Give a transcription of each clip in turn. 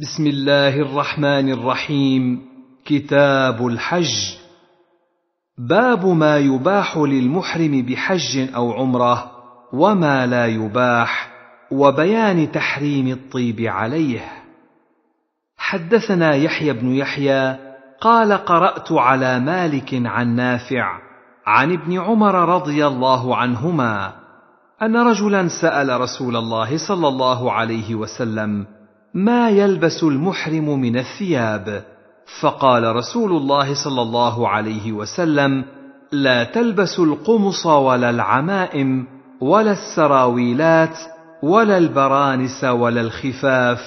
بسم الله الرحمن الرحيم كتاب الحج باب ما يباح للمحرم بحج او عمره وما لا يباح وبيان تحريم الطيب عليه حدثنا يحيى بن يحيى قال قرات على مالك عن نافع عن ابن عمر رضي الله عنهما ان رجلا سال رسول الله صلى الله عليه وسلم ما يلبس المحرم من الثياب فقال رسول الله صلى الله عليه وسلم لا تلبس القمص ولا العمائم ولا السراويلات ولا البرانس ولا الخفاف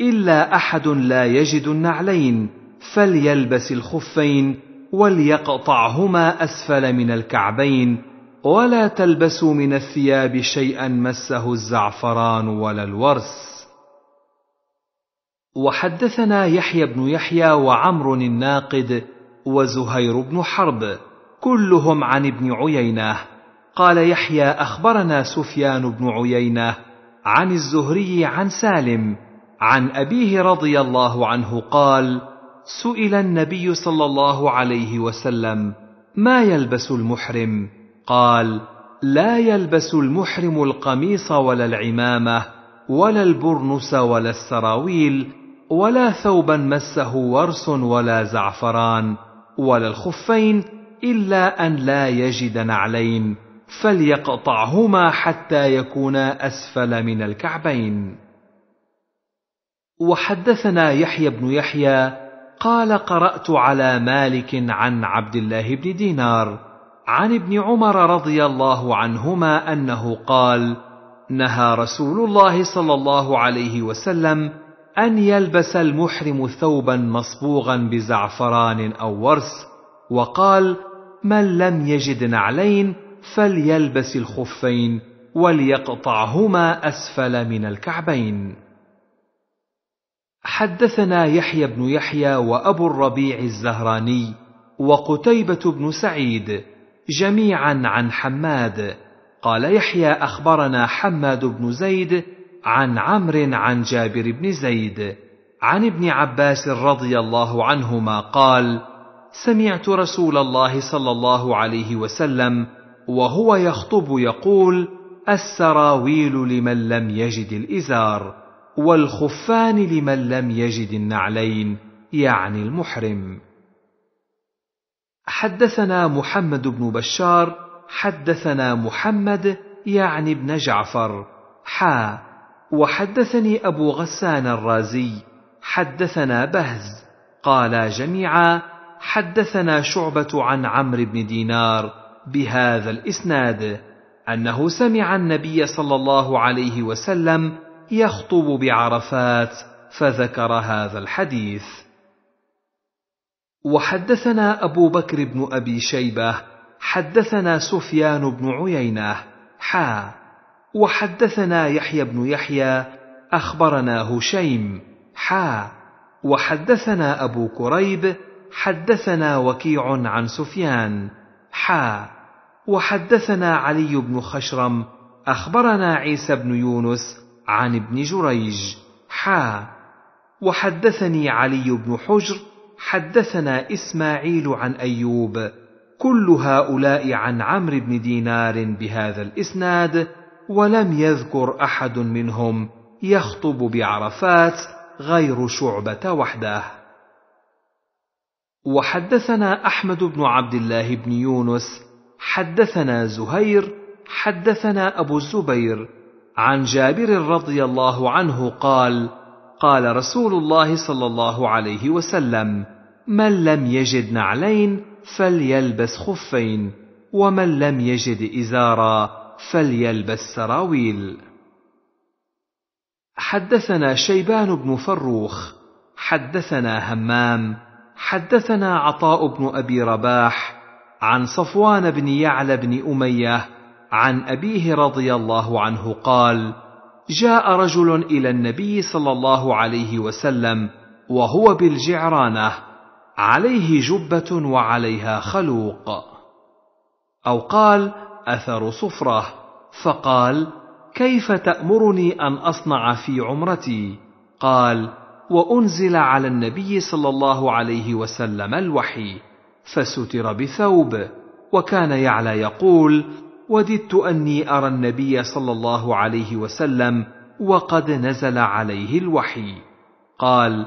الا احد لا يجد النعلين فليلبس الخفين وليقطعهما اسفل من الكعبين ولا تلبسوا من الثياب شيئا مسه الزعفران ولا الورس وحدثنا يحيى بن يحيى وعمر الناقد وزهير بن حرب كلهم عن ابن عيينه قال يحيى اخبرنا سفيان بن عيينه عن الزهري عن سالم عن ابيه رضي الله عنه قال سئل النبي صلى الله عليه وسلم ما يلبس المحرم قال لا يلبس المحرم القميص ولا العمامه ولا البرنس ولا السراويل ولا ثوبا مسه ورس ولا زعفران ولا الخفين الا ان لا يجد نعلين فليقطعهما حتى يكونا اسفل من الكعبين وحدثنا يحيى بن يحيى قال قرات على مالك عن عبد الله بن دينار عن ابن عمر رضي الله عنهما انه قال نهى رسول الله صلى الله عليه وسلم أن يلبس المحرم ثوبا مصبوغا بزعفران أو ورس وقال من لم يجد نعلين فليلبس الخفين وليقطعهما أسفل من الكعبين حدثنا يحيى بن يحيى وأبو الربيع الزهراني وقتيبة بن سعيد جميعا عن حماد قال يحيى أخبرنا حماد بن زيد عن عمرو عن جابر بن زيد عن ابن عباس رضي الله عنهما قال سمعت رسول الله صلى الله عليه وسلم وهو يخطب يقول السراويل لمن لم يجد الازار والخفان لمن لم يجد النعلين يعني المحرم حدثنا محمد بن بشار حدثنا محمد يعني ابن جعفر حا وحدثني أبو غسان الرازي حدثنا بهز قالا جميعا حدثنا شعبة عن عمرو بن دينار بهذا الإسناد أنه سمع النبي صلى الله عليه وسلم يخطب بعرفات فذكر هذا الحديث وحدثنا أبو بكر بن أبي شيبة حدثنا سفيان بن عيينة حا وحدثنا يحيى بن يحيى اخبرنا هشيم حا وحدثنا ابو كريب حدثنا وكيع عن سفيان حا وحدثنا علي بن خشرم اخبرنا عيسى بن يونس عن ابن جريج حا وحدثني علي بن حجر حدثنا اسماعيل عن ايوب كل هؤلاء عن عمرو بن دينار بهذا الاسناد ولم يذكر احد منهم يخطب بعرفات غير شعبه وحده وحدثنا احمد بن عبد الله بن يونس حدثنا زهير حدثنا ابو الزبير عن جابر رضي الله عنه قال قال رسول الله صلى الله عليه وسلم من لم يجد نعلين فليلبس خفين ومن لم يجد ازارا فليلبس سراويل حدثنا شيبان بن فروخ حدثنا همام حدثنا عطاء بن ابي رباح عن صفوان بن يعلى بن اميه عن ابيه رضي الله عنه قال جاء رجل الى النبي صلى الله عليه وسلم وهو بالجعرانه عليه جبه وعليها خلوق او قال اثر صفره فقال كيف تامرني ان اصنع في عمرتي قال وانزل على النبي صلى الله عليه وسلم الوحي فستر بثوب وكان يعلى يقول وددت اني ارى النبي صلى الله عليه وسلم وقد نزل عليه الوحي قال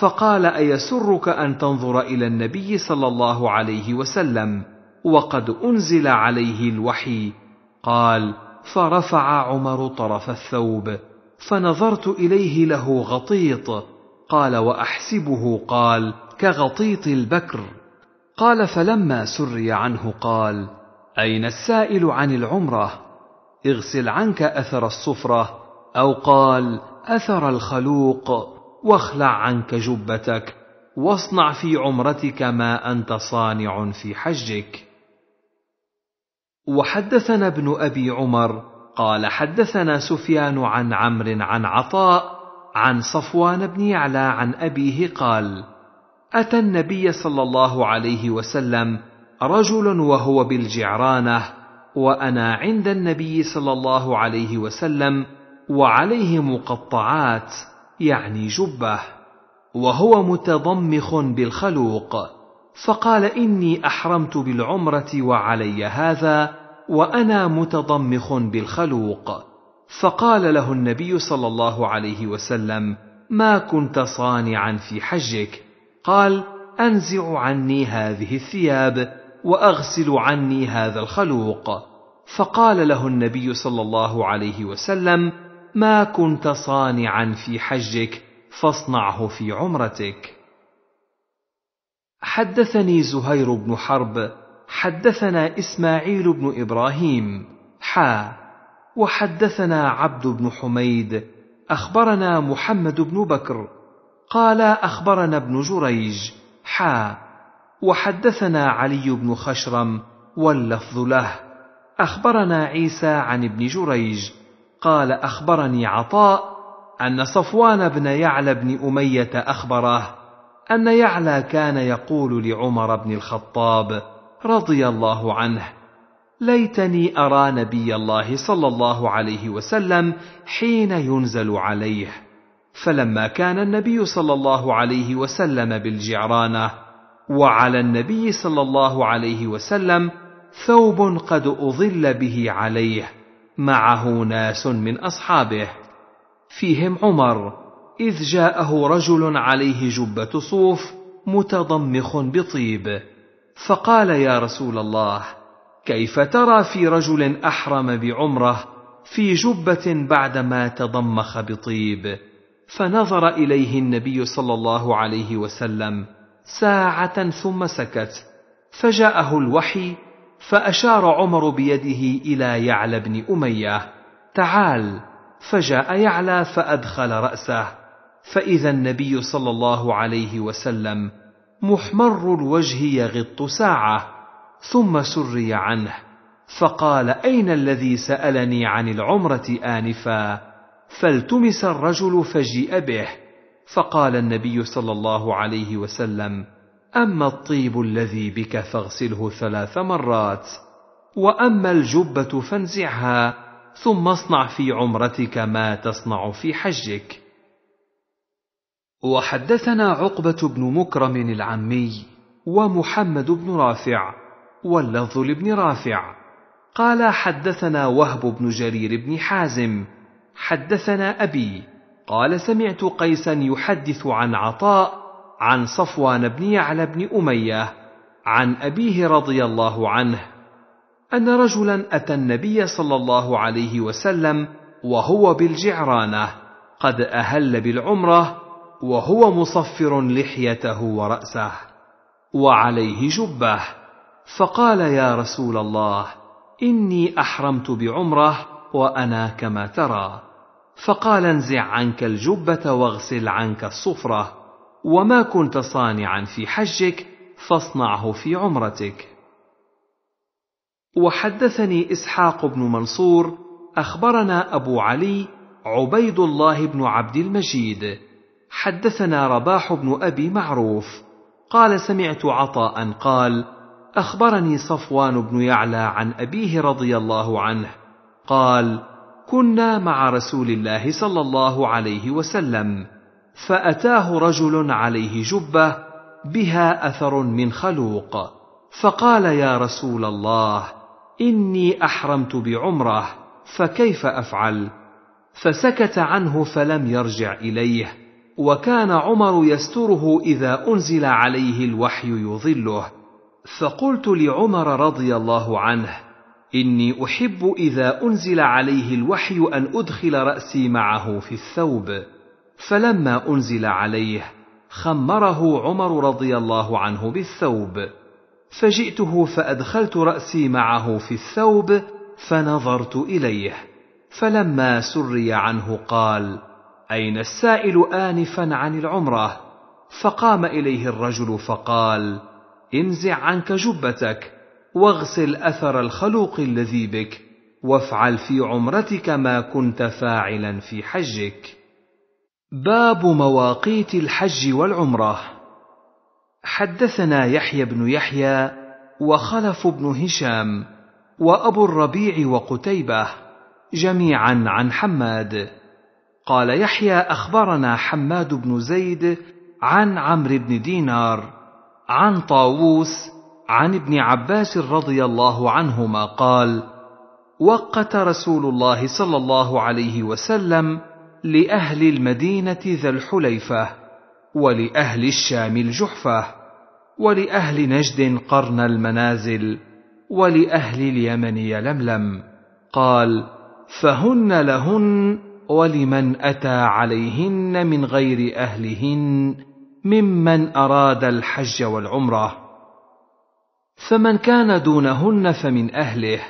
فقال ايسرك ان تنظر الى النبي صلى الله عليه وسلم وقد انزل عليه الوحي قال فرفع عمر طرف الثوب فنظرت اليه له غطيط قال واحسبه قال كغطيط البكر قال فلما سري عنه قال اين السائل عن العمره اغسل عنك اثر الصفره او قال اثر الخلوق واخلع عنك جبتك واصنع في عمرتك ما انت صانع في حجك وحدثنا ابن ابي عمر قال حدثنا سفيان عن عمرو عن عطاء عن صفوان بن يعلى عن ابيه قال اتى النبي صلى الله عليه وسلم رجل وهو بالجعرانه وانا عند النبي صلى الله عليه وسلم وعليه مقطعات يعني جبه وهو متضمخ بالخلوق فقال اني احرمت بالعمره وعلي هذا وانا متضمخ بالخلوق فقال له النبي صلى الله عليه وسلم ما كنت صانعا في حجك قال انزع عني هذه الثياب واغسل عني هذا الخلوق فقال له النبي صلى الله عليه وسلم ما كنت صانعا في حجك فاصنعه في عمرتك حدثني زهير بن حرب حدثنا اسماعيل بن ابراهيم حا وحدثنا عبد بن حميد اخبرنا محمد بن بكر قال اخبرنا ابن جريج حا وحدثنا علي بن خشرم واللفظ له اخبرنا عيسى عن ابن جريج قال اخبرني عطاء ان صفوان بن يعلى بن اميه اخبره ان يعلى كان يقول لعمر بن الخطاب رضي الله عنه ليتني ارى نبي الله صلى الله عليه وسلم حين ينزل عليه فلما كان النبي صلى الله عليه وسلم بالجعرانه وعلى النبي صلى الله عليه وسلم ثوب قد اظل به عليه معه ناس من اصحابه فيهم عمر إذ جاءه رجل عليه جبة صوف متضمخ بطيب فقال يا رسول الله كيف ترى في رجل أحرم بعمره في جبة بعدما تضمخ بطيب فنظر إليه النبي صلى الله عليه وسلم ساعة ثم سكت فجاءه الوحي فأشار عمر بيده إلى يعلى بن أمية تعال فجاء يعلى فأدخل رأسه فاذا النبي صلى الله عليه وسلم محمر الوجه يغط ساعه ثم سري عنه فقال اين الذي سالني عن العمره انفا فالتمس الرجل فجيء به فقال النبي صلى الله عليه وسلم اما الطيب الذي بك فاغسله ثلاث مرات واما الجبه فانزعها ثم اصنع في عمرتك ما تصنع في حجك وحدثنا عقبه بن مكرم العمي ومحمد بن رافع واللفظ لابن رافع قال حدثنا وهب بن جرير بن حازم حدثنا ابي قال سمعت قيسا يحدث عن عطاء عن صفوان بن يعلى بن اميه عن ابيه رضي الله عنه ان رجلا اتى النبي صلى الله عليه وسلم وهو بالجعرانه قد اهل بالعمره وهو مصفر لحيته وراسه وعليه جبه فقال يا رسول الله اني احرمت بعمره وانا كما ترى فقال انزع عنك الجبه واغسل عنك الصفره وما كنت صانعا في حجك فاصنعه في عمرتك وحدثني اسحاق بن منصور اخبرنا ابو علي عبيد الله بن عبد المجيد حدثنا رباح بن ابي معروف قال سمعت عطاء قال اخبرني صفوان بن يعلى عن ابيه رضي الله عنه قال كنا مع رسول الله صلى الله عليه وسلم فاتاه رجل عليه جبه بها اثر من خلوق فقال يا رسول الله اني احرمت بعمره فكيف افعل فسكت عنه فلم يرجع اليه وكان عمر يستره اذا انزل عليه الوحي يظله فقلت لعمر رضي الله عنه اني احب اذا انزل عليه الوحي ان ادخل راسي معه في الثوب فلما انزل عليه خمره عمر رضي الله عنه بالثوب فجئته فادخلت راسي معه في الثوب فنظرت اليه فلما سري عنه قال اين السائل انفا عن العمره فقام اليه الرجل فقال انزع عنك جبتك واغسل اثر الخلوق الذي بك وافعل في عمرتك ما كنت فاعلا في حجك باب مواقيت الحج والعمره حدثنا يحيى بن يحيى وخلف بن هشام وابو الربيع وقتيبه جميعا عن حماد قال يحيى اخبرنا حماد بن زيد عن عمرو بن دينار عن طاووس عن ابن عباس رضي الله عنهما قال وقت رسول الله صلى الله عليه وسلم لاهل المدينه ذا الحليفه ولاهل الشام الجحفه ولاهل نجد قرن المنازل ولاهل اليمن يلملم قال فهن لهن ولمن اتى عليهن من غير اهلهن ممن اراد الحج والعمره فمن كان دونهن فمن اهله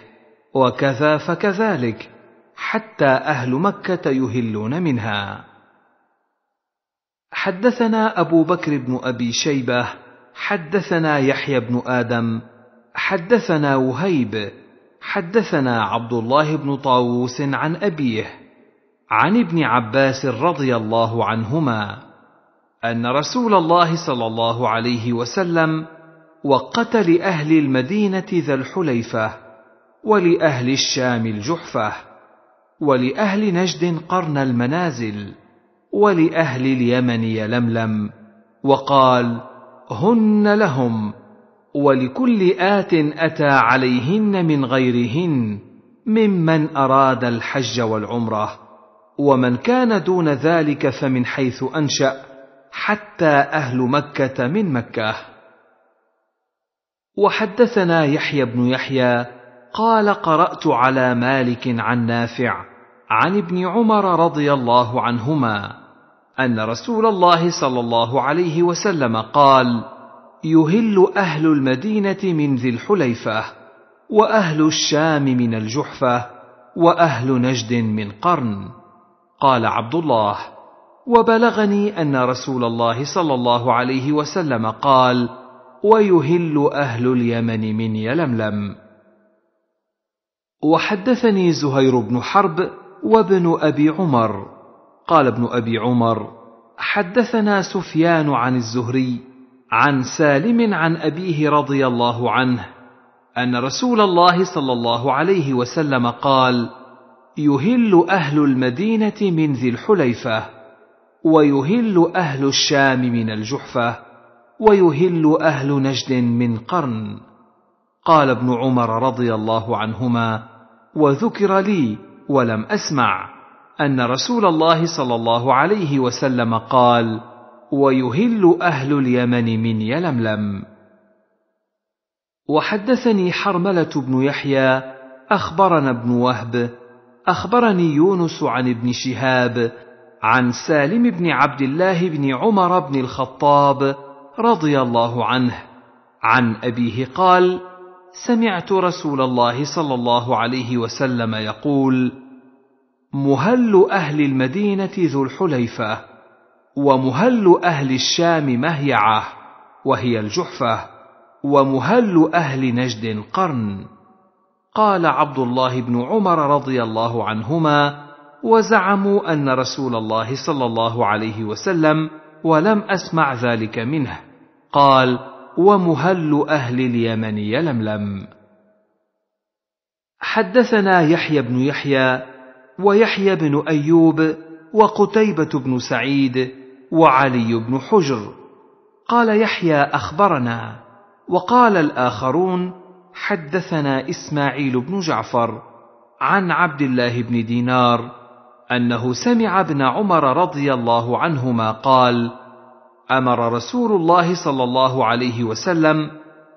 وكذا فكذلك حتى اهل مكه يهلون منها حدثنا ابو بكر بن ابي شيبه حدثنا يحيى بن ادم حدثنا وهيب حدثنا عبد الله بن طاووس عن ابيه عن ابن عباس رضي الله عنهما ان رسول الله صلى الله عليه وسلم وقت لاهل المدينه ذا الحليفه ولاهل الشام الجحفه ولاهل نجد قرن المنازل ولاهل اليمن يلملم وقال هن لهم ولكل ات اتى عليهن من غيرهن ممن اراد الحج والعمره ومن كان دون ذلك فمن حيث انشا حتى اهل مكه من مكه وحدثنا يحيى بن يحيى قال قرات على مالك عن نافع عن ابن عمر رضي الله عنهما ان رسول الله صلى الله عليه وسلم قال يهل اهل المدينه من ذي الحليفه واهل الشام من الجحفه واهل نجد من قرن قال عبد الله وبلغني ان رسول الله صلى الله عليه وسلم قال ويهل اهل اليمن من يلملم وحدثني زهير بن حرب وابن ابي عمر قال ابن ابي عمر حدثنا سفيان عن الزهري عن سالم عن ابيه رضي الله عنه ان رسول الله صلى الله عليه وسلم قال يهل أهل المدينة من ذي الحليفة ويهل أهل الشام من الجحفة ويهل أهل نجد من قرن قال ابن عمر رضي الله عنهما وذكر لي ولم أسمع أن رسول الله صلى الله عليه وسلم قال ويهل أهل اليمن من يلملم وحدثني حرملة بن يحيى أخبرنا ابن وهب اخبرني يونس عن ابن شهاب عن سالم بن عبد الله بن عمر بن الخطاب رضي الله عنه عن ابيه قال سمعت رسول الله صلى الله عليه وسلم يقول مهل اهل المدينه ذو الحليفه ومهل اهل الشام مهيعه وهي الجحفه ومهل اهل نجد قرن قال عبد الله بن عمر رضي الله عنهما وزعموا ان رسول الله صلى الله عليه وسلم ولم اسمع ذلك منه قال ومهل اهل اليمن يلملم حدثنا يحيى بن يحيى ويحيى بن ايوب وقتيبه بن سعيد وعلي بن حجر قال يحيى اخبرنا وقال الاخرون حدثنا اسماعيل بن جعفر عن عبد الله بن دينار انه سمع ابن عمر رضي الله عنهما قال امر رسول الله صلى الله عليه وسلم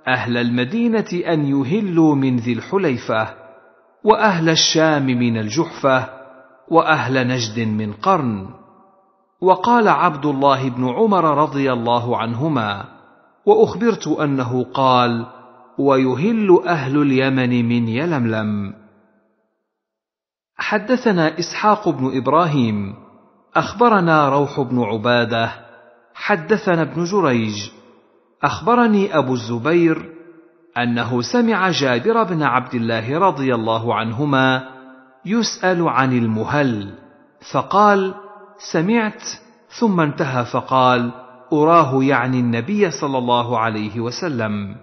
اهل المدينه ان يهلوا من ذي الحليفه واهل الشام من الجحفه واهل نجد من قرن وقال عبد الله بن عمر رضي الله عنهما واخبرت انه قال ويهل اهل اليمن من يلملم حدثنا اسحاق بن ابراهيم اخبرنا روح بن عباده حدثنا ابن جريج اخبرني ابو الزبير انه سمع جابر بن عبد الله رضي الله عنهما يسال عن المهل فقال سمعت ثم انتهى فقال اراه يعني النبي صلى الله عليه وسلم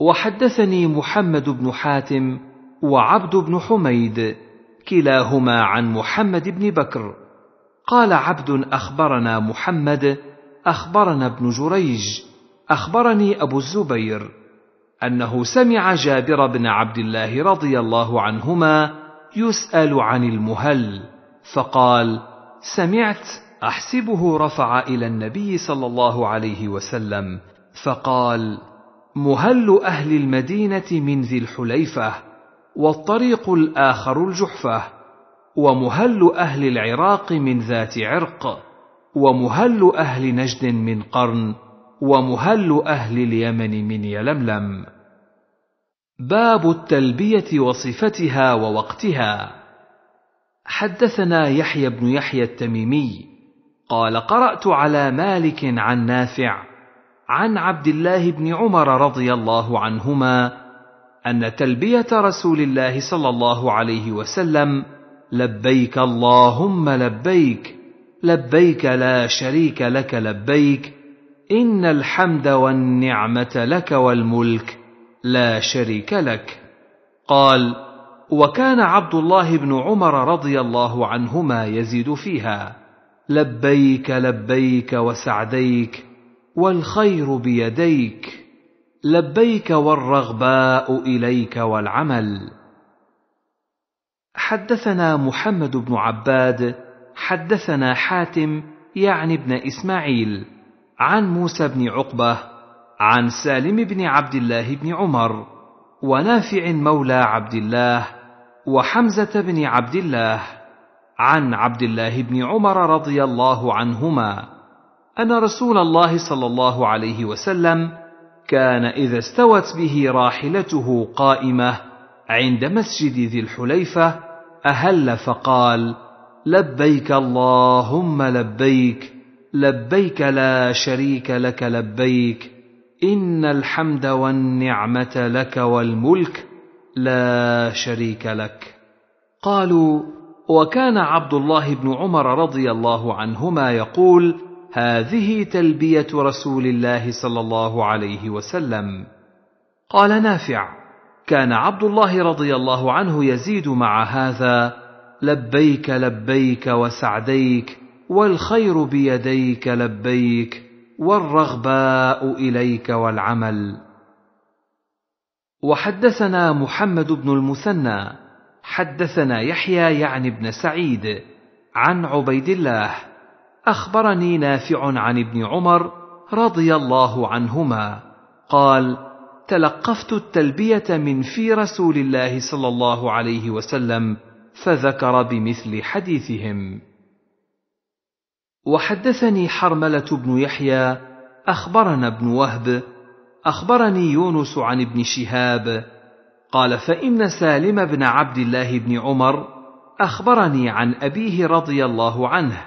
وحدثني محمد بن حاتم وعبد بن حميد كلاهما عن محمد بن بكر قال عبد اخبرنا محمد اخبرنا ابن جريج اخبرني ابو الزبير انه سمع جابر بن عبد الله رضي الله عنهما يسال عن المهل فقال سمعت احسبه رفع الى النبي صلى الله عليه وسلم فقال مهل أهل المدينة من ذي الحليفة والطريق الآخر الجحفة ومهل أهل العراق من ذات عرق ومهل أهل نجد من قرن ومهل أهل اليمن من يلملم باب التلبية وصفتها ووقتها حدثنا يحيى بن يحيى التميمي قال قرأت على مالك عن نافع عن عبد الله بن عمر رضي الله عنهما ان تلبيه رسول الله صلى الله عليه وسلم لبيك اللهم لبيك لبيك لا شريك لك لبيك ان الحمد والنعمه لك والملك لا شريك لك قال وكان عبد الله بن عمر رضي الله عنهما يزيد فيها لبيك لبيك وسعديك والخير بيديك لبيك والرغباء اليك والعمل حدثنا محمد بن عباد حدثنا حاتم يعني بن اسماعيل عن موسى بن عقبه عن سالم بن عبد الله بن عمر ونافع مولى عبد الله وحمزه بن عبد الله عن عبد الله بن عمر رضي الله عنهما ان رسول الله صلى الله عليه وسلم كان اذا استوت به راحلته قائمه عند مسجد ذي الحليفه اهل فقال لبيك اللهم لبيك لبيك لا شريك لك لبيك ان الحمد والنعمه لك والملك لا شريك لك قالوا وكان عبد الله بن عمر رضي الله عنهما يقول هذه تلبيه رسول الله صلى الله عليه وسلم قال نافع كان عبد الله رضي الله عنه يزيد مع هذا لبيك لبيك وسعديك والخير بيديك لبيك والرغباء اليك والعمل وحدثنا محمد بن المثنى حدثنا يحيى يعني بن سعيد عن عبيد الله اخبرني نافع عن ابن عمر رضي الله عنهما قال تلقفت التلبيه من في رسول الله صلى الله عليه وسلم فذكر بمثل حديثهم وحدثني حرمله بن يحيى اخبرنا ابن وهب اخبرني يونس عن ابن شهاب قال فان سالم بن عبد الله بن عمر اخبرني عن ابيه رضي الله عنه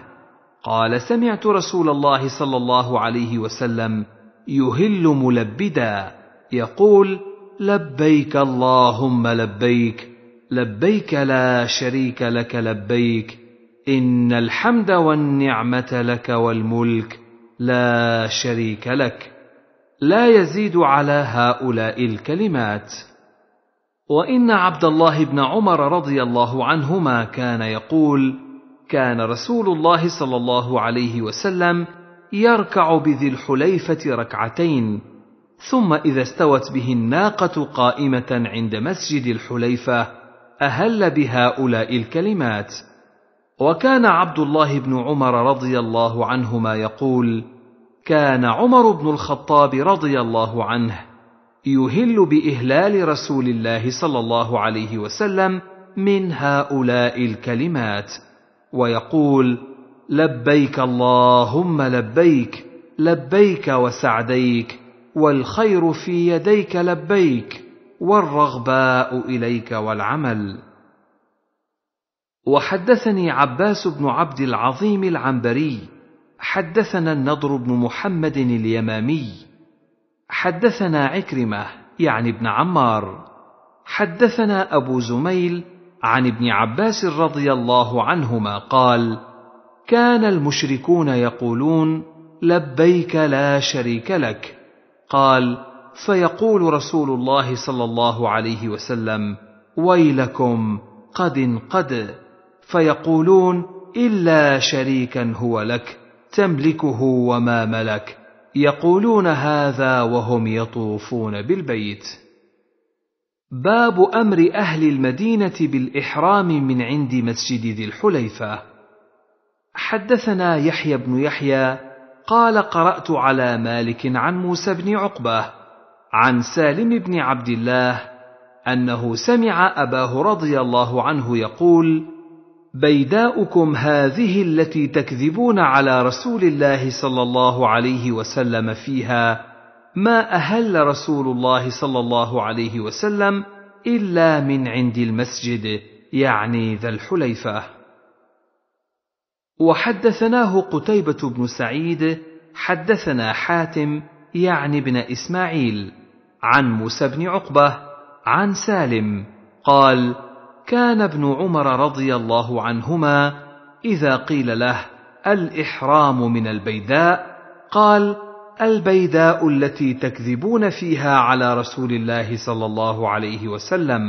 قال سمعت رسول الله صلى الله عليه وسلم يهل ملبدا يقول لبيك اللهم لبيك لبيك لا شريك لك لبيك ان الحمد والنعمه لك والملك لا شريك لك لا يزيد على هؤلاء الكلمات وان عبد الله بن عمر رضي الله عنهما كان يقول كان رسول الله صلى الله عليه وسلم يركع بذي الحليفه ركعتين ثم اذا استوت به الناقه قائمه عند مسجد الحليفه اهل بهؤلاء الكلمات وكان عبد الله بن عمر رضي الله عنهما يقول كان عمر بن الخطاب رضي الله عنه يهل باهلال رسول الله صلى الله عليه وسلم من هؤلاء الكلمات ويقول لبيك اللهم لبيك لبيك وسعديك والخير في يديك لبيك والرغباء اليك والعمل وحدثني عباس بن عبد العظيم العنبري حدثنا النضر بن محمد اليمامي حدثنا عكرمه يعني ابن عمار حدثنا ابو زميل عن ابن عباس رضي الله عنهما قال كان المشركون يقولون لبيك لا شريك لك قال فيقول رسول الله صلى الله عليه وسلم ويلكم قد قد فيقولون الا شريكا هو لك تملكه وما ملك يقولون هذا وهم يطوفون بالبيت باب امر اهل المدينه بالاحرام من عند مسجد ذي الحليفه حدثنا يحيى بن يحيى قال قرات على مالك عن موسى بن عقبه عن سالم بن عبد الله انه سمع اباه رضي الله عنه يقول بيداؤكم هذه التي تكذبون على رسول الله صلى الله عليه وسلم فيها ما اهل رسول الله صلى الله عليه وسلم الا من عند المسجد يعني ذا الحليفه وحدثناه قتيبه بن سعيد حدثنا حاتم يعني بن اسماعيل عن موسى بن عقبه عن سالم قال كان ابن عمر رضي الله عنهما اذا قيل له الاحرام من البيداء قال البيداء التي تكذبون فيها على رسول الله صلى الله عليه وسلم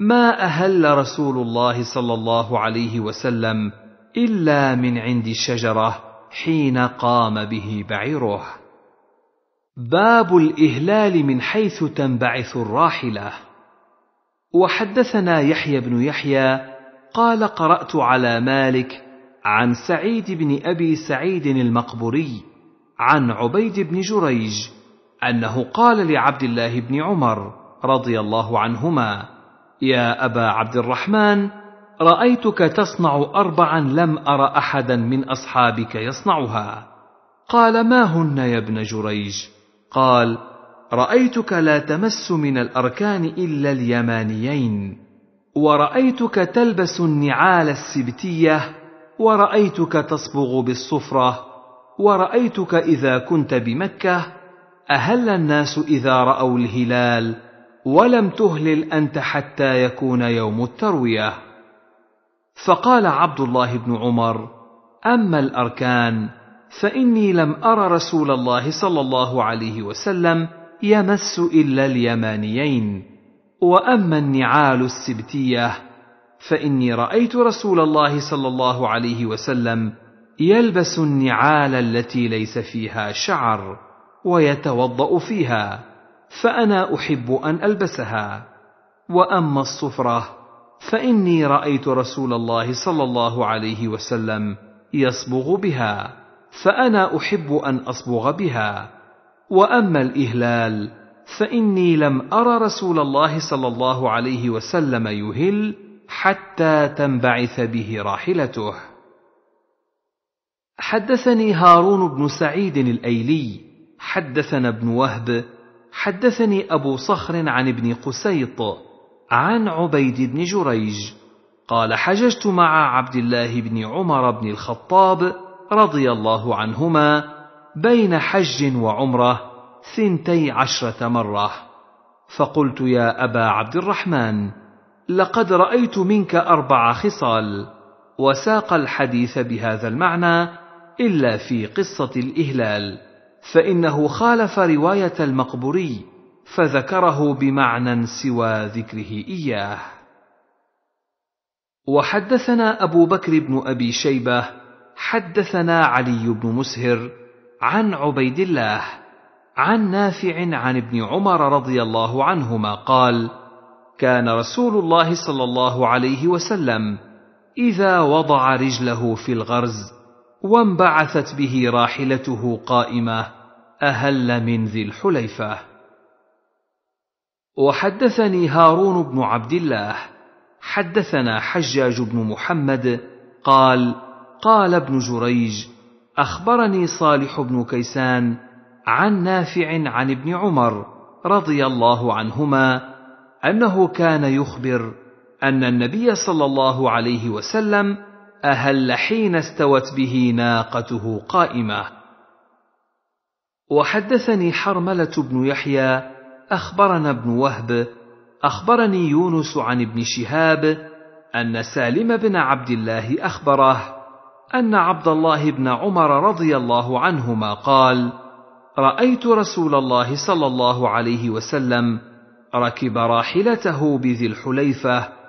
ما اهل رسول الله صلى الله عليه وسلم الا من عند الشجره حين قام به بعيره باب الاهلال من حيث تنبعث الراحله وحدثنا يحيى بن يحيى قال قرات على مالك عن سعيد بن ابي سعيد المقبري عن عبيد بن جريج انه قال لعبد الله بن عمر رضي الله عنهما يا ابا عبد الرحمن رايتك تصنع اربعا لم ار احدا من اصحابك يصنعها قال ما هن يا ابن جريج قال رايتك لا تمس من الاركان الا اليمانيين ورايتك تلبس النعال السبتيه ورايتك تصبغ بالصفره ورأيتك إذا كنت بمكة أهل الناس إذا رأوا الهلال ولم تهلل أنت حتى يكون يوم التروية فقال عبد الله بن عمر أما الأركان فإني لم أر رسول الله صلى الله عليه وسلم يمس إلا اليمانيين وأما النعال السبتية فإني رأيت رسول الله صلى الله عليه وسلم يلبس النعال التي ليس فيها شعر ويتوضا فيها فانا احب ان البسها واما الصفره فاني رايت رسول الله صلى الله عليه وسلم يصبغ بها فانا احب ان اصبغ بها واما الاهلال فاني لم ار رسول الله صلى الله عليه وسلم يهل حتى تنبعث به راحلته حدثني هارون بن سعيد الايلي حدثنا ابن وهب حدثني ابو صخر عن ابن قسيط عن عبيد بن جريج قال حججت مع عبد الله بن عمر بن الخطاب رضي الله عنهما بين حج وعمره ثنتي عشره مره فقلت يا ابا عبد الرحمن لقد رايت منك اربع خصال وساق الحديث بهذا المعنى إلا في قصة الإهلال فإنه خالف رواية المقبوري فذكره بمعنى سوى ذكره إياه وحدثنا أبو بكر بن أبي شيبة حدثنا علي بن مسهر عن عبيد الله عن نافع عن ابن عمر رضي الله عنهما قال كان رسول الله صلى الله عليه وسلم إذا وضع رجله في الغرز وانبعثت به راحلته قائمه اهل من ذي الحليفه وحدثني هارون بن عبد الله حدثنا حجاج بن محمد قال قال ابن جريج اخبرني صالح بن كيسان عن نافع عن ابن عمر رضي الله عنهما انه كان يخبر ان النبي صلى الله عليه وسلم أهل حين استوت به ناقته قائمة وحدثني حرملة بن يحيى أخبرنا ابن وهب أخبرني يونس عن ابن شهاب أن سالم بن عبد الله أخبره أن عبد الله بن عمر رضي الله عنهما قال: رأيت رسول الله صلى الله عليه وسلم ركب راحلته بذي الحليفة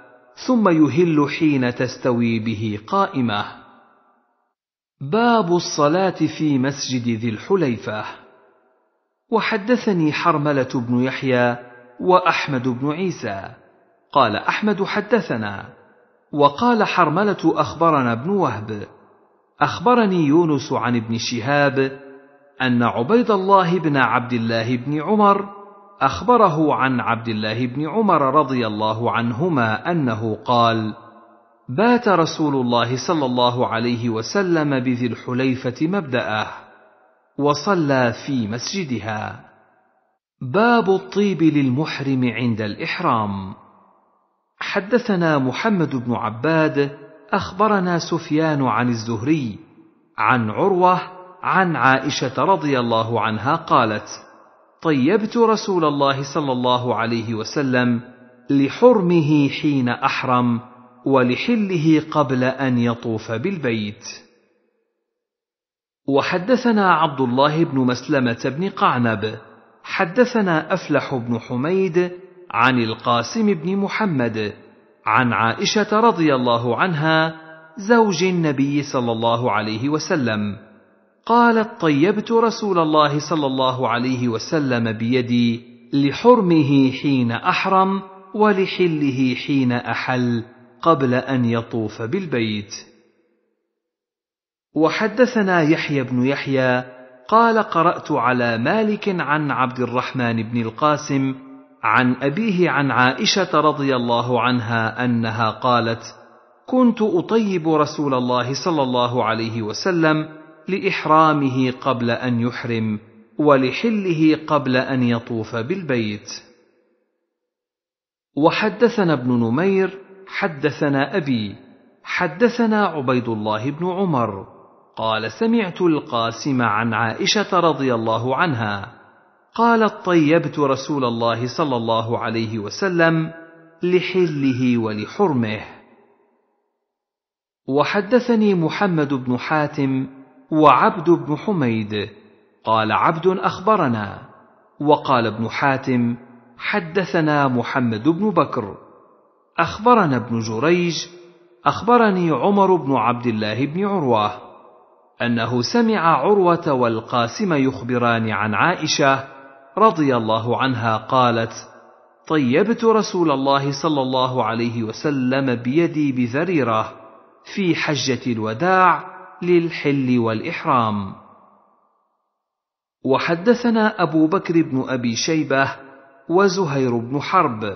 ثم يهل حين تستوي به قائمه باب الصلاه في مسجد ذي الحليفه وحدثني حرمله بن يحيى واحمد بن عيسى قال احمد حدثنا وقال حرمله اخبرنا ابن وهب اخبرني يونس عن ابن شهاب ان عبيد الله بن عبد الله بن عمر اخبره عن عبد الله بن عمر رضي الله عنهما انه قال بات رسول الله صلى الله عليه وسلم بذي الحليفه مبداه وصلى في مسجدها باب الطيب للمحرم عند الاحرام حدثنا محمد بن عباد اخبرنا سفيان عن الزهري عن عروه عن عائشه رضي الله عنها قالت طيبت رسول الله صلى الله عليه وسلم لحرمه حين احرم ولحله قبل ان يطوف بالبيت وحدثنا عبد الله بن مسلمه بن قعنب حدثنا افلح بن حميد عن القاسم بن محمد عن عائشه رضي الله عنها زوج النبي صلى الله عليه وسلم قالت طيبت رسول الله صلى الله عليه وسلم بيدي لحرمه حين احرم ولحله حين احل قبل ان يطوف بالبيت وحدثنا يحيى بن يحيى قال قرات على مالك عن عبد الرحمن بن القاسم عن ابيه عن عائشه رضي الله عنها انها قالت كنت اطيب رسول الله صلى الله عليه وسلم لاحرامه قبل ان يحرم ولحله قبل ان يطوف بالبيت وحدثنا ابن نمير حدثنا ابي حدثنا عبيد الله بن عمر قال سمعت القاسم عن عائشه رضي الله عنها قالت طيبت رسول الله صلى الله عليه وسلم لحله ولحرمه وحدثني محمد بن حاتم وعبد بن حميد قال عبد اخبرنا وقال ابن حاتم حدثنا محمد بن بكر اخبرنا ابن جريج اخبرني عمر بن عبد الله بن عروه انه سمع عروه والقاسم يخبران عن عائشه رضي الله عنها قالت طيبت رسول الله صلى الله عليه وسلم بيدي بذريره في حجه الوداع للحل والإحرام وحدثنا أبو بكر بن أبي شيبة وزهير بن حرب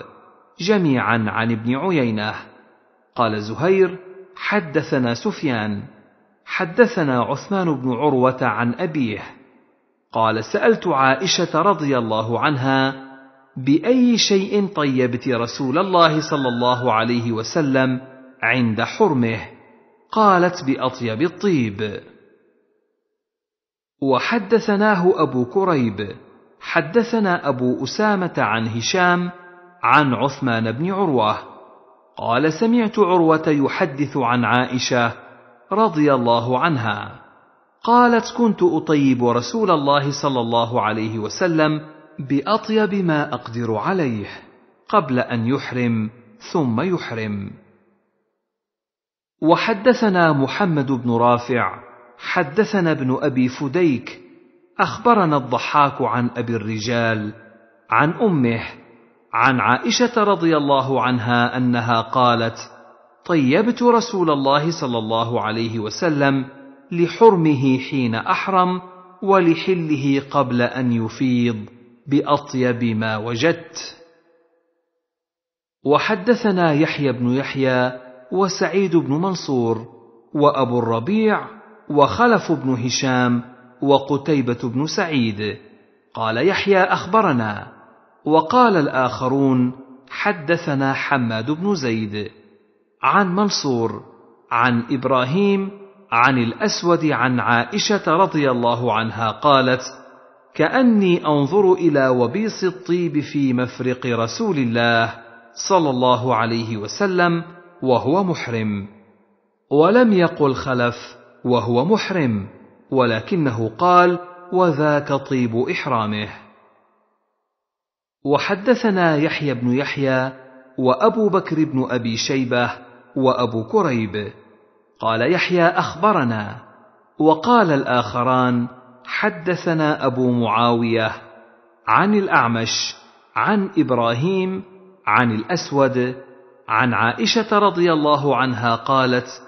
جميعا عن ابن عيينة قال زهير حدثنا سفيان حدثنا عثمان بن عروة عن أبيه قال سألت عائشة رضي الله عنها بأي شيء طيبت رسول الله صلى الله عليه وسلم عند حرمه قالت باطيب الطيب وحدثناه ابو كريب حدثنا ابو اسامه عن هشام عن عثمان بن عروه قال سمعت عروه يحدث عن عائشه رضي الله عنها قالت كنت اطيب رسول الله صلى الله عليه وسلم باطيب ما اقدر عليه قبل ان يحرم ثم يحرم وحدثنا محمد بن رافع حدثنا ابن ابي فديك اخبرنا الضحاك عن ابي الرجال عن امه عن عائشه رضي الله عنها انها قالت طيبت رسول الله صلى الله عليه وسلم لحرمه حين احرم ولحله قبل ان يفيض باطيب ما وجدت وحدثنا يحيى بن يحيى وسعيد بن منصور وابو الربيع وخلف بن هشام وقتيبه بن سعيد قال يحيى اخبرنا وقال الاخرون حدثنا حماد بن زيد عن منصور عن ابراهيم عن الاسود عن عائشه رضي الله عنها قالت كاني انظر الى وبيص الطيب في مفرق رسول الله صلى الله عليه وسلم وهو محرم ولم يقل خلف وهو محرم ولكنه قال وذاك طيب احرامه وحدثنا يحيى بن يحيى وابو بكر بن ابي شيبه وابو كريب قال يحيى اخبرنا وقال الاخران حدثنا ابو معاويه عن الاعمش عن ابراهيم عن الاسود عن عائشه رضي الله عنها قالت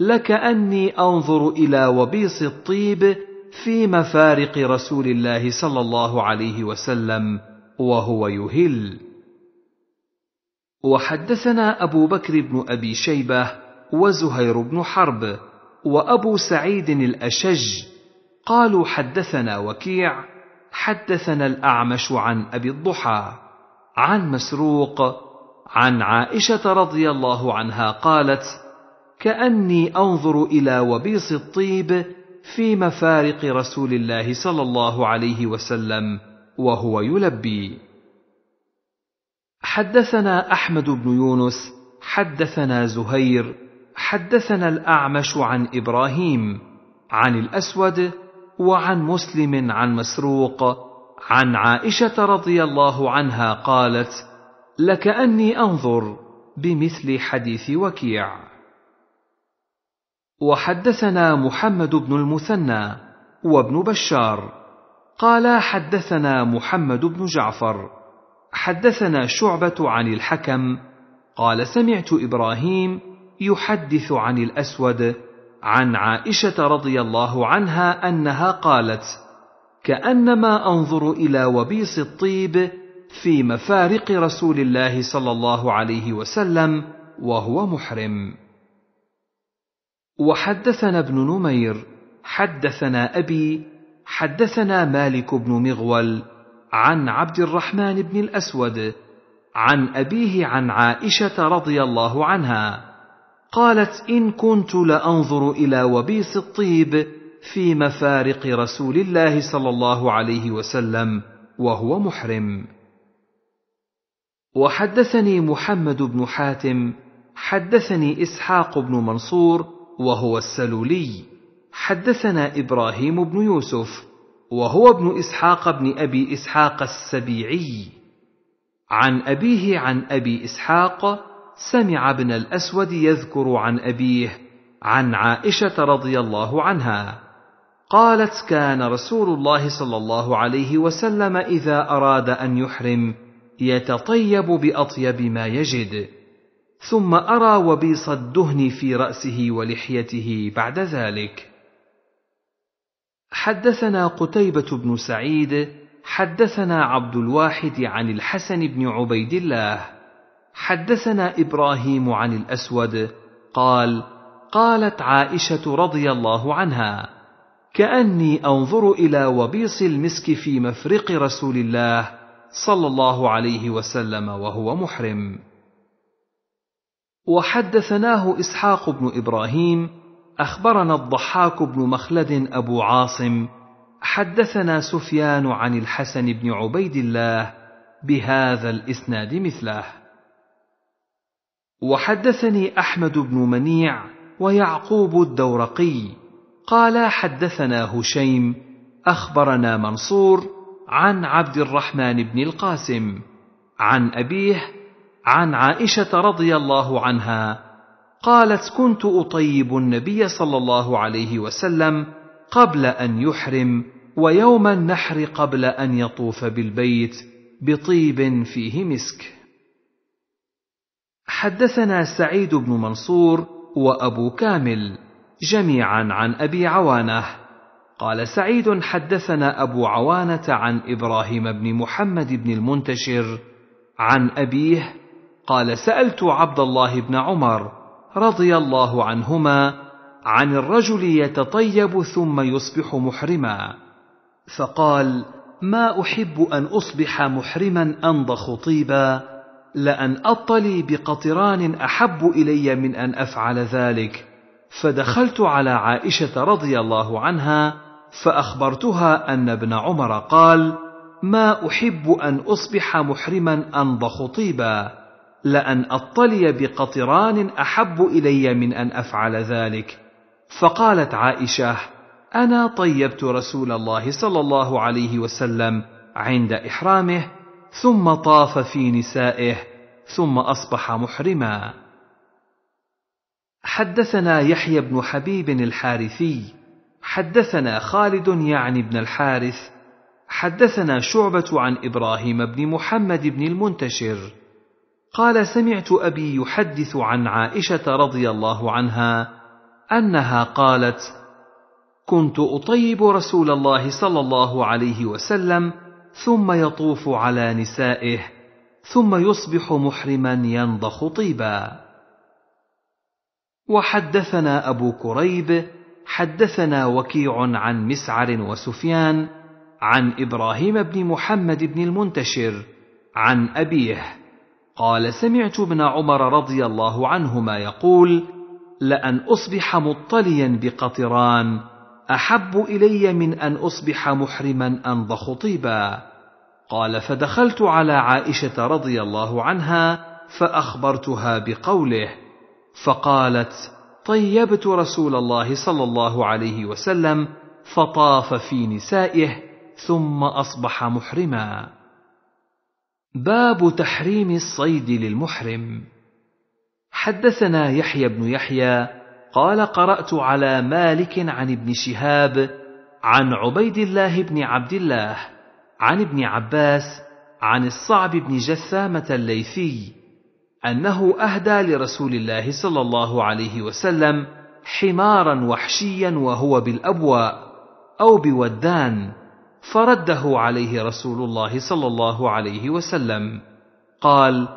لكاني انظر الى وبيص الطيب في مفارق رسول الله صلى الله عليه وسلم وهو يهل وحدثنا ابو بكر بن ابي شيبه وزهير بن حرب وابو سعيد الاشج قالوا حدثنا وكيع حدثنا الاعمش عن ابي الضحى عن مسروق عن عائشه رضي الله عنها قالت كاني انظر الى وبيص الطيب في مفارق رسول الله صلى الله عليه وسلم وهو يلبي حدثنا احمد بن يونس حدثنا زهير حدثنا الاعمش عن ابراهيم عن الاسود وعن مسلم عن مسروق عن عائشه رضي الله عنها قالت لكأني أنظر بمثل حديث وكيع وحدثنا محمد بن المثنى وابن بشار قالا حدثنا محمد بن جعفر حدثنا شعبة عن الحكم قال سمعت إبراهيم يحدث عن الأسود عن عائشة رضي الله عنها أنها قالت: كأنما أنظر إلى وبيص الطيب في مفارق رسول الله صلى الله عليه وسلم وهو محرم وحدثنا ابن نمير حدثنا ابي حدثنا مالك بن مغول عن عبد الرحمن بن الاسود عن ابيه عن عائشه رضي الله عنها قالت ان كنت لانظر الى وبيص الطيب في مفارق رسول الله صلى الله عليه وسلم وهو محرم وحدثني محمد بن حاتم حدثني اسحاق بن منصور وهو السلولي حدثنا ابراهيم بن يوسف وهو ابن اسحاق بن ابي اسحاق السبيعي عن ابيه عن ابي اسحاق سمع ابن الاسود يذكر عن ابيه عن عائشه رضي الله عنها قالت كان رسول الله صلى الله عليه وسلم اذا اراد ان يحرم يتطيب باطيب ما يجد ثم ارى وبيص الدهن في راسه ولحيته بعد ذلك حدثنا قتيبه بن سعيد حدثنا عبد الواحد عن الحسن بن عبيد الله حدثنا ابراهيم عن الاسود قال قالت عائشه رضي الله عنها كاني انظر الى وبيص المسك في مفرق رسول الله صلى الله عليه وسلم وهو محرم وحدثناه اسحاق بن ابراهيم اخبرنا الضحاك بن مخلد ابو عاصم حدثنا سفيان عن الحسن بن عبيد الله بهذا الاسناد مثله وحدثني احمد بن منيع ويعقوب الدورقي قال حدثنا هشيم اخبرنا منصور عن عبد الرحمن بن القاسم عن أبيه عن عائشة رضي الله عنها قالت كنت أطيب النبي صلى الله عليه وسلم قبل أن يحرم ويوم النحر قبل أن يطوف بالبيت بطيب فيه مسك حدثنا سعيد بن منصور وأبو كامل جميعا عن أبي عوانه قال سعيد حدثنا أبو عوانة عن إبراهيم بن محمد بن المنتشر عن أبيه قال سألت عبد الله بن عمر رضي الله عنهما عن الرجل يتطيب ثم يصبح محرما فقال ما أحب أن أصبح محرما أنضخ طيبا لأن أطلي بقطران أحب إلي من أن أفعل ذلك فدخلت على عائشة رضي الله عنها فاخبرتها ان ابن عمر قال ما احب ان اصبح محرما انضخ طيبا لان اطلي بقطران احب الي من ان افعل ذلك فقالت عائشه انا طيبت رسول الله صلى الله عليه وسلم عند احرامه ثم طاف في نسائه ثم اصبح محرما حدثنا يحيى بن حبيب الحارثي حدثنا خالد يعني بن الحارث حدثنا شعبة عن إبراهيم بن محمد بن المنتشر قال سمعت أبي يحدث عن عائشة رضي الله عنها أنها قالت: كنت أطيب رسول الله صلى الله عليه وسلم ثم يطوف على نسائه ثم يصبح محرما ينضخ طيبا. وحدثنا أبو كريب حدثنا وكيع عن مسعر وسفيان عن ابراهيم بن محمد بن المنتشر عن ابيه قال سمعت ابن عمر رضي الله عنهما يقول لان اصبح مطليا بقطران احب الي من ان اصبح محرما انضخ طيبا قال فدخلت على عائشه رضي الله عنها فاخبرتها بقوله فقالت طيبت رسول الله صلى الله عليه وسلم فطاف في نسائه ثم اصبح محرما باب تحريم الصيد للمحرم حدثنا يحيى بن يحيى قال قرات على مالك عن ابن شهاب عن عبيد الله بن عبد الله عن ابن عباس عن الصعب بن جثامه الليثي أنه أهدى لرسول الله صلى الله عليه وسلم حمارا وحشيا وهو بالأبواء أو بودان فرده عليه رسول الله صلى الله عليه وسلم قال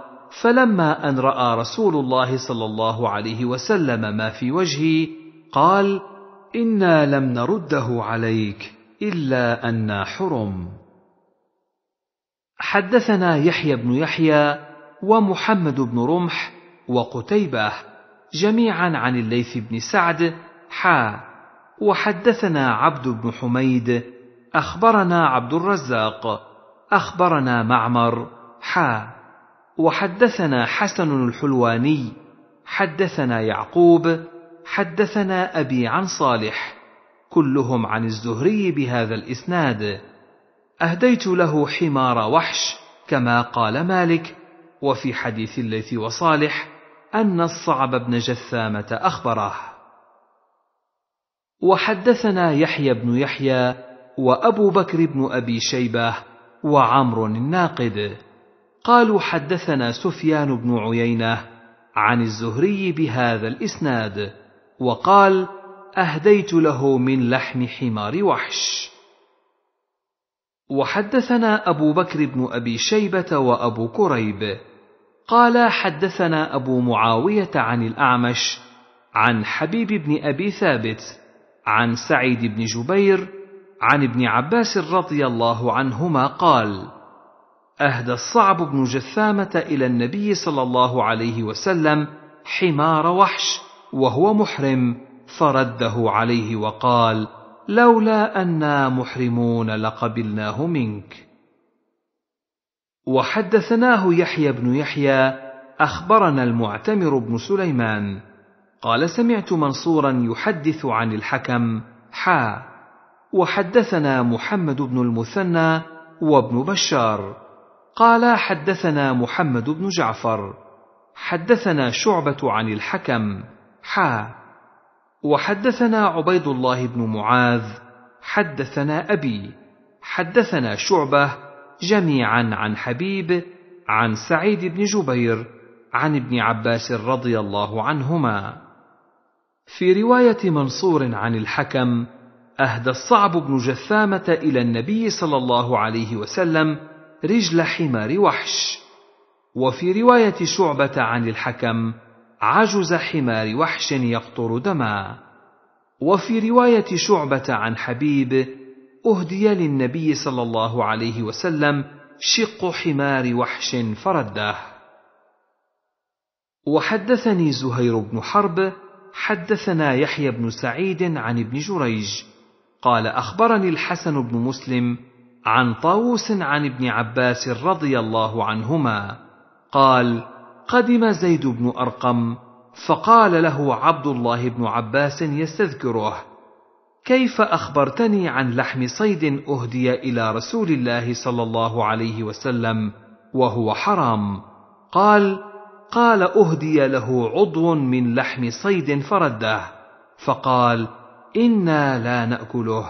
فلما أن رأى رسول الله صلى الله عليه وسلم ما في وجهي قال إنا لم نرده عليك إلا أنا حرم حدثنا يحيى بن يحيى ومحمد بن رمح وقتيبة جميعا عن الليث بن سعد حا وحدثنا عبد بن حميد أخبرنا عبد الرزاق أخبرنا معمر حا وحدثنا حسن الحلواني حدثنا يعقوب حدثنا أبي عن صالح كلهم عن الزهري بهذا الإسناد أهديت له حمار وحش كما قال مالك وفي حديث الليث وصالح أن الصعب بن جثامة أخبره وحدثنا يحيى بن يحيى وأبو بكر بن أبي شيبة وعمر الناقد قالوا حدثنا سفيان بن عيينة عن الزهري بهذا الإسناد وقال أهديت له من لحم حمار وحش وحدثنا أبو بكر بن أبي شيبة وأبو كريب قال حدثنا أبو معاوية عن الأعمش عن حبيب بن أبي ثابت عن سعيد بن جبير عن ابن عباس رضي الله عنهما قال أهدى الصعب بن جثامة إلى النبي صلى الله عليه وسلم حمار وحش وهو محرم فرده عليه وقال لولا أنا محرمون لقبلناه منك وحدثناه يحيى بن يحيى اخبرنا المعتمر بن سليمان قال سمعت منصورا يحدث عن الحكم حا وحدثنا محمد بن المثنى وابن بشار قال حدثنا محمد بن جعفر حدثنا شعبة عن الحكم حا وحدثنا عبيد الله بن معاذ حدثنا أبي حدثنا شعبة جميعا عن حبيب عن سعيد بن جبير عن ابن عباس رضي الله عنهما في روايه منصور عن الحكم اهدى الصعب بن جثامه الى النبي صلى الله عليه وسلم رجل حمار وحش وفي روايه شعبه عن الحكم عجز حمار وحش يقطر دما وفي روايه شعبه عن حبيب أهدي للنبي صلى الله عليه وسلم شق حمار وحش فرده وحدثني زهير بن حرب حدثنا يحيى بن سعيد عن ابن جريج قال اخبرني الحسن بن مسلم عن طاووس عن ابن عباس رضي الله عنهما قال قدم زيد بن ارقم فقال له عبد الله بن عباس يستذكره كيف اخبرتني عن لحم صيد اهدي الى رسول الله صلى الله عليه وسلم وهو حرام قال قال اهدي له عضو من لحم صيد فرده فقال انا لا ناكله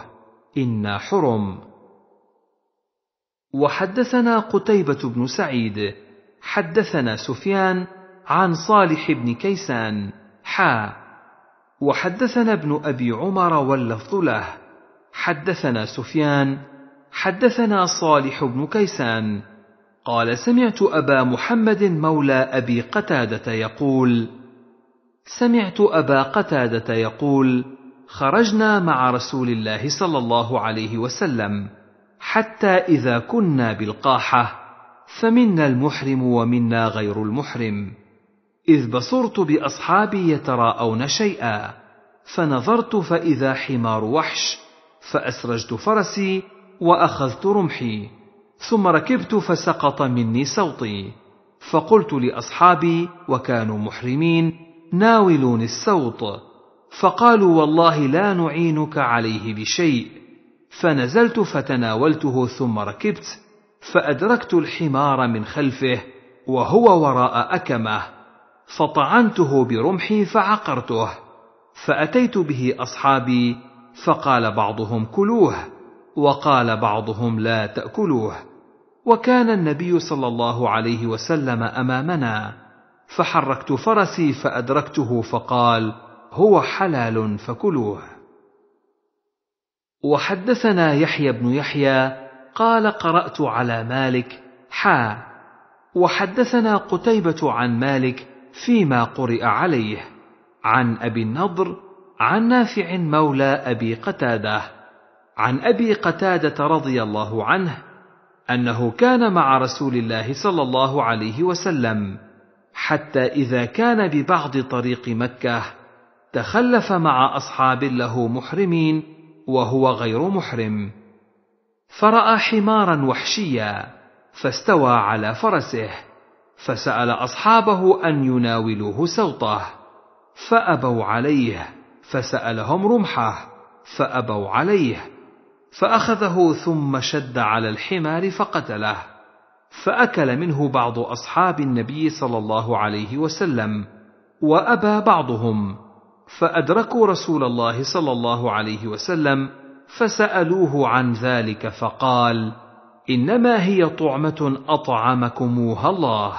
انا حرم وحدثنا قتيبه بن سعيد حدثنا سفيان عن صالح بن كيسان حا وحدثنا ابن ابي عمر واللفظ له حدثنا سفيان حدثنا صالح بن كيسان قال سمعت ابا محمد مولى ابي قتاده يقول سمعت ابا قتاده يقول خرجنا مع رسول الله صلى الله عليه وسلم حتى اذا كنا بالقاحه فمنا المحرم ومنا غير المحرم إذ بصرت بأصحابي يتراءون شيئا فنظرت فإذا حمار وحش فأسرجت فرسي وأخذت رمحي ثم ركبت فسقط مني سوطي فقلت لأصحابي وكانوا محرمين ناولوني السوط فقالوا والله لا نعينك عليه بشيء فنزلت فتناولته ثم ركبت فأدركت الحمار من خلفه وهو وراء أكمه فطعنته برمحي فعقرته فاتيت به اصحابي فقال بعضهم كلوه وقال بعضهم لا تاكلوه وكان النبي صلى الله عليه وسلم امامنا فحركت فرسي فادركته فقال هو حلال فكلوه وحدثنا يحيى بن يحيى قال قرات على مالك حا وحدثنا قتيبه عن مالك فيما قرئ عليه عن ابي النضر عن نافع مولى ابي قتاده عن ابي قتاده رضي الله عنه انه كان مع رسول الله صلى الله عليه وسلم حتى اذا كان ببعض طريق مكه تخلف مع اصحاب له محرمين وهو غير محرم فراى حمارا وحشيا فاستوى على فرسه فسأل أصحابه أن يناولوه سوطه، فأبوا عليه، فسألهم رمحه، فأبوا عليه، فأخذه ثم شد على الحمار فقتله، فأكل منه بعض أصحاب النبي صلى الله عليه وسلم، وأبى بعضهم، فأدركوا رسول الله صلى الله عليه وسلم، فسألوه عن ذلك فقال: إنما هي طعمة أطعمكموها الله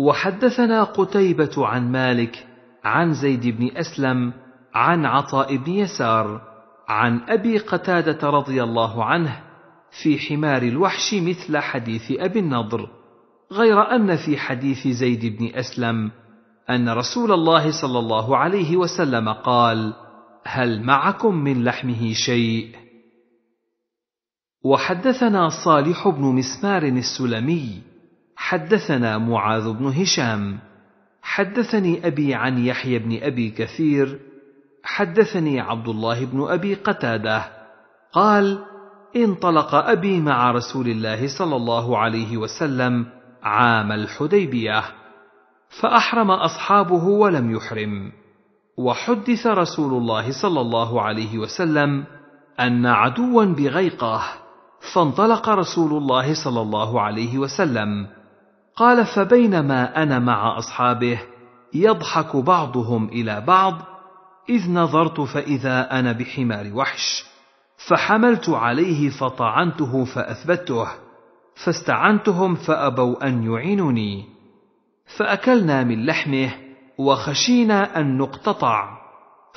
وحدثنا قتيبة عن مالك عن زيد بن أسلم عن عطاء بن يسار عن أبي قتادة رضي الله عنه في حمار الوحش مثل حديث أبي النضر غير أن في حديث زيد بن أسلم أن رسول الله صلى الله عليه وسلم قال: هل معكم من لحمه شيء؟ وحدثنا صالح بن مسمار السلمي حدثنا معاذ بن هشام حدثني ابي عن يحيى بن ابي كثير حدثني عبد الله بن ابي قتاده قال انطلق ابي مع رسول الله صلى الله عليه وسلم عام الحديبيه فاحرم اصحابه ولم يحرم وحدث رسول الله صلى الله عليه وسلم ان عدوا بغيقه فانطلق رسول الله صلى الله عليه وسلم قال فبينما انا مع اصحابه يضحك بعضهم الى بعض اذ نظرت فاذا انا بحمار وحش فحملت عليه فطعنته فاثبته فاستعنتهم فابوا ان يعينوني فاكلنا من لحمه وخشينا ان نقتطع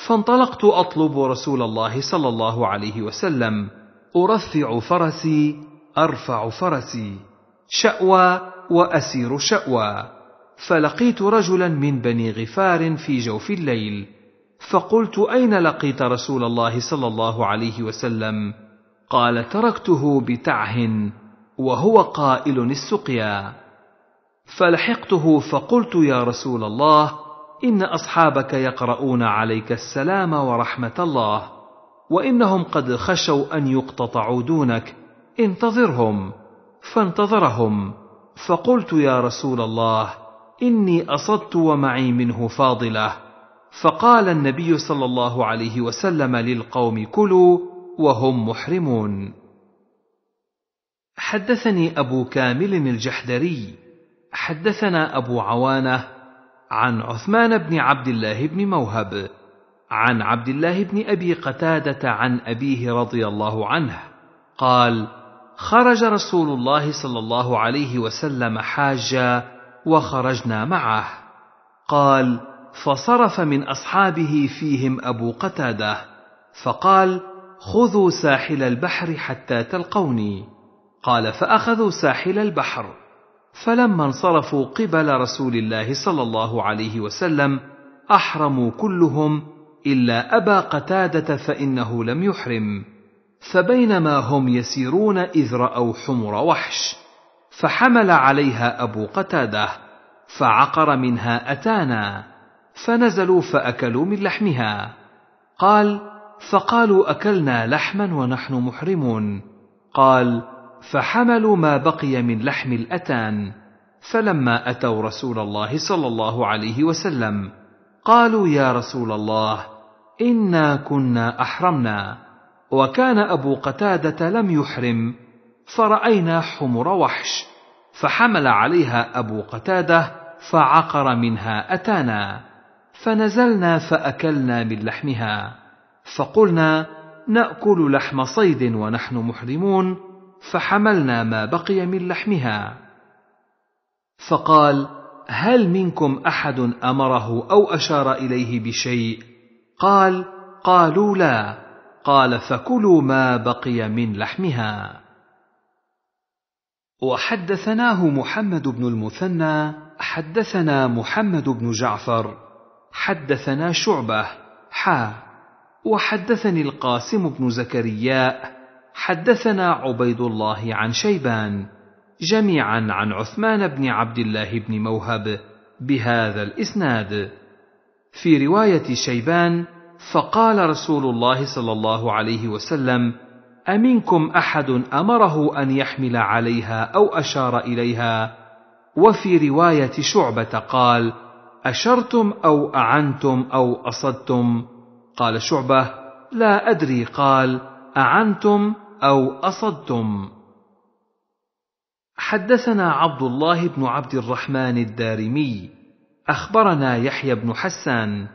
فانطلقت اطلب رسول الله صلى الله عليه وسلم ارفع فرسي ارفع فرسي شاوى وأسير شأوى فلقيت رجلا من بني غفار في جوف الليل فقلت أين لقيت رسول الله صلى الله عليه وسلم قال تركته بتعه وهو قائل السقيا فلحقته فقلت يا رسول الله إن أصحابك يقرؤون عليك السلام ورحمة الله وإنهم قد خشوا أن يقتطعوا دونك انتظرهم فانتظرهم فقلت يا رسول الله اني اصدت ومعي منه فاضله فقال النبي صلى الله عليه وسلم للقوم كلوا وهم محرمون حدثني ابو كامل الجحدري حدثنا ابو عوانه عن عثمان بن عبد الله بن موهب عن عبد الله بن ابي قتاده عن ابيه رضي الله عنه قال خرج رسول الله صلى الله عليه وسلم حاجا وخرجنا معه قال فصرف من اصحابه فيهم ابو قتاده فقال خذوا ساحل البحر حتى تلقوني قال فاخذوا ساحل البحر فلما انصرفوا قبل رسول الله صلى الله عليه وسلم احرموا كلهم الا ابا قتاده فانه لم يحرم فبينما هم يسيرون إذ رأوا حمر وحش فحمل عليها أبو قتادة فعقر منها أتانا فنزلوا فأكلوا من لحمها قال فقالوا أكلنا لحما ونحن محرمون قال فحملوا ما بقي من لحم الأتان فلما أتوا رسول الله صلى الله عليه وسلم قالوا يا رسول الله إنا كنا أحرمنا وكان أبو قتادة لم يحرم فرأينا حمر وحش فحمل عليها أبو قتادة فعقر منها أتانا فنزلنا فأكلنا من لحمها فقلنا نأكل لحم صيد ونحن محرمون فحملنا ما بقي من لحمها فقال هل منكم أحد أمره أو أشار إليه بشيء قال قالوا لا قال فكلوا ما بقي من لحمها وحدثناه محمد بن المثنى حدثنا محمد بن جعفر حدثنا شعبه حا وحدثني القاسم بن زكرياء حدثنا عبيد الله عن شيبان جميعا عن عثمان بن عبد الله بن موهب بهذا الاسناد في روايه شيبان فقال رسول الله صلى الله عليه وسلم امنكم احد امره ان يحمل عليها او اشار اليها وفي روايه شعبه قال اشرتم او اعنتم او اصدتم قال شعبه لا ادري قال اعنتم او اصدتم حدثنا عبد الله بن عبد الرحمن الدارمي اخبرنا يحيى بن حسان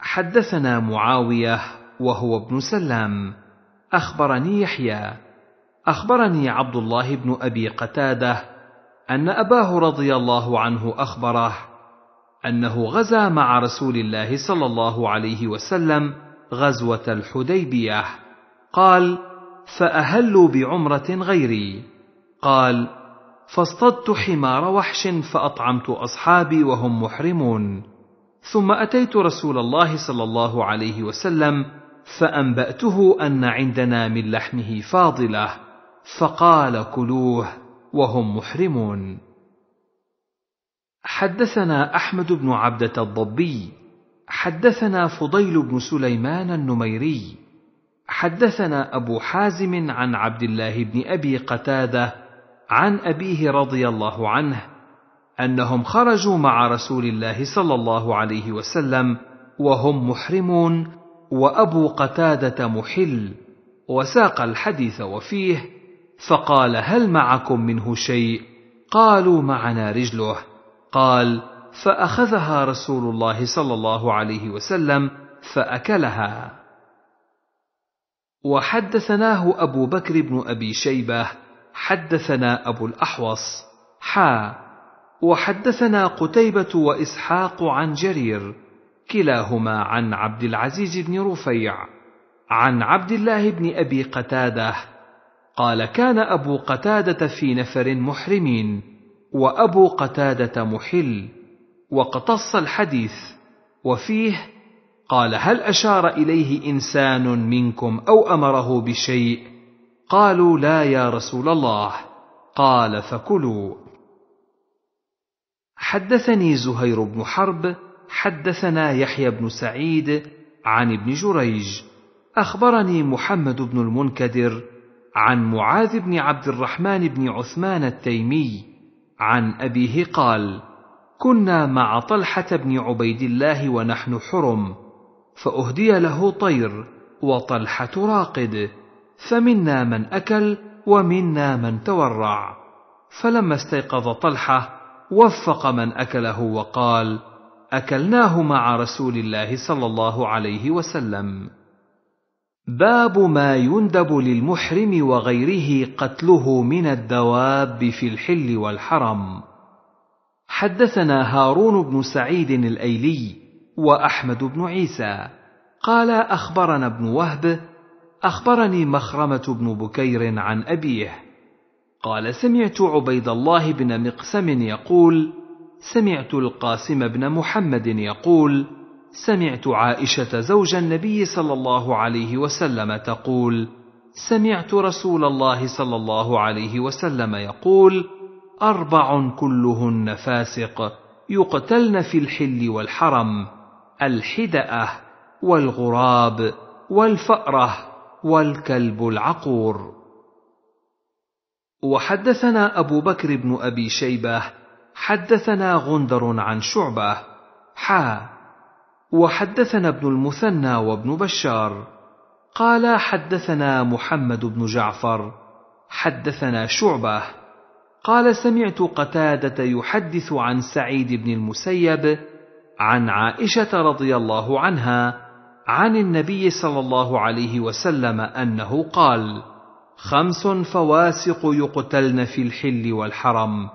حدثنا معاويه وهو ابن سلام اخبرني يحيى اخبرني عبد الله بن ابي قتاده ان اباه رضي الله عنه اخبره انه غزا مع رسول الله صلى الله عليه وسلم غزوه الحديبيه قال فاهلوا بعمره غيري قال فاصطدت حمار وحش فاطعمت اصحابي وهم محرمون ثم اتيت رسول الله صلى الله عليه وسلم فانباته ان عندنا من لحمه فاضله فقال كلوه وهم محرمون حدثنا احمد بن عبده الضبي حدثنا فضيل بن سليمان النميري حدثنا ابو حازم عن عبد الله بن ابي قتاده عن ابيه رضي الله عنه انهم خرجوا مع رسول الله صلى الله عليه وسلم وهم محرمون وابو قتاده محل وساق الحديث وفيه فقال هل معكم منه شيء قالوا معنا رجله قال فاخذها رسول الله صلى الله عليه وسلم فاكلها وحدثناه ابو بكر بن ابي شيبه حدثنا ابو الاحوص حا وحدثنا قتيبة وإسحاق عن جرير كلاهما عن عبد العزيز بن رفيع عن عبد الله بن أبي قتادة قال كان أبو قتادة في نفر محرمين وأبو قتادة محل واقتص الحديث وفيه قال هل أشار إليه إنسان منكم أو أمره بشيء قالوا لا يا رسول الله قال فكلوا حدثني زهير بن حرب حدثنا يحيى بن سعيد عن ابن جريج اخبرني محمد بن المنكدر عن معاذ بن عبد الرحمن بن عثمان التيمي عن ابيه قال كنا مع طلحه بن عبيد الله ونحن حرم فاهدي له طير وطلحه راقد فمنا من اكل ومنا من تورع فلما استيقظ طلحه وفق من اكله وقال اكلناه مع رسول الله صلى الله عليه وسلم باب ما يندب للمحرم وغيره قتله من الدواب في الحل والحرم حدثنا هارون بن سعيد الايلي واحمد بن عيسى قال اخبرنا ابن وهب اخبرني مخرمه بن بكير عن ابيه قال سمعت عبيد الله بن مقسم يقول سمعت القاسم بن محمد يقول سمعت عائشه زوج النبي صلى الله عليه وسلم تقول سمعت رسول الله صلى الله عليه وسلم يقول اربع كلهن فاسق يقتلن في الحل والحرم الحداه والغراب والفاره والكلب العقور وحدثنا أبو بكر بن أبي شيبة حدثنا غندر عن شعبة حا وحدثنا ابن المثنى وابن بشار قال حدثنا محمد بن جعفر حدثنا شعبه قال سمعت قتاده يحدث عن سعيد بن المسيب عن عائشه رضي الله عنها عن النبي صلى الله عليه وسلم انه قال خمس فواسق يقتلن في الحل والحرم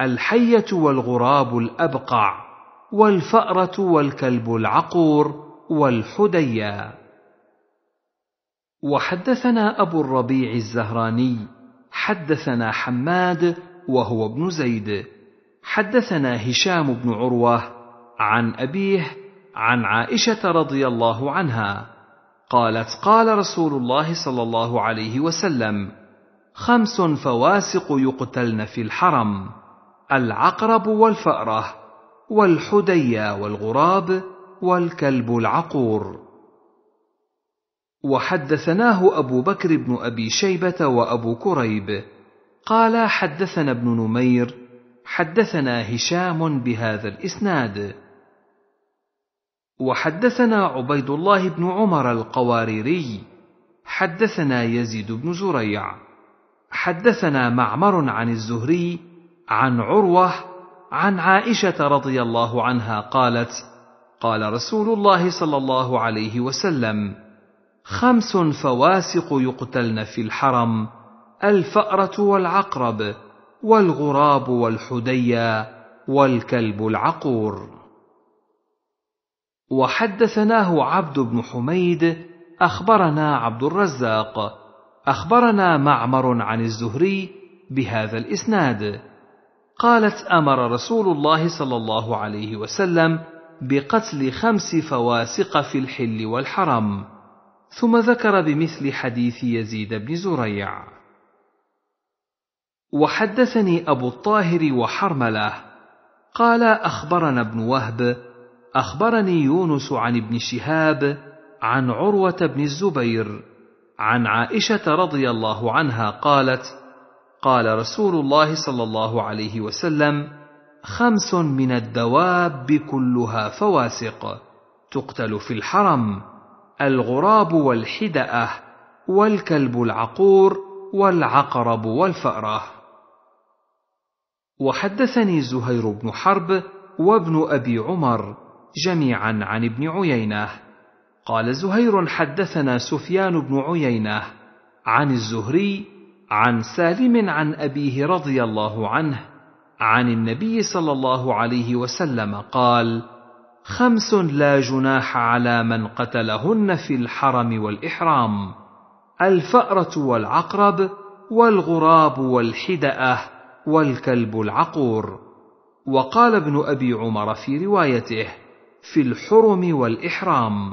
الحيه والغراب الابقع والفاره والكلب العقور والحديا وحدثنا ابو الربيع الزهراني حدثنا حماد وهو ابن زيد حدثنا هشام بن عروه عن ابيه عن عائشه رضي الله عنها قالت قال رسول الله صلى الله عليه وسلم خمس فواسق يقتلن في الحرم العقرب والفاره والحديا والغراب والكلب العقور وحدثناه ابو بكر بن ابي شيبه وابو كريب قال حدثنا ابن نمير حدثنا هشام بهذا الاسناد وحدثنا عبيد الله بن عمر القواريري حدثنا يزيد بن زريع حدثنا معمر عن الزهري عن عروه عن عائشه رضي الله عنها قالت قال رسول الله صلى الله عليه وسلم خمس فواسق يقتلن في الحرم الفاره والعقرب والغراب والحديا والكلب العقور وحدثناه عبد بن حميد اخبرنا عبد الرزاق اخبرنا معمر عن الزهري بهذا الاسناد قالت امر رسول الله صلى الله عليه وسلم بقتل خمس فواسق في الحل والحرم ثم ذكر بمثل حديث يزيد بن زريع وحدثني ابو الطاهر وحرمله قال اخبرنا ابن وهب اخبرني يونس عن ابن شهاب عن عروه بن الزبير عن عائشه رضي الله عنها قالت قال رسول الله صلى الله عليه وسلم خمس من الدواب كلها فواسق تقتل في الحرم الغراب والحداه والكلب العقور والعقرب والفاره وحدثني زهير بن حرب وابن ابي عمر جميعا عن ابن عيينه قال زهير حدثنا سفيان بن عيينه عن الزهري عن سالم عن ابيه رضي الله عنه عن النبي صلى الله عليه وسلم قال خمس لا جناح على من قتلهن في الحرم والاحرام الفاره والعقرب والغراب والحداه والكلب العقور وقال ابن ابي عمر في روايته في الحرم والإحرام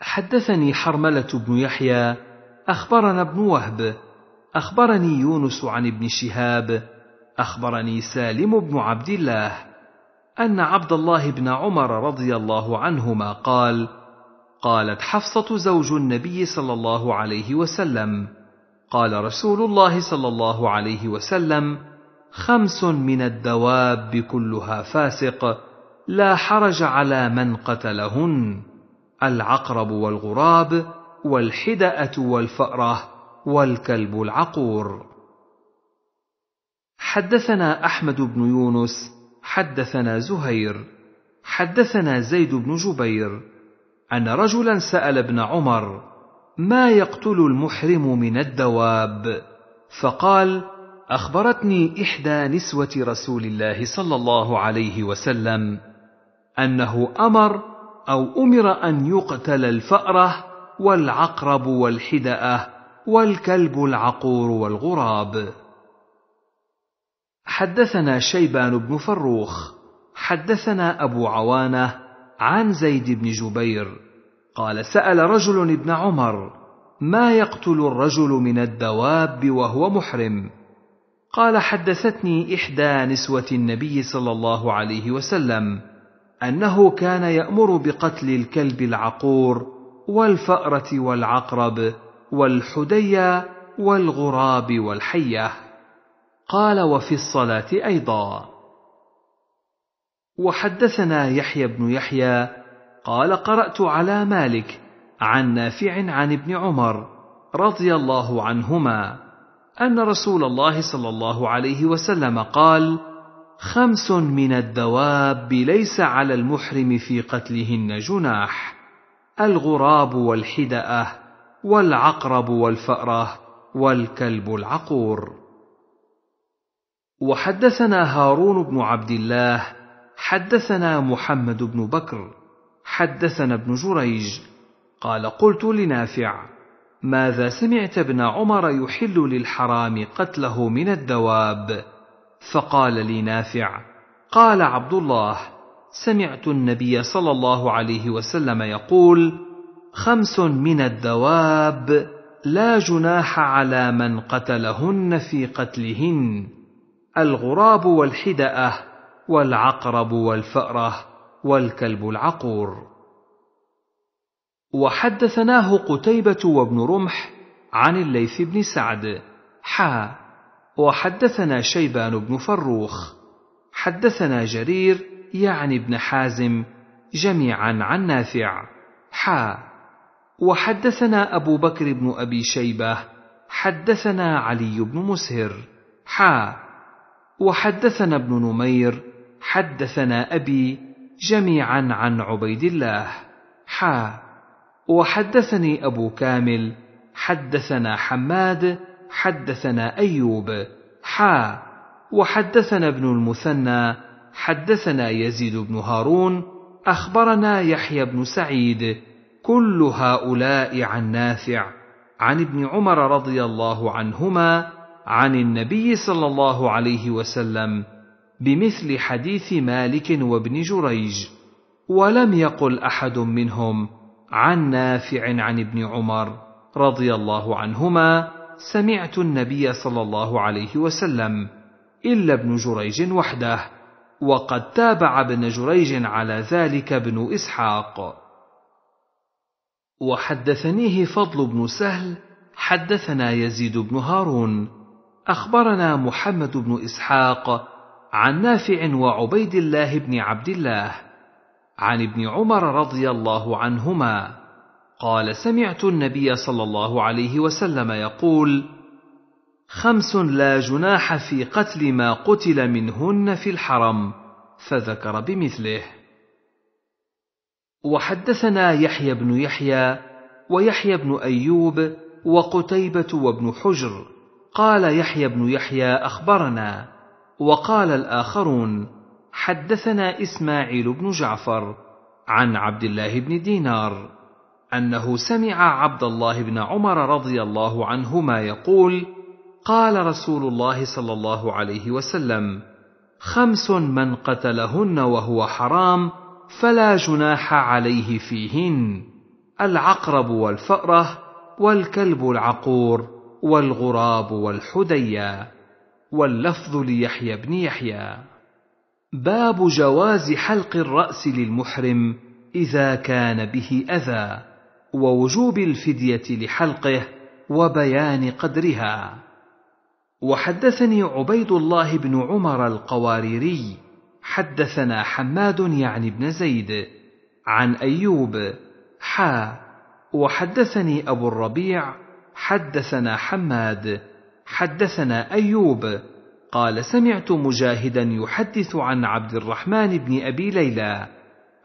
حدثني حرملة بن يحيى أخبرنا ابن وهب أخبرني يونس عن ابن شهاب أخبرني سالم بن عبد الله أن عبد الله بن عمر رضي الله عنهما قال قالت حفصة زوج النبي صلى الله عليه وسلم قال رسول الله صلى الله عليه وسلم خمس من الدواب كلها فاسق لا حرج على من قتلهن العقرب والغراب والحدأة والفأرة والكلب العقور حدثنا أحمد بن يونس حدثنا زهير حدثنا زيد بن جبير أن رجلا سأل ابن عمر ما يقتل المحرم من الدواب فقال أخبرتني إحدى نسوة رسول الله صلى الله عليه وسلم انه امر او امر ان يقتل الفاره والعقرب والحداه والكلب العقور والغراب حدثنا شيبان بن فروخ حدثنا ابو عوانه عن زيد بن جبير قال سال رجل ابن عمر ما يقتل الرجل من الدواب وهو محرم قال حدثتني احدى نسوه النبي صلى الله عليه وسلم انه كان يامر بقتل الكلب العقور والفاره والعقرب والحديه والغراب والحيه قال وفي الصلاه ايضا وحدثنا يحيى بن يحيى قال قرات على مالك عن نافع عن ابن عمر رضي الله عنهما ان رسول الله صلى الله عليه وسلم قال خمس من الدواب ليس على المحرم في قتلهن جناح الغراب والحدأة والعقرب والفأرة والكلب العقور وحدثنا هارون بن عبد الله حدثنا محمد بن بكر حدثنا ابن جريج قال قلت لنافع ماذا سمعت ابن عمر يحل للحرام قتله من الدواب فقال لي نافع قال عبد الله سمعت النبي صلى الله عليه وسلم يقول خمس من الدواب لا جناح على من قتلهن في قتلهن الغراب والحداه والعقرب والفاره والكلب العقور وحدثناه قتيبه وابن رمح عن الليث بن سعد حا وحدثنا شيبان بن فروخ حدثنا جرير يعني بن حازم جميعا عن نافع حا وحدثنا أبو بكر بن أبي شيبة حدثنا علي بن مسهر حا وحدثنا ابن نمير حدثنا أبي جميعا عن عبيد الله حا وحدثني أبو كامل حدثنا حماد حدثنا أيوب حا وحدثنا ابن المثنى حدثنا يزيد بن هارون أخبرنا يحيى بن سعيد كل هؤلاء عن نافع عن ابن عمر رضي الله عنهما عن النبي صلى الله عليه وسلم بمثل حديث مالك وابن جريج ولم يقل احد منهم عن نافع عن ابن عمر رضي الله عنهما سمعت النبي صلى الله عليه وسلم إلا ابن جريج وحده وقد تابع ابن جريج على ذلك ابن إسحاق وحدثنيه فضل بن سهل حدثنا يزيد بن هارون أخبرنا محمد بن إسحاق عن نافع وعبيد الله بن عبد الله عن ابن عمر رضي الله عنهما قال سمعت النبي صلى الله عليه وسلم يقول خمس لا جناح في قتل ما قتل منهن في الحرم فذكر بمثله وحدثنا يحيى بن يحيى ويحيى بن ايوب وقتيبه وابن حجر قال يحيى بن يحيى اخبرنا وقال الاخرون حدثنا اسماعيل بن جعفر عن عبد الله بن دينار انه سمع عبد الله بن عمر رضي الله عنهما يقول قال رسول الله صلى الله عليه وسلم خمس من قتلهن وهو حرام فلا جناح عليه فيهن العقرب والفاره والكلب العقور والغراب والحديا واللفظ ليحيى بن يحيى باب جواز حلق الراس للمحرم اذا كان به اذى ووجوب الفديه لحلقه وبيان قدرها وحدثني عبيد الله بن عمر القواريري حدثنا حماد يعني بن زيد عن ايوب حا وحدثني ابو الربيع حدثنا حماد حدثنا ايوب قال سمعت مجاهدا يحدث عن عبد الرحمن بن ابي ليلى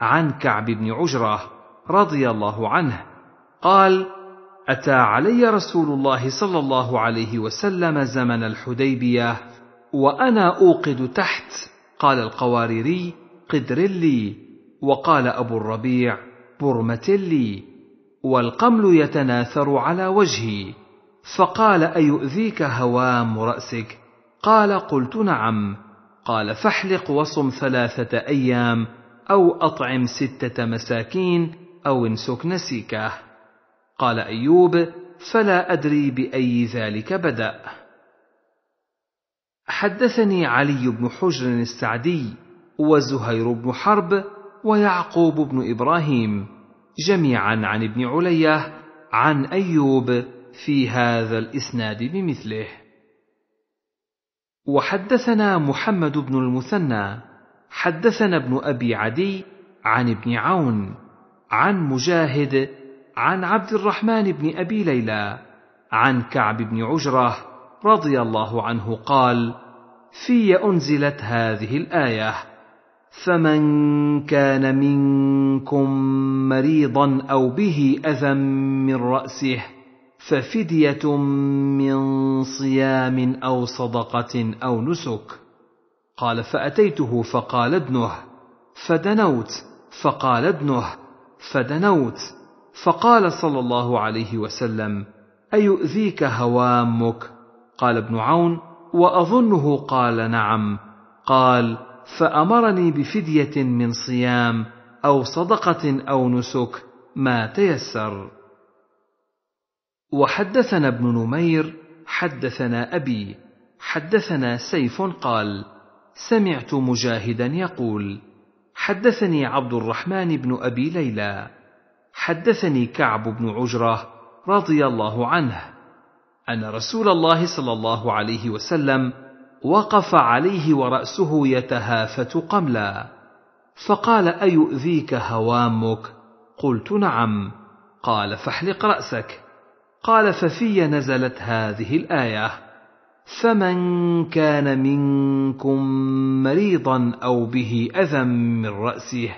عن كعب بن عجره رضي الله عنه قال اتى علي رسول الله صلى الله عليه وسلم زمن الحديبيه وانا اوقد تحت قال القواريري قدر لي وقال ابو الربيع برمه لي والقمل يتناثر على وجهي فقال ايؤذيك هوام راسك قال قلت نعم قال فاحلق وصم ثلاثه ايام او اطعم سته مساكين او انسك نسيكه قال ايوب فلا ادري باي ذلك بدا حدثني علي بن حجر السعدي وزهير بن حرب ويعقوب بن ابراهيم جميعا عن ابن عليه عن ايوب في هذا الاسناد بمثله وحدثنا محمد بن المثنى حدثنا ابن ابي عدي عن ابن عون عن مجاهد عن عبد الرحمن بن ابي ليلى عن كعب بن عجره رضي الله عنه قال في انزلت هذه الايه فمن كان منكم مريضا او به اذى من راسه ففديه من صيام او صدقه او نسك قال فاتيته فقال ادنه فدنوت فقال ادنه فدنوت فقال صلى الله عليه وسلم ايؤذيك هوامك قال ابن عون واظنه قال نعم قال فامرني بفديه من صيام او صدقه او نسك ما تيسر وحدثنا ابن نمير حدثنا ابي حدثنا سيف قال سمعت مجاهدا يقول حدثني عبد الرحمن بن ابي ليلى حدثني كعب بن عجره رضي الله عنه ان رسول الله صلى الله عليه وسلم وقف عليه وراسه يتهافت قملا فقال ايؤذيك هوامك قلت نعم قال فاحلق راسك قال ففي نزلت هذه الايه فمن كان منكم مريضا او به اذى من راسه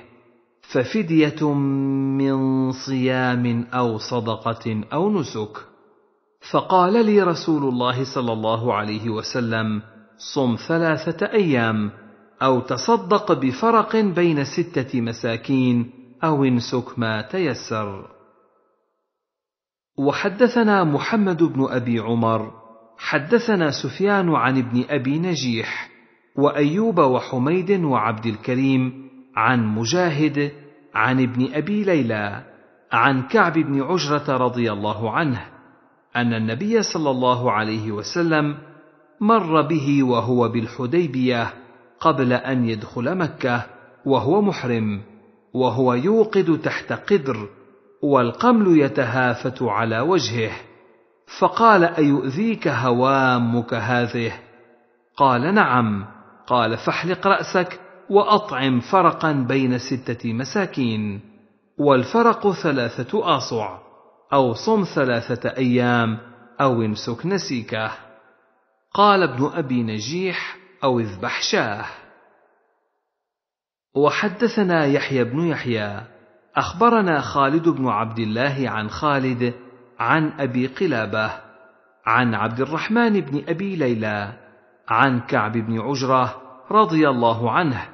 ففدية من صيام أو صدقة أو نسك فقال لي رسول الله صلى الله عليه وسلم صم ثلاثة أيام أو تصدق بفرق بين ستة مساكين أو انسك ما تيسر وحدثنا محمد بن أبي عمر حدثنا سفيان عن ابن أبي نجيح وأيوب وحميد وعبد الكريم عن مجاهد عن ابن ابي ليلى عن كعب بن عجره رضي الله عنه ان النبي صلى الله عليه وسلم مر به وهو بالحديبيه قبل ان يدخل مكه وهو محرم وهو يوقد تحت قدر والقمل يتهافت على وجهه فقال ايؤذيك هوامك هذه قال نعم قال فاحلق راسك وأطعم فرقا بين ستة مساكين والفرق ثلاثة آصع أو صم ثلاثة أيام أو امسك نسيكه قال ابن أبي نجيح أو اذبح شاه وحدثنا يحيى بن يحيى أخبرنا خالد بن عبد الله عن خالد عن أبي قلابة عن عبد الرحمن بن أبي ليلى عن كعب بن عجرة رضي الله عنه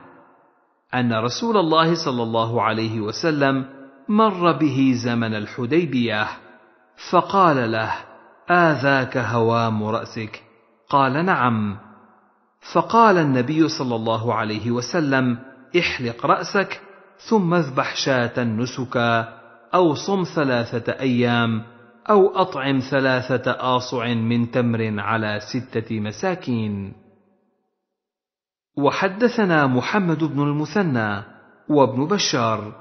ان رسول الله صلى الله عليه وسلم مر به زمن الحديبيه فقال له اذاك هوام راسك قال نعم فقال النبي صلى الله عليه وسلم احلق راسك ثم اذبح شاه نسكا او صم ثلاثه ايام او اطعم ثلاثه اصع من تمر على سته مساكين وحدثنا محمد بن المثنى وابن بشار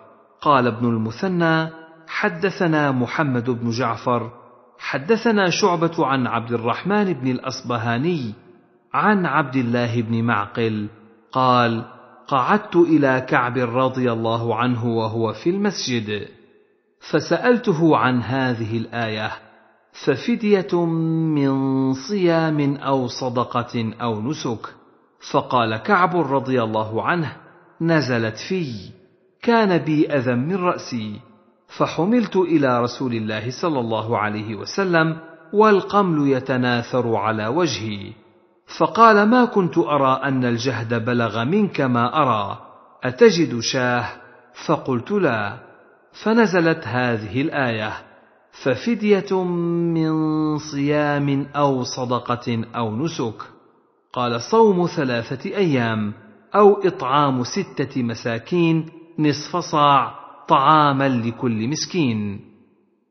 قال ابن المثنى حدثنا محمد بن جعفر حدثنا شعبة عن عبد الرحمن بن الأصبهاني عن عبد الله بن معقل قال قعدت إلى كعب رضي الله عنه وهو في المسجد فسألته عن هذه الآية ففدية من صيام أو صدقة أو نسك فقال كعب رضي الله عنه نزلت في كان بي اذى من راسي فحملت الى رسول الله صلى الله عليه وسلم والقمل يتناثر على وجهي فقال ما كنت ارى ان الجهد بلغ منك ما ارى اتجد شاه فقلت لا فنزلت هذه الايه ففديه من صيام او صدقه او نسك قال صوم ثلاثة أيام أو إطعام ستة مساكين نصف صاع طعاما لكل مسكين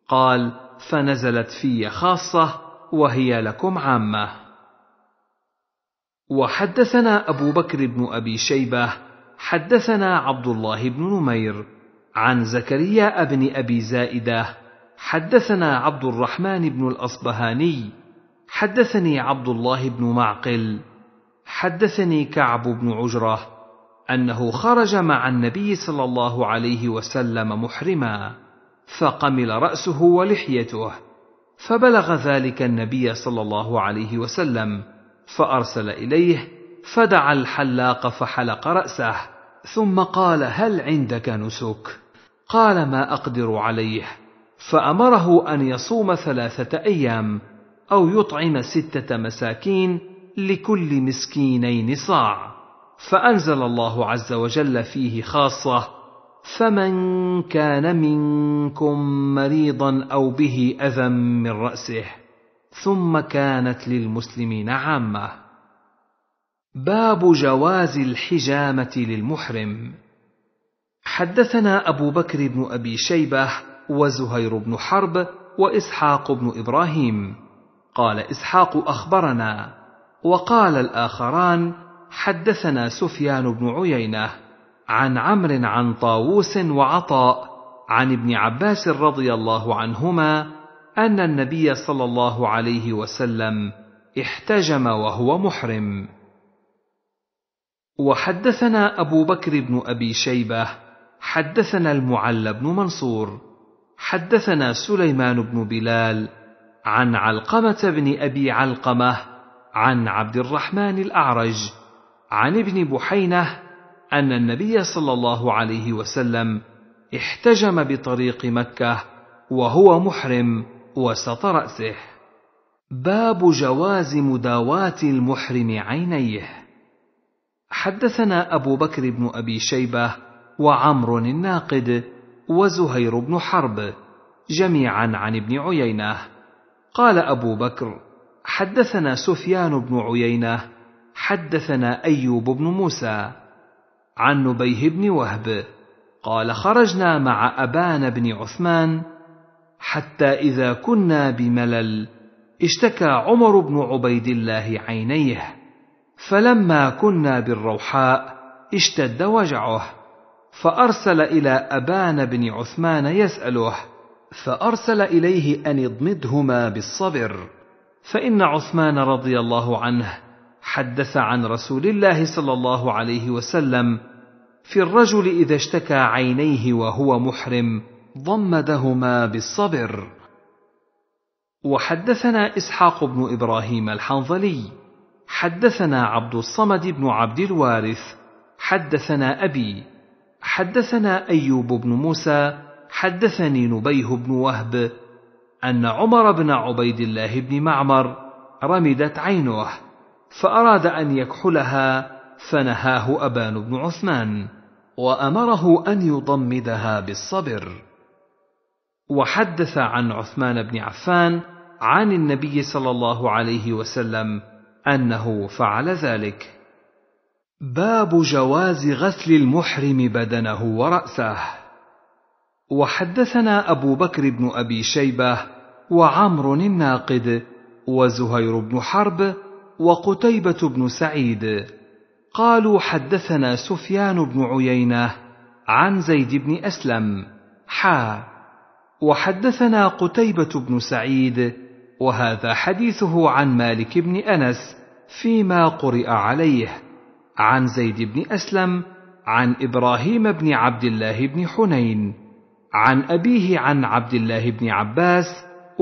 قال فنزلت في خاصة وهي لكم عامة وحدثنا أبو بكر بن أبي شيبة حدثنا عبد الله بن نمير عن زكريا بن أبي زائدة حدثنا عبد الرحمن بن الأصبهاني حدثني عبد الله بن معقل حدثني كعب بن عجره انه خرج مع النبي صلى الله عليه وسلم محرما فقمل راسه ولحيته فبلغ ذلك النبي صلى الله عليه وسلم فارسل اليه فدعا الحلاق فحلق راسه ثم قال هل عندك نسك قال ما اقدر عليه فامره ان يصوم ثلاثه ايام او يطعم سته مساكين لكل مسكينين صاع فانزل الله عز وجل فيه خاصه فمن كان منكم مريضا او به اذى من راسه ثم كانت للمسلمين عامه باب جواز الحجامه للمحرم حدثنا ابو بكر بن ابي شيبه وزهير بن حرب واسحاق بن ابراهيم قال اسحاق اخبرنا وقال الآخران حدثنا سفيان بن عيينة عن عمرو عن طاووس وعطاء عن ابن عباس رضي الله عنهما أن النبي صلى الله عليه وسلم احتجم وهو محرم وحدثنا أبو بكر بن أبي شيبة حدثنا المعلى بن منصور حدثنا سليمان بن بلال عن علقمة بن أبي علقمة عن عبد الرحمن الأعرج عن ابن بحينة أن النبي صلى الله عليه وسلم احتجم بطريق مكة وهو محرم وسط رأسه. باب جواز مداواة المحرم عينيه. حدثنا أبو بكر بن أبي شيبة وعمر الناقد وزهير بن حرب جميعا عن ابن عيينة. قال أبو بكر: حدثنا سفيان بن عيينه حدثنا ايوب بن موسى عن نبيه بن وهب قال خرجنا مع ابان بن عثمان حتى اذا كنا بملل اشتكى عمر بن عبيد الله عينيه فلما كنا بالروحاء اشتد وجعه فارسل الى ابان بن عثمان يساله فارسل اليه ان اضمدهما بالصبر فإن عثمان رضي الله عنه حدث عن رسول الله صلى الله عليه وسلم في الرجل إذا اشتكى عينيه وهو محرم ضمدهما بالصبر. وحدثنا إسحاق بن إبراهيم الحنظلي، حدثنا عبد الصمد بن عبد الوارث، حدثنا أبي، حدثنا أيوب بن موسى، حدثني نبيه بن وهب، أن عمر بن عبيد الله بن معمر رمدت عينه فأراد أن يكحلها فنهاه أبان بن عثمان وأمره أن يضمدها بالصبر وحدث عن عثمان بن عفان عن النبي صلى الله عليه وسلم أنه فعل ذلك باب جواز غسل المحرم بدنه ورأسه وحدثنا أبو بكر بن أبي شيبة وعمر الناقد وزهير بن حرب وقتيبة بن سعيد قالوا حدثنا سفيان بن عيينة عن زيد بن أسلم حا وحدثنا قتيبة بن سعيد وهذا حديثه عن مالك بن أنس فيما قرئ عليه عن زيد بن أسلم عن إبراهيم بن عبد الله بن حنين عن أبيه عن عبد الله بن عباس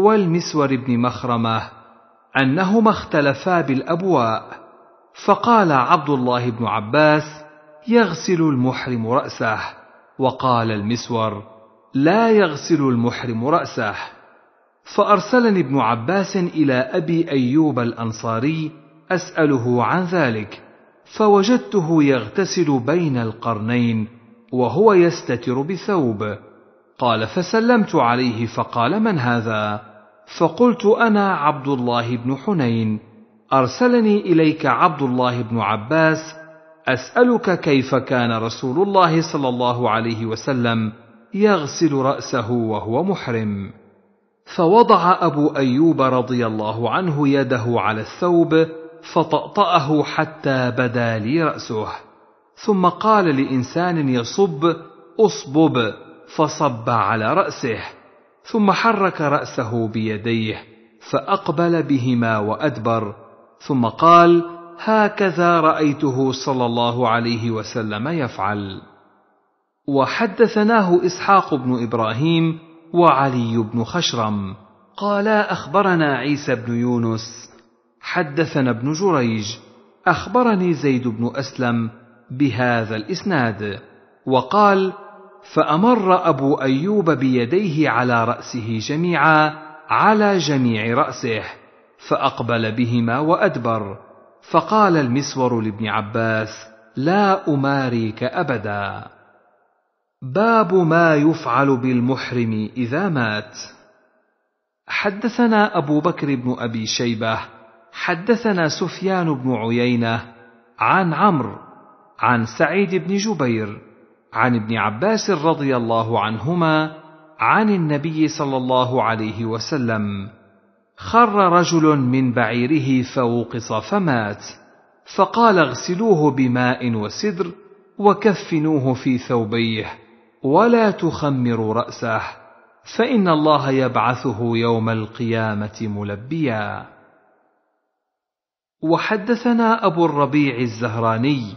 والمسور بن مخرمه انهما اختلفا بالابواء فقال عبد الله بن عباس يغسل المحرم راسه وقال المسور لا يغسل المحرم راسه فارسلني ابن عباس الى ابي ايوب الانصاري اساله عن ذلك فوجدته يغتسل بين القرنين وهو يستتر بثوب قال فسلمت عليه فقال من هذا فقلت انا عبد الله بن حنين ارسلني اليك عبد الله بن عباس اسالك كيف كان رسول الله صلى الله عليه وسلم يغسل راسه وهو محرم فوضع ابو ايوب رضي الله عنه يده على الثوب فطأطأه حتى بدا لي رأسه ثم قال لإنسان يصب أصبب فصب على رأسه ثم حرك راسه بيديه فاقبل بهما وادبر ثم قال هكذا رايته صلى الله عليه وسلم يفعل وحدثناه اسحاق بن ابراهيم وعلي بن خشرم قالا اخبرنا عيسى بن يونس حدثنا ابن جريج اخبرني زيد بن اسلم بهذا الاسناد وقال فامر ابو ايوب بيديه على راسه جميعا على جميع راسه فاقبل بهما وادبر فقال المسور لابن عباس لا اماريك ابدا باب ما يفعل بالمحرم اذا مات حدثنا ابو بكر بن ابي شيبه حدثنا سفيان بن عيينه عن عمرو عن سعيد بن جبير عن ابن عباس رضي الله عنهما عن النبي صلى الله عليه وسلم خر رجل من بعيره فوقص فمات فقال اغسلوه بماء وسدر وكفنوه في ثوبيه ولا تخمروا راسه فان الله يبعثه يوم القيامه ملبيا وحدثنا ابو الربيع الزهراني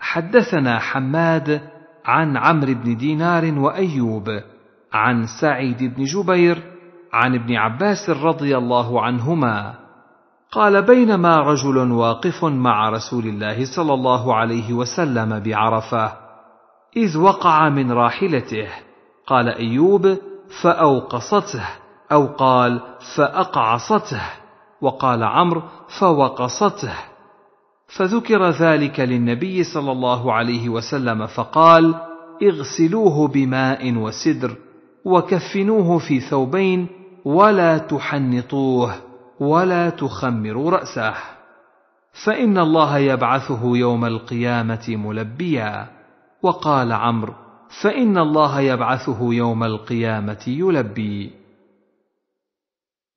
حدثنا حماد عن عمرو بن دينار وايوب عن سعيد بن جبير عن ابن عباس رضي الله عنهما قال بينما رجل واقف مع رسول الله صلى الله عليه وسلم بعرفه اذ وقع من راحلته قال ايوب فاوقصته او قال فاقعصته وقال عمرو فوقصته فذكر ذلك للنبي صلى الله عليه وسلم فقال اغسلوه بماء وسدر وكفنوه في ثوبين ولا تحنطوه ولا تخمروا راسه فان الله يبعثه يوم القيامه ملبيا وقال عمرو فان الله يبعثه يوم القيامه يلبي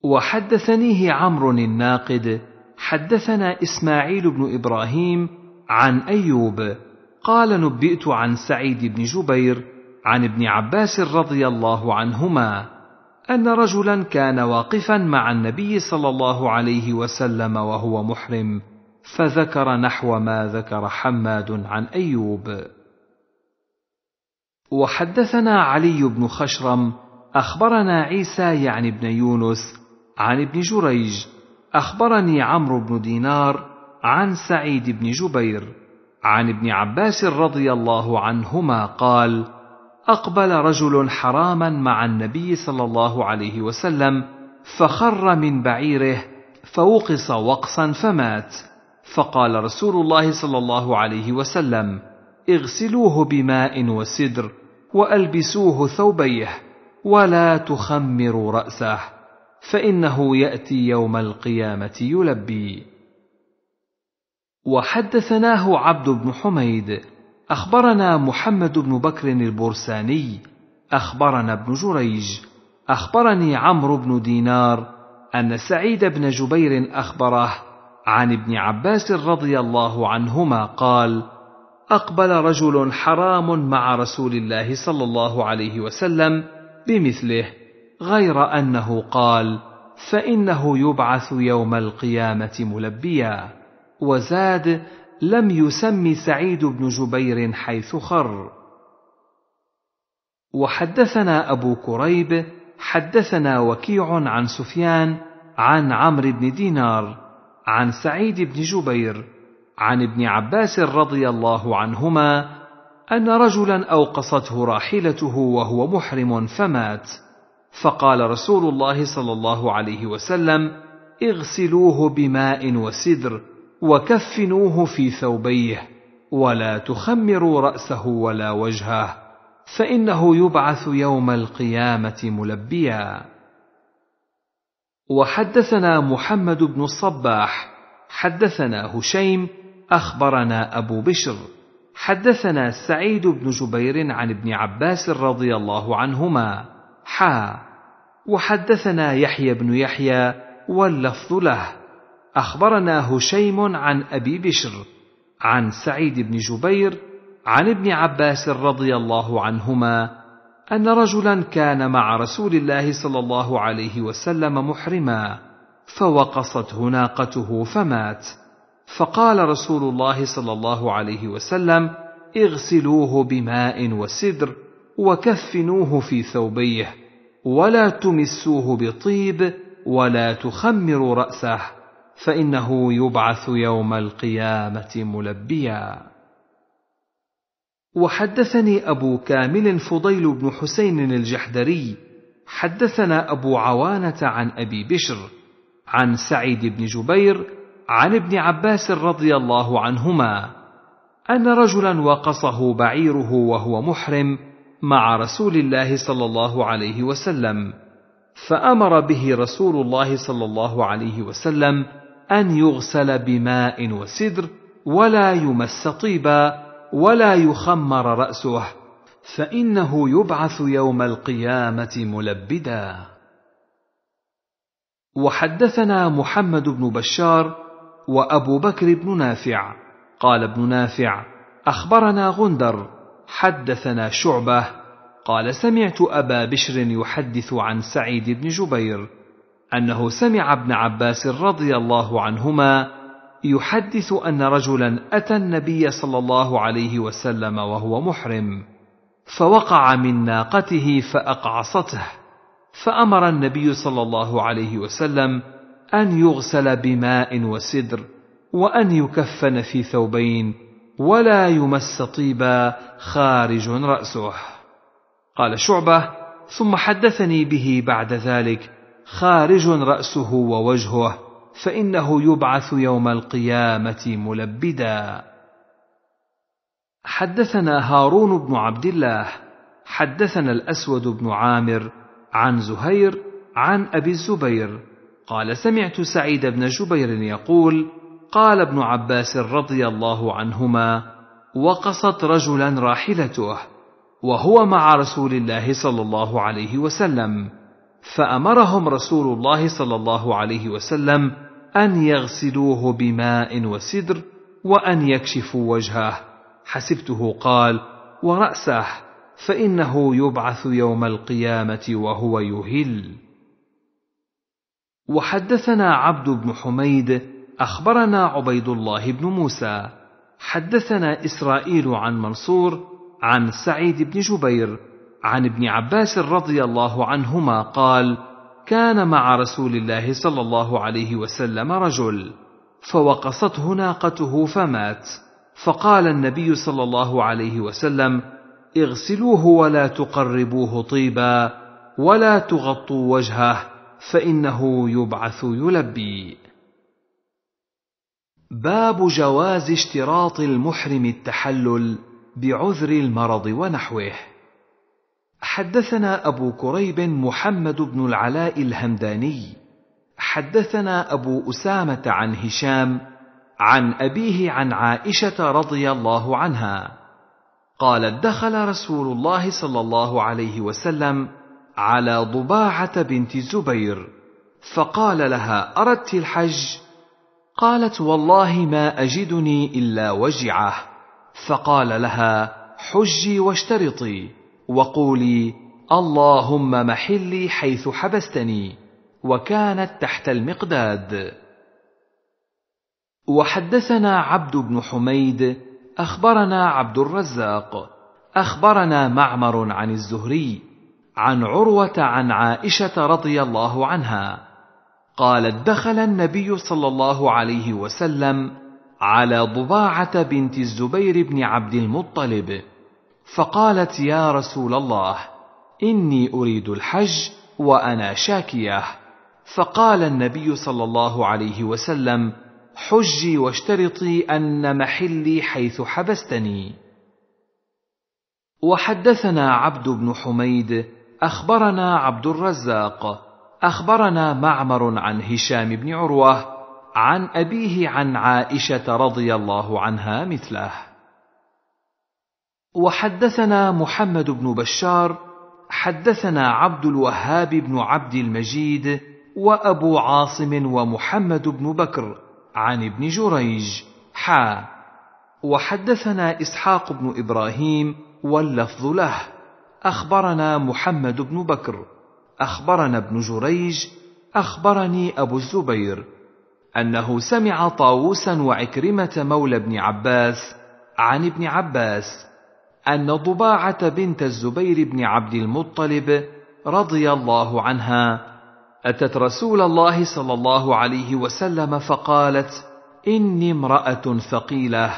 وحدثنيه عمرو الناقد حدثنا اسماعيل بن ابراهيم عن ايوب قال نبئت عن سعيد بن جبير عن ابن عباس رضي الله عنهما ان رجلا كان واقفا مع النبي صلى الله عليه وسلم وهو محرم فذكر نحو ما ذكر حماد عن ايوب وحدثنا علي بن خشرم اخبرنا عيسى يعني بن يونس عن ابن جريج اخبرني عمرو بن دينار عن سعيد بن جبير عن ابن عباس رضي الله عنهما قال اقبل رجل حراما مع النبي صلى الله عليه وسلم فخر من بعيره فوقص وقصا فمات فقال رسول الله صلى الله عليه وسلم اغسلوه بماء وسدر والبسوه ثوبيه ولا تخمروا راسه فانه ياتي يوم القيامه يلبي وحدثناه عبد بن حميد اخبرنا محمد بن بكر البرساني اخبرنا ابن جريج اخبرني عمرو بن دينار ان سعيد بن جبير اخبره عن ابن عباس رضي الله عنهما قال اقبل رجل حرام مع رسول الله صلى الله عليه وسلم بمثله غير انه قال فانه يبعث يوم القيامه ملبيا وزاد لم يسم سعيد بن جبير حيث خر وحدثنا ابو كريب حدثنا وكيع عن سفيان عن عمرو بن دينار عن سعيد بن جبير عن ابن عباس رضي الله عنهما ان رجلا اوقصته راحلته وهو محرم فمات فقال رسول الله صلى الله عليه وسلم اغسلوه بماء وسدر وكفنوه في ثوبيه ولا تخمروا راسه ولا وجهه فانه يبعث يوم القيامه ملبيا وحدثنا محمد بن الصباح حدثنا هشيم اخبرنا ابو بشر حدثنا سعيد بن جبير عن ابن عباس رضي الله عنهما حا وحدثنا يحيى بن يحيى واللفظ له اخبرنا هشيم عن ابي بشر عن سعيد بن جبير عن ابن عباس رضي الله عنهما ان رجلا كان مع رسول الله صلى الله عليه وسلم محرما فوقصته ناقته فمات فقال رسول الله صلى الله عليه وسلم اغسلوه بماء وسدر وكفنوه في ثوبيه ولا تمسوه بطيب ولا تخمر راسه فانه يبعث يوم القيامه ملبيا وحدثني ابو كامل فضيل بن حسين الجحدري حدثنا ابو عوانه عن ابي بشر عن سعيد بن جبير عن ابن عباس رضي الله عنهما ان رجلا وقصه بعيره وهو محرم مع رسول الله صلى الله عليه وسلم فامر به رسول الله صلى الله عليه وسلم ان يغسل بماء وسدر ولا يمس طيبا ولا يخمر راسه فانه يبعث يوم القيامه ملبدا وحدثنا محمد بن بشار وابو بكر بن نافع قال ابن نافع اخبرنا غندر حدثنا شعبه قال سمعت ابا بشر يحدث عن سعيد بن جبير انه سمع ابن عباس رضي الله عنهما يحدث ان رجلا اتى النبي صلى الله عليه وسلم وهو محرم فوقع من ناقته فاقعصته فامر النبي صلى الله عليه وسلم ان يغسل بماء وسدر وان يكفن في ثوبين ولا يمس طيبا خارج رأسه قال شعبة ثم حدثني به بعد ذلك خارج رأسه ووجهه فإنه يبعث يوم القيامة ملبدا حدثنا هارون بن عبد الله حدثنا الأسود بن عامر عن زهير عن أبي الزبير قال سمعت سعيد بن جبير يقول قال ابن عباس رضي الله عنهما وقصت رجلا راحلته وهو مع رسول الله صلى الله عليه وسلم فامرهم رسول الله صلى الله عليه وسلم ان يغسلوه بماء وسدر وان يكشفوا وجهه حسبته قال وراسه فانه يبعث يوم القيامه وهو يهل وحدثنا عبد بن حميد اخبرنا عبيد الله بن موسى حدثنا إسرائيل عن منصور عن سعيد بن جبير عن ابن عباس رضي الله عنهما قال كان مع رسول الله صلى الله عليه وسلم رجل فوقصته ناقته فمات فقال النبي صلى الله عليه وسلم اغسلوه ولا تقربوه طيبا ولا تغطوا وجهه فانه يبعث يلبي باب جواز اشتراط المحرم التحلل بعذر المرض ونحوه حدثنا ابو كريب محمد بن العلاء الهمداني حدثنا ابو اسامه عن هشام عن ابيه عن عائشه رضي الله عنها قالت دخل رسول الله صلى الله عليه وسلم على ضباعه بنت زبير فقال لها اردت الحج قالت والله ما اجدني الا وجعه فقال لها حجي واشترطي وقولي اللهم محلي حيث حبستني وكانت تحت المقداد وحدثنا عبد بن حميد اخبرنا عبد الرزاق اخبرنا معمر عن الزهري عن عروه عن عائشه رضي الله عنها قالت دخل النبي صلى الله عليه وسلم على ضباعه بنت الزبير بن عبد المطلب فقالت يا رسول الله اني اريد الحج وانا شاكيه فقال النبي صلى الله عليه وسلم حجي واشترطي ان محلي حيث حبستني وحدثنا عبد بن حميد اخبرنا عبد الرزاق اخبرنا معمر عن هشام بن عروه عن ابيه عن عائشه رضي الله عنها مثله وحدثنا محمد بن بشار حدثنا عبد الوهاب بن عبد المجيد وابو عاصم ومحمد بن بكر عن ابن جريج حا وحدثنا اسحاق بن ابراهيم واللفظ له اخبرنا محمد بن بكر اخبرنا ابن جريج اخبرني ابو الزبير انه سمع طاووسا وعكرمه مولى ابن عباس عن ابن عباس ان ضباعه بنت الزبير بن عبد المطلب رضي الله عنها اتت رسول الله صلى الله عليه وسلم فقالت اني امراه ثقيله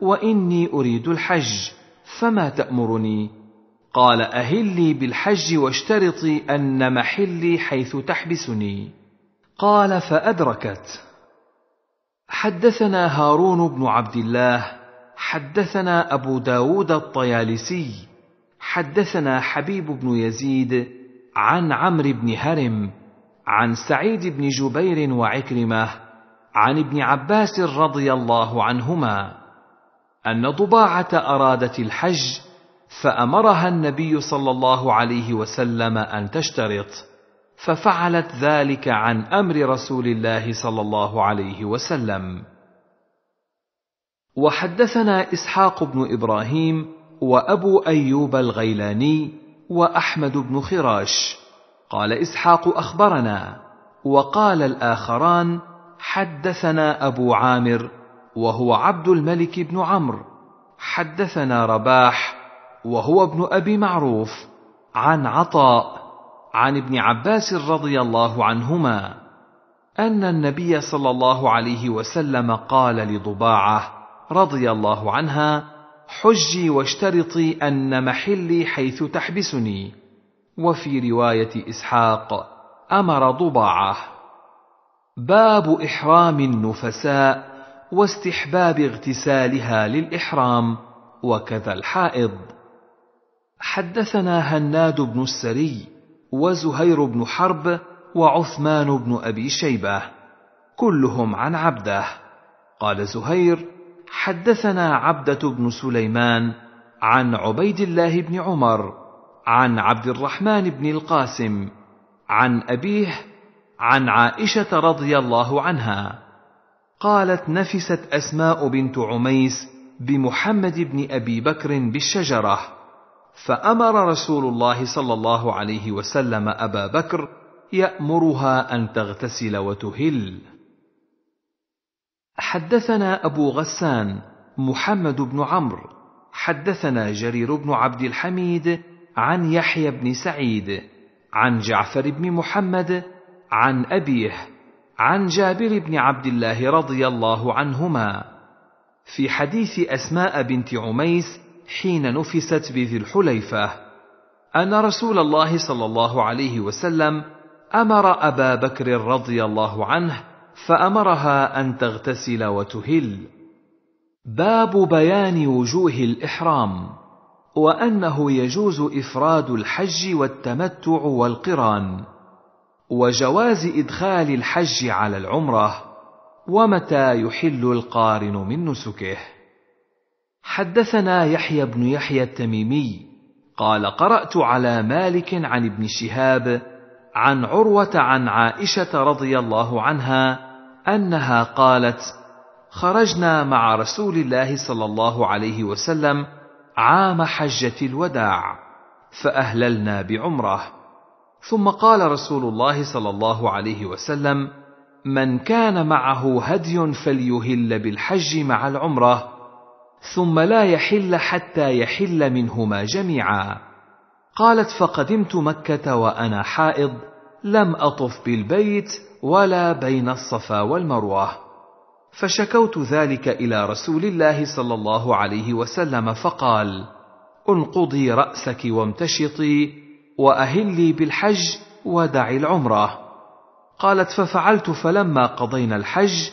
واني اريد الحج فما تامرني قال أهلي بالحج واشترطي أن محلي حيث تحبسني قال فأدركت حدثنا هارون بن عبد الله حدثنا أبو داود الطيالسي حدثنا حبيب بن يزيد عن عمرو بن هرم عن سعيد بن جبير وعكرمة عن ابن عباس رضي الله عنهما أن ضباعة أرادت الحج فامرها النبي صلى الله عليه وسلم ان تشترط ففعلت ذلك عن امر رسول الله صلى الله عليه وسلم وحدثنا اسحاق بن ابراهيم وابو ايوب الغيلاني واحمد بن خراش قال اسحاق اخبرنا وقال الاخران حدثنا ابو عامر وهو عبد الملك بن عمرو حدثنا رباح وهو ابن ابي معروف عن عطاء عن ابن عباس رضي الله عنهما ان النبي صلى الله عليه وسلم قال لضباعه رضي الله عنها حجي واشترطي ان محلي حيث تحبسني وفي روايه اسحاق امر ضباعه باب احرام النفساء واستحباب اغتسالها للاحرام وكذا الحائض حدثنا هناد بن السري وزهير بن حرب وعثمان بن ابي شيبه كلهم عن عبده قال زهير حدثنا عبده بن سليمان عن عبيد الله بن عمر عن عبد الرحمن بن القاسم عن ابيه عن عائشه رضي الله عنها قالت نفست اسماء بنت عميس بمحمد بن ابي بكر بالشجره فامر رسول الله صلى الله عليه وسلم ابا بكر يامرها ان تغتسل وتهل حدثنا ابو غسان محمد بن عمرو حدثنا جرير بن عبد الحميد عن يحيى بن سعيد عن جعفر بن محمد عن ابيه عن جابر بن عبد الله رضي الله عنهما في حديث اسماء بنت عميس حين نفست بذي الحليفة أن رسول الله صلى الله عليه وسلم أمر أبا بكر رضي الله عنه فأمرها أن تغتسل وتهل. باب بيان وجوه الإحرام وأنه يجوز إفراد الحج والتمتع والقران. وجواز إدخال الحج على العمرة، ومتى يحل القارن من نسكه. حدثنا يحيى بن يحيى التميمي قال قرات على مالك عن ابن شهاب عن عروه عن عائشه رضي الله عنها انها قالت خرجنا مع رسول الله صلى الله عليه وسلم عام حجه الوداع فاهللنا بعمره ثم قال رسول الله صلى الله عليه وسلم من كان معه هدي فليهل بالحج مع العمره ثم لا يحل حتى يحل منهما جميعا قالت فقدمت مكه وانا حائض لم اطف بالبيت ولا بين الصفا والمروه فشكوت ذلك الى رسول الله صلى الله عليه وسلم فقال انقضي راسك وامتشطي واهلي بالحج ودعي العمره قالت ففعلت فلما قضينا الحج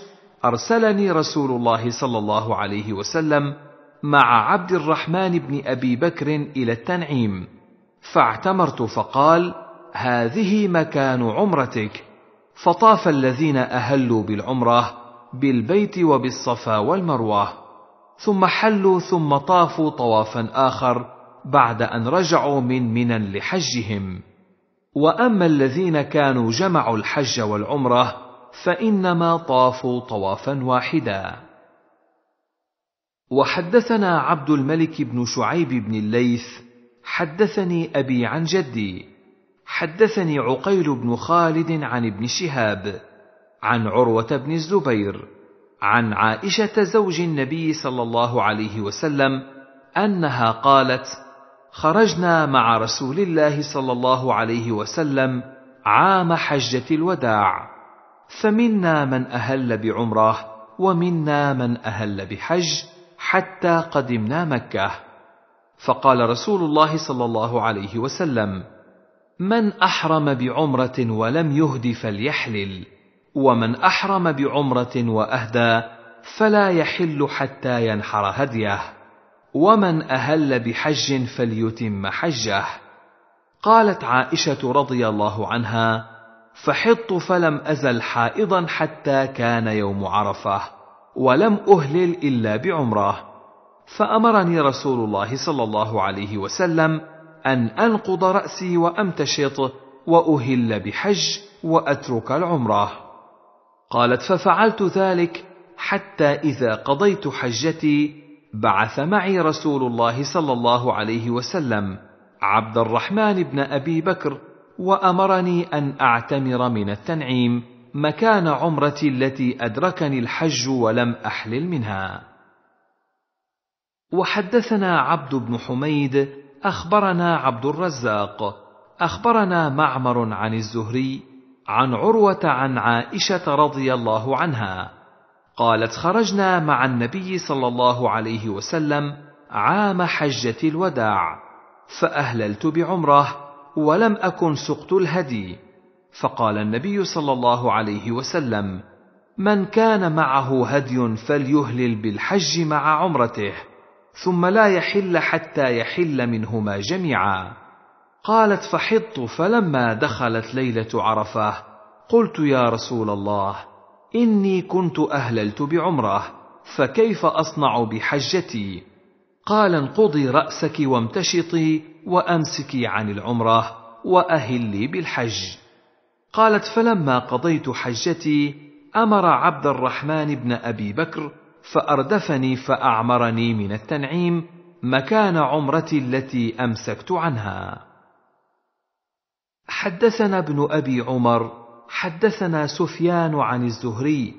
ارسلني رسول الله صلى الله عليه وسلم مع عبد الرحمن بن ابي بكر الى التنعيم فاعتمرت فقال هذه مكان عمرتك فطاف الذين اهلوا بالعمره بالبيت وبالصفا والمروه ثم حلوا ثم طافوا طوافا اخر بعد ان رجعوا من منى لحجهم واما الذين كانوا جمعوا الحج والعمره فانما طافوا طوافا واحدا وحدثنا عبد الملك بن شعيب بن الليث حدثني ابي عن جدي حدثني عقيل بن خالد عن ابن شهاب عن عروه بن الزبير عن عائشه زوج النبي صلى الله عليه وسلم انها قالت خرجنا مع رسول الله صلى الله عليه وسلم عام حجه الوداع فمنا من اهل بعمره ومنا من اهل بحج حتى قدمنا مكه فقال رسول الله صلى الله عليه وسلم من احرم بعمره ولم يهد فليحلل ومن احرم بعمره واهدى فلا يحل حتى ينحر هديه ومن اهل بحج فليتم حجه قالت عائشه رضي الله عنها فحط فلم أزل حائضا حتى كان يوم عرفة ولم أهلل إلا بعمرة فأمرني رسول الله صلى الله عليه وسلم أن أنقض رأسي وأمتشط وأهل بحج وأترك العمرة قالت ففعلت ذلك حتى إذا قضيت حجتي بعث معي رسول الله صلى الله عليه وسلم عبد الرحمن بن أبي بكر وامرني ان اعتمر من التنعيم مكان عمرتي التي ادركني الحج ولم احلل منها وحدثنا عبد بن حميد اخبرنا عبد الرزاق اخبرنا معمر عن الزهري عن عروه عن عائشه رضي الله عنها قالت خرجنا مع النبي صلى الله عليه وسلم عام حجه الوداع فاهللت بعمره ولم اكن سقت الهدي فقال النبي صلى الله عليه وسلم من كان معه هدي فليهلل بالحج مع عمرته ثم لا يحل حتى يحل منهما جميعا قالت فحضت فلما دخلت ليله عرفه قلت يا رسول الله اني كنت اهللت بعمره فكيف اصنع بحجتي قال انقضي راسك وامتشطي وامسكي عن العمره واهلي بالحج قالت فلما قضيت حجتي امر عبد الرحمن بن ابي بكر فاردفني فاعمرني من التنعيم مكان عمرتي التي امسكت عنها حدثنا ابن ابي عمر حدثنا سفيان عن الزهري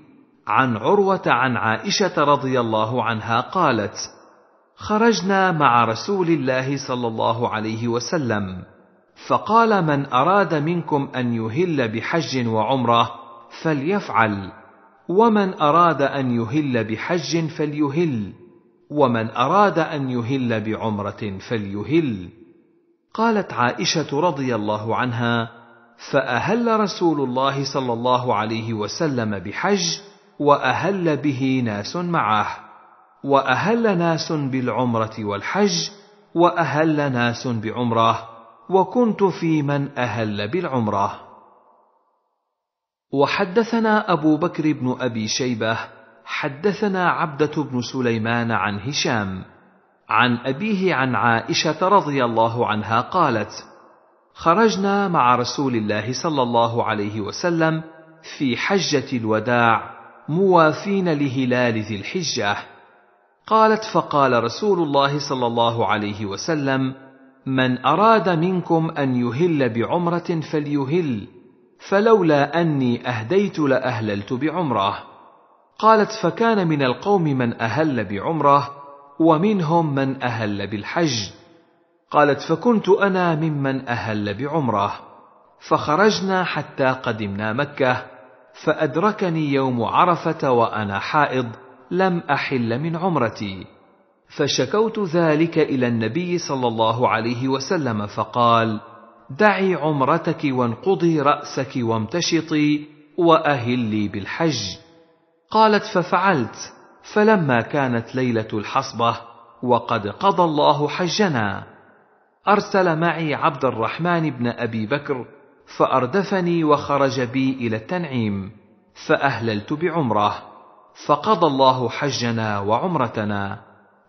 عن عروه عن عائشه رضي الله عنها قالت خرجنا مع رسول الله صلى الله عليه وسلم فقال من اراد منكم ان يهل بحج وعمره فليفعل ومن اراد ان يهل بحج فليهل ومن اراد ان يهل بعمره فليهل قالت عائشه رضي الله عنها فاهل رسول الله صلى الله عليه وسلم بحج واهل به ناس معه واهل ناس بالعمره والحج واهل ناس بعمره وكنت في من اهل بالعمره وحدثنا ابو بكر بن ابي شيبه حدثنا عبده بن سليمان عن هشام عن ابيه عن عائشه رضي الله عنها قالت خرجنا مع رسول الله صلى الله عليه وسلم في حجه الوداع موافين لهلال ذي الحجه قالت فقال رسول الله صلى الله عليه وسلم من اراد منكم ان يهل بعمره فليهل فلولا اني اهديت لاهللت بعمره قالت فكان من القوم من اهل بعمره ومنهم من اهل بالحج قالت فكنت انا ممن اهل بعمره فخرجنا حتى قدمنا مكه فادركني يوم عرفه وانا حائض لم احل من عمرتي فشكوت ذلك الى النبي صلى الله عليه وسلم فقال دعي عمرتك وانقضي راسك وامتشطي واهلي بالحج قالت ففعلت فلما كانت ليله الحصبه وقد قضى الله حجنا ارسل معي عبد الرحمن بن ابي بكر فاردفني وخرج بي الى التنعيم فاهللت بعمره فقضى الله حجنا وعمرتنا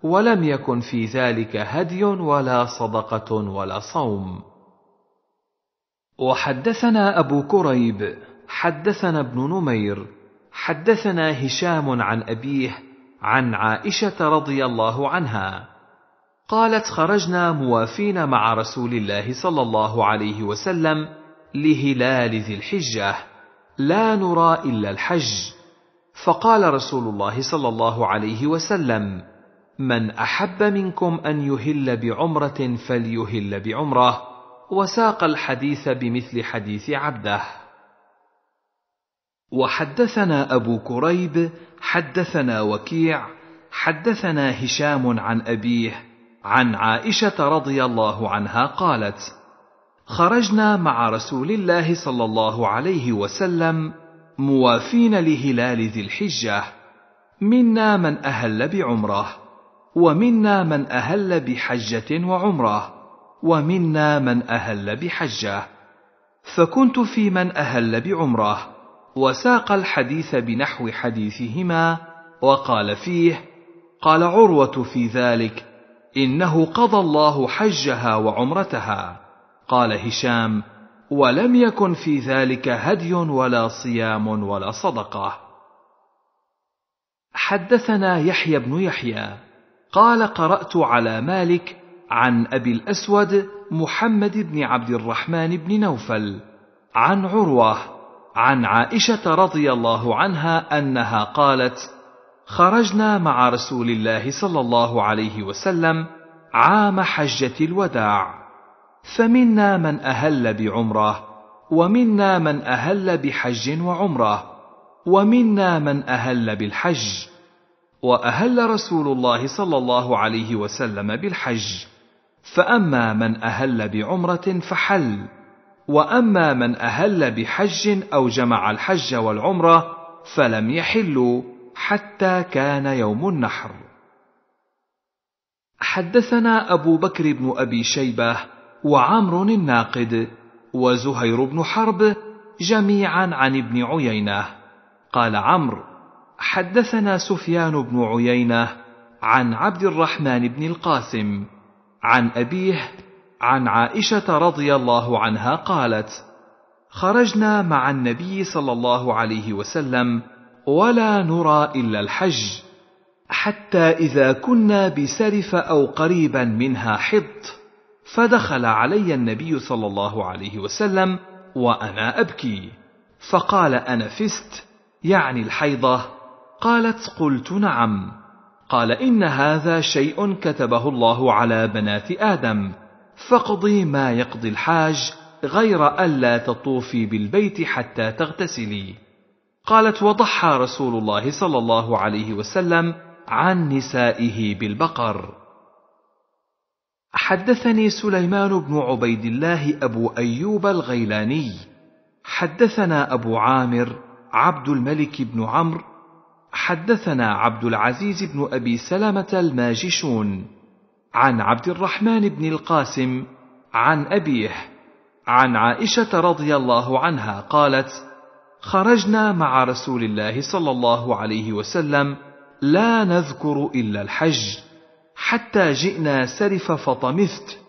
ولم يكن في ذلك هدي ولا صدقه ولا صوم وحدثنا ابو كريب حدثنا ابن نمير حدثنا هشام عن ابيه عن عائشه رضي الله عنها قالت خرجنا موافين مع رسول الله صلى الله عليه وسلم لهلال ذي الحجه لا نرى الا الحج فقال رسول الله صلى الله عليه وسلم من احب منكم ان يهل بعمره فليهل بعمره وساق الحديث بمثل حديث عبده وحدثنا ابو كريب حدثنا وكيع حدثنا هشام عن ابيه عن عائشه رضي الله عنها قالت خرجنا مع رسول الله صلى الله عليه وسلم موافين لهلال ذي الحجة منا من أهل بعمره ومنا من أهل بحجة وعمره ومنا من أهل بحجة فكنت في من أهل بعمره وساق الحديث بنحو حديثهما وقال فيه قال عروة في ذلك إنه قضى الله حجها وعمرتها قال هشام ولم يكن في ذلك هدي ولا صيام ولا صدقه حدثنا يحيى بن يحيى قال قرات على مالك عن ابي الاسود محمد بن عبد الرحمن بن نوفل عن عروه عن عائشه رضي الله عنها انها قالت خرجنا مع رسول الله صلى الله عليه وسلم عام حجه الوداع فمنا من اهل بعمره ومنا من اهل بحج وعمره ومنا من اهل بالحج واهل رسول الله صلى الله عليه وسلم بالحج فاما من اهل بعمره فحل واما من اهل بحج او جمع الحج والعمره فلم يحلوا حتى كان يوم النحر حدثنا ابو بكر بن ابي شيبه وعمرو الناقد وزهير بن حرب جميعا عن ابن عيينه قال عمرو حدثنا سفيان بن عيينه عن عبد الرحمن بن القاسم عن ابيه عن عائشه رضي الله عنها قالت خرجنا مع النبي صلى الله عليه وسلم ولا نرى الا الحج حتى اذا كنا بسرف او قريبا منها حط فدخل علي النبي صلى الله عليه وسلم وانا ابكي فقال انا فست يعني الحيضه قالت قلت نعم قال ان هذا شيء كتبه الله على بنات ادم فاقضي ما يقضي الحاج غير الا تطوفي بالبيت حتى تغتسلي قالت وضحى رسول الله صلى الله عليه وسلم عن نسائه بالبقر حدثني سليمان بن عبيد الله أبو أيوب الغيلاني حدثنا أبو عامر عبد الملك بن عمرو حدثنا عبد العزيز بن أبي سلمة الماجشون عن عبد الرحمن بن القاسم عن أبيه عن عائشة رضي الله عنها قالت: خرجنا مع رسول الله صلى الله عليه وسلم لا نذكر إلا الحج. حتى جئنا سرف فطمثت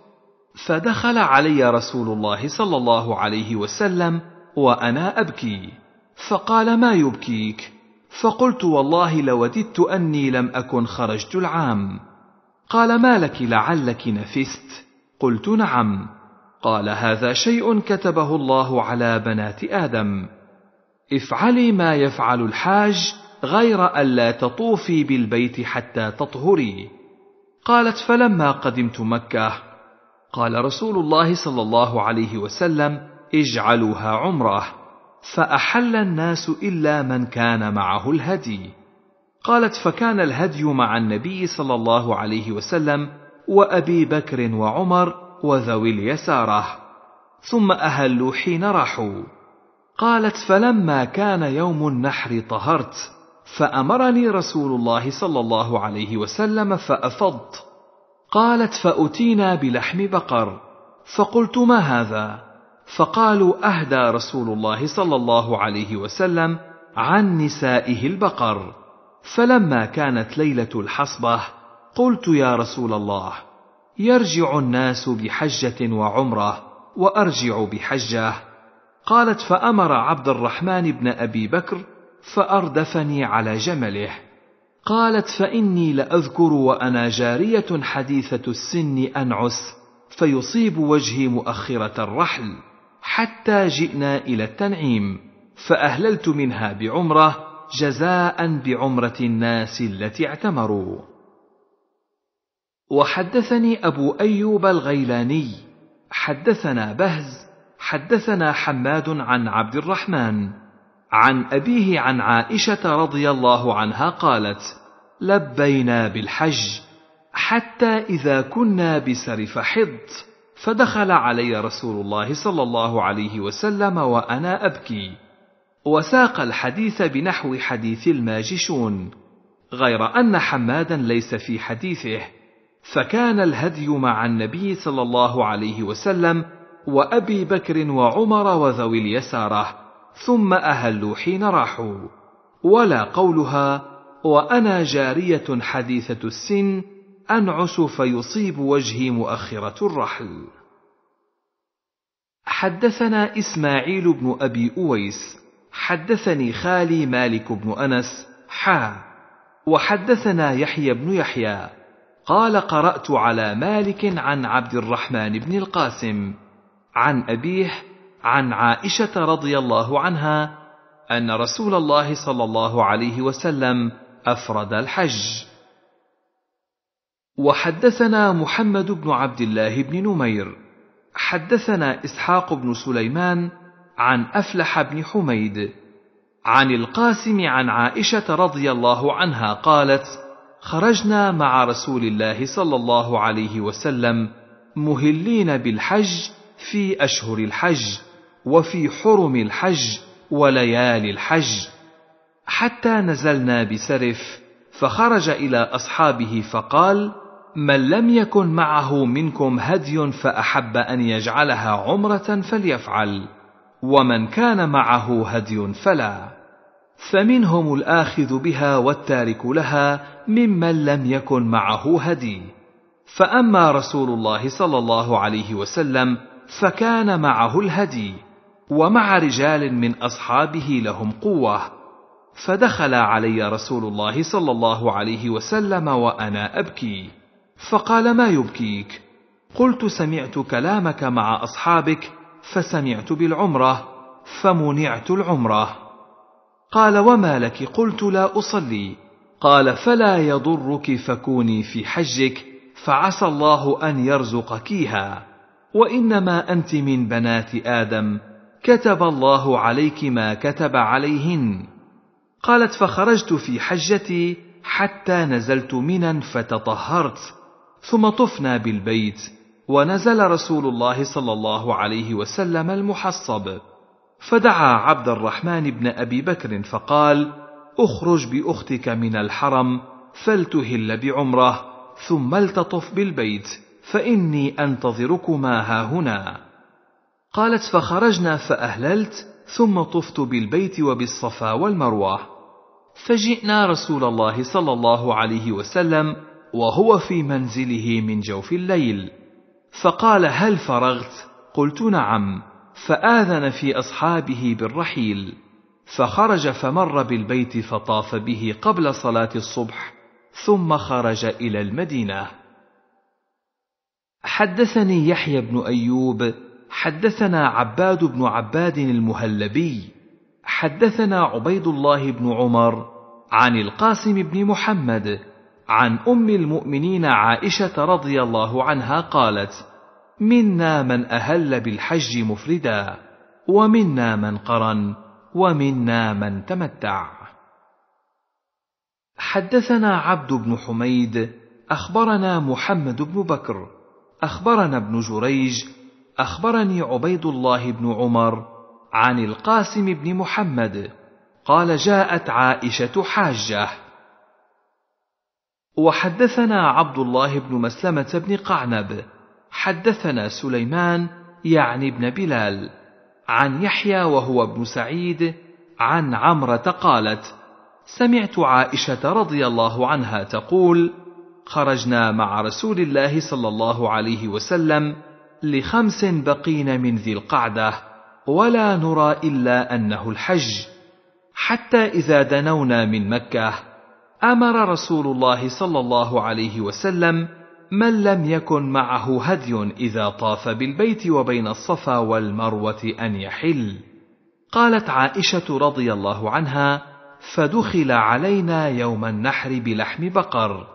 فدخل علي رسول الله صلى الله عليه وسلم وانا ابكي فقال ما يبكيك فقلت والله لوددت اني لم اكن خرجت العام قال ما لك لعلك نفست قلت نعم قال هذا شيء كتبه الله على بنات ادم افعلي ما يفعل الحاج غير الا تطوفي بالبيت حتى تطهري قالت فلما قدمت مكه قال رسول الله صلى الله عليه وسلم اجعلوها عمره فاحل الناس الا من كان معه الهدي قالت فكان الهدي مع النبي صلى الله عليه وسلم وابي بكر وعمر وذوي اليساره ثم اهلوا حين راحوا قالت فلما كان يوم النحر طهرت فامرني رسول الله صلى الله عليه وسلم فافضت قالت فاتينا بلحم بقر فقلت ما هذا فقالوا اهدى رسول الله صلى الله عليه وسلم عن نسائه البقر فلما كانت ليله الحصبه قلت يا رسول الله يرجع الناس بحجه وعمره وارجع بحجه قالت فامر عبد الرحمن بن ابي بكر فاردفني على جمله قالت فاني لاذكر وانا جاريه حديثه السن انعس فيصيب وجهي مؤخره الرحل حتى جئنا الى التنعيم فاهللت منها بعمره جزاء بعمره الناس التي اعتمروا وحدثني ابو ايوب الغيلاني حدثنا بهز حدثنا حماد عن عبد الرحمن عن أبيه عن عائشة رضي الله عنها قالت: لبينا بالحج حتى إذا كنا بسرف حض فدخل علي رسول الله صلى الله عليه وسلم وأنا أبكي وساق الحديث بنحو حديث الماجشون غير أن حمادا ليس في حديثه فكان الهدي مع النبي صلى الله عليه وسلم وأبي بكر وعمر وذوي اليساره ثم أهلوا حين راحوا ولا قولها وأنا جارية حديثة السن أنعس فيصيب وجهي مؤخرة الرحل حدثنا إسماعيل بن أبي أويس حدثني خالي مالك بن أنس حا وحدثنا يحيى بن يحيى قال قرأت على مالك عن عبد الرحمن بن القاسم عن أبيه عن عائشه رضي الله عنها ان رسول الله صلى الله عليه وسلم افرد الحج وحدثنا محمد بن عبد الله بن نمير حدثنا اسحاق بن سليمان عن افلح بن حميد عن القاسم عن عائشه رضي الله عنها قالت خرجنا مع رسول الله صلى الله عليه وسلم مهلين بالحج في اشهر الحج وفي حرم الحج وليالي الحج حتى نزلنا بسرف فخرج الى اصحابه فقال من لم يكن معه منكم هدي فاحب ان يجعلها عمره فليفعل ومن كان معه هدي فلا فمنهم الاخذ بها والتارك لها ممن لم يكن معه هدي فاما رسول الله صلى الله عليه وسلم فكان معه الهدي ومع رجال من اصحابه لهم قوه فدخل علي رسول الله صلى الله عليه وسلم وانا ابكي فقال ما يبكيك قلت سمعت كلامك مع اصحابك فسمعت بالعمره فمنعت العمره قال وما لك قلت لا اصلي قال فلا يضرك فكوني في حجك فعسى الله ان يرزقكيها وانما انت من بنات ادم كتب الله عليك ما كتب عليهن قالت فخرجت في حجتي حتى نزلت منا فتطهرت ثم طفنا بالبيت ونزل رسول الله صلى الله عليه وسلم المحصب فدعا عبد الرحمن بن ابي بكر فقال اخرج باختك من الحرم فلتهل بعمره ثم التطف بالبيت فاني انتظركما هنا قالت فخرجنا فأهللت ثم طفت بالبيت وبالصفا والمروة فجئنا رسول الله صلى الله عليه وسلم وهو في منزله من جوف الليل فقال هل فرغت قلت نعم فآذن في أصحابه بالرحيل فخرج فمر بالبيت فطاف به قبل صلاة الصبح ثم خرج إلى المدينة حدثني يحيى بن أيوب حدثنا عباد بن عباد المهلبي حدثنا عبيد الله بن عمر عن القاسم بن محمد عن ام المؤمنين عائشه رضي الله عنها قالت منا من اهل بالحج مفردا ومنا من قرن ومنا من تمتع حدثنا عبد بن حميد اخبرنا محمد بن بكر اخبرنا ابن جريج اخبرني عبيد الله بن عمر عن القاسم بن محمد قال جاءت عائشه حاجه وحدثنا عبد الله بن مسلمه بن قعنب حدثنا سليمان يعني بن بلال عن يحيى وهو ابن سعيد عن عمره قالت سمعت عائشه رضي الله عنها تقول خرجنا مع رسول الله صلى الله عليه وسلم لخمس بقين من ذي القعدة ولا نرى إلا أنه الحج حتى إذا دنونا من مكة أمر رسول الله صلى الله عليه وسلم من لم يكن معه هدي إذا طاف بالبيت وبين الصفا والمروة أن يحل قالت عائشة رضي الله عنها فدخل علينا يوم النحر بلحم بقر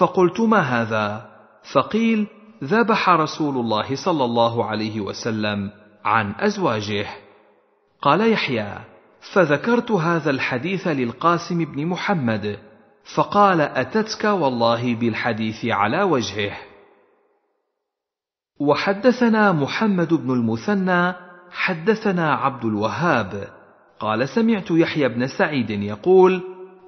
فقلت ما هذا فقيل ذبح رسول الله صلى الله عليه وسلم عن ازواجه قال يحيى فذكرت هذا الحديث للقاسم بن محمد فقال اتتك والله بالحديث على وجهه وحدثنا محمد بن المثنى حدثنا عبد الوهاب قال سمعت يحيى بن سعيد يقول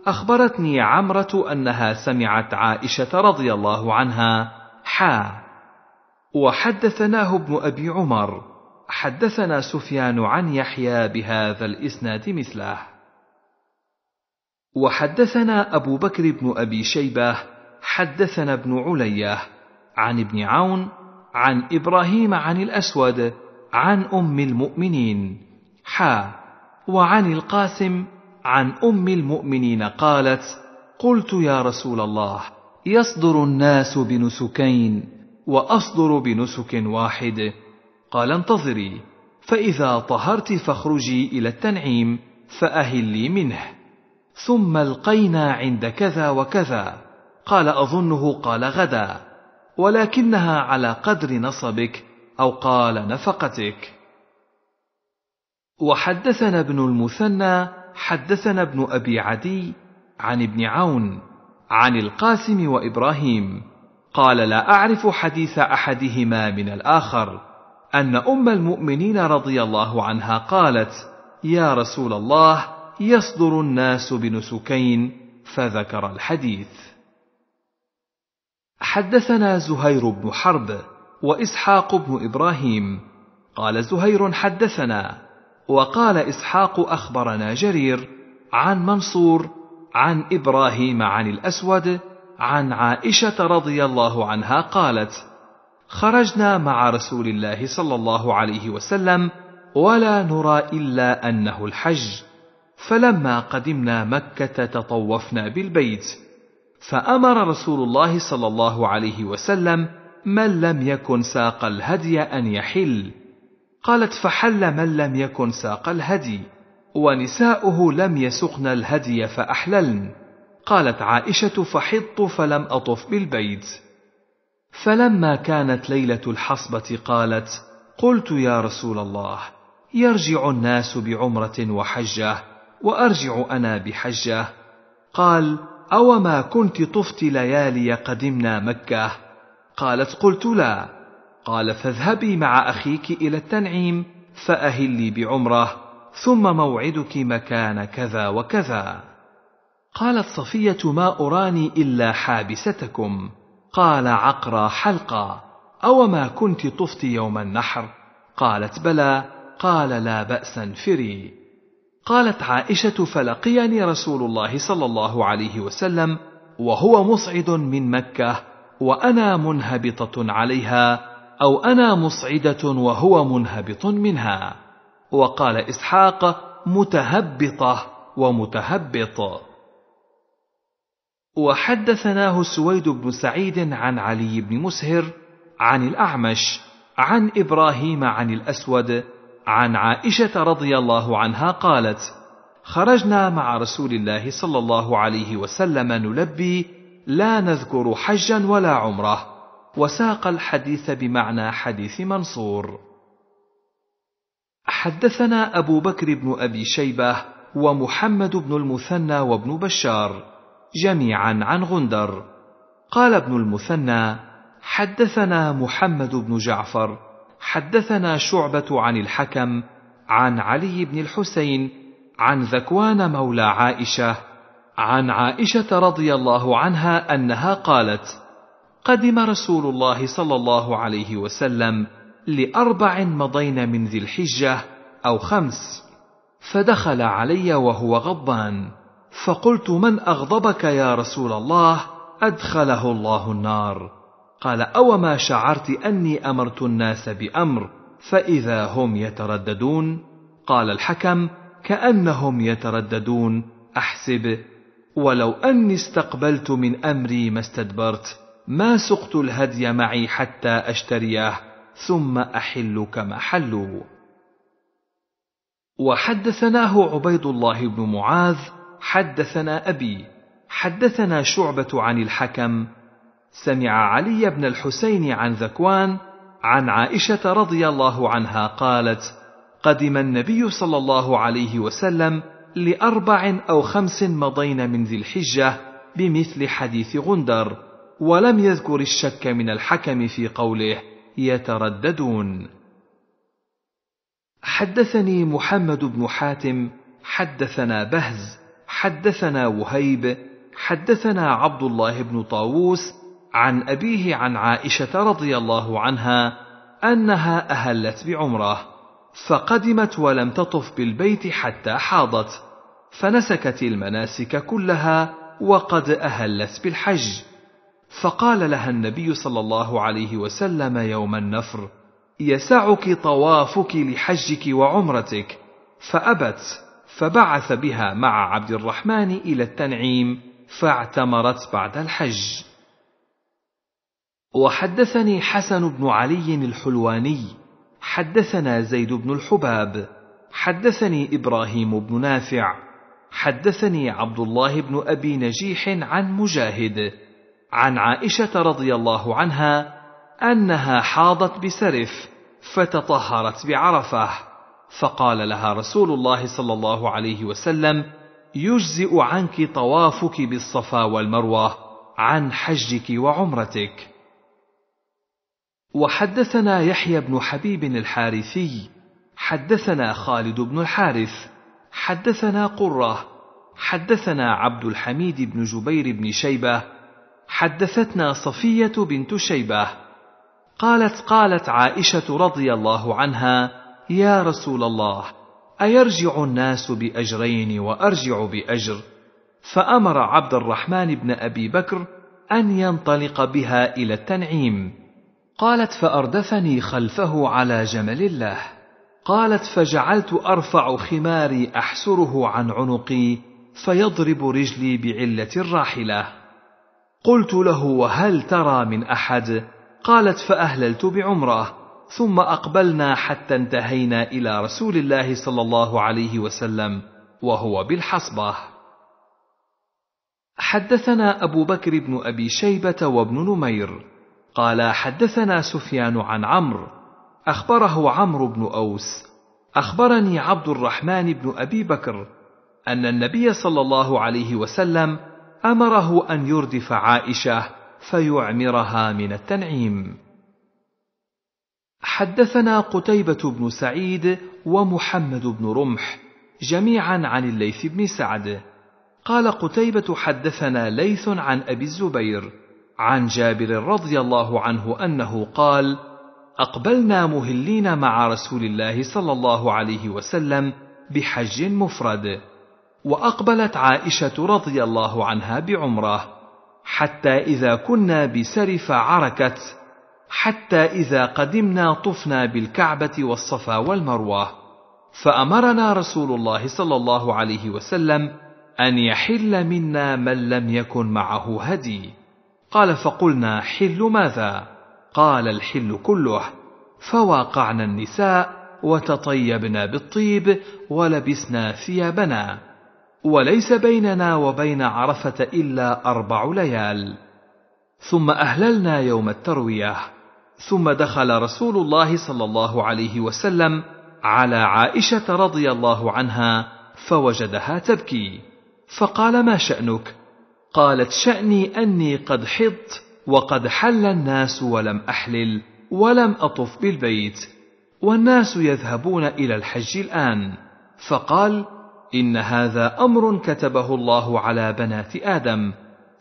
اخبرتني عمره انها سمعت عائشه رضي الله عنها حا وحدثناه ابن ابي عمر حدثنا سفيان عن يحيى بهذا الاسناد مثله وحدثنا ابو بكر بن ابي شيبه حدثنا ابن عليه عن ابن عون عن ابراهيم عن الاسود عن ام المؤمنين حا وعن القاسم عن ام المؤمنين قالت قلت يا رسول الله يصدر الناس بنسكين واصدر بنسك واحد قال انتظري فاذا طهرت فاخرجي الى التنعيم فاهلي منه ثم القينا عند كذا وكذا قال اظنه قال غدا ولكنها على قدر نصبك او قال نفقتك وحدثنا ابن المثنى حدثنا ابن ابي عدي عن ابن عون عن القاسم وابراهيم قال لا اعرف حديث احدهما من الاخر ان ام المؤمنين رضي الله عنها قالت يا رسول الله يصدر الناس بنسكين فذكر الحديث حدثنا زهير بن حرب واسحاق بن ابراهيم قال زهير حدثنا وقال اسحاق اخبرنا جرير عن منصور عن ابراهيم عن الاسود عن عائشه رضي الله عنها قالت خرجنا مع رسول الله صلى الله عليه وسلم ولا نرى الا انه الحج فلما قدمنا مكه تطوفنا بالبيت فامر رسول الله صلى الله عليه وسلم من لم يكن ساق الهدي ان يحل قالت فحل من لم يكن ساق الهدي ونساؤه لم يسقن الهدي فاحللن قالت عائشة فحضت فلم أطف بالبيت فلما كانت ليلة الحصبة قالت قلت يا رسول الله يرجع الناس بعمرة وحجة وأرجع أنا بحجة قال أوما كنت طفت ليالي قدمنا مكة قالت قلت لا قال فاذهبي مع أخيك إلى التنعيم فأهلي بعمره ثم موعدك مكان كذا وكذا قالت صفية ما أراني إلا حابستكم قال عقرى حلقا أوما كنت طفت يوم النحر قالت بلى قال لا بأس انفري قالت عائشة فلقيني رسول الله صلى الله عليه وسلم وهو مصعد من مكة وأنا منهبطة عليها أو أنا مصعدة وهو منهبط منها وقال إسحاق متهبطة ومتهبط وحدثناه سويد بن سعيد عن علي بن مسهر عن الاعمش عن ابراهيم عن الاسود عن عائشه رضي الله عنها قالت خرجنا مع رسول الله صلى الله عليه وسلم نلبي لا نذكر حجا ولا عمره وساق الحديث بمعنى حديث منصور حدثنا ابو بكر بن ابي شيبه ومحمد بن المثنى وابن بشار جميعا عن غندر قال ابن المثنى حدثنا محمد بن جعفر حدثنا شعبه عن الحكم عن علي بن الحسين عن ذكوان مولى عائشه عن عائشه رضي الله عنها انها قالت قدم رسول الله صلى الله عليه وسلم لاربع مضين من ذي الحجه او خمس فدخل علي وهو غضبان فقلت من اغضبك يا رسول الله ادخله الله النار قال اوما شعرت اني امرت الناس بامر فاذا هم يترددون قال الحكم كانهم يترددون احسب ولو اني استقبلت من امري ما استدبرت ما سقت الهدي معي حتى اشتريه ثم احل كما حلوا وحدثناه عبيد الله بن معاذ حدثنا ابي حدثنا شعبه عن الحكم سمع علي بن الحسين عن ذكوان عن عائشه رضي الله عنها قالت قدم النبي صلى الله عليه وسلم لاربع او خمس مضين من ذي الحجه بمثل حديث غندر ولم يذكر الشك من الحكم في قوله يترددون حدثني محمد بن حاتم حدثنا بهز حدثنا وهيب حدثنا عبد الله بن طاووس عن أبيه عن عائشة رضي الله عنها أنها أهلت بعمرة فقدمت ولم تطف بالبيت حتى حاضت فنسكت المناسك كلها وقد أهلت بالحج فقال لها النبي صلى الله عليه وسلم يوم النفر يسعك طوافك لحجك وعمرتك فأبت فبعث بها مع عبد الرحمن إلى التنعيم فاعتمرت بعد الحج وحدثني حسن بن علي الحلواني حدثنا زيد بن الحباب حدثني إبراهيم بن نافع حدثني عبد الله بن أبي نجيح عن مجاهد عن عائشة رضي الله عنها أنها حاضت بسرف فتطهرت بعرفه فقال لها رسول الله صلى الله عليه وسلم يجزئ عنك طوافك بالصفا والمروه عن حجك وعمرتك وحدثنا يحيى بن حبيب الحارثي حدثنا خالد بن الحارث حدثنا قره حدثنا عبد الحميد بن جبير بن شيبه حدثتنا صفيه بنت شيبه قالت قالت عائشه رضي الله عنها يا رسول الله ايرجع الناس باجرين وارجع باجر فامر عبد الرحمن بن ابي بكر ان ينطلق بها الى التنعيم قالت فاردفني خلفه على جمل له قالت فجعلت ارفع خماري احسره عن عنقي فيضرب رجلي بعله الراحله قلت له وهل ترى من احد قالت فاهللت بعمره ثم اقبلنا حتى انتهينا الى رسول الله صلى الله عليه وسلم وهو بالحصبه حدثنا ابو بكر بن ابي شيبه وابن نمير قال حدثنا سفيان عن عمرو اخبره عمرو بن اوس اخبرني عبد الرحمن بن ابي بكر ان النبي صلى الله عليه وسلم امره ان يردف عائشه فيعمرها من التنعيم حدثنا قتيبة بن سعيد ومحمد بن رمح جميعا عن الليث بن سعد قال قتيبة حدثنا ليث عن أبي الزبير عن جابر رضي الله عنه أنه قال أقبلنا مهلين مع رسول الله صلى الله عليه وسلم بحج مفرد وأقبلت عائشة رضي الله عنها بعمره حتى إذا كنا بسرف عركت حتى إذا قدمنا طفنا بالكعبة والصفا والمروة، فأمرنا رسول الله صلى الله عليه وسلم أن يحل منا من لم يكن معه هدي. قال فقلنا: حل ماذا؟ قال: الحل كله. فواقعنا النساء وتطيبنا بالطيب ولبسنا ثيابنا. وليس بيننا وبين عرفة إلا أربع ليال. ثم أهللنا يوم التروية. ثم دخل رسول الله صلى الله عليه وسلم على عائشه رضي الله عنها فوجدها تبكي فقال ما شانك قالت شاني اني قد حضت وقد حل الناس ولم احلل ولم اطف بالبيت والناس يذهبون الى الحج الان فقال ان هذا امر كتبه الله على بنات ادم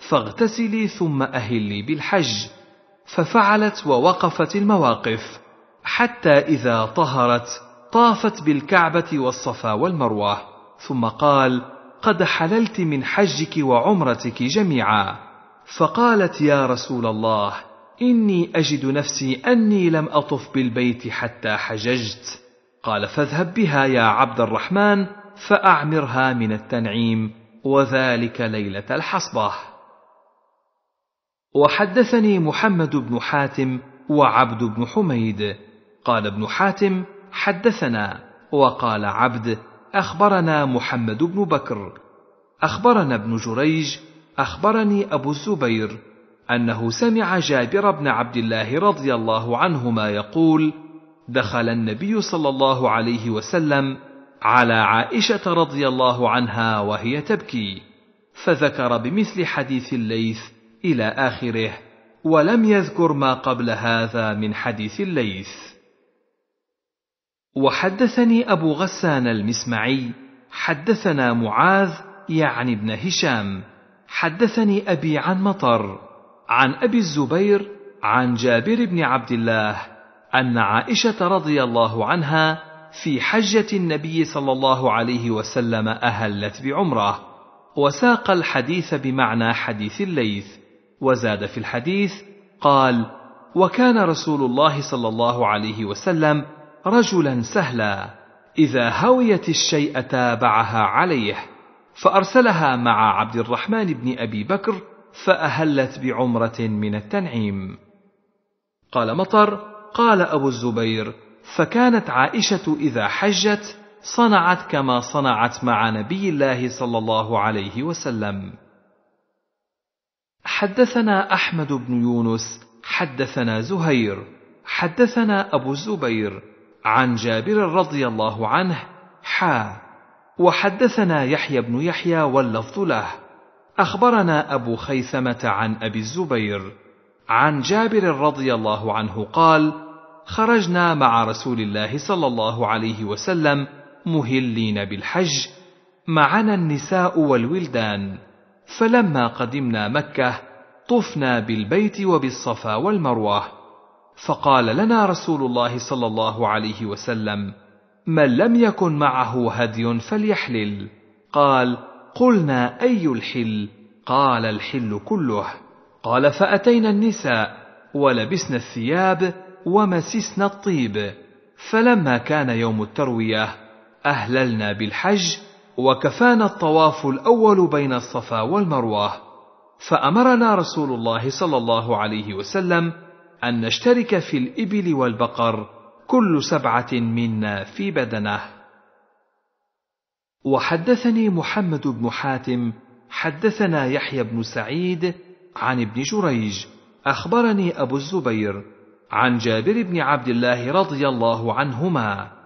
فاغتسلي ثم اهلي بالحج ففعلت ووقفت المواقف حتى إذا طهرت طافت بالكعبة والصفا والمروة ثم قال قد حللت من حجك وعمرتك جميعا فقالت يا رسول الله إني أجد نفسي أني لم أطف بالبيت حتى حججت قال فاذهب بها يا عبد الرحمن فأعمرها من التنعيم وذلك ليلة الحصبة وحدثني محمد بن حاتم وعبد بن حميد قال ابن حاتم حدثنا وقال عبد اخبرنا محمد بن بكر اخبرنا ابن جريج اخبرني ابو الزبير انه سمع جابر بن عبد الله رضي الله عنهما يقول دخل النبي صلى الله عليه وسلم على عائشه رضي الله عنها وهي تبكي فذكر بمثل حديث الليث إلى آخره ولم يذكر ما قبل هذا من حديث الليث وحدثني أبو غسان المسمعي حدثنا معاذ يعني ابن هشام حدثني أبي عن مطر عن أبي الزبير عن جابر بن عبد الله أن عائشة رضي الله عنها في حجة النبي صلى الله عليه وسلم أهلت بعمره وساق الحديث بمعنى حديث الليث وزاد في الحديث قال وكان رسول الله صلى الله عليه وسلم رجلا سهلا اذا هويت الشيء تابعها عليه فارسلها مع عبد الرحمن بن ابي بكر فاهلت بعمره من التنعيم قال مطر قال ابو الزبير فكانت عائشه اذا حجت صنعت كما صنعت مع نبي الله صلى الله عليه وسلم حدثنا أحمد بن يونس حدثنا زهير حدثنا أبو الزبير عن جابر رضي الله عنه حا وحدثنا يحيى بن يحيى واللفظ له أخبرنا أبو خيثمة عن أبي الزبير عن جابر رضي الله عنه قال خرجنا مع رسول الله صلى الله عليه وسلم مهلين بالحج معنا النساء والولدان فلما قدمنا مكة طفنا بالبيت وبالصفا والمروة فقال لنا رسول الله صلى الله عليه وسلم من لم يكن معه هدي فليحلل قال قلنا أي الحل قال الحل كله قال فأتينا النساء ولبسنا الثياب ومسسنا الطيب فلما كان يوم التروية أهللنا بالحج وكفانا الطواف الاول بين الصفا والمروه فامرنا رسول الله صلى الله عليه وسلم ان نشترك في الابل والبقر كل سبعه منا في بدنه وحدثني محمد بن حاتم حدثنا يحيى بن سعيد عن ابن جريج اخبرني ابو الزبير عن جابر بن عبد الله رضي الله عنهما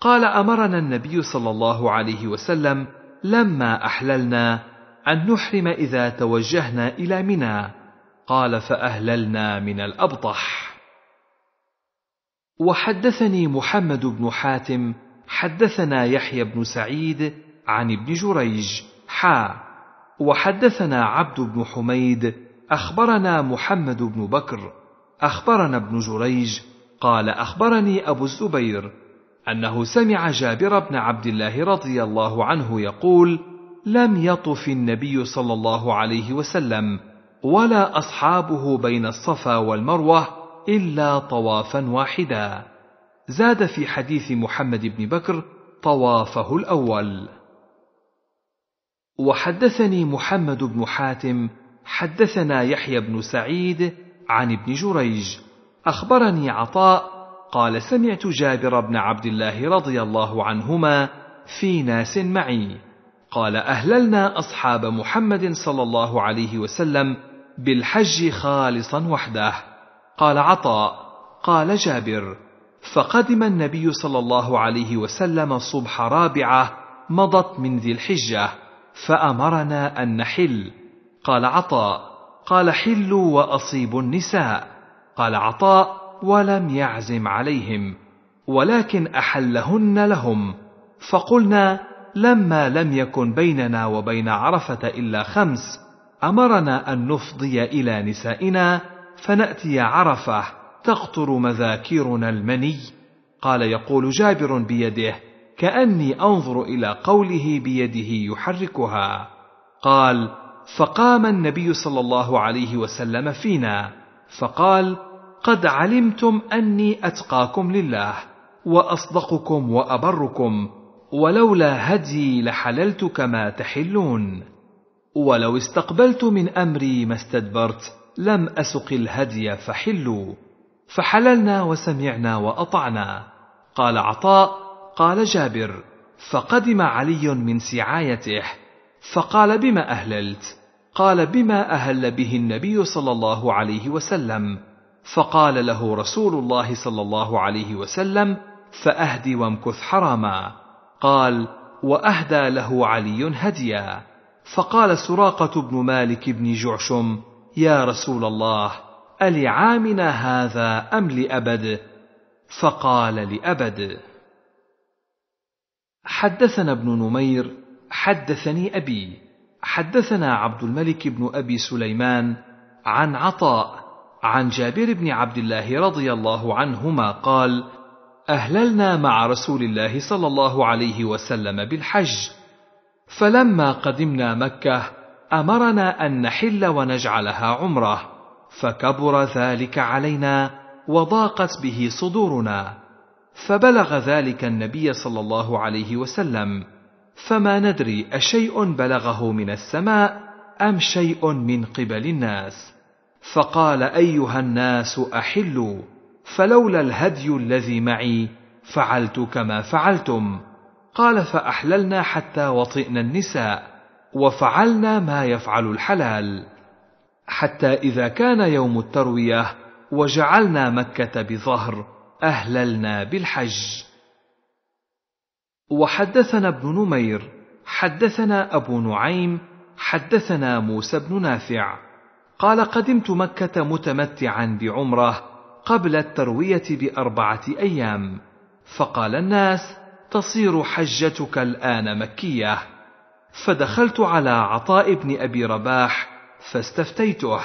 قال امرنا النبي صلى الله عليه وسلم لما احللنا ان نحرم اذا توجهنا الى منى قال فاهللنا من الابطح وحدثني محمد بن حاتم حدثنا يحيى بن سعيد عن ابن جريج حا وحدثنا عبد بن حميد اخبرنا محمد بن بكر اخبرنا ابن جريج قال اخبرني ابو الزبير انه سمع جابر بن عبد الله رضي الله عنه يقول لم يطف النبي صلى الله عليه وسلم ولا اصحابه بين الصفا والمروه الا طوافا واحدا زاد في حديث محمد بن بكر طوافه الاول وحدثني محمد بن حاتم حدثنا يحيى بن سعيد عن ابن جريج اخبرني عطاء قال سمعت جابر بن عبد الله رضي الله عنهما في ناس معي قال اهللنا اصحاب محمد صلى الله عليه وسلم بالحج خالصا وحده قال عطاء قال جابر فقدم النبي صلى الله عليه وسلم صبح رابعه مضت من ذي الحجه فامرنا ان نحل قال عطاء قال حلوا واصيبوا النساء قال عطاء ولم يعزم عليهم ولكن احلهن لهم فقلنا لما لم يكن بيننا وبين عرفه الا خمس امرنا ان نفضي الى نسائنا فناتي عرفه تقطر مذاكيرنا المني قال يقول جابر بيده كاني انظر الى قوله بيده يحركها قال فقام النبي صلى الله عليه وسلم فينا فقال قد علمتم أني أتقاكم لله وأصدقكم وأبركم ولولا هدي لحللت كما تحلون ولو استقبلت من أمري ما استدبرت لم أسق الهدي فحلوا فحللنا وسمعنا وأطعنا قال عطاء قال جابر فقدم علي من سعايته فقال بما أهللت قال بما أهل به النبي صلى الله عليه وسلم فقال له رسول الله صلى الله عليه وسلم فاهد وامكث حراما قال واهدى له علي هديا فقال سراقه بن مالك بن جعشم يا رسول الله العامنا هذا ام لابد فقال لابد حدثنا ابن نمير حدثني ابي حدثنا عبد الملك بن ابي سليمان عن عطاء عن جابر بن عبد الله رضي الله عنهما قال اهللنا مع رسول الله صلى الله عليه وسلم بالحج فلما قدمنا مكه امرنا ان نحل ونجعلها عمره فكبر ذلك علينا وضاقت به صدورنا فبلغ ذلك النبي صلى الله عليه وسلم فما ندري اشيء بلغه من السماء ام شيء من قبل الناس فقال ايها الناس احلوا فلولا الهدي الذي معي فعلت كما فعلتم قال فاحللنا حتى وطئنا النساء وفعلنا ما يفعل الحلال حتى اذا كان يوم الترويه وجعلنا مكه بظهر اهللنا بالحج وحدثنا ابن نمير حدثنا ابو نعيم حدثنا موسى بن نافع قال قدمت مكة متمتعا بعمرة قبل التروية بأربعة أيام فقال الناس تصير حجتك الآن مكية فدخلت على عطاء بن أبي رباح فاستفتيته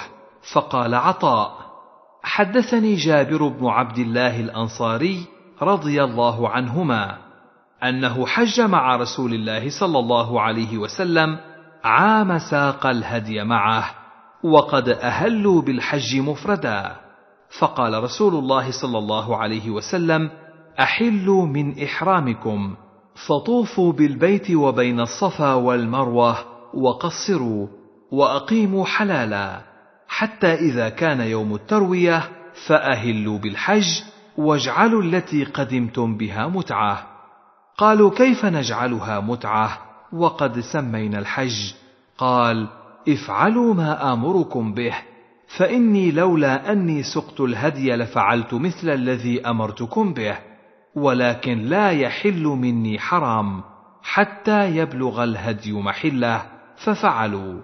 فقال عطاء حدثني جابر بن عبد الله الأنصاري رضي الله عنهما أنه حج مع رسول الله صلى الله عليه وسلم عام ساق الهدي معه وقد أهلوا بالحج مفردا فقال رسول الله صلى الله عليه وسلم أحلوا من إحرامكم فطوفوا بالبيت وبين الصفا والمروة وقصروا وأقيموا حلالا حتى إذا كان يوم التروية فأهلوا بالحج واجعلوا التي قدمتم بها متعة قالوا كيف نجعلها متعة وقد سمينا الحج قال افعلوا ما امركم به فاني لولا اني سقت الهدي لفعلت مثل الذي امرتكم به ولكن لا يحل مني حرام حتى يبلغ الهدي محله ففعلوا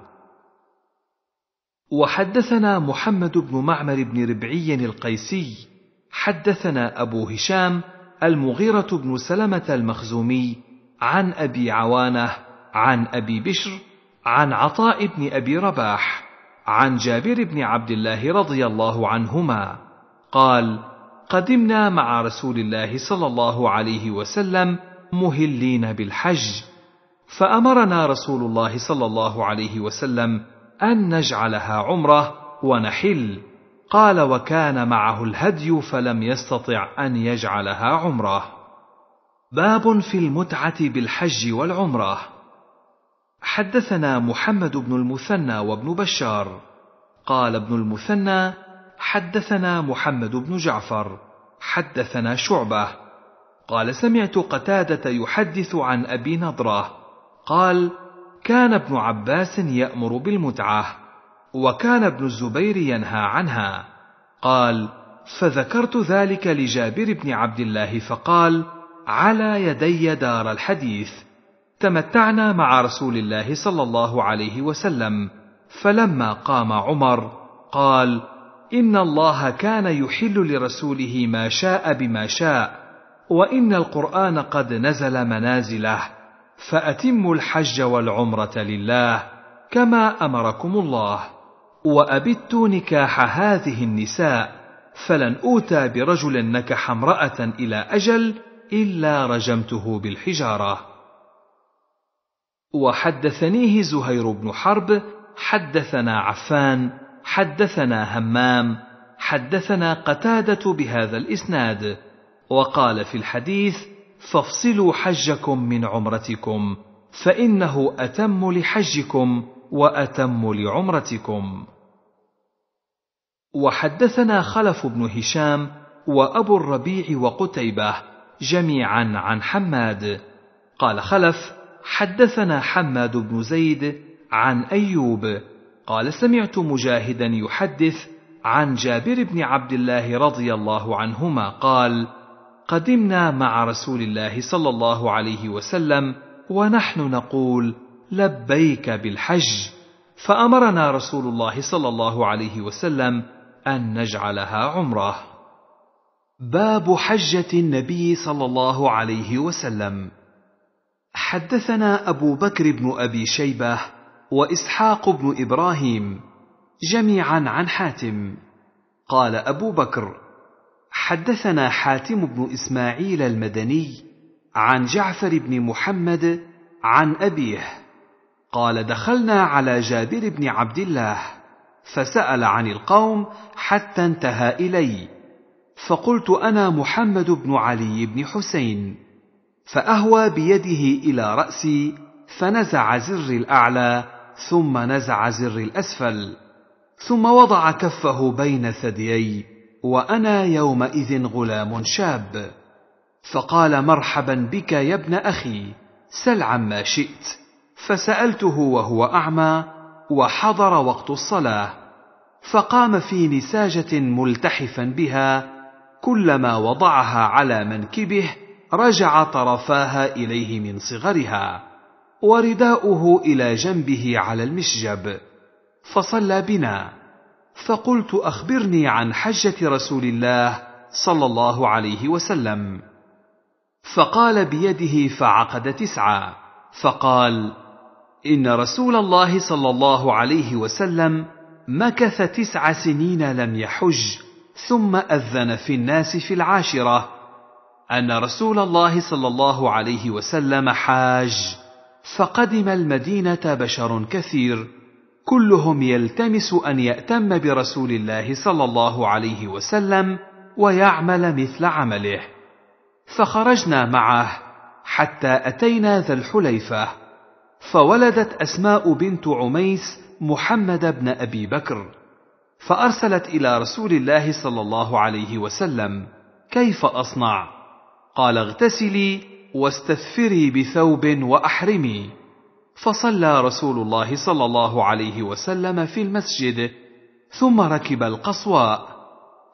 وحدثنا محمد بن معمر بن ربعي القيسي حدثنا ابو هشام المغيره بن سلمه المخزومي عن ابي عوانه عن ابي بشر عن عطاء بن ابي رباح عن جابر بن عبد الله رضي الله عنهما قال قدمنا مع رسول الله صلى الله عليه وسلم مهلين بالحج فامرنا رسول الله صلى الله عليه وسلم ان نجعلها عمره ونحل قال وكان معه الهدي فلم يستطع ان يجعلها عمره باب في المتعه بالحج والعمره حدثنا محمد بن المثنى وابن بشار قال ابن المثنى حدثنا محمد بن جعفر حدثنا شعبه قال سمعت قتاده يحدث عن ابي نضره قال كان ابن عباس يامر بالمتعه وكان ابن الزبير ينهى عنها قال فذكرت ذلك لجابر بن عبد الله فقال على يدي دار الحديث تمتعنا مع رسول الله صلى الله عليه وسلم فلما قام عمر قال ان الله كان يحل لرسوله ما شاء بما شاء وان القران قد نزل منازله فاتموا الحج والعمره لله كما امركم الله وابت نكاح هذه النساء فلن اوتى برجل نكح امراه الى اجل الا رجمته بالحجاره وحدثنيه زهير بن حرب حدثنا عفان حدثنا همام حدثنا قتاده بهذا الاسناد وقال في الحديث فافصلوا حجكم من عمرتكم فانه اتم لحجكم واتم لعمرتكم وحدثنا خلف بن هشام وابو الربيع وقتيبه جميعا عن حماد قال خلف حدثنا حماد بن زيد عن ايوب قال سمعت مجاهدا يحدث عن جابر بن عبد الله رضي الله عنهما قال قدمنا مع رسول الله صلى الله عليه وسلم ونحن نقول لبيك بالحج فامرنا رسول الله صلى الله عليه وسلم ان نجعلها عمره باب حجه النبي صلى الله عليه وسلم حدثنا ابو بكر بن ابي شيبه واسحاق بن ابراهيم جميعا عن حاتم قال ابو بكر حدثنا حاتم بن اسماعيل المدني عن جعفر بن محمد عن ابيه قال دخلنا على جابر بن عبد الله فسال عن القوم حتى انتهى الي فقلت انا محمد بن علي بن حسين فأهوى بيده إلى رأسي فنزع زر الأعلى ثم نزع زر الأسفل ثم وضع كفه بين ثديي وأنا يومئذ غلام شاب فقال مرحبا بك يا ابن أخي سل عما شئت فسألته وهو أعمى وحضر وقت الصلاة فقام في نساجة ملتحفا بها كلما وضعها على منكبه رجع طرفاها اليه من صغرها ورداؤه الى جنبه على المشجب فصلى بنا فقلت اخبرني عن حجه رسول الله صلى الله عليه وسلم فقال بيده فعقد تسعه فقال ان رسول الله صلى الله عليه وسلم مكث تسع سنين لم يحج ثم اذن في الناس في العاشره ان رسول الله صلى الله عليه وسلم حاج فقدم المدينه بشر كثير كلهم يلتمس ان ياتم برسول الله صلى الله عليه وسلم ويعمل مثل عمله فخرجنا معه حتى اتينا ذا الحليفه فولدت اسماء بنت عميس محمد بن ابي بكر فارسلت الى رسول الله صلى الله عليه وسلم كيف اصنع قال اغتسلي واستثفري بثوب واحرمي فصلى رسول الله صلى الله عليه وسلم في المسجد ثم ركب القصواء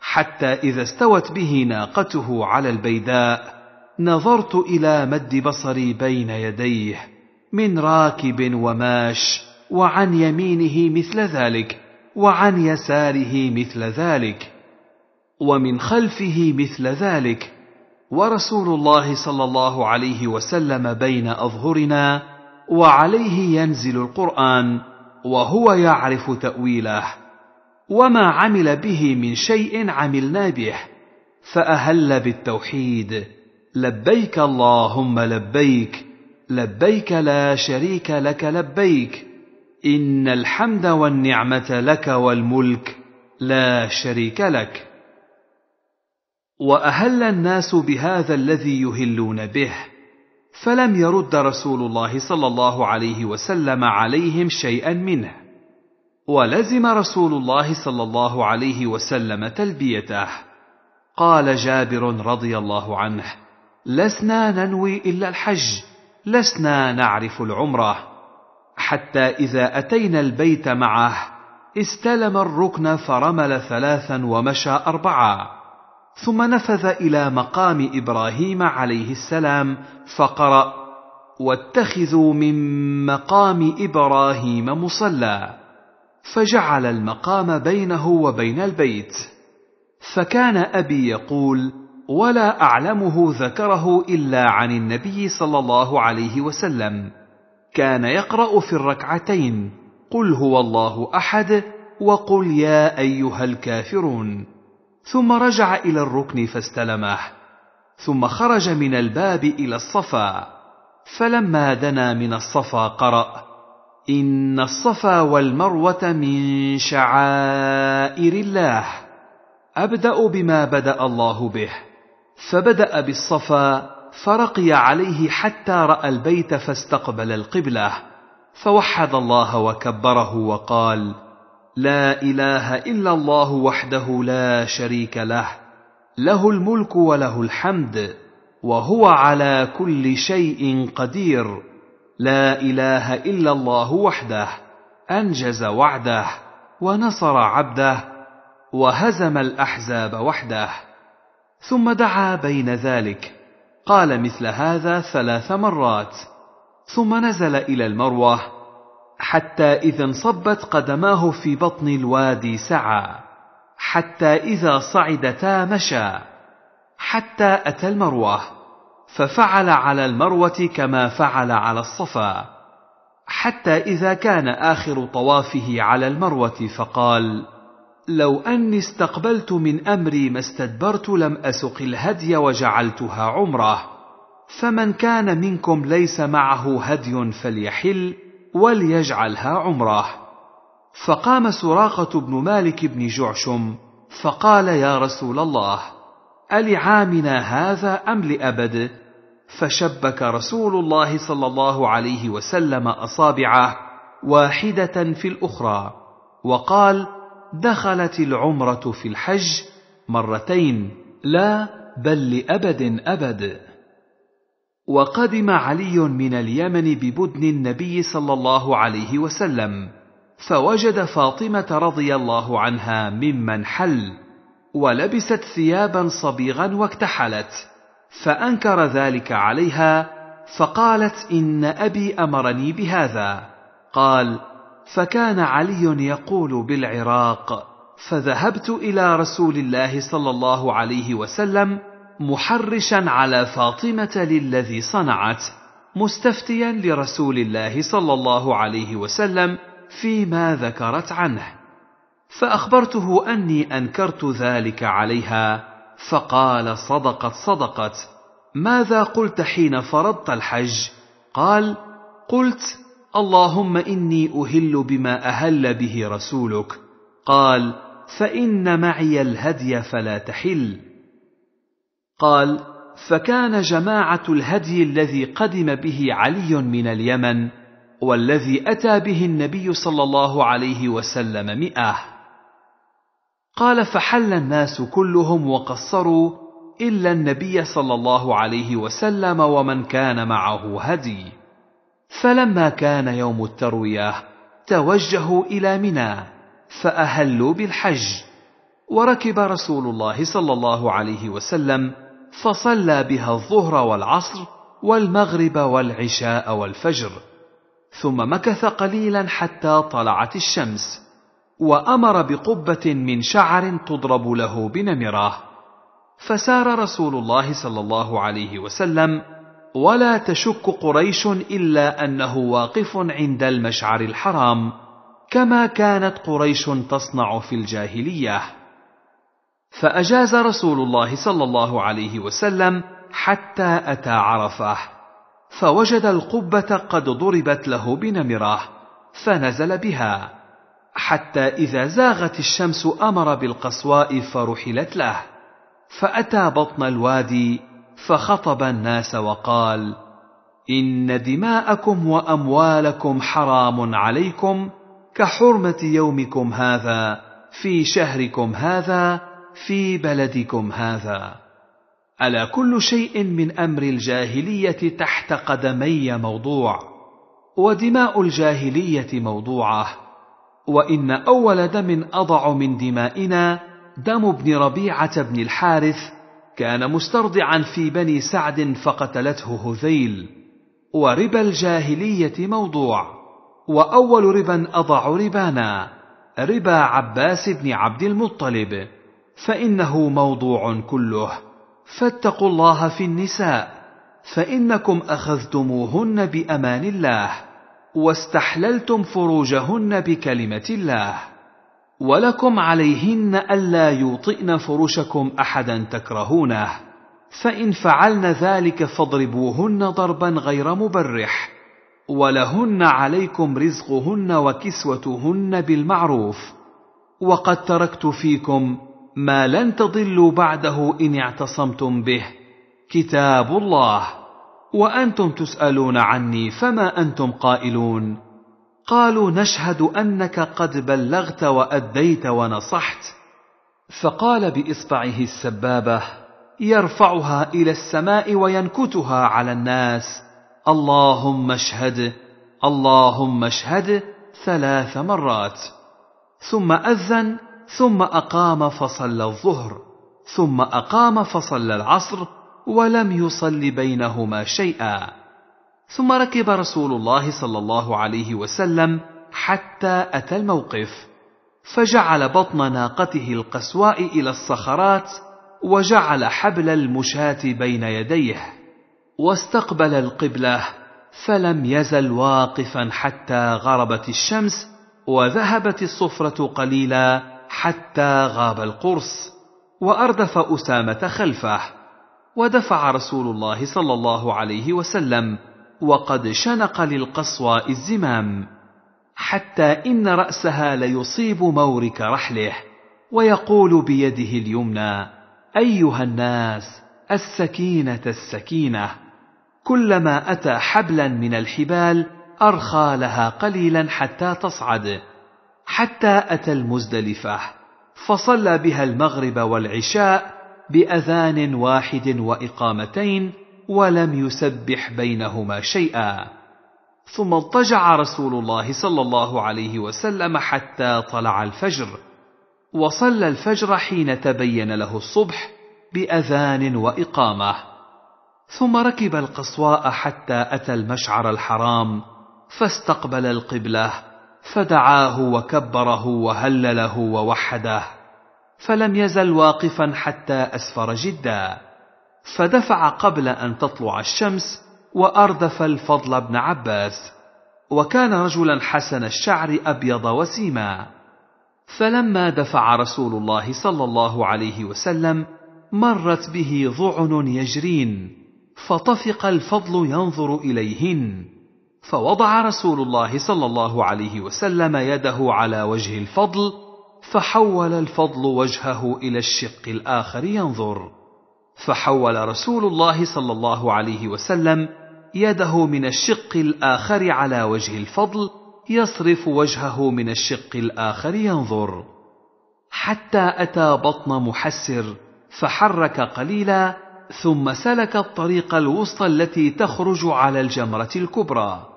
حتى اذا استوت به ناقته على البيداء نظرت الى مد بصري بين يديه من راكب وماش وعن يمينه مثل ذلك وعن يساره مثل ذلك ومن خلفه مثل ذلك ورسول الله صلى الله عليه وسلم بين اظهرنا وعليه ينزل القران وهو يعرف تاويله وما عمل به من شيء عملنا به فاهل بالتوحيد لبيك اللهم لبيك لبيك لا شريك لك لبيك ان الحمد والنعمه لك والملك لا شريك لك واهل الناس بهذا الذي يهلون به فلم يرد رسول الله صلى الله عليه وسلم عليهم شيئا منه ولزم رسول الله صلى الله عليه وسلم تلبيته قال جابر رضي الله عنه لسنا ننوي الا الحج لسنا نعرف العمره حتى اذا اتينا البيت معه استلم الركن فرمل ثلاثا ومشى اربعه ثم نفذ الى مقام ابراهيم عليه السلام فقرا واتخذوا من مقام ابراهيم مصلى فجعل المقام بينه وبين البيت فكان ابي يقول ولا اعلمه ذكره الا عن النبي صلى الله عليه وسلم كان يقرا في الركعتين قل هو الله احد وقل يا ايها الكافرون ثم رجع الى الركن فاستلمه ثم خرج من الباب الى الصفا فلما دنا من الصفا قرأ إن الصفا والمروة من شعائر الله أبدأ بما بدأ الله به فبدأ بالصفا فرقي عليه حتى رأى البيت فاستقبل القبلة فوحد الله وكبره وقال لا اله الا الله وحده لا شريك له له الملك وله الحمد وهو على كل شيء قدير لا اله الا الله وحده انجز وعده ونصر عبده وهزم الاحزاب وحده ثم دعا بين ذلك قال مثل هذا ثلاث مرات ثم نزل الى المروه حتى إذا انصبت قدماه في بطن الوادي سعى حتى إذا صعدتا مشى حتى أتى المروة ففعل على المروة كما فعل على الصفا حتى إذا كان آخر طوافه على المروة فقال لو أني استقبلت من أمري ما استدبرت لم أسق الهدي وجعلتها عمره فمن كان منكم ليس معه هدي فليحل وليجعلها عمره فقام سراقه بن مالك بن جعشم فقال يا رسول الله ألعامنا هذا أم لأبد فشبك رسول الله صلى الله عليه وسلم أصابعه واحدة في الأخرى وقال دخلت العمرة في الحج مرتين لا بل لأبد أبد وقدم علي من اليمن ببدن النبي صلى الله عليه وسلم فوجد فاطمه رضي الله عنها ممن حل ولبست ثيابا صبيغا واكتحلت فانكر ذلك عليها فقالت ان ابي امرني بهذا قال فكان علي يقول بالعراق فذهبت الى رسول الله صلى الله عليه وسلم محرشا على فاطمه للذي صنعت مستفتيا لرسول الله صلى الله عليه وسلم فيما ذكرت عنه فاخبرته اني انكرت ذلك عليها فقال صدقت صدقت ماذا قلت حين فرضت الحج قال قلت اللهم اني اهل بما اهل به رسولك قال فان معي الهدي فلا تحل قال فكان جماعه الهدي الذي قدم به علي من اليمن والذي اتى به النبي صلى الله عليه وسلم مئه قال فحل الناس كلهم وقصروا الا النبي صلى الله عليه وسلم ومن كان معه هدي فلما كان يوم الترويه توجهوا الى منى فاهلوا بالحج وركب رسول الله صلى الله عليه وسلم فصلى بها الظهر والعصر والمغرب والعشاء والفجر ثم مكث قليلا حتى طلعت الشمس وامر بقبه من شعر تضرب له بنمره فسار رسول الله صلى الله عليه وسلم ولا تشك قريش الا انه واقف عند المشعر الحرام كما كانت قريش تصنع في الجاهليه فأجاز رسول الله صلى الله عليه وسلم حتى أتى عرفة فوجد القبة قد ضربت له بنمرة فنزل بها حتى إذا زاغت الشمس أمر بالقصواء فرحلت له فأتى بطن الوادي فخطب الناس وقال إن دماءكم وأموالكم حرام عليكم كحرمة يومكم هذا في شهركم هذا في بلدكم هذا الا كل شيء من امر الجاهليه تحت قدمي موضوع ودماء الجاهليه موضوعه وان اول دم اضع من دمائنا دم ابن ربيعه بن الحارث كان مسترضعا في بني سعد فقتلته هذيل وربا الجاهليه موضوع واول ربا اضع ربانا ربا عباس بن عبد المطلب فانه موضوع كله فاتقوا الله في النساء فانكم اخذتموهن بامان الله واستحللتم فروجهن بكلمه الله ولكم عليهن الا يوطئن فرشكم احدا تكرهونه فان فعلن ذلك فاضربوهن ضربا غير مبرح ولهن عليكم رزقهن وكسوتهن بالمعروف وقد تركت فيكم ما لن تضلوا بعده ان اعتصمتم به كتاب الله وانتم تسالون عني فما انتم قائلون قالوا نشهد انك قد بلغت واديت ونصحت فقال باصبعه السبابه يرفعها الى السماء وينكتها على الناس اللهم اشهد اللهم اشهد ثلاث مرات ثم اذن ثم اقام فصلى الظهر ثم اقام فصلى العصر ولم يصل بينهما شيئا ثم ركب رسول الله صلى الله عليه وسلم حتى اتى الموقف فجعل بطن ناقته القسواء الى الصخرات وجعل حبل المشاه بين يديه واستقبل القبله فلم يزل واقفا حتى غربت الشمس وذهبت الصفره قليلا حتى غاب القرص واردف اسامه خلفه ودفع رسول الله صلى الله عليه وسلم وقد شنق للقصوى الزمام حتى ان راسها ليصيب مورك رحله ويقول بيده اليمنى ايها الناس السكينه السكينه كلما اتى حبلا من الحبال ارخى لها قليلا حتى تصعد حتى أتى المزدلفة فصلى بها المغرب والعشاء بأذان واحد وإقامتين ولم يسبح بينهما شيئا ثم اضطجع رسول الله صلى الله عليه وسلم حتى طلع الفجر وصلى الفجر حين تبين له الصبح باذان واقامه ثم ركب القصواء حتى اتى المشعر الحرام فاستقبل القبله فدعاه وكبره وهلله ووحده فلم يزل واقفا حتى اسفر جدا فدفع قبل ان تطلع الشمس واردف الفضل بن عباس وكان رجلا حسن الشعر ابيض وسيما فلما دفع رسول الله صلى الله عليه وسلم مرت به ظعن يجرين فطفق الفضل ينظر اليهن فوضع رسول الله صلى الله عليه وسلم يده على وجه الفضل فحول الفضل وجهه الى الشق الاخر ينظر فحول رسول الله صلى الله عليه وسلم يده من الشق الاخر على وجه الفضل يصرف وجهه من الشق الاخر ينظر حتى اتى بطن محسر فحرك قليلا ثم سلك الطريق الوسطى التي تخرج على الجمره الكبرى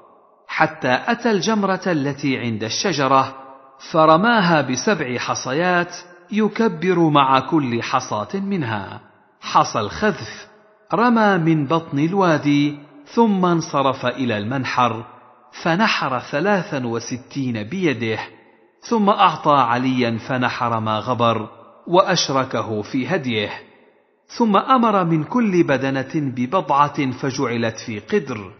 حتى أتى الجمرة التي عند الشجرة فرماها بسبع حصيات يكبر مع كل حصاة منها حصى الخذف رمى من بطن الوادي ثم انصرف إلى المنحر فنحر ثلاثا وستين بيده ثم أعطى عليا فنحر ما غبر وأشركه في هديه ثم أمر من كل بدنة ببضعة فجعلت في قدر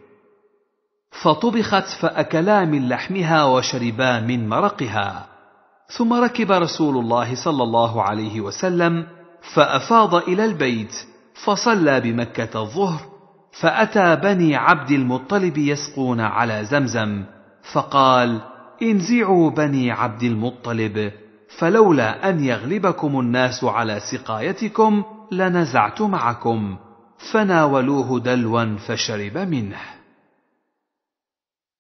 فطبخت فاكلا من لحمها وشربا من مرقها ثم ركب رسول الله صلى الله عليه وسلم فافاض الى البيت فصلى بمكه الظهر فاتى بني عبد المطلب يسقون على زمزم فقال انزعوا بني عبد المطلب فلولا ان يغلبكم الناس على سقايتكم لنزعت معكم فناولوه دلوا فشرب منه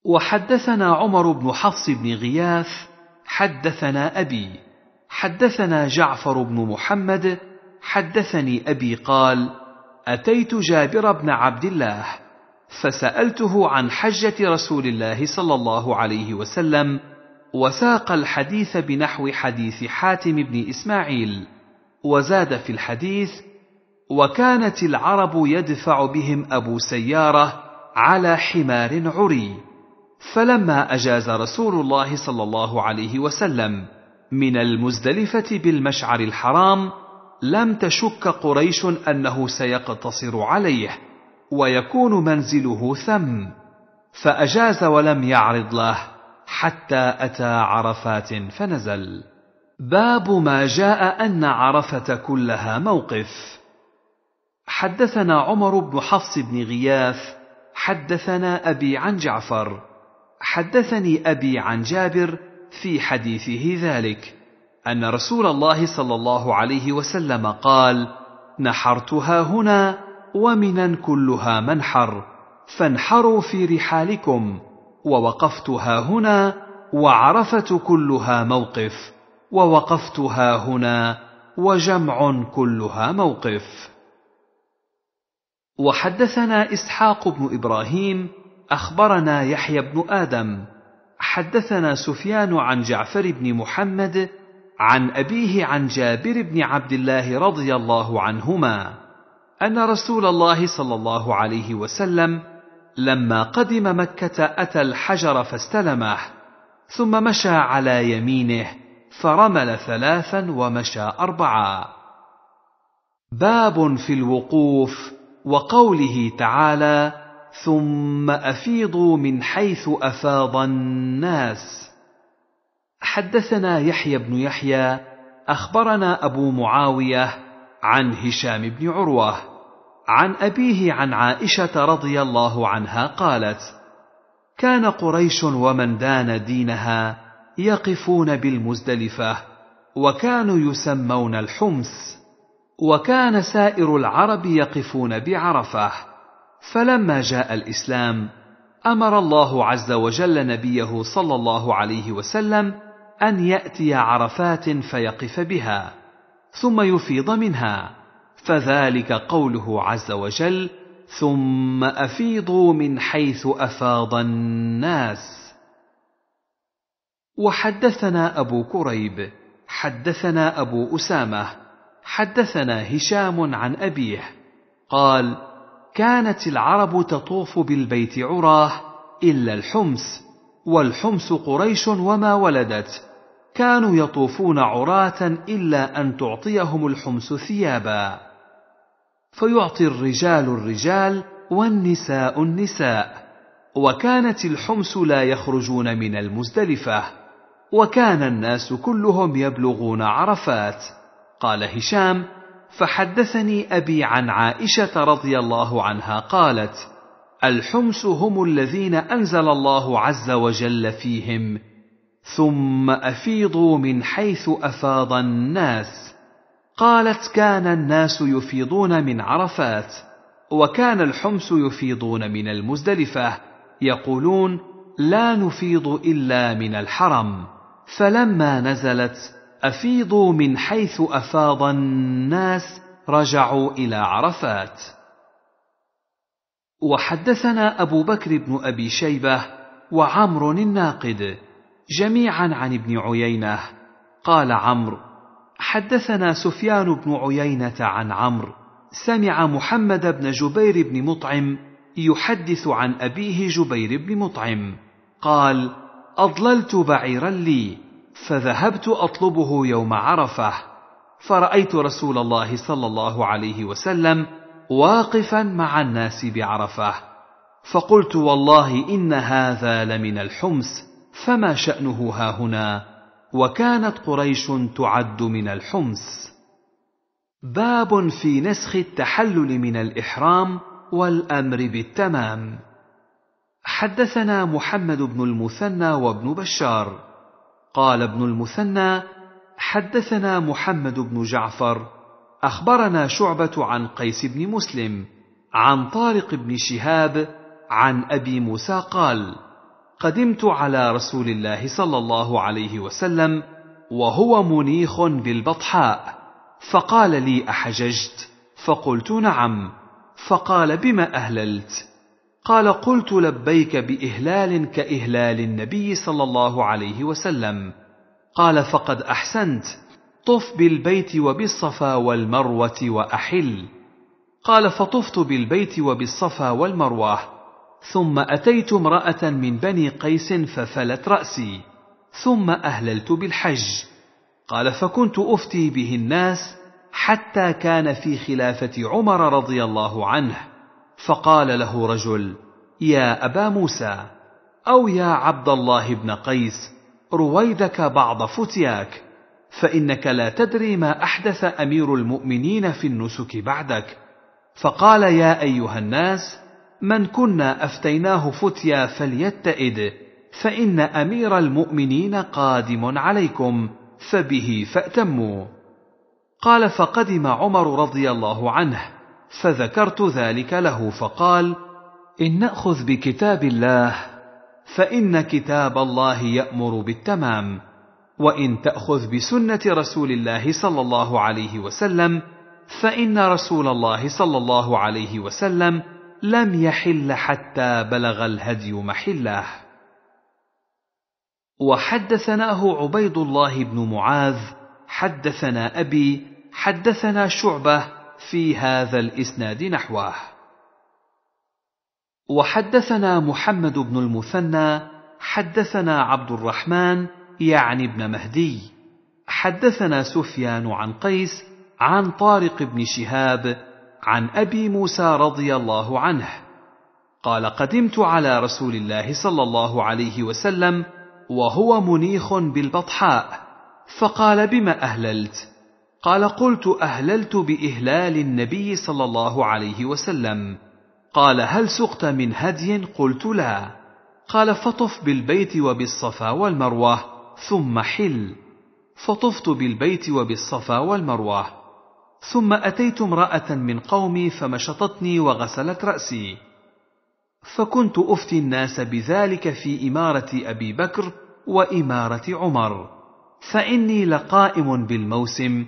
وحدثنا عمر بن حفص بن غياث حدثنا ابي حدثنا جعفر بن محمد حدثني ابي قال اتيت جابر بن عبد الله فسالته عن حجه رسول الله صلى الله عليه وسلم وساق الحديث بنحو حديث حاتم بن اسماعيل وزاد في الحديث وكانت العرب يدفع بهم ابو سياره على حمار عري فلما اجاز رسول الله صلى الله عليه وسلم من المزدلفه بالمشعر الحرام لم تشك قريش انه سيقتصر عليه ويكون منزله ثم فاجاز ولم يعرض له حتى اتى عرفات فنزل باب ما جاء ان عرفه كلها موقف حدثنا عمر بن حفص بن غياث حدثنا ابي عن جعفر حدثني ابي عن جابر في حديثه ذلك ان رسول الله صلى الله عليه وسلم قال نحرتها هنا ومنا كلها منحر فانحروا في رحالكم ووقفتها هنا وعرفه كلها موقف ووقفتها هنا وجمع كلها موقف وحدثنا اسحاق بن ابراهيم اخبرنا يحيى بن ادم حدثنا سفيان عن جعفر بن محمد عن ابيه عن جابر بن عبد الله رضي الله عنهما ان رسول الله صلى الله عليه وسلم لما قدم مكه اتى الحجر فاستلمه ثم مشى على يمينه فرمل ثلاثا ومشى اربعا باب في الوقوف وقوله تعالى ثم افيضوا من حيث افاض الناس حدثنا يحيى بن يحيى اخبرنا ابو معاويه عن هشام بن عروه عن ابيه عن عائشه رضي الله عنها قالت كان قريش ومن دان دينها يقفون بالمزدلفه وكانوا يسمون الحمس وكان سائر العرب يقفون بعرفه فلما جاء الاسلام امر الله عز وجل نبيه صلى الله عليه وسلم ان ياتي عرفات فيقف بها ثم يفيض منها فذلك قوله عز وجل ثم افيضوا من حيث افاض الناس وحدثنا ابو كريب حدثنا ابو اسامه حدثنا هشام عن ابيه قال كانت العرب تطوف بالبيت عراه الا الحمس والحمس قريش وما ولدت كانوا يطوفون عراه الا ان تعطيهم الحمس ثيابا فيعطي الرجال الرجال والنساء النساء وكانت الحمس لا يخرجون من المزدلفه وكان الناس كلهم يبلغون عرفات قال هشام فحدثني ابي عن عائشه رضي الله عنها قالت الحمس هم الذين انزل الله عز وجل فيهم ثم افيضوا من حيث افاض الناس قالت كان الناس يفيضون من عرفات وكان الحمس يفيضون من المزدلفه يقولون لا نفيض الا من الحرم فلما نزلت افيضوا من حيث افاض الناس رجعوا الى عرفات وحدثنا ابو بكر بن ابي شيبه وعمر الناقد جميعا عن ابن عيينه قال عمرو حدثنا سفيان بن عيينه عن عمرو سمع محمد بن جبير بن مطعم يحدث عن ابيه جبير بن مطعم قال اضللت بعيرا لي فذهبت اطلبه يوم عرفه فرايت رسول الله صلى الله عليه وسلم واقفا مع الناس بعرفه فقلت والله ان هذا لمن الحمس فما شانه هنا وكانت قريش تعد من الحمس باب في نسخ التحلل من الاحرام والامر بالتمام حدثنا محمد بن المثنى وابن بشار قال ابن المثنى حدثنا محمد بن جعفر اخبرنا شعبه عن قيس بن مسلم عن طارق بن شهاب عن ابي موسى قال قدمت على رسول الله صلى الله عليه وسلم وهو منيخ بالبطحاء فقال لي احججت فقلت نعم فقال بما اهللت قال قلت لبيك باهلال كاهلال النبي صلى الله عليه وسلم قال فقد احسنت طف بالبيت وبالصفا والمروه واحل قال فطفت بالبيت وبالصفا والمروه ثم اتيت امراه من بني قيس ففلت راسي ثم اهللت بالحج قال فكنت افتي به الناس حتى كان في خلافه عمر رضي الله عنه فقال له رجل يا ابا موسى او يا عبد الله بن قيس رويدك بعض فتياك فانك لا تدري ما احدث امير المؤمنين في النسك بعدك فقال يا ايها الناس من كنا افتيناه فتيا فليتئد فان امير المؤمنين قادم عليكم فبه فاتموا قال فقدم عمر رضي الله عنه فذكرت ذلك له فقال ان ناخذ بكتاب الله فان كتاب الله يامر بالتمام وان تاخذ بسنه رسول الله صلى الله عليه وسلم فان رسول الله صلى الله عليه وسلم لم يحل حتى بلغ الهدي محله وحدثناه عبيد الله بن معاذ حدثنا ابي حدثنا شعبه في هذا الاسناد نحوه وحدثنا محمد بن المثنى حدثنا عبد الرحمن يعني ابن مهدي حدثنا سفيان عن قيس عن طارق بن شهاب عن ابي موسى رضي الله عنه قال قدمت على رسول الله صلى الله عليه وسلم وهو منيخ بالبطحاء فقال بما اهللت قال قلت اهللت باهلال النبي صلى الله عليه وسلم قال هل سقت من هدي قلت لا قال فطف بالبيت وبالصفا والمروه ثم حل فطفت بالبيت وبالصفا والمروه ثم اتيت امراه من قومي فمشطتني وغسلت راسي فكنت افتي الناس بذلك في اماره ابي بكر واماره عمر فاني لقائم بالموسم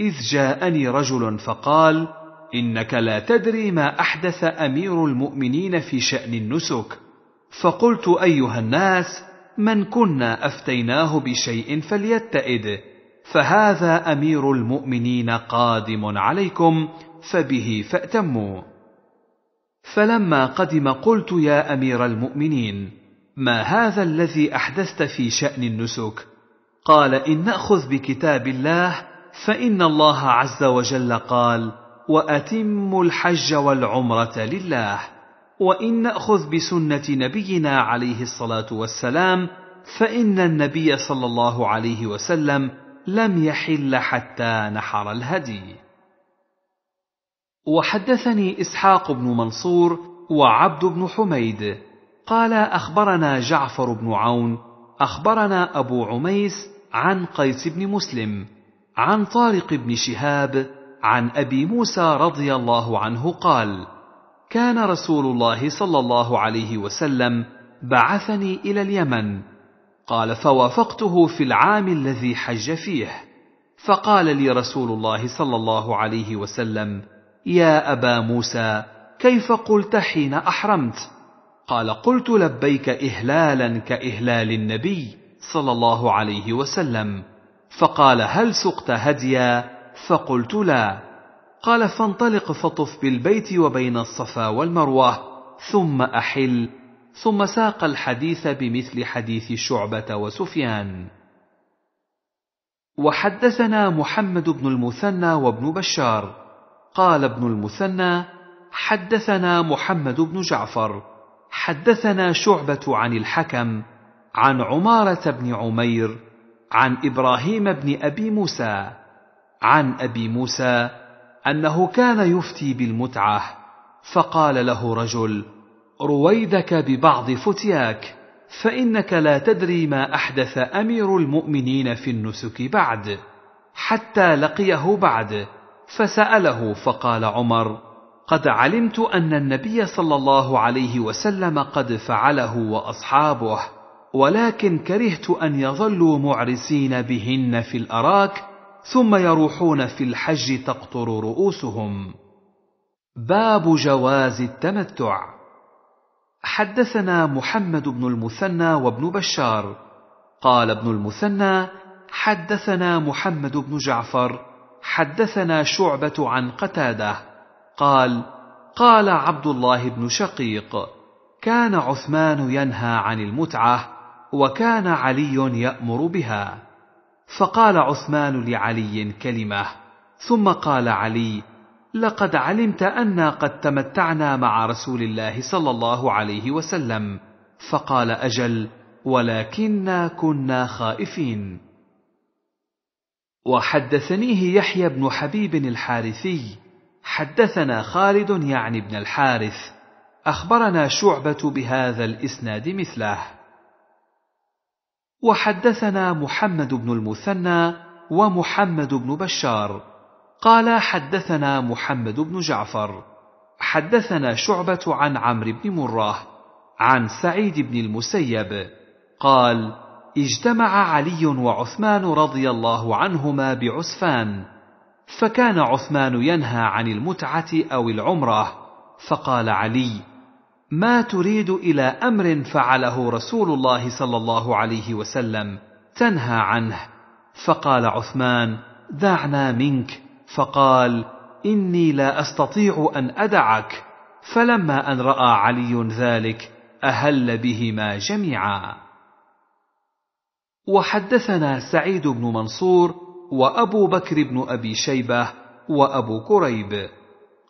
اذ جاءني رجل فقال انك لا تدري ما احدث امير المؤمنين في شان النسك فقلت ايها الناس من كنا افتيناه بشيء فليتئد فهذا امير المؤمنين قادم عليكم فبه فاتموا فلما قدم قلت يا امير المؤمنين ما هذا الذي احدثت في شان النسك قال ان ناخذ بكتاب الله فان الله عز وجل قال واتموا الحج والعمره لله وان ناخذ بسنه نبينا عليه الصلاه والسلام فان النبي صلى الله عليه وسلم لم يحل حتى نحر الهدي وحدثني اسحاق بن منصور وعبد بن حميد قال اخبرنا جعفر بن عون اخبرنا ابو عميس عن قيس بن مسلم عن طارق بن شهاب عن ابي موسى رضي الله عنه قال كان رسول الله صلى الله عليه وسلم بعثني الى اليمن قال فوافقته في العام الذي حج فيه فقال لي رسول الله صلى الله عليه وسلم يا ابا موسى كيف قلت حين احرمت قال قلت لبيك اهلالا كاهلال النبي صلى الله عليه وسلم فقال هل سقت هديا فقلت لا قال فانطلق فطف بالبيت وبين الصفا والمروه ثم احل ثم ساق الحديث بمثل حديث شعبه وسفيان وحدثنا محمد بن المثنى وابن بشار قال ابن المثنى حدثنا محمد بن جعفر حدثنا شعبه عن الحكم عن عماره بن عمير عن ابراهيم بن ابي موسى عن ابي موسى انه كان يفتي بالمتعه فقال له رجل رويدك ببعض فتياك فانك لا تدري ما احدث امير المؤمنين في النسك بعد حتى لقيه بعد فساله فقال عمر قد علمت ان النبي صلى الله عليه وسلم قد فعله واصحابه ولكن كرهت ان يظلوا معرسين بهن في الاراك ثم يروحون في الحج تقطر رؤوسهم باب جواز التمتع حدثنا محمد بن المثنى وابن بشار قال ابن المثنى حدثنا محمد بن جعفر حدثنا شعبه عن قتاده قال قال عبد الله بن شقيق كان عثمان ينهى عن المتعه وكان علي يامر بها فقال عثمان لعلي كلمه ثم قال علي لقد علمت انا قد تمتعنا مع رسول الله صلى الله عليه وسلم فقال اجل ولكنا كنا خائفين وحدثنيه يحيى بن حبيب الحارثي حدثنا خالد يعني بن الحارث اخبرنا شعبه بهذا الاسناد مثله وحدثنا محمد بن المثنى ومحمد بن بشار قال حدثنا محمد بن جعفر حدثنا شعبة عن عمرو بن مرة عن سعيد بن المسيب قال اجتمع علي وعثمان رضي الله عنهما بعسفان فكان عثمان ينهى عن المتعة أو العمرة فقال علي ما تريد الى امر فعله رسول الله صلى الله عليه وسلم تنهى عنه فقال عثمان دعنا منك فقال اني لا استطيع ان ادعك فلما ان راى علي ذلك اهل بهما جميعا وحدثنا سعيد بن منصور وابو بكر بن ابي شيبه وابو كريب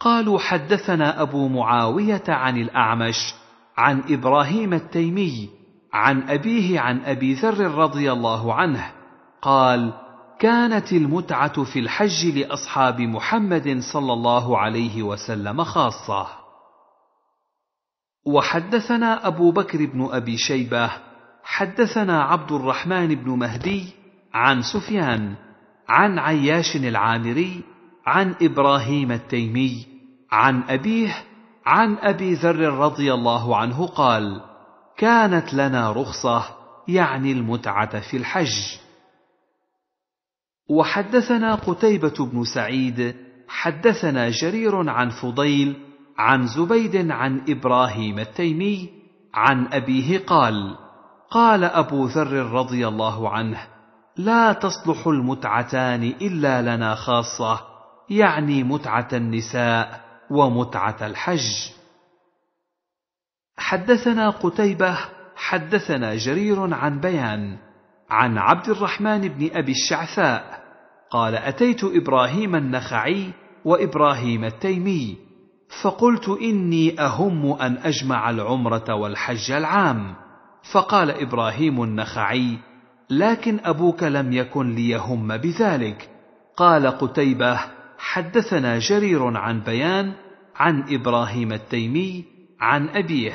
قالوا حدثنا ابو معاويه عن الاعمش عن ابراهيم التيمي عن ابيه عن ابي ذر رضي الله عنه قال كانت المتعه في الحج لاصحاب محمد صلى الله عليه وسلم خاصه وحدثنا ابو بكر بن ابي شيبه حدثنا عبد الرحمن بن مهدي عن سفيان عن عياش العامري عن ابراهيم التيمي عن أبيه عن أبي ذر رضي الله عنه قال: كانت لنا رخصة يعني المتعة في الحج. وحدثنا قتيبة بن سعيد حدثنا جرير عن فضيل عن زبيد عن إبراهيم التيمي عن أبيه قال: قال أبو ذر رضي الله عنه: لا تصلح المتعتان إلا لنا خاصة، يعني متعة النساء ومتعة الحج حدثنا قتيبة حدثنا جرير عن بيان عن عبد الرحمن بن أبي الشعثاء قال أتيت إبراهيم النخعي وإبراهيم التيمي فقلت إني أهم أن أجمع العمرة والحج العام فقال إبراهيم النخعي لكن أبوك لم يكن ليهم بذلك قال قتيبة حدثنا جرير عن بيان عن ابراهيم التيمي عن ابيه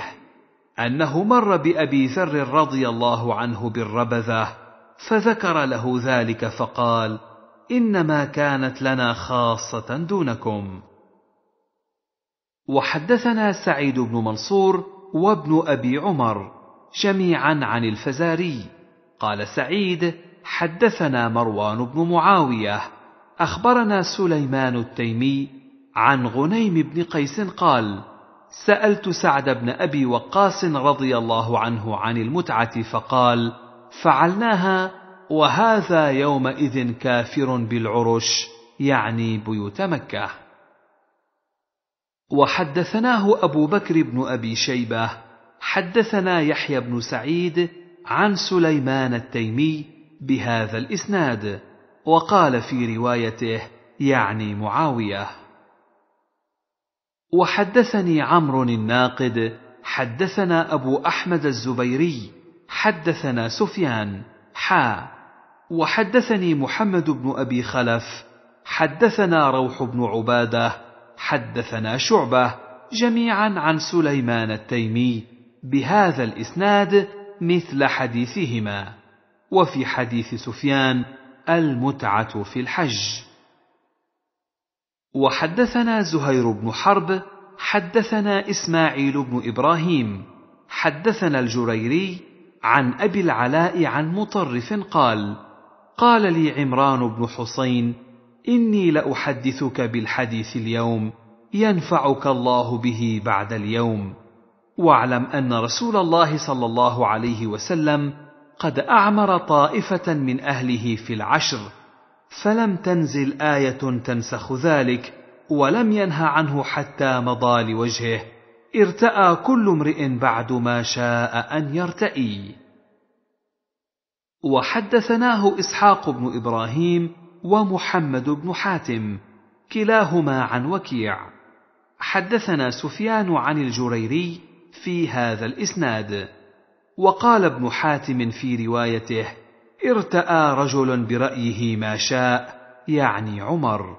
انه مر بابي ذر رضي الله عنه بالربذه فذكر له ذلك فقال انما كانت لنا خاصه دونكم وحدثنا سعيد بن منصور وابن ابي عمر جميعا عن الفزاري قال سعيد حدثنا مروان بن معاويه اخبرنا سليمان التيمي عن غنيم بن قيس قال سالت سعد بن ابي وقاص رضي الله عنه عن المتعه فقال فعلناها وهذا يومئذ كافر بالعرش يعني بيوت مكه وحدثناه ابو بكر بن ابي شيبه حدثنا يحيى بن سعيد عن سليمان التيمي بهذا الاسناد وقال في روايته يعني معاويه وحدثني عمرو الناقد حدثنا ابو احمد الزبيري حدثنا سفيان حا وحدثني محمد بن ابي خلف حدثنا روح بن عباده حدثنا شعبه جميعا عن سليمان التيمي بهذا الاسناد مثل حديثهما وفي حديث سفيان المتعة في الحج وحدثنا زهير بن حرب حدثنا إسماعيل بن إبراهيم حدثنا الجريري عن أبي العلاء عن مطرف قال قال لي عمران بن حسين إني لأحدثك بالحديث اليوم ينفعك الله به بعد اليوم واعلم أن رسول الله صلى الله عليه وسلم قد اعمر طائفه من اهله في العشر فلم تنزل ايه تنسخ ذلك ولم ينه عنه حتى مضى لوجهه ارتاى كل امرئ بعد ما شاء ان يرتئي وحدثناه اسحاق بن ابراهيم ومحمد بن حاتم كلاهما عن وكيع حدثنا سفيان عن الجريري في هذا الاسناد وقال ابن حاتم في روايته ارتاى رجل برايه ما شاء يعني عمر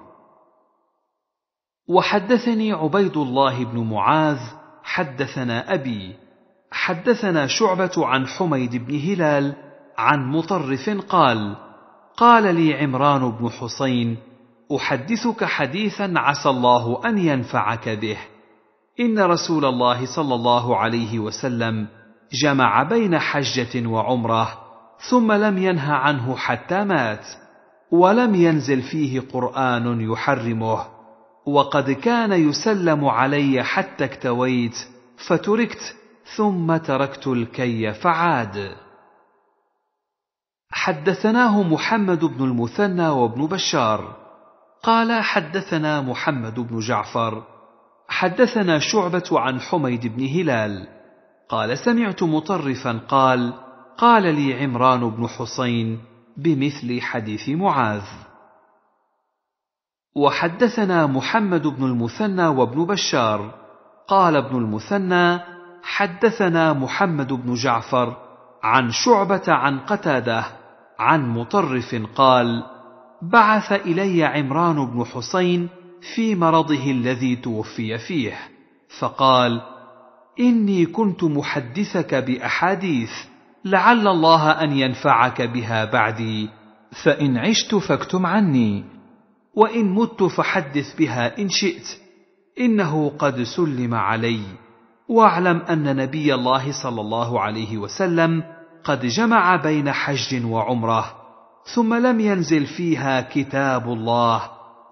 وحدثني عبيد الله بن معاذ حدثنا ابي حدثنا شعبه عن حميد بن هلال عن مطرف قال قال لي عمران بن حسين احدثك حديثا عسى الله ان ينفعك به ان رسول الله صلى الله عليه وسلم جمع بين حجه وعمره ثم لم ينه عنه حتى مات ولم ينزل فيه قران يحرمه وقد كان يسلم علي حتى اكتويت فتركت ثم تركت الكي فعاد حدثناه محمد بن المثنى وابن بشار قال حدثنا محمد بن جعفر حدثنا شعبه عن حميد بن هلال قال سمعت مطرفا قال قال لي عمران بن حسين بمثل حديث معاذ وحدثنا محمد بن المثنى وابن بشار قال ابن المثنى حدثنا محمد بن جعفر عن شعبه عن قتاده عن مطرف قال بعث الي عمران بن حسين في مرضه الذي توفي فيه فقال اني كنت محدثك باحاديث لعل الله ان ينفعك بها بعدي فان عشت فاكتم عني وان مت فحدث بها ان شئت انه قد سلم علي واعلم ان نبي الله صلى الله عليه وسلم قد جمع بين حج وعمره ثم لم ينزل فيها كتاب الله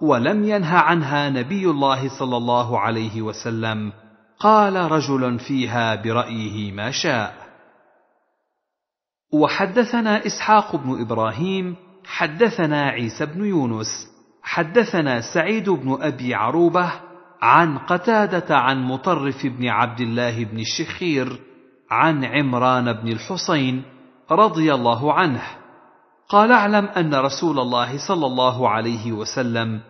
ولم ينه عنها نبي الله صلى الله عليه وسلم قال رجل فيها برايه ما شاء وحدثنا اسحاق بن ابراهيم حدثنا عيسى بن يونس حدثنا سعيد بن ابي عروبه عن قتاده عن مطرف بن عبد الله بن الشخير عن عمران بن الحصين رضي الله عنه قال اعلم ان رسول الله صلى الله عليه وسلم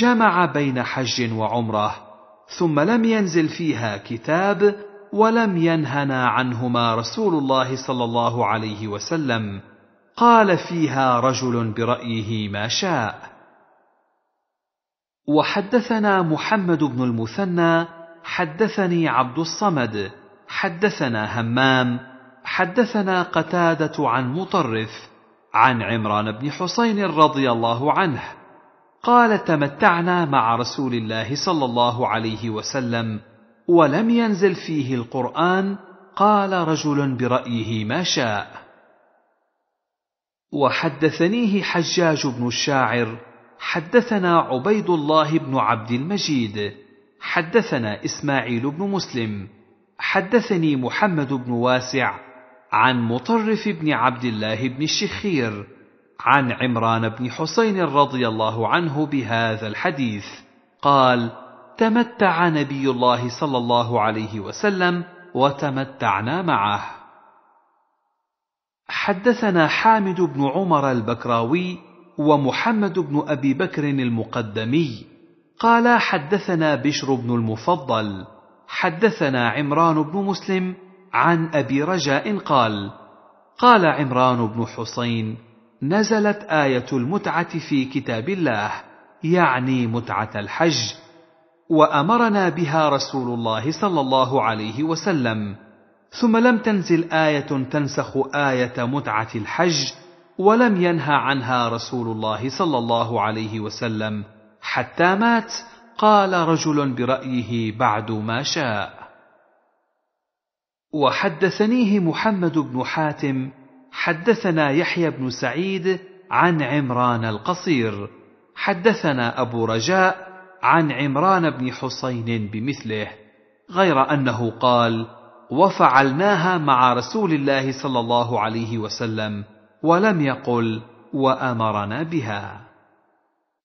جمع بين حج وعمره ثم لم ينزل فيها كتاب ولم ينهنا عنهما رسول الله صلى الله عليه وسلم قال فيها رجل برايه ما شاء وحدثنا محمد بن المثنى حدثني عبد الصمد حدثنا همام حدثنا قتاده عن مطرف عن عمران بن حسين رضي الله عنه قال تمتعنا مع رسول الله صلى الله عليه وسلم ولم ينزل فيه القران قال رجل برايه ما شاء وحدثنيه حجاج بن الشاعر حدثنا عبيد الله بن عبد المجيد حدثنا اسماعيل بن مسلم حدثني محمد بن واسع عن مطرف بن عبد الله بن الشخير عن عمران بن حسين رضي الله عنه بهذا الحديث قال تمتع نبي الله صلى الله عليه وسلم وتمتعنا معه حدثنا حامد بن عمر البكراوي ومحمد بن ابي بكر المقدمي قال حدثنا بشر بن المفضل حدثنا عمران بن مسلم عن ابي رجاء قال قال عمران بن حسين نزلت آية المتعة في كتاب الله يعني متعة الحج وأمرنا بها رسول الله صلى الله عليه وسلم ثم لم تنزل آية تنسخ آية متعة الحج ولم ينهى عنها رسول الله صلى الله عليه وسلم حتى مات قال رجل برأيه بعد ما شاء وحدثنيه محمد بن حاتم حدثنا يحيى بن سعيد عن عمران القصير حدثنا ابو رجاء عن عمران بن حسين بمثله غير انه قال وفعلناها مع رسول الله صلى الله عليه وسلم ولم يقل وامرنا بها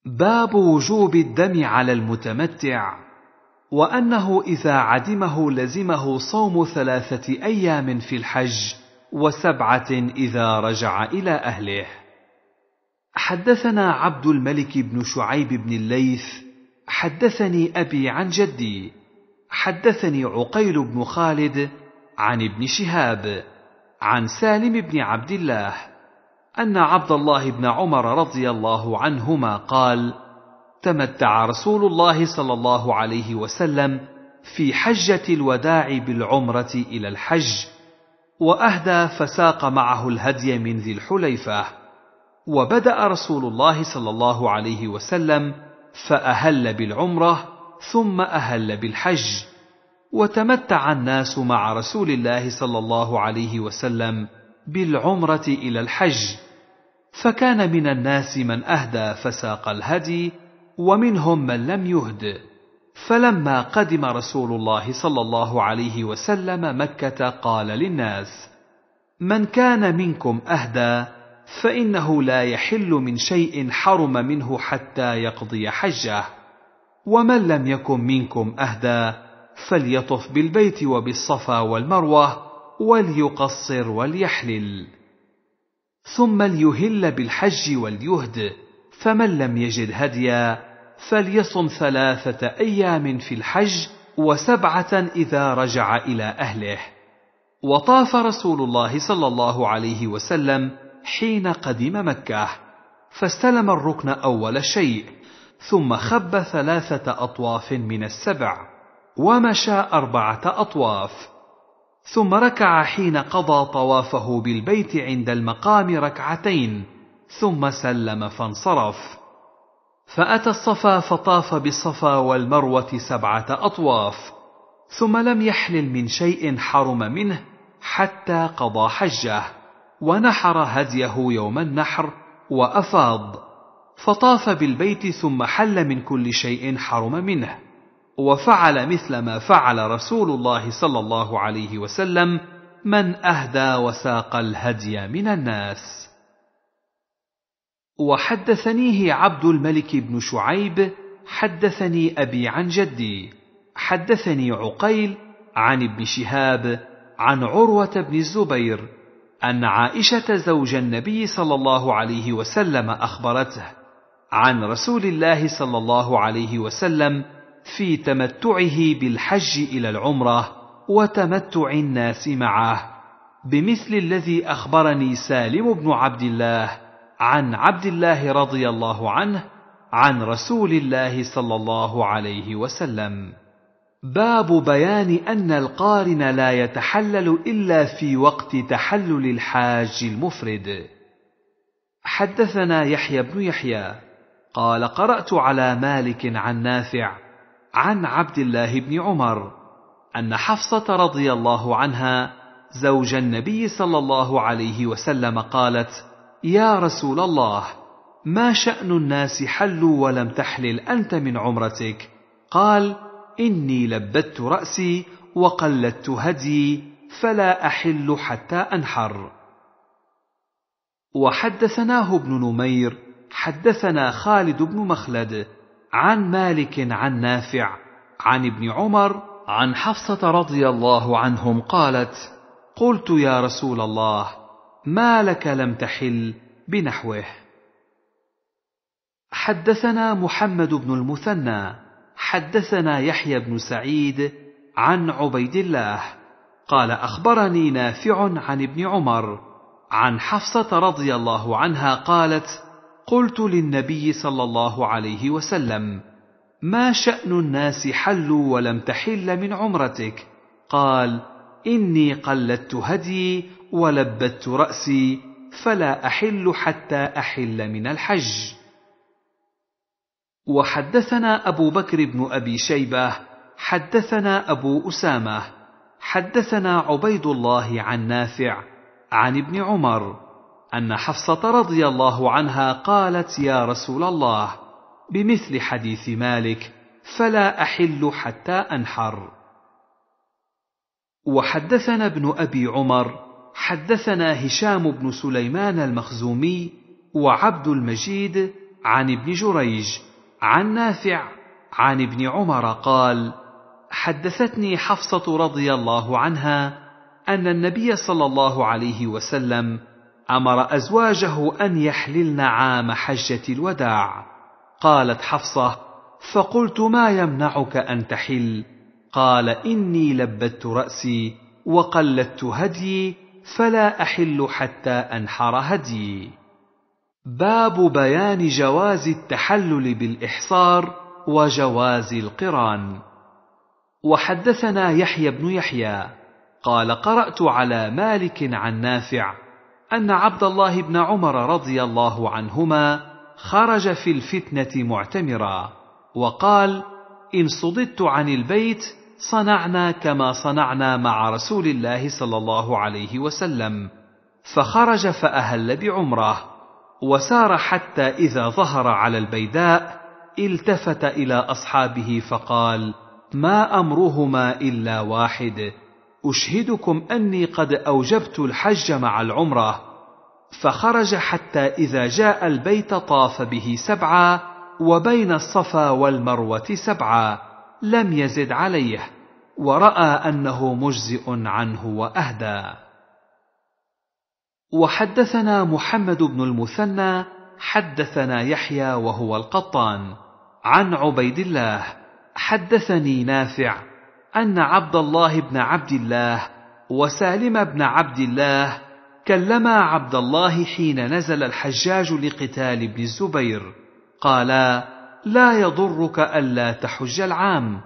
باب وجوب الدم على المتمتع وانه اذا عدمه لزمه صوم ثلاثه ايام في الحج وسبعه اذا رجع الى اهله حدثنا عبد الملك بن شعيب بن الليث حدثني ابي عن جدي حدثني عقيل بن خالد عن ابن شهاب عن سالم بن عبد الله ان عبد الله بن عمر رضي الله عنهما قال تمتع رسول الله صلى الله عليه وسلم في حجه الوداع بالعمره الى الحج واهدى فساق معه الهدي من ذي الحليفه وبدا رسول الله صلى الله عليه وسلم فاهل بالعمره ثم اهل بالحج وتمتع الناس مع رسول الله صلى الله عليه وسلم بالعمره الى الحج فكان من الناس من اهدى فساق الهدي ومنهم من لم يهد فلما قدم رسول الله صلى الله عليه وسلم مكه قال للناس من كان منكم اهدى فانه لا يحل من شيء حرم منه حتى يقضي حجه ومن لم يكن منكم اهدى فليطف بالبيت وبالصفا والمروه وليقصر وليحلل ثم ليهل بالحج وليهد فمن لم يجد هديا فليصم ثلاثة أيام في الحج وسبعة إذا رجع إلى أهله. وطاف رسول الله صلى الله عليه وسلم حين قدم مكة، فاستلم الركن أول شيء، ثم خب ثلاثة أطواف من السبع، ومشى أربعة أطواف، ثم ركع حين قضى طوافه بالبيت عند المقام ركعتين، ثم سلم فانصرف. فأتى الصفا فطاف بالصفا والمروة سبعة أطواف ثم لم يحلل من شيء حرم منه حتى قضى حجه ونحر هديه يوم النحر وأفاض فطاف بالبيت ثم حل من كل شيء حرم منه وفعل مثل ما فعل رسول الله صلى الله عليه وسلم من أهدى وساق الهدي من الناس وحدثنيه عبد الملك بن شعيب حدثني ابي عن جدي حدثني عقيل عن ابن شهاب عن عروه بن الزبير ان عائشه زوج النبي صلى الله عليه وسلم اخبرته عن رسول الله صلى الله عليه وسلم في تمتعه بالحج الى العمره وتمتع الناس معه بمثل الذي اخبرني سالم بن عبد الله عن عبد الله رضي الله عنه عن رسول الله صلى الله عليه وسلم باب بيان ان القارن لا يتحلل الا في وقت تحلل الحاج المفرد حدثنا يحيى بن يحيى قال قرات على مالك عن نافع عن عبد الله بن عمر ان حفصه رضي الله عنها زوج النبي صلى الله عليه وسلم قالت يا رسول الله ما شان الناس حلوا ولم تحلل انت من عمرتك قال اني لبدت راسي وقلدت هدي فلا احل حتى انحر وحدثناه ابن نمير حدثنا خالد بن مخلد عن مالك عن نافع عن ابن عمر عن حفصه رضي الله عنهم قالت قلت يا رسول الله ما لك لم تحل بنحوه حدثنا محمد بن المثنى حدثنا يحيى بن سعيد عن عبيد الله قال اخبرني نافع عن ابن عمر عن حفصه رضي الله عنها قالت قلت للنبي صلى الله عليه وسلم ما شان الناس حلوا ولم تحل من عمرتك قال اني قلدت هدي ولبدت راسي فلا احل حتى احل من الحج وحدثنا ابو بكر بن ابي شيبه حدثنا ابو اسامه حدثنا عبيد الله عن نافع عن ابن عمر ان حفصه رضي الله عنها قالت يا رسول الله بمثل حديث مالك فلا احل حتى انحر وحدثنا ابن ابي عمر حدثنا هشام بن سليمان المخزومي وعبد المجيد عن ابن جريج عن نافع عن ابن عمر قال حدثتني حفصه رضي الله عنها ان النبي صلى الله عليه وسلم امر ازواجه ان يحللن عام حجه الوداع قالت حفصه فقلت ما يمنعك ان تحل قال اني لبدت راسي وقلدت هديي فلا احل حتى انحر هديي باب بيان جواز التحلل بالاحصار وجواز القران وحدثنا يحيى بن يحيى قال قرات على مالك عن نافع ان عبد الله بن عمر رضي الله عنهما خرج في الفتنه معتمرا وقال ان صددت عن البيت صنعنا كما صنعنا مع رسول الله صلى الله عليه وسلم فخرج فاهل بعمره وسار حتى اذا ظهر على البيداء التفت الى اصحابه فقال ما امرهما الا واحد اشهدكم اني قد اوجبت الحج مع العمره فخرج حتى اذا جاء البيت طاف به سبعا وبين الصفا والمروه سبعا لم يزد عليه وراى انه مجزئ عنه واهدى وحدثنا محمد بن المثنى حدثنا يحيى وهو القطان عن عبيد الله حدثني نافع ان عبد الله بن عبد الله وسالم بن عبد الله كلما عبد الله حين نزل الحجاج لقتال ابن الزبير قالا لا يضرك الا تحج العام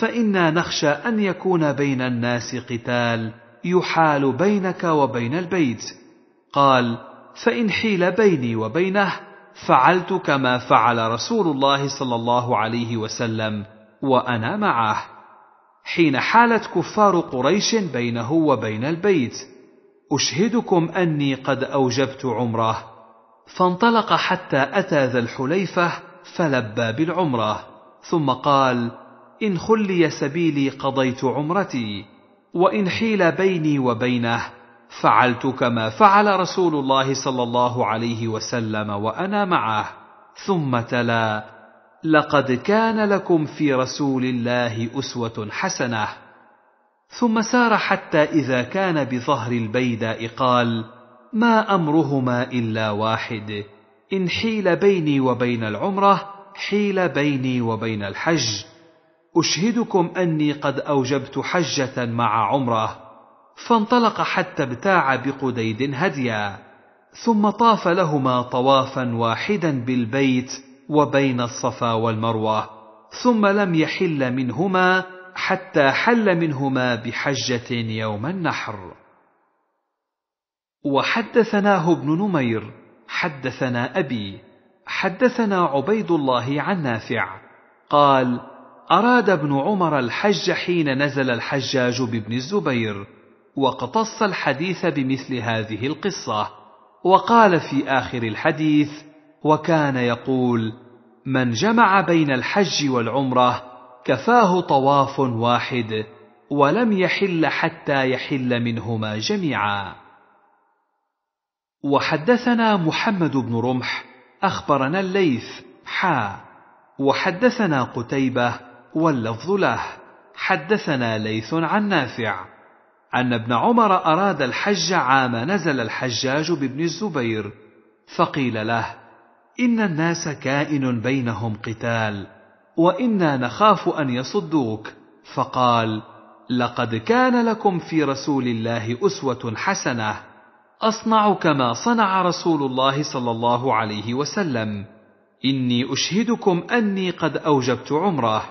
فانا نخشى ان يكون بين الناس قتال يحال بينك وبين البيت قال فان حيل بيني وبينه فعلت كما فعل رسول الله صلى الله عليه وسلم وانا معه حين حالت كفار قريش بينه وبين البيت اشهدكم اني قد اوجبت عمره فانطلق حتى اتى ذا الحليفه فلبى بالعمره ثم قال ان خلي سبيلي قضيت عمرتي وان حيل بيني وبينه فعلت كما فعل رسول الله صلى الله عليه وسلم وانا معه ثم تلا لقد كان لكم في رسول الله اسوه حسنه ثم سار حتى اذا كان بظهر البيداء قال ما امرهما الا واحد إن حيل بيني وبين العمرة حيل بيني وبين الحج أشهدكم أني قد أوجبت حجة مع عمرة فانطلق حتى ابتاع بقديد هديا ثم طاف لهما طوافا واحدا بالبيت وبين الصفا والمروة ثم لم يحل منهما حتى حل منهما بحجة يوم النحر وحدثناه ابن نمير حدثنا أبي حدثنا عبيد الله عن نافع قال أراد ابن عمر الحج حين نزل الحجاج بابن الزبير واقتص الحديث بمثل هذه القصة وقال في آخر الحديث وكان يقول من جمع بين الحج والعمرة كفاه طواف واحد ولم يحل حتى يحل منهما جميعا وحدثنا محمد بن رمح أخبرنا الليث حا وحدثنا قتيبة واللفظ له حدثنا ليث عن نافع أن ابن عمر أراد الحج عام نزل الحجاج بابن الزبير فقيل له إن الناس كائن بينهم قتال وإنا نخاف أن يصدوك فقال لقد كان لكم في رسول الله أسوة حسنة اصنع كما صنع رسول الله صلى الله عليه وسلم اني اشهدكم اني قد اوجبت عمره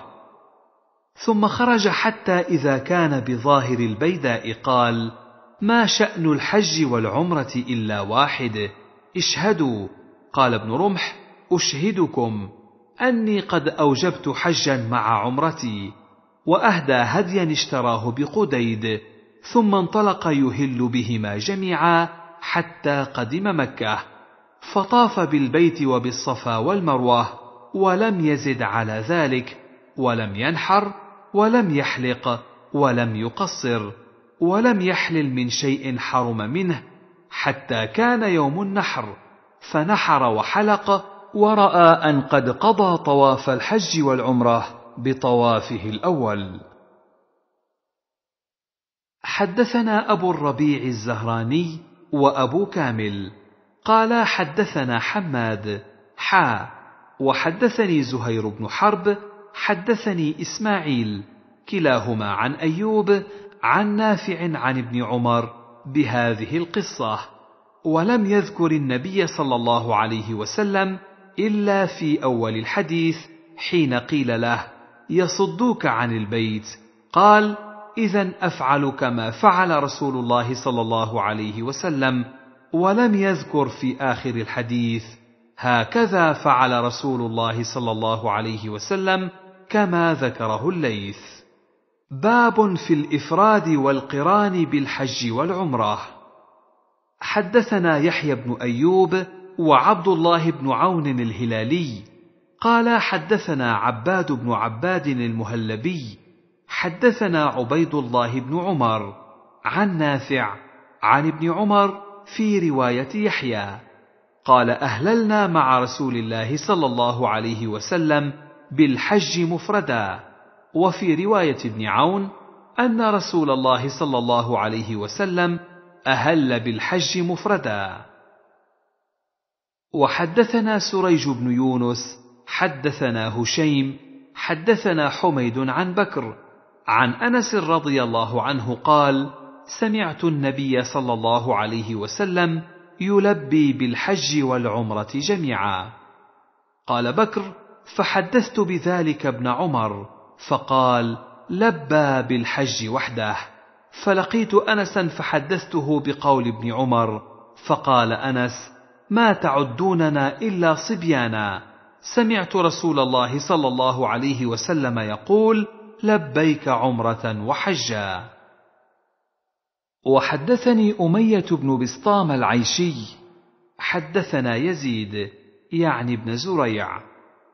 ثم خرج حتى اذا كان بظاهر البيداء قال ما شان الحج والعمره الا واحد اشهدوا قال ابن رمح اشهدكم اني قد اوجبت حجا مع عمرتي واهدى هديا اشتراه بقديد ثم انطلق يهل بهما جميعا حتى قدم مكه فطاف بالبيت وبالصفا والمروه ولم يزد على ذلك ولم ينحر ولم يحلق ولم يقصر ولم يحلل من شيء حرم منه حتى كان يوم النحر فنحر وحلق وراى ان قد قضى طواف الحج والعمره بطوافه الاول حدثنا أبو الربيع الزهراني وأبو كامل قال حدثنا حماد حا وحدثني زهير بن حرب حدثني إسماعيل كلاهما عن أيوب عن نافع عن ابن عمر بهذه القصة ولم يذكر النبي صلى الله عليه وسلم إلا في أول الحديث حين قيل له يصدوك عن البيت قال اذا افعل كما فعل رسول الله صلى الله عليه وسلم ولم يذكر في اخر الحديث هكذا فعل رسول الله صلى الله عليه وسلم كما ذكره الليث باب في الافراد والقران بالحج والعمره حدثنا يحيى بن ايوب وعبد الله بن عون الهلالي قال حدثنا عباد بن عباد المهلبي حدثنا عبيد الله بن عمر عن نافع عن ابن عمر في روايه يحيى قال اهللنا مع رسول الله صلى الله عليه وسلم بالحج مفردا وفي روايه ابن عون ان رسول الله صلى الله عليه وسلم اهل بالحج مفردا وحدثنا سريج بن يونس حدثنا هشيم حدثنا حميد عن بكر عن انس رضي الله عنه قال سمعت النبي صلى الله عليه وسلم يلبي بالحج والعمره جميعا قال بكر فحدثت بذلك ابن عمر فقال لبى بالحج وحده فلقيت انسا فحدثته بقول ابن عمر فقال انس ما تعدوننا الا صبيانا سمعت رسول الله صلى الله عليه وسلم يقول لبيك عمرة وحجا وحدثني أمية بن بسطام العيشي حدثنا يزيد يعني بن زريع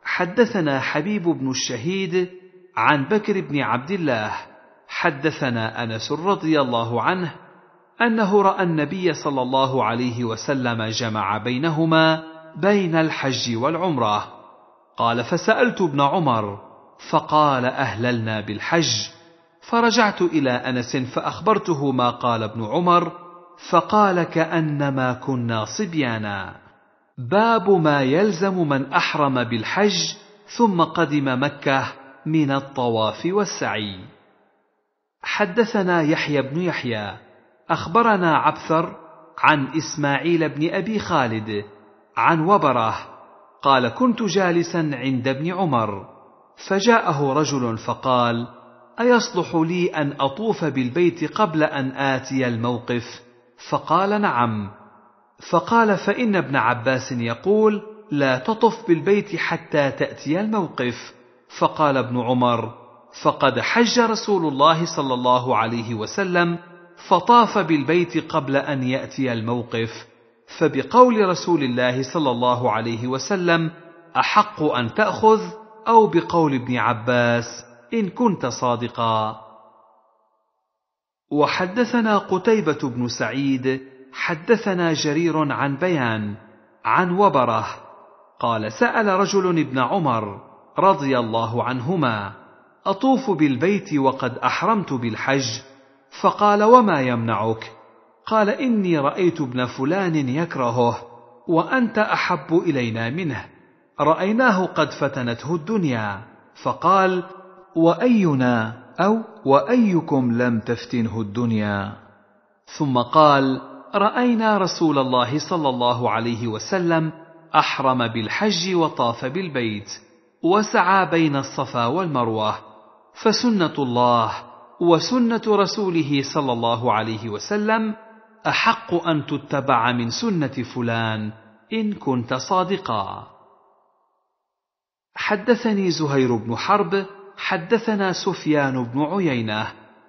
حدثنا حبيب بن الشهيد عن بكر بن عبد الله حدثنا أنس رضي الله عنه أنه رأى النبي صلى الله عليه وسلم جمع بينهما بين الحج والعمرة قال فسألت ابن عمر فقال اهللنا بالحج فرجعت الى انس فاخبرته ما قال ابن عمر فقال كانما كنا صبيانا باب ما يلزم من احرم بالحج ثم قدم مكه من الطواف والسعي حدثنا يحيى بن يحيى اخبرنا عبثر عن اسماعيل بن ابي خالد عن وبره قال كنت جالسا عند ابن عمر فجاءه رجل فقال ايصلح لي ان اطوف بالبيت قبل ان اتي الموقف فقال نعم فقال فان ابن عباس يقول لا تطف بالبيت حتى تاتي الموقف فقال ابن عمر فقد حج رسول الله صلى الله عليه وسلم فطاف بالبيت قبل ان ياتي الموقف فبقول رسول الله صلى الله عليه وسلم احق ان تاخذ أو بقول ابن عباس إن كنت صادقا وحدثنا قتيبة بن سعيد حدثنا جرير عن بيان عن وبره قال سأل رجل ابن عمر رضي الله عنهما أطوف بالبيت وقد أحرمت بالحج فقال وما يمنعك قال إني رأيت ابن فلان يكرهه وأنت أحب إلينا منه رايناه قد فتنته الدنيا فقال واينا او وايكم لم تفتنه الدنيا ثم قال راينا رسول الله صلى الله عليه وسلم احرم بالحج وطاف بالبيت وسعى بين الصفا والمروه فسنه الله وسنه رسوله صلى الله عليه وسلم احق ان تتبع من سنه فلان ان كنت صادقا حدثني زهير بن حرب حدثنا سفيان بن عيينه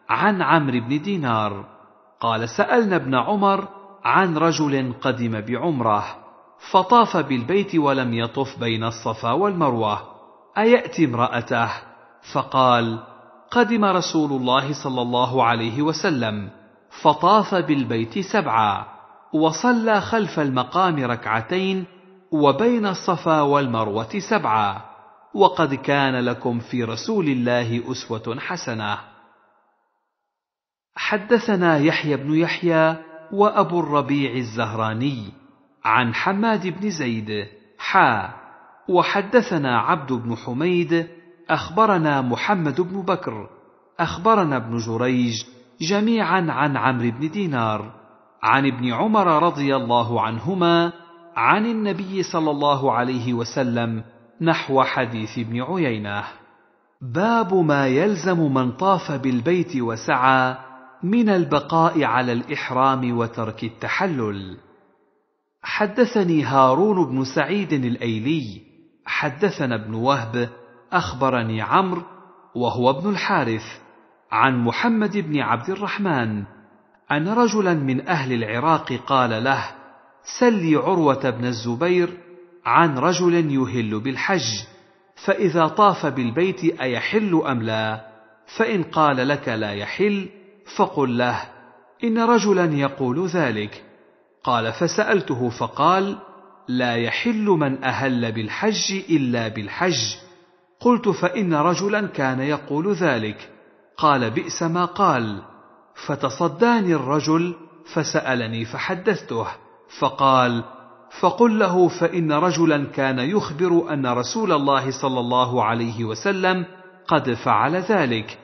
عن عمرو بن دينار قال سالنا ابن عمر عن رجل قدم بعمره فطاف بالبيت ولم يطف بين الصفا والمروه اياتي امراته فقال قدم رسول الله صلى الله عليه وسلم فطاف بالبيت سبعا وصلى خلف المقام ركعتين وبين الصفا والمروه سبعا وقد كان لكم في رسول الله اسوه حسنه حدثنا يحيى بن يحيى وابو الربيع الزهراني عن حماد بن زيد حا وحدثنا عبد بن حميد اخبرنا محمد بن بكر اخبرنا ابن جريج جميعا عن عمرو بن دينار عن ابن عمر رضي الله عنهما عن النبي صلى الله عليه وسلم نحو حديث ابن عيينه باب ما يلزم من طاف بالبيت وسعى من البقاء على الاحرام وترك التحلل حدثني هارون بن سعيد الايلي حدثنا ابن وهب اخبرني عمرو وهو ابن الحارث عن محمد بن عبد الرحمن ان رجلا من اهل العراق قال له سلي عروه بن الزبير عن رجل يهل بالحج فاذا طاف بالبيت ايحل ام لا فان قال لك لا يحل فقل له ان رجلا يقول ذلك قال فسالته فقال لا يحل من اهل بالحج الا بالحج قلت فان رجلا كان يقول ذلك قال بئس ما قال فتصداني الرجل فسالني فحدثته فقال فقل له فان رجلا كان يخبر ان رسول الله صلى الله عليه وسلم قد فعل ذلك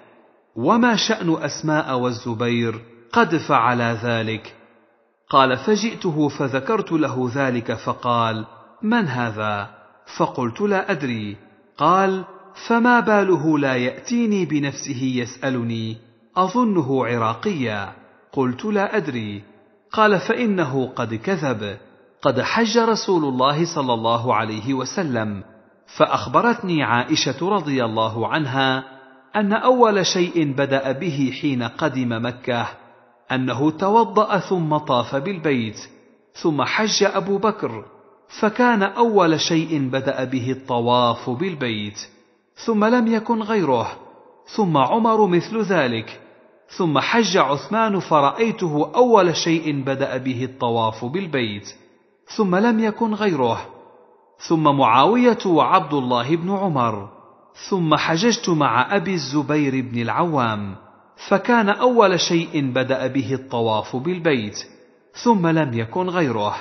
وما شان اسماء والزبير قد فعل ذلك قال فجئته فذكرت له ذلك فقال من هذا فقلت لا ادري قال فما باله لا ياتيني بنفسه يسالني اظنه عراقيا قلت لا ادري قال فانه قد كذب قد حج رسول الله صلى الله عليه وسلم فاخبرتني عائشه رضي الله عنها ان اول شيء بدا به حين قدم مكه انه توضا ثم طاف بالبيت ثم حج ابو بكر فكان اول شيء بدا به الطواف بالبيت ثم لم يكن غيره ثم عمر مثل ذلك ثم حج عثمان فرايته اول شيء بدا به الطواف بالبيت ثم لم يكن غيره ثم معاويه وعبد الله بن عمر ثم حججت مع ابي الزبير بن العوام فكان اول شيء بدا به الطواف بالبيت ثم لم يكن غيره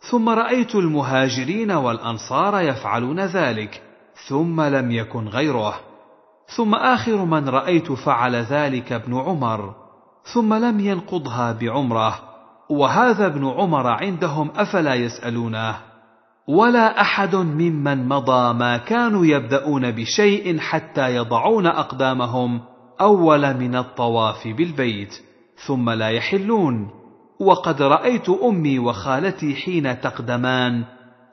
ثم رايت المهاجرين والانصار يفعلون ذلك ثم لم يكن غيره ثم اخر من رايت فعل ذلك ابن عمر ثم لم ينقضها بعمره وهذا ابن عمر عندهم افلا يسالونه ولا احد ممن مضى ما كانوا يبداون بشيء حتى يضعون اقدامهم اول من الطواف بالبيت ثم لا يحلون وقد رايت امي وخالتي حين تقدمان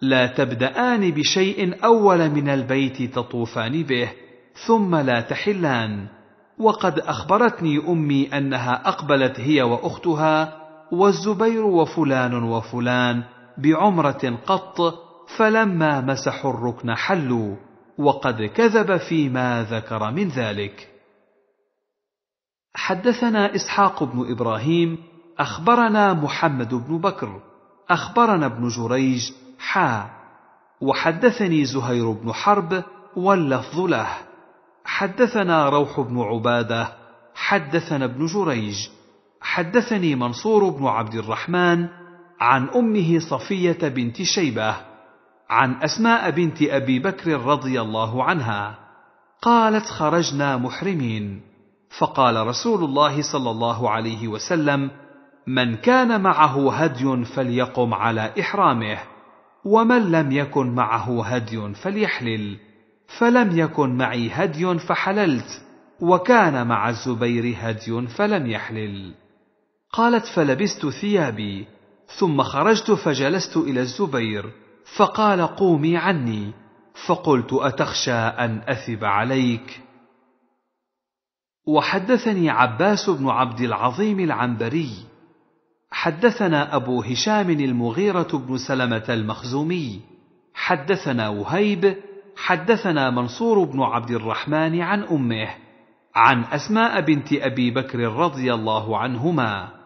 لا تبدأان بشيء أول من البيت تطوفان به، ثم لا تحلان، وقد أخبرتني أمي أنها أقبلت هي وأختها والزبير وفلان وفلان بعمره قط فلما مسحوا الركن حلوا وقد كذب فيما ذكر من ذلك حدثنا اسحاق بن ابراهيم اخبرنا محمد بن بكر اخبرنا ابن جريج حا وحدثني زهير بن حرب واللفظ له حدثنا روح بن عباده حدثنا ابن جريج حدثني منصور بن عبد الرحمن عن امه صفيه بنت شيبه عن اسماء بنت ابي بكر رضي الله عنها قالت خرجنا محرمين فقال رسول الله صلى الله عليه وسلم من كان معه هدي فليقم على احرامه ومن لم يكن معه هدي فليحلل فلم يكن معي هدي فحللت وكان مع الزبير هدي فلم يحلل قالت فلبست ثيابي ثم خرجت فجلست الى الزبير فقال قومي عني فقلت اتخشى ان اثب عليك وحدثني عباس بن عبد العظيم العنبري حدثنا ابو هشام المغيره بن سلمه المخزومي حدثنا وهيب حدثنا منصور بن عبد الرحمن عن امه عن اسماء بنت ابي بكر رضي الله عنهما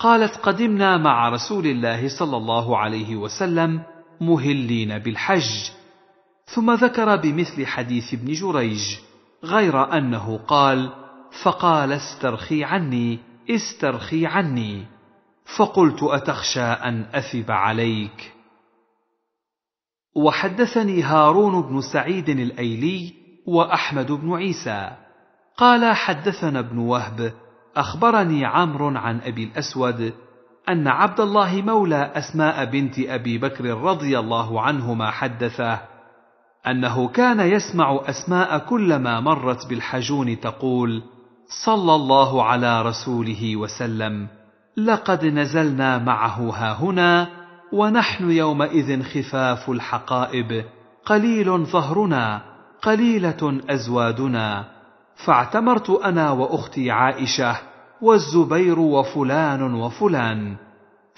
قالت قدمنا مع رسول الله صلى الله عليه وسلم مهلين بالحج ثم ذكر بمثل حديث ابن جريج غير انه قال فقال استرخي عني استرخي عني فقلت اتخشى ان اثب عليك وحدثني هارون بن سعيد الايلي واحمد بن عيسى قال حدثنا ابن وهب اخبرني عمرو عن ابي الاسود ان عبد الله مولى اسماء بنت ابي بكر رضي الله عنهما حدثه انه كان يسمع اسماء كلما مرت بالحجون تقول صلى الله على رسوله وسلم لقد نزلنا معه ها هنا ونحن يومئذ خفاف الحقائب قليل ظهرنا قليله ازوادنا فاعتمرت انا واختي عائشه والزبير وفلان وفلان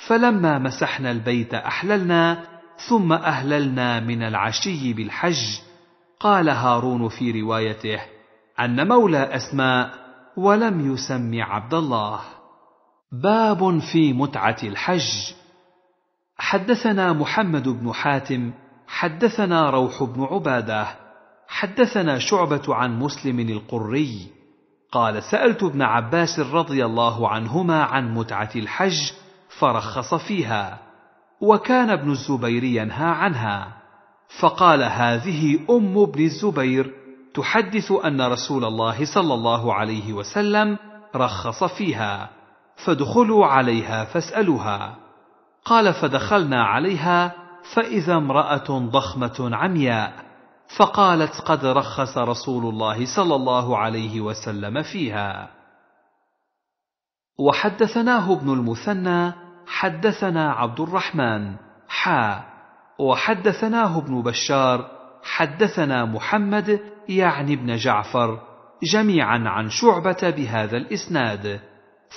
فلما مسحنا البيت احللنا ثم اهللنا من العشي بالحج قال هارون في روايته ان مولى اسماء ولم يسم عبد الله باب في متعه الحج حدثنا محمد بن حاتم حدثنا روح بن عباده حدثنا شعبة عن مسلم القري قال سألت ابن عباس رضي الله عنهما عن متعة الحج فرخص فيها وكان ابن الزبير ينهى عنها فقال هذه أم ابن الزبير تحدث أن رسول الله صلى الله عليه وسلم رخص فيها فادخلوا عليها فاسألوها قال فدخلنا عليها فإذا امرأة ضخمة عمياء فقالت قد رخص رسول الله صلى الله عليه وسلم فيها وحدثناه ابن المثنى حدثنا عبد الرحمن حا وحدثناه ابن بشار حدثنا محمد يعني ابن جعفر جميعا عن شعبة بهذا الإسناد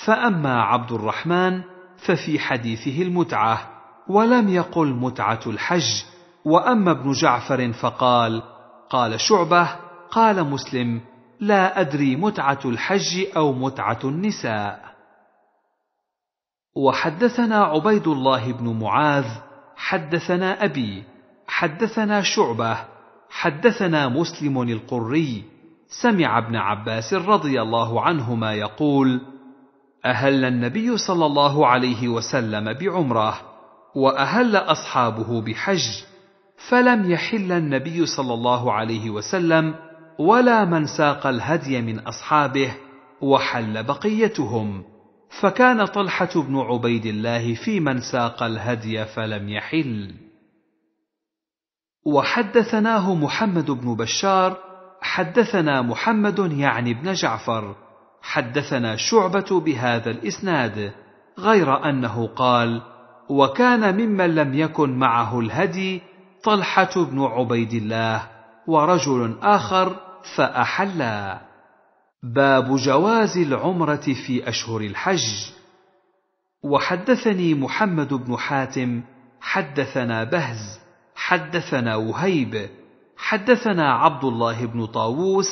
فأما عبد الرحمن ففي حديثه المتعة ولم يقل متعة الحج واما ابن جعفر فقال قال شعبه قال مسلم لا ادري متعه الحج او متعه النساء وحدثنا عبيد الله بن معاذ حدثنا ابي حدثنا شعبه حدثنا مسلم القري سمع ابن عباس رضي الله عنهما يقول اهل النبي صلى الله عليه وسلم بعمره واهل اصحابه بحج فلم يحل النبي صلى الله عليه وسلم ولا من ساق الهدي من اصحابه وحل بقيتهم فكان طلحه بن عبيد الله في من ساق الهدي فلم يحل وحدثناه محمد بن بشار حدثنا محمد يعني بن جعفر حدثنا شعبه بهذا الاسناد غير انه قال وكان ممن لم يكن معه الهدي طلحه بن عبيد الله ورجل اخر فاحلا باب جواز العمره في اشهر الحج وحدثني محمد بن حاتم حدثنا بهز حدثنا وهيب حدثنا عبد الله بن طاووس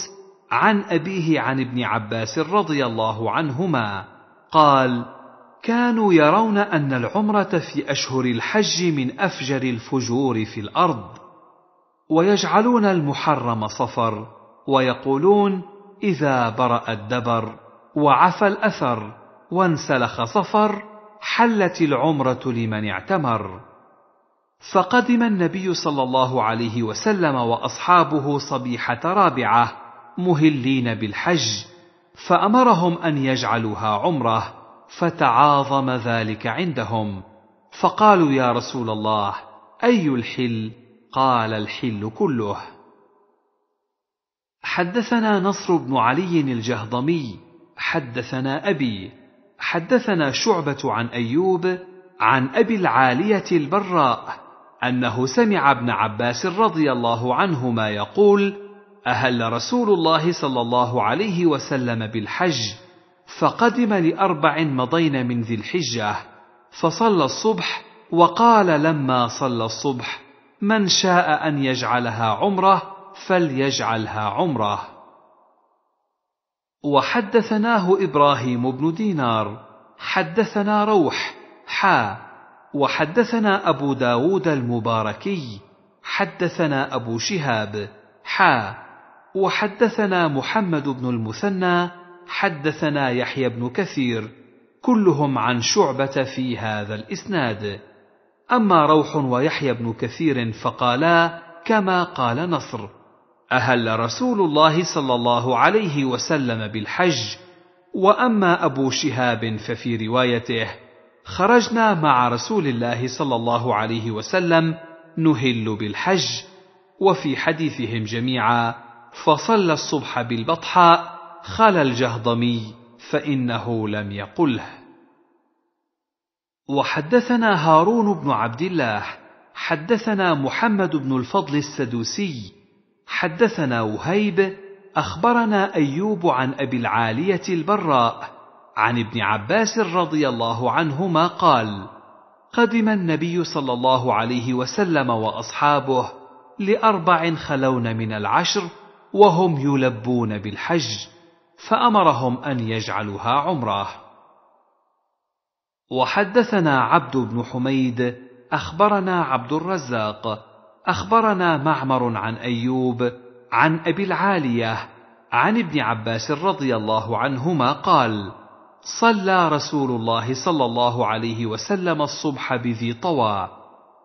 عن ابيه عن ابن عباس رضي الله عنهما قال كانوا يرون ان العمره في اشهر الحج من افجر الفجور في الارض ويجعلون المحرم صفر ويقولون اذا برا الدبر وعفى الاثر وانسلخ صفر حلت العمره لمن اعتمر فقدم النبي صلى الله عليه وسلم واصحابه صبيحه رابعه مهلين بالحج فامرهم ان يجعلوها عمره فتعاظم ذلك عندهم فقالوا يا رسول الله اي الحل قال الحل كله حدثنا نصر بن علي الجهضمي حدثنا ابي حدثنا شعبه عن ايوب عن ابي العاليه البراء انه سمع ابن عباس رضي الله عنهما يقول اهل رسول الله صلى الله عليه وسلم بالحج فقدم لأربع مضين من ذي الحجة فصلى الصبح وقال لما صلى الصبح من شاء أن يجعلها عمره فليجعلها عمره وحدثناه إبراهيم بن دينار حدثنا روح حا وحدثنا أبو داود المباركي حدثنا أبو شهاب حا وحدثنا محمد بن المثنى حدثنا يحيى بن كثير كلهم عن شعبة في هذا الإسناد أما روح ويحيى بن كثير فقالا كما قال نصر أهل رسول الله صلى الله عليه وسلم بالحج وأما أبو شهاب ففي روايته خرجنا مع رسول الله صلى الله عليه وسلم نهل بالحج وفي حديثهم جميعا فصلى الصبح بالبطحاء خلا الجهضمي فإنه لم يقله وحدثنا هارون بن عبد الله حدثنا محمد بن الفضل السدوسي حدثنا وهيب أخبرنا أيوب عن أبي العالية البراء عن ابن عباس رضي الله عنهما قال قدم النبي صلى الله عليه وسلم وأصحابه لأربع خلون من العشر وهم يلبون بالحج فامرهم ان يجعلوها عمره وحدثنا عبد بن حميد اخبرنا عبد الرزاق اخبرنا معمر عن ايوب عن ابي العاليه عن ابن عباس رضي الله عنهما قال صلى رسول الله صلى الله عليه وسلم الصبح بذي طوى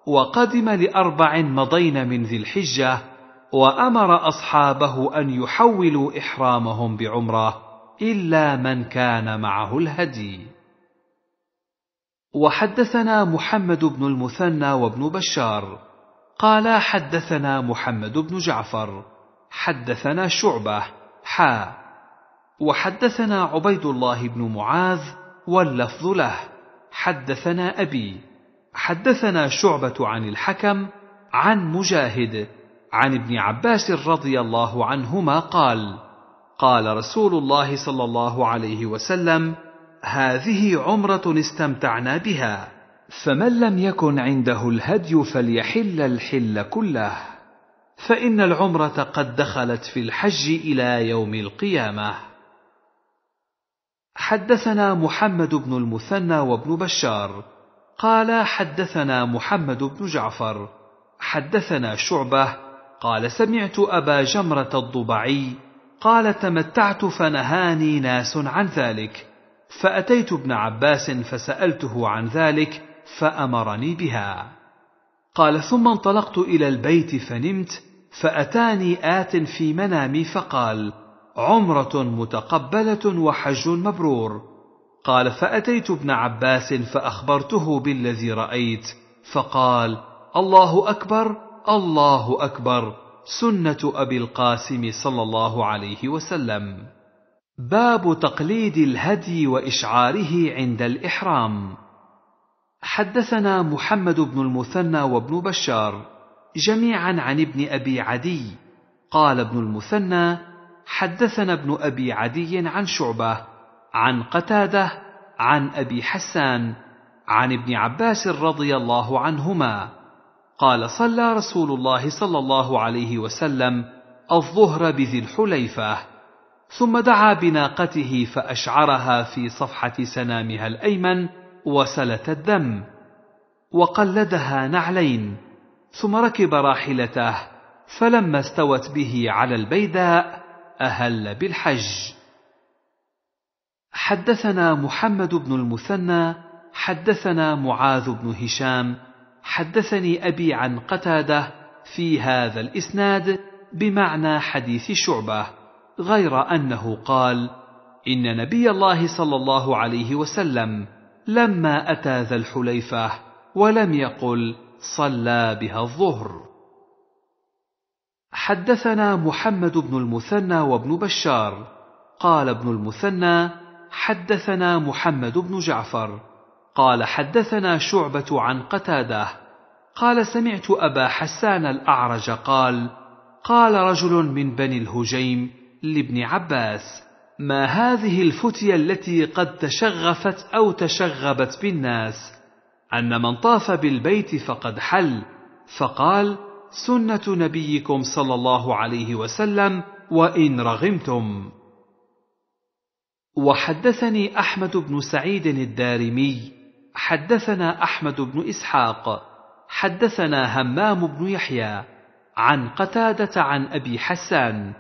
وقدم لاربع مضين من ذي الحجه وامر اصحابه ان يحولوا احرامهم بعمره الا من كان معه الهدي وحدثنا محمد بن المثنى وابن بشار قال حدثنا محمد بن جعفر حدثنا شعبه حا وحدثنا عبيد الله بن معاذ واللفظ له حدثنا ابي حدثنا شعبه عن الحكم عن مجاهد عن ابن عباس رضي الله عنهما قال قال رسول الله صلى الله عليه وسلم هذه عمره استمتعنا بها فمن لم يكن عنده الهدي فليحل الحل كله فان العمره قد دخلت في الحج الى يوم القيامه حدثنا محمد بن المثنى وابن بشار قال حدثنا محمد بن جعفر حدثنا شعبه قال سمعت أبا جمرة الضبعي قال تمتعت فنهاني ناس عن ذلك فأتيت ابن عباس فسألته عن ذلك فأمرني بها قال ثم انطلقت إلى البيت فنمت فأتاني آت في منامي فقال عمرة متقبلة وحج مبرور قال فأتيت ابن عباس فأخبرته بالذي رأيت فقال الله أكبر الله اكبر سنه ابي القاسم صلى الله عليه وسلم باب تقليد الهدي واشعاره عند الاحرام حدثنا محمد بن المثنى وابن بشار جميعا عن ابن ابي عدي قال ابن المثنى حدثنا ابن ابي عدي عن شعبه عن قتاده عن ابي حسان عن ابن عباس رضي الله عنهما قال صلى رسول الله صلى الله عليه وسلم الظهر بذي الحليفه ثم دعا بناقته فاشعرها في صفحه سنامها الايمن وسلت الدم وقلدها نعلين ثم ركب راحلته فلما استوت به على البيداء اهل بالحج حدثنا محمد بن المثنى حدثنا معاذ بن هشام حدثني أبي عن قتادة في هذا الإسناد بمعنى حديث شعبة غير أنه قال إن نبي الله صلى الله عليه وسلم لما أتى ذا الحليفة ولم يقل صلى بها الظهر حدثنا محمد بن المثنى وابن بشار قال ابن المثنى حدثنا محمد بن جعفر قال حدثنا شعبة عن قتادة قال سمعت أبا حسان الأعرج قال قال رجل من بني الهجيم لابن عباس ما هذه الفتية التي قد تشغفت أو تشغبت بالناس أن من طاف بالبيت فقد حل فقال سنة نبيكم صلى الله عليه وسلم وإن رغمتم وحدثني أحمد بن سعيد الدارمي حدثنا احمد بن اسحاق حدثنا همام بن يحيى عن قتاده عن ابي حسان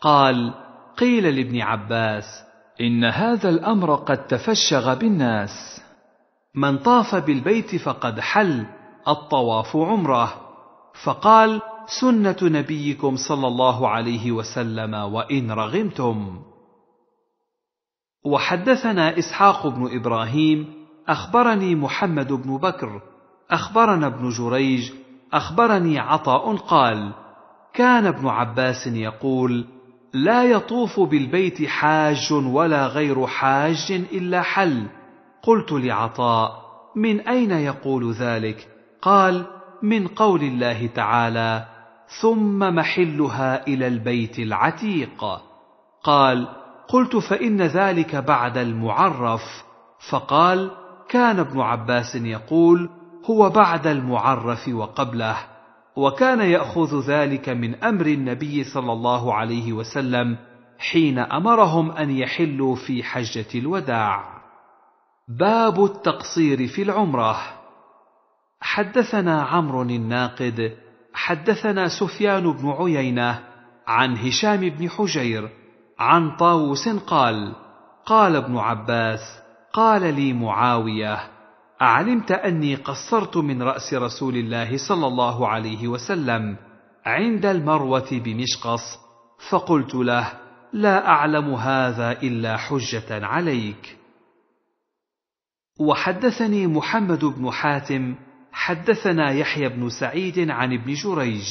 قال قيل لابن عباس ان هذا الامر قد تفشغ بالناس من طاف بالبيت فقد حل الطواف عمره فقال سنه نبيكم صلى الله عليه وسلم وان رغمتم وحدثنا اسحاق بن ابراهيم اخبرني محمد بن بكر اخبرنا ابن جريج اخبرني عطاء قال كان ابن عباس يقول لا يطوف بالبيت حاج ولا غير حاج الا حل قلت لعطاء من اين يقول ذلك قال من قول الله تعالى ثم محلها الى البيت العتيق قال قلت فان ذلك بعد المعرف فقال كان ابن عباس يقول هو بعد المعرف وقبله وكان ياخذ ذلك من امر النبي صلى الله عليه وسلم حين امرهم ان يحلوا في حجه الوداع باب التقصير في العمره حدثنا عمرو الناقد حدثنا سفيان بن عيينه عن هشام بن حجير عن طاووس قال قال ابن عباس قال لي معاويه اعلمت اني قصرت من راس رسول الله صلى الله عليه وسلم عند المروه بمشقص فقلت له لا اعلم هذا الا حجه عليك وحدثني محمد بن حاتم حدثنا يحيى بن سعيد عن ابن جريج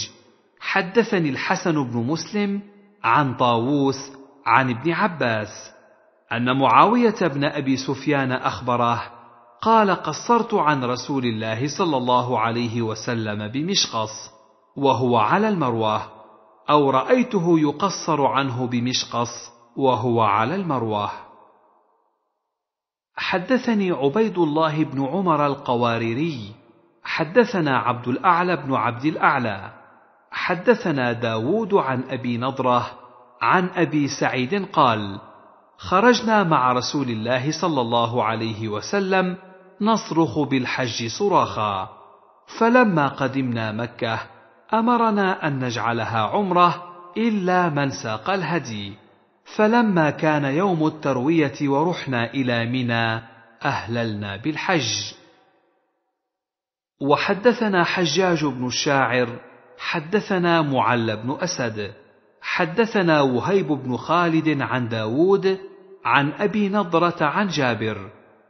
حدثني الحسن بن مسلم عن طاووس عن ابن عباس ان معاويه بن ابي سفيان اخبره قال قصرت عن رسول الله صلى الله عليه وسلم بمشقص وهو على المروه او رايته يقصر عنه بمشقص وهو على المروه حدثني عبيد الله بن عمر القواريري حدثنا عبد الاعلى بن عبد الاعلى حدثنا داود عن ابي نضره عن ابي سعيد قال خرجنا مع رسول الله صلى الله عليه وسلم نصرخ بالحج صراخا فلما قدمنا مكه امرنا ان نجعلها عمره الا من ساق الهدي فلما كان يوم الترويه ورحنا الى منى اهللنا بالحج وحدثنا حجاج بن الشاعر حدثنا معل بن اسد حدثنا وهيب بن خالد عن داود عن ابي نضره عن جابر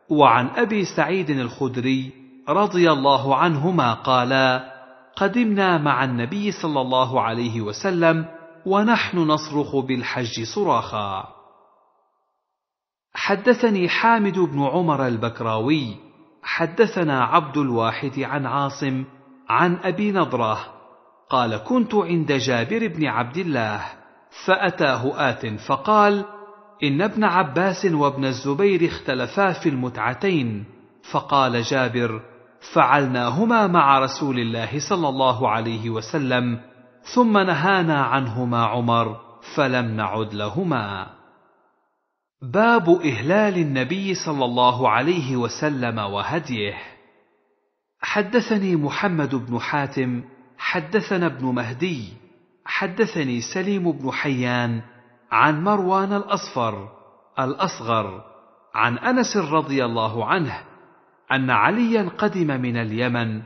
وعن ابي سعيد الخدري رضي الله عنهما قالا قدمنا مع النبي صلى الله عليه وسلم ونحن نصرخ بالحج صراخا حدثني حامد بن عمر البكراوي حدثنا عبد الواحد عن عاصم عن ابي نضره قال كنت عند جابر بن عبد الله فاتاه ات فقال إن ابن عباس وابن الزبير اختلفا في المتعتين فقال جابر فعلناهما مع رسول الله صلى الله عليه وسلم ثم نهانا عنهما عمر فلم نعد لهما باب إهلال النبي صلى الله عليه وسلم وهديه حدثني محمد بن حاتم حدثنا ابن مهدي حدثني سليم بن حيان عن مروان الاصفر الاصغر عن انس رضي الله عنه ان عليا قدم من اليمن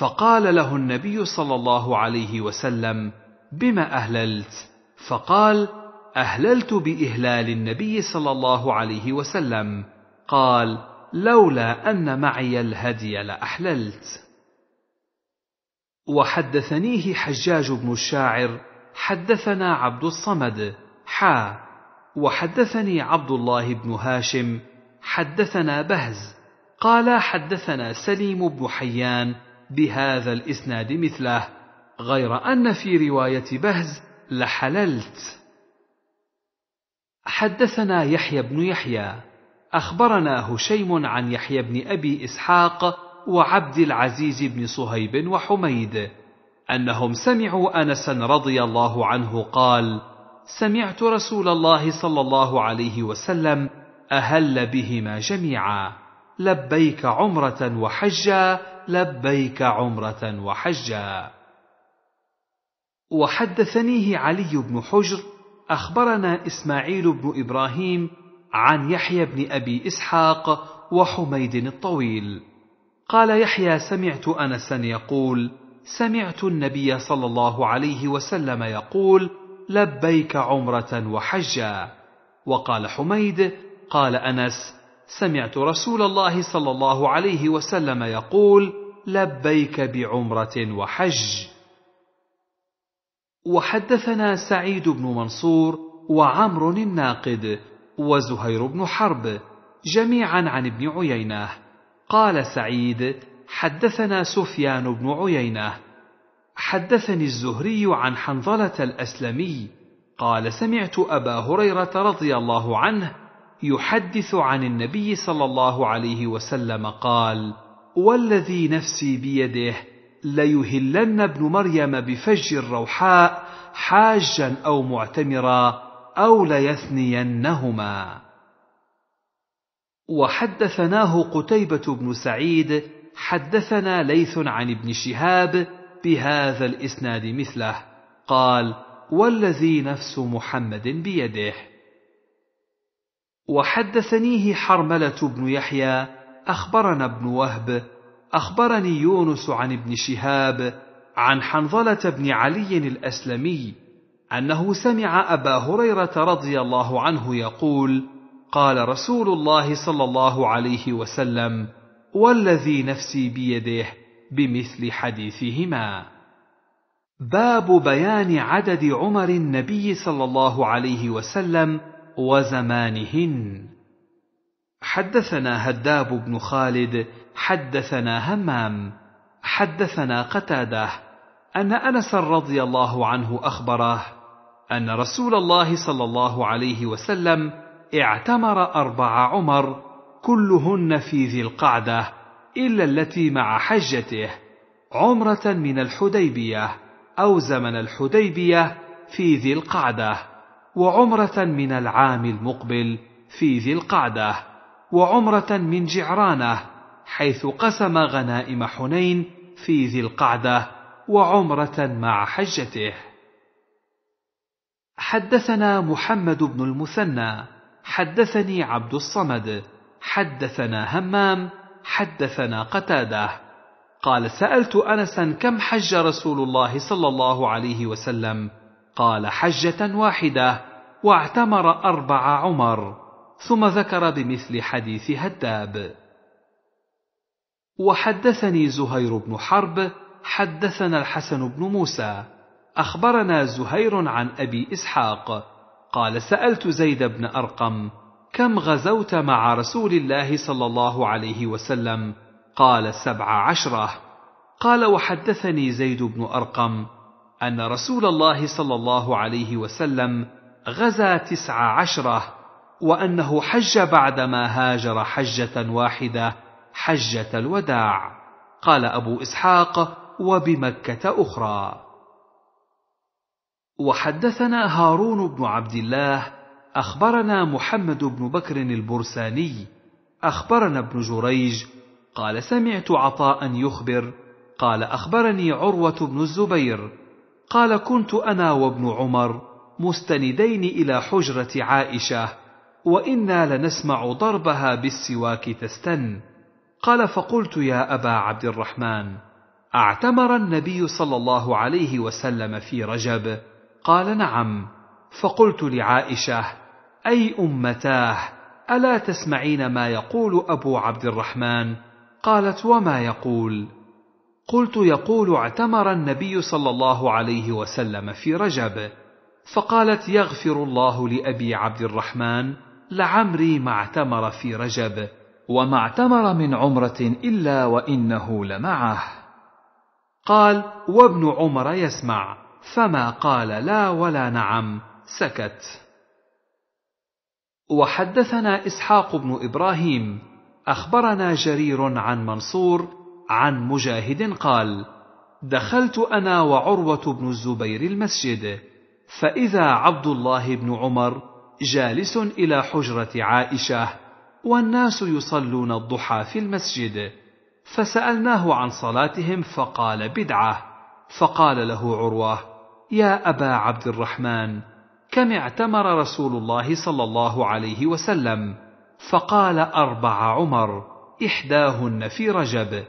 فقال له النبي صلى الله عليه وسلم بم اهللت فقال اهللت باهلال النبي صلى الله عليه وسلم قال لولا ان معي الهدي لاحللت وحدثنيه حجاج بن الشاعر حدثنا عبد الصمد حا وحدثني عبد الله بن هاشم حدثنا بهز قال حدثنا سليم بن حيان بهذا الاسناد مثله غير ان في روايه بهز لحللت حدثنا يحيى بن يحيى اخبرنا هشيم عن يحيى بن ابي اسحاق وعبد العزيز بن صهيب وحميد انهم سمعوا انسا رضي الله عنه قال سمعت رسول الله صلى الله عليه وسلم اهل بهما جميعا لبيك عمره وحجا لبيك عمره وحجا وحدثنيه علي بن حجر اخبرنا اسماعيل بن ابراهيم عن يحيى بن ابي اسحاق وحميد الطويل قال يحيى سمعت انسا يقول سمعت النبي صلى الله عليه وسلم يقول لبيك عمرة وحجا وقال حميد قال أنس سمعت رسول الله صلى الله عليه وسلم يقول لبيك بعمرة وحج وحدثنا سعيد بن منصور وعمر الناقد وزهير بن حرب جميعا عن ابن عيينه قال سعيد حدثنا سفيان بن عيينه حدثني الزهري عن حنظله الاسلمي قال سمعت ابا هريره رضي الله عنه يحدث عن النبي صلى الله عليه وسلم قال والذي نفسي بيده ليهلن ابن مريم بفج الروحاء حاجا او معتمرا او ليثنينهما وحدثناه قتيبه بن سعيد حدثنا ليث عن ابن شهاب بهذا الاسناد مثله قال والذي نفس محمد بيده وحدثنيه حرمله بن يحيى اخبرنا ابن وهب اخبرني يونس عن ابن شهاب عن حنظله بن علي الاسلمي انه سمع ابا هريره رضي الله عنه يقول قال رسول الله صلى الله عليه وسلم والذي نفسي بيده بمثل حديثهما باب بيان عدد عمر النبي صلى الله عليه وسلم وزمانهن حدثنا هداب بن خالد حدثنا همام حدثنا قتاده ان انس رضي الله عنه اخبره ان رسول الله صلى الله عليه وسلم اعتمر اربع عمر كلهن في ذي القعده إلا التي مع حجته عمرة من الحديبية أو زمن الحديبية في ذي القعدة وعمرة من العام المقبل في ذي القعدة وعمرة من جعرانة حيث قسم غنائم حنين في ذي القعدة وعمرة مع حجته حدثنا محمد بن المثنى حدثني عبد الصمد حدثنا همام حدثنا قتاده قال سالت انسا كم حج رسول الله صلى الله عليه وسلم قال حجه واحده واعتمر اربع عمر ثم ذكر بمثل حديث هداب وحدثني زهير بن حرب حدثنا الحسن بن موسى اخبرنا زهير عن ابي اسحاق قال سالت زيد بن ارقم كم غزوت مع رسول الله صلى الله عليه وسلم قال سبع عشره قال وحدثني زيد بن ارقم ان رسول الله صلى الله عليه وسلم غزا تسع عشره وانه حج بعدما هاجر حجه واحده حجه الوداع قال ابو اسحاق وبمكه اخرى وحدثنا هارون بن عبد الله اخبرنا محمد بن بكر البرساني اخبرنا ابن جريج قال سمعت عطاء يخبر قال اخبرني عروه بن الزبير قال كنت انا وابن عمر مستندين الى حجره عائشه وانا لنسمع ضربها بالسواك تستن قال فقلت يا ابا عبد الرحمن اعتمر النبي صلى الله عليه وسلم في رجب قال نعم فقلت لعائشه اي امتاه الا تسمعين ما يقول ابو عبد الرحمن قالت وما يقول قلت يقول اعتمر النبي صلى الله عليه وسلم في رجب فقالت يغفر الله لابي عبد الرحمن لعمري ما اعتمر في رجب وما اعتمر من عمره الا وانه لمعه قال وابن عمر يسمع فما قال لا ولا نعم سكت وحدثنا اسحاق بن ابراهيم اخبرنا جرير عن منصور عن مجاهد قال دخلت انا وعروه بن الزبير المسجد فاذا عبد الله بن عمر جالس الى حجره عائشه والناس يصلون الضحى في المسجد فسالناه عن صلاتهم فقال بدعه فقال له عروه يا ابا عبد الرحمن كم اعتمر رسول الله صلى الله عليه وسلم فقال اربع عمر احداهن في رجب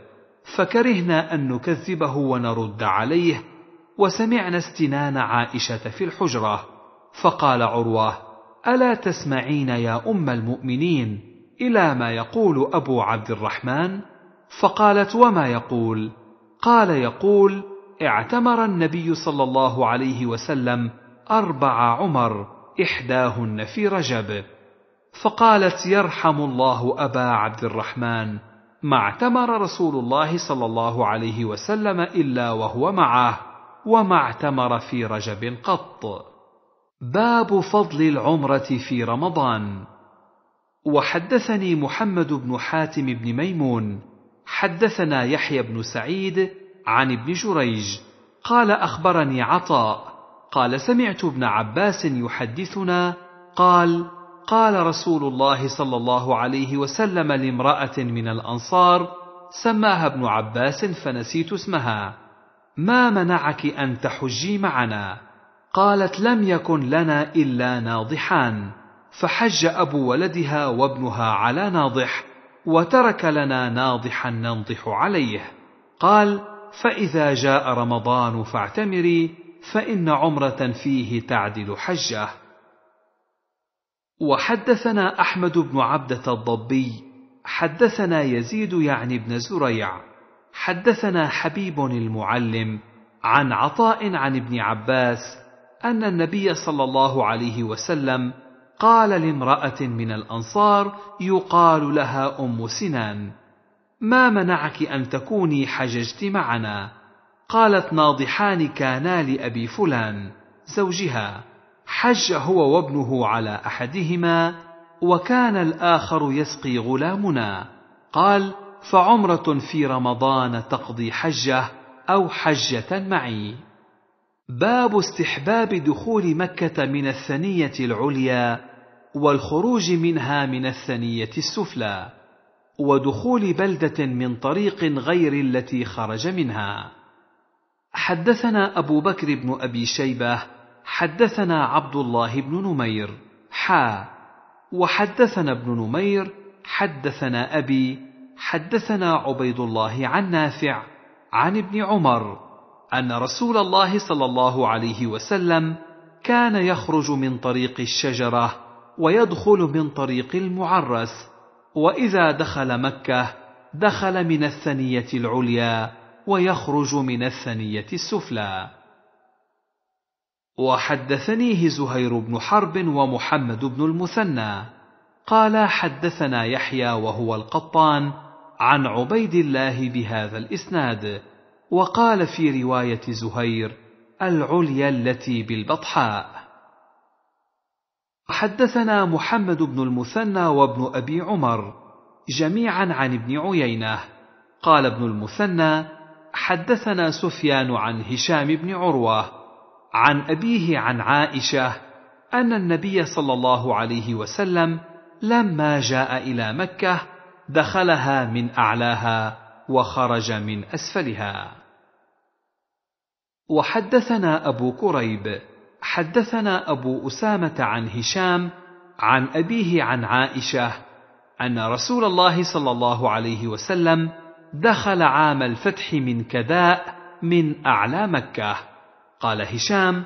فكرهنا ان نكذبه ونرد عليه وسمعنا استنان عائشه في الحجره فقال عروه الا تسمعين يا ام المؤمنين الى ما يقول ابو عبد الرحمن فقالت وما يقول قال يقول اعتمر النبي صلى الله عليه وسلم أربع عمر إحداهن في رجب فقالت يرحم الله أبا عبد الرحمن ما اعتمر رسول الله صلى الله عليه وسلم إلا وهو معه وما اعتمر في رجب قط باب فضل العمرة في رمضان وحدثني محمد بن حاتم بن ميمون حدثنا يحيى بن سعيد عن ابن جريج قال أخبرني عطاء قال سمعت ابن عباس يحدثنا قال قال رسول الله صلى الله عليه وسلم لامراه من الانصار سماها ابن عباس فنسيت اسمها ما منعك ان تحجي معنا قالت لم يكن لنا الا ناضحان فحج ابو ولدها وابنها على ناضح وترك لنا ناضحا ننضح عليه قال فاذا جاء رمضان فاعتمري فإن عمرة فيه تعدل حجة. وحدثنا أحمد بن عبدة الضبي، حدثنا يزيد يعني بن زريع، حدثنا حبيب المعلم، عن عطاء عن ابن عباس، أن النبي صلى الله عليه وسلم قال لامرأة من الأنصار يقال لها أم سنان: ما منعك أن تكوني حججت معنا؟ قالت ناضحان كانا لأبي فلان زوجها حج هو وابنه على أحدهما وكان الآخر يسقي غلامنا قال فعمرة في رمضان تقضي حجة أو حجة معي باب استحباب دخول مكة من الثنية العليا والخروج منها من الثنية السفلى ودخول بلدة من طريق غير التي خرج منها حدثنا أبو بكر بن أبي شيبة حدثنا عبد الله بن نمير حا وحدثنا ابن نمير حدثنا أبي حدثنا عبيد الله عن نافع عن ابن عمر أن رسول الله صلى الله عليه وسلم كان يخرج من طريق الشجرة ويدخل من طريق المعرس وإذا دخل مكة دخل من الثنية العليا ويخرج من الثنية السفلى. وحدثنيه زهير بن حرب ومحمد بن المثنى قال حدثنا يحيى وهو القطان عن عبيد الله بهذا الإسناد وقال في رواية زهير العليا التي بالبطحاء حدثنا محمد بن المثنى وابن أبي عمر جميعا عن ابن عيينة قال ابن المثنى حدثنا سفيان عن هشام بن عروه عن ابيه عن عائشه ان النبي صلى الله عليه وسلم لما جاء الى مكه دخلها من اعلاها وخرج من اسفلها وحدثنا ابو كريب حدثنا ابو اسامه عن هشام عن ابيه عن عائشه ان رسول الله صلى الله عليه وسلم دخل عام الفتح من كداء من أعلى مكة قال هشام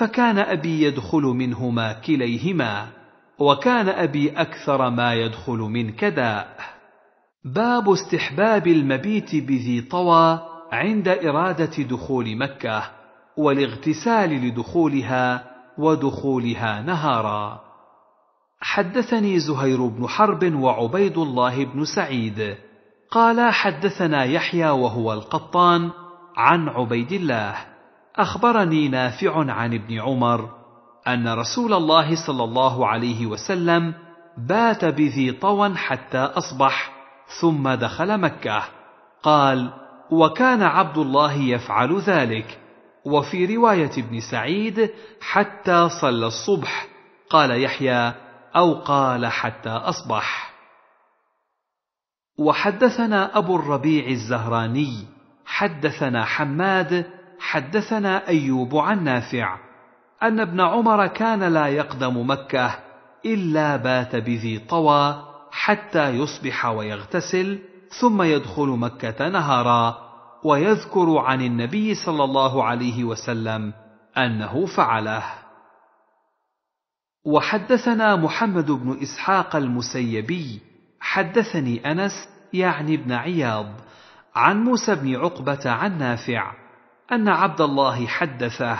فكان أبي يدخل منهما كليهما وكان أبي أكثر ما يدخل من كداء باب استحباب المبيت بذي طوى عند إرادة دخول مكة والاغتسال لدخولها ودخولها نهارا حدثني زهير بن حرب وعبيد الله بن سعيد قال حدثنا يحيى وهو القطان عن عبيد الله اخبرني نافع عن ابن عمر ان رسول الله صلى الله عليه وسلم بات بذي طوى حتى اصبح ثم دخل مكه قال وكان عبد الله يفعل ذلك وفي روايه ابن سعيد حتى صلى الصبح قال يحيى او قال حتى اصبح وحدثنا أبو الربيع الزهراني حدثنا حماد حدثنا أيوب عن نافع أن ابن عمر كان لا يقدم مكة إلا بات بذي طوى حتى يصبح ويغتسل ثم يدخل مكة نهارا ويذكر عن النبي صلى الله عليه وسلم أنه فعله وحدثنا محمد بن إسحاق المسيبي حدثني انس يعني ابن عياض عن موسى بن عقبه عن نافع ان عبد الله حدثه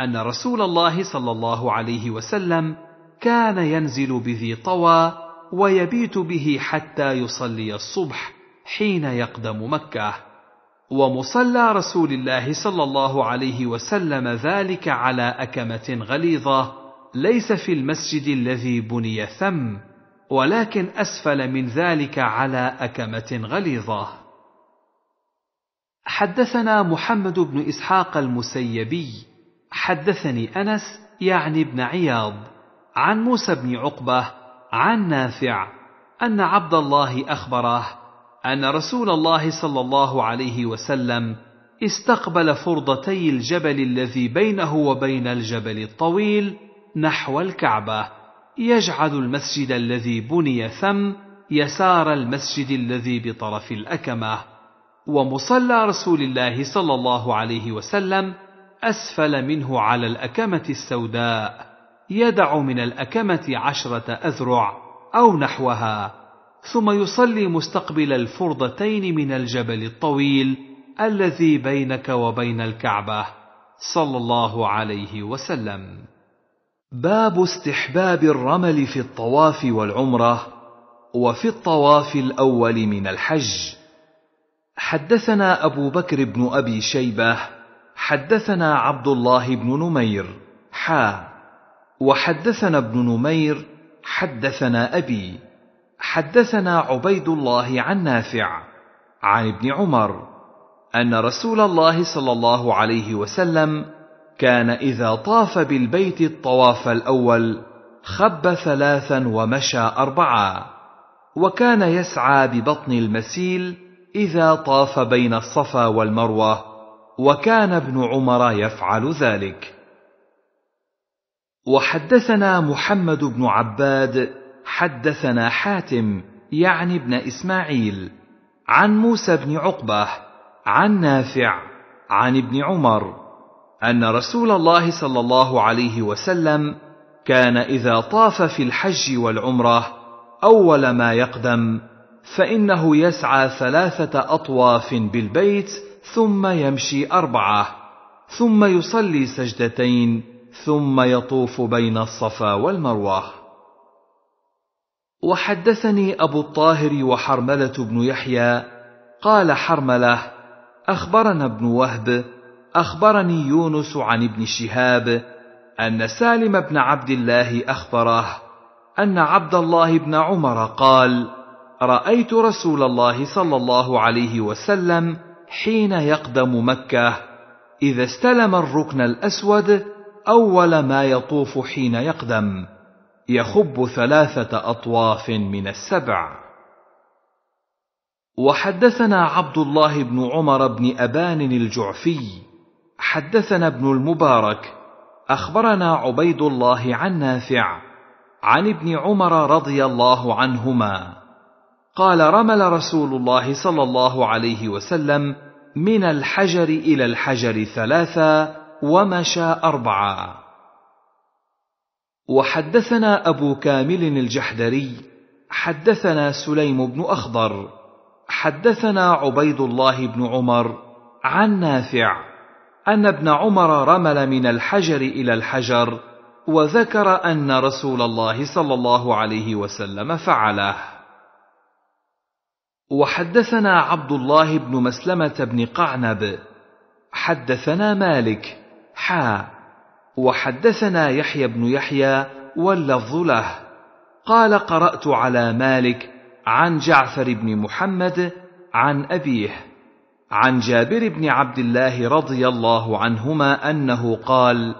ان رسول الله صلى الله عليه وسلم كان ينزل بذي طوى ويبيت به حتى يصلي الصبح حين يقدم مكه ومصلى رسول الله صلى الله عليه وسلم ذلك على اكمه غليظه ليس في المسجد الذي بني ثم ولكن أسفل من ذلك على أكمة غليظة. حدثنا محمد بن إسحاق المسيبي، حدثني أنس يعني ابن عياض، عن موسى بن عقبة، عن نافع، أن عبد الله أخبره أن رسول الله صلى الله عليه وسلم استقبل فرضتي الجبل الذي بينه وبين الجبل الطويل نحو الكعبة. يجعل المسجد الذي بني ثم يسار المسجد الذي بطرف الأكمة ومصلى رسول الله صلى الله عليه وسلم أسفل منه على الأكمة السوداء يدع من الأكمة عشرة أذرع أو نحوها ثم يصلي مستقبل الفرضتين من الجبل الطويل الذي بينك وبين الكعبة صلى الله عليه وسلم باب استحباب الرمل في الطواف والعمره وفي الطواف الاول من الحج حدثنا ابو بكر بن ابي شيبه حدثنا عبد الله بن نمير حا وحدثنا ابن نمير حدثنا ابي حدثنا عبيد الله عن نافع عن ابن عمر ان رسول الله صلى الله عليه وسلم كان اذا طاف بالبيت الطواف الاول خب ثلاثا ومشى اربعا وكان يسعى ببطن المسيل اذا طاف بين الصفا والمروه وكان ابن عمر يفعل ذلك وحدثنا محمد بن عباد حدثنا حاتم يعني ابن اسماعيل عن موسى بن عقبه عن نافع عن ابن عمر ان رسول الله صلى الله عليه وسلم كان اذا طاف في الحج والعمره اول ما يقدم فانه يسعى ثلاثه اطواف بالبيت ثم يمشي اربعه ثم يصلي سجدتين ثم يطوف بين الصفا والمروه وحدثني ابو الطاهر وحرمله بن يحيى قال حرمله اخبرنا ابن وهب اخبرني يونس عن ابن شهاب ان سالم بن عبد الله اخبره ان عبد الله بن عمر قال رايت رسول الله صلى الله عليه وسلم حين يقدم مكه اذا استلم الركن الاسود اول ما يطوف حين يقدم يخب ثلاثه اطواف من السبع وحدثنا عبد الله بن عمر بن ابان الجعفي حدثنا ابن المبارك اخبرنا عبيد الله عن نافع عن ابن عمر رضي الله عنهما قال رمل رسول الله صلى الله عليه وسلم من الحجر الى الحجر ثلاثا ومشى اربعا وحدثنا ابو كامل الجحدري حدثنا سليم بن اخضر حدثنا عبيد الله بن عمر عن نافع ان ابن عمر رمل من الحجر الى الحجر وذكر ان رسول الله صلى الله عليه وسلم فعله وحدثنا عبد الله بن مسلمه بن قعنب حدثنا مالك حا وحدثنا يحيى بن يحيى واللفظ له قال قرات على مالك عن جعفر بن محمد عن ابيه عن جابر بن عبد الله رضي الله عنهما انه قال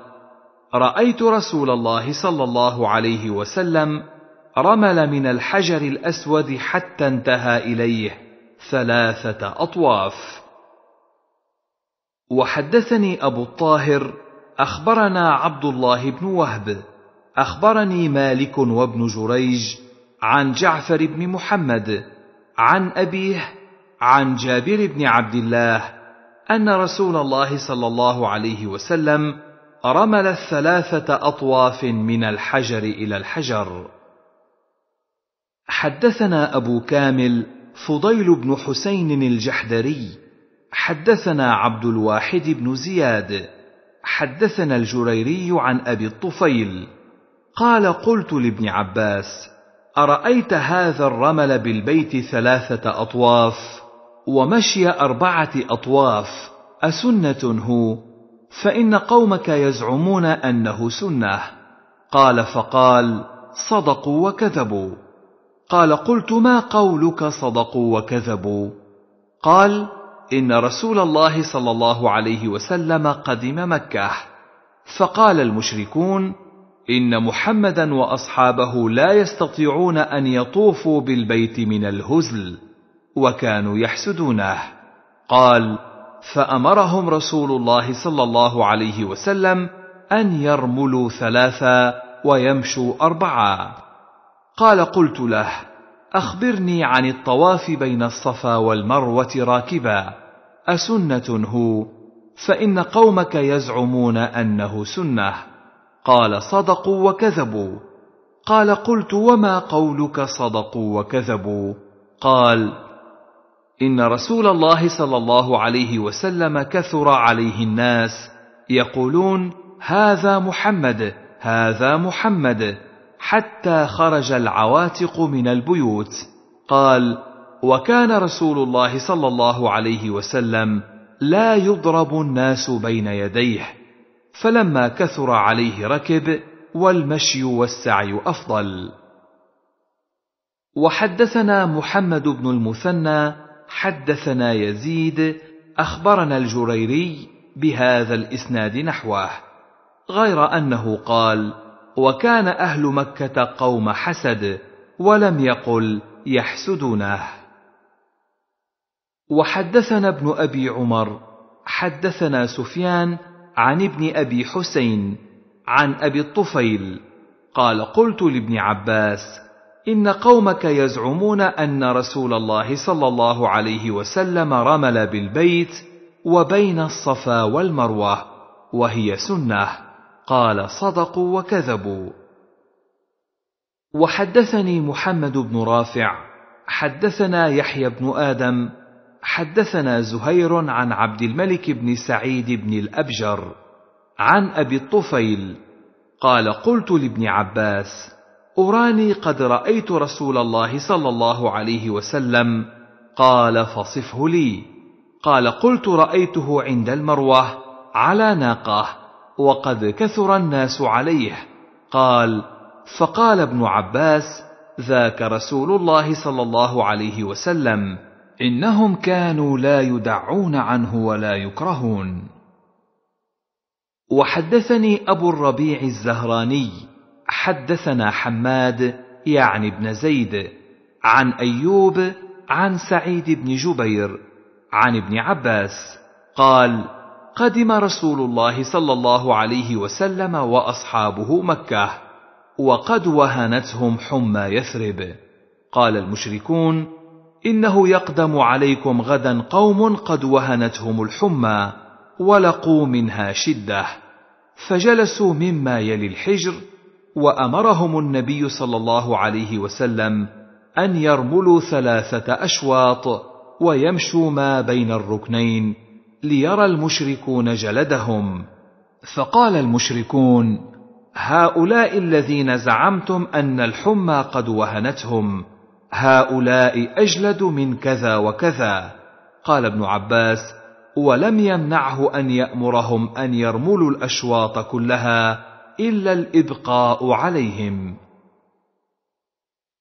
رايت رسول الله صلى الله عليه وسلم رمل من الحجر الاسود حتى انتهى اليه ثلاثه اطواف وحدثني ابو الطاهر اخبرنا عبد الله بن وهب اخبرني مالك وابن جريج عن جعفر بن محمد عن ابيه عن جابر بن عبد الله ان رسول الله صلى الله عليه وسلم رمل الثلاثه اطواف من الحجر الى الحجر حدثنا ابو كامل فضيل بن حسين الجحدري حدثنا عبد الواحد بن زياد حدثنا الجريري عن ابي الطفيل قال قلت لابن عباس ارايت هذا الرمل بالبيت ثلاثه اطواف ومشي أربعة أطواف أسنة هو فإن قومك يزعمون أنه سنة قال فقال صدقوا وكذبوا قال قلت ما قولك صدقوا وكذبوا قال إن رسول الله صلى الله عليه وسلم قدم مكة فقال المشركون إن محمدا وأصحابه لا يستطيعون أن يطوفوا بالبيت من الهزل وكانوا يحسدونه قال فامرهم رسول الله صلى الله عليه وسلم ان يرملوا ثلاثا ويمشوا اربعا قال قلت له اخبرني عن الطواف بين الصفا والمروه راكبا اسنه هو فان قومك يزعمون انه سنه قال صدقوا وكذبوا قال قلت وما قولك صدقوا وكذبوا قال ان رسول الله صلى الله عليه وسلم كثر عليه الناس يقولون هذا محمد هذا محمد حتى خرج العواتق من البيوت قال وكان رسول الله صلى الله عليه وسلم لا يضرب الناس بين يديه فلما كثر عليه ركب والمشي والسعي افضل وحدثنا محمد بن المثنى حدثنا يزيد اخبرنا الجريري بهذا الاسناد نحوه غير انه قال وكان اهل مكه قوم حسد ولم يقل يحسدونه وحدثنا ابن ابي عمر حدثنا سفيان عن ابن ابي حسين عن ابي الطفيل قال قلت لابن عباس ان قومك يزعمون ان رسول الله صلى الله عليه وسلم رمل بالبيت وبين الصفا والمروه وهي سنه قال صدقوا وكذبوا وحدثني محمد بن رافع حدثنا يحيى بن ادم حدثنا زهير عن عبد الملك بن سعيد بن الابجر عن ابي الطفيل قال قلت لابن عباس أراني قد رأيت رسول الله صلى الله عليه وسلم قال فصفه لي قال قلت رأيته عند المروة على ناقة وقد كثر الناس عليه قال فقال ابن عباس ذاك رسول الله صلى الله عليه وسلم انهم كانوا لا يدعون عنه ولا يكرهون وحدثني ابو الربيع الزهراني حدثنا حماد يعني ابن زيد عن ايوب عن سعيد بن جبير عن ابن عباس قال قدم رسول الله صلى الله عليه وسلم واصحابه مكه وقد وهنتهم حمى يثرب قال المشركون انه يقدم عليكم غدا قوم قد وهنتهم الحمى ولقوا منها شده فجلسوا مما يلي الحجر وامرهم النبي صلى الله عليه وسلم ان يرملوا ثلاثه اشواط ويمشوا ما بين الركنين ليرى المشركون جلدهم فقال المشركون هؤلاء الذين زعمتم ان الحمى قد وهنتهم هؤلاء اجلد من كذا وكذا قال ابن عباس ولم يمنعه ان يامرهم ان يرملوا الاشواط كلها الا الادقاء عليهم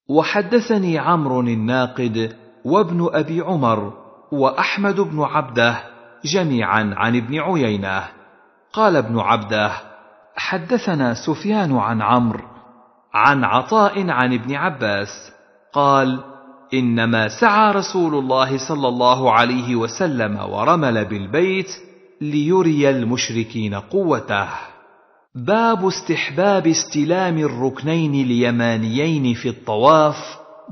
وحدثني عمرو الناقد وابن ابي عمر واحمد بن عبده جميعا عن ابن عيينه قال ابن عبده حدثنا سفيان عن عمرو عن عطاء عن ابن عباس قال انما سعى رسول الله صلى الله عليه وسلم ورمل بالبيت ليري المشركين قوته باب استحباب استلام الركنين اليمانيين في الطواف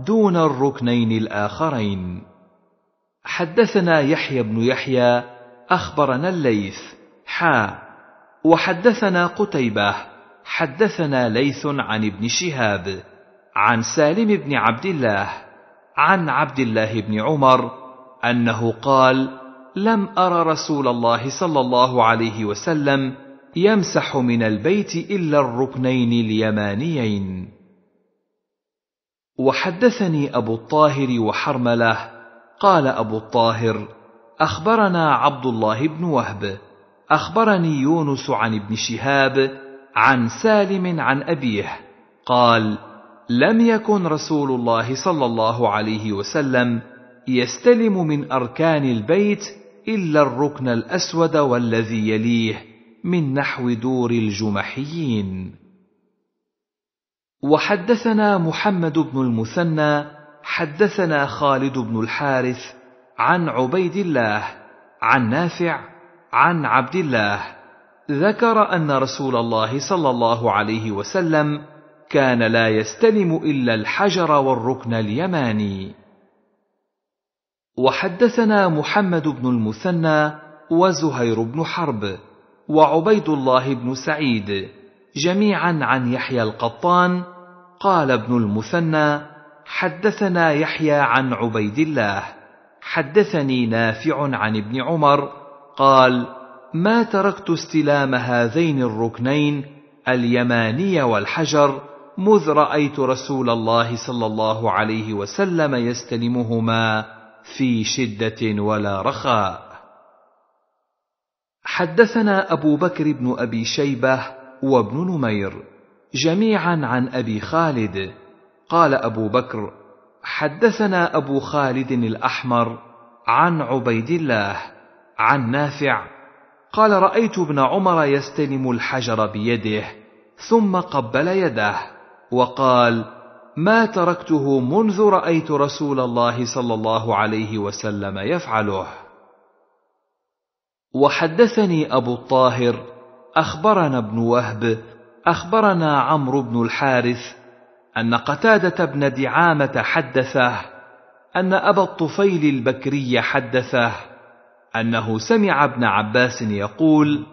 دون الركنين الاخرين حدثنا يحيى بن يحيى اخبرنا الليث حا وحدثنا قتيبه حدثنا ليث عن ابن شهاب عن سالم بن عبد الله عن عبد الله بن عمر انه قال لم ار رسول الله صلى الله عليه وسلم يمسح من البيت إلا الركنين اليمانيين وحدثني أبو الطاهر وحرمله قال أبو الطاهر أخبرنا عبد الله بن وهب أخبرني يونس عن ابن شهاب عن سالم عن أبيه قال لم يكن رسول الله صلى الله عليه وسلم يستلم من أركان البيت إلا الركن الأسود والذي يليه من نحو دور الجمحيين وحدثنا محمد بن المثنى حدثنا خالد بن الحارث عن عبيد الله عن نافع عن عبد الله ذكر ان رسول الله صلى الله عليه وسلم كان لا يستلم الا الحجر والركن اليماني وحدثنا محمد بن المثنى وزهير بن حرب وعبيد الله بن سعيد جميعا عن يحيى القطان قال ابن المثنى حدثنا يحيى عن عبيد الله حدثني نافع عن ابن عمر قال ما تركت استلام هذين الركنين اليماني والحجر مذ رايت رسول الله صلى الله عليه وسلم يستلمهما في شده ولا رخاء حدثنا ابو بكر بن ابي شيبه وابن نمير جميعا عن ابي خالد قال ابو بكر حدثنا ابو خالد الاحمر عن عبيد الله عن نافع قال رايت ابن عمر يستلم الحجر بيده ثم قبل يده وقال ما تركته منذ رايت رسول الله صلى الله عليه وسلم يفعله وحدثني ابو الطاهر اخبرنا ابن وهب اخبرنا عمرو بن الحارث ان قتاده بن دعامه حدثه ان ابا الطفيل البكري حدثه انه سمع ابن عباس يقول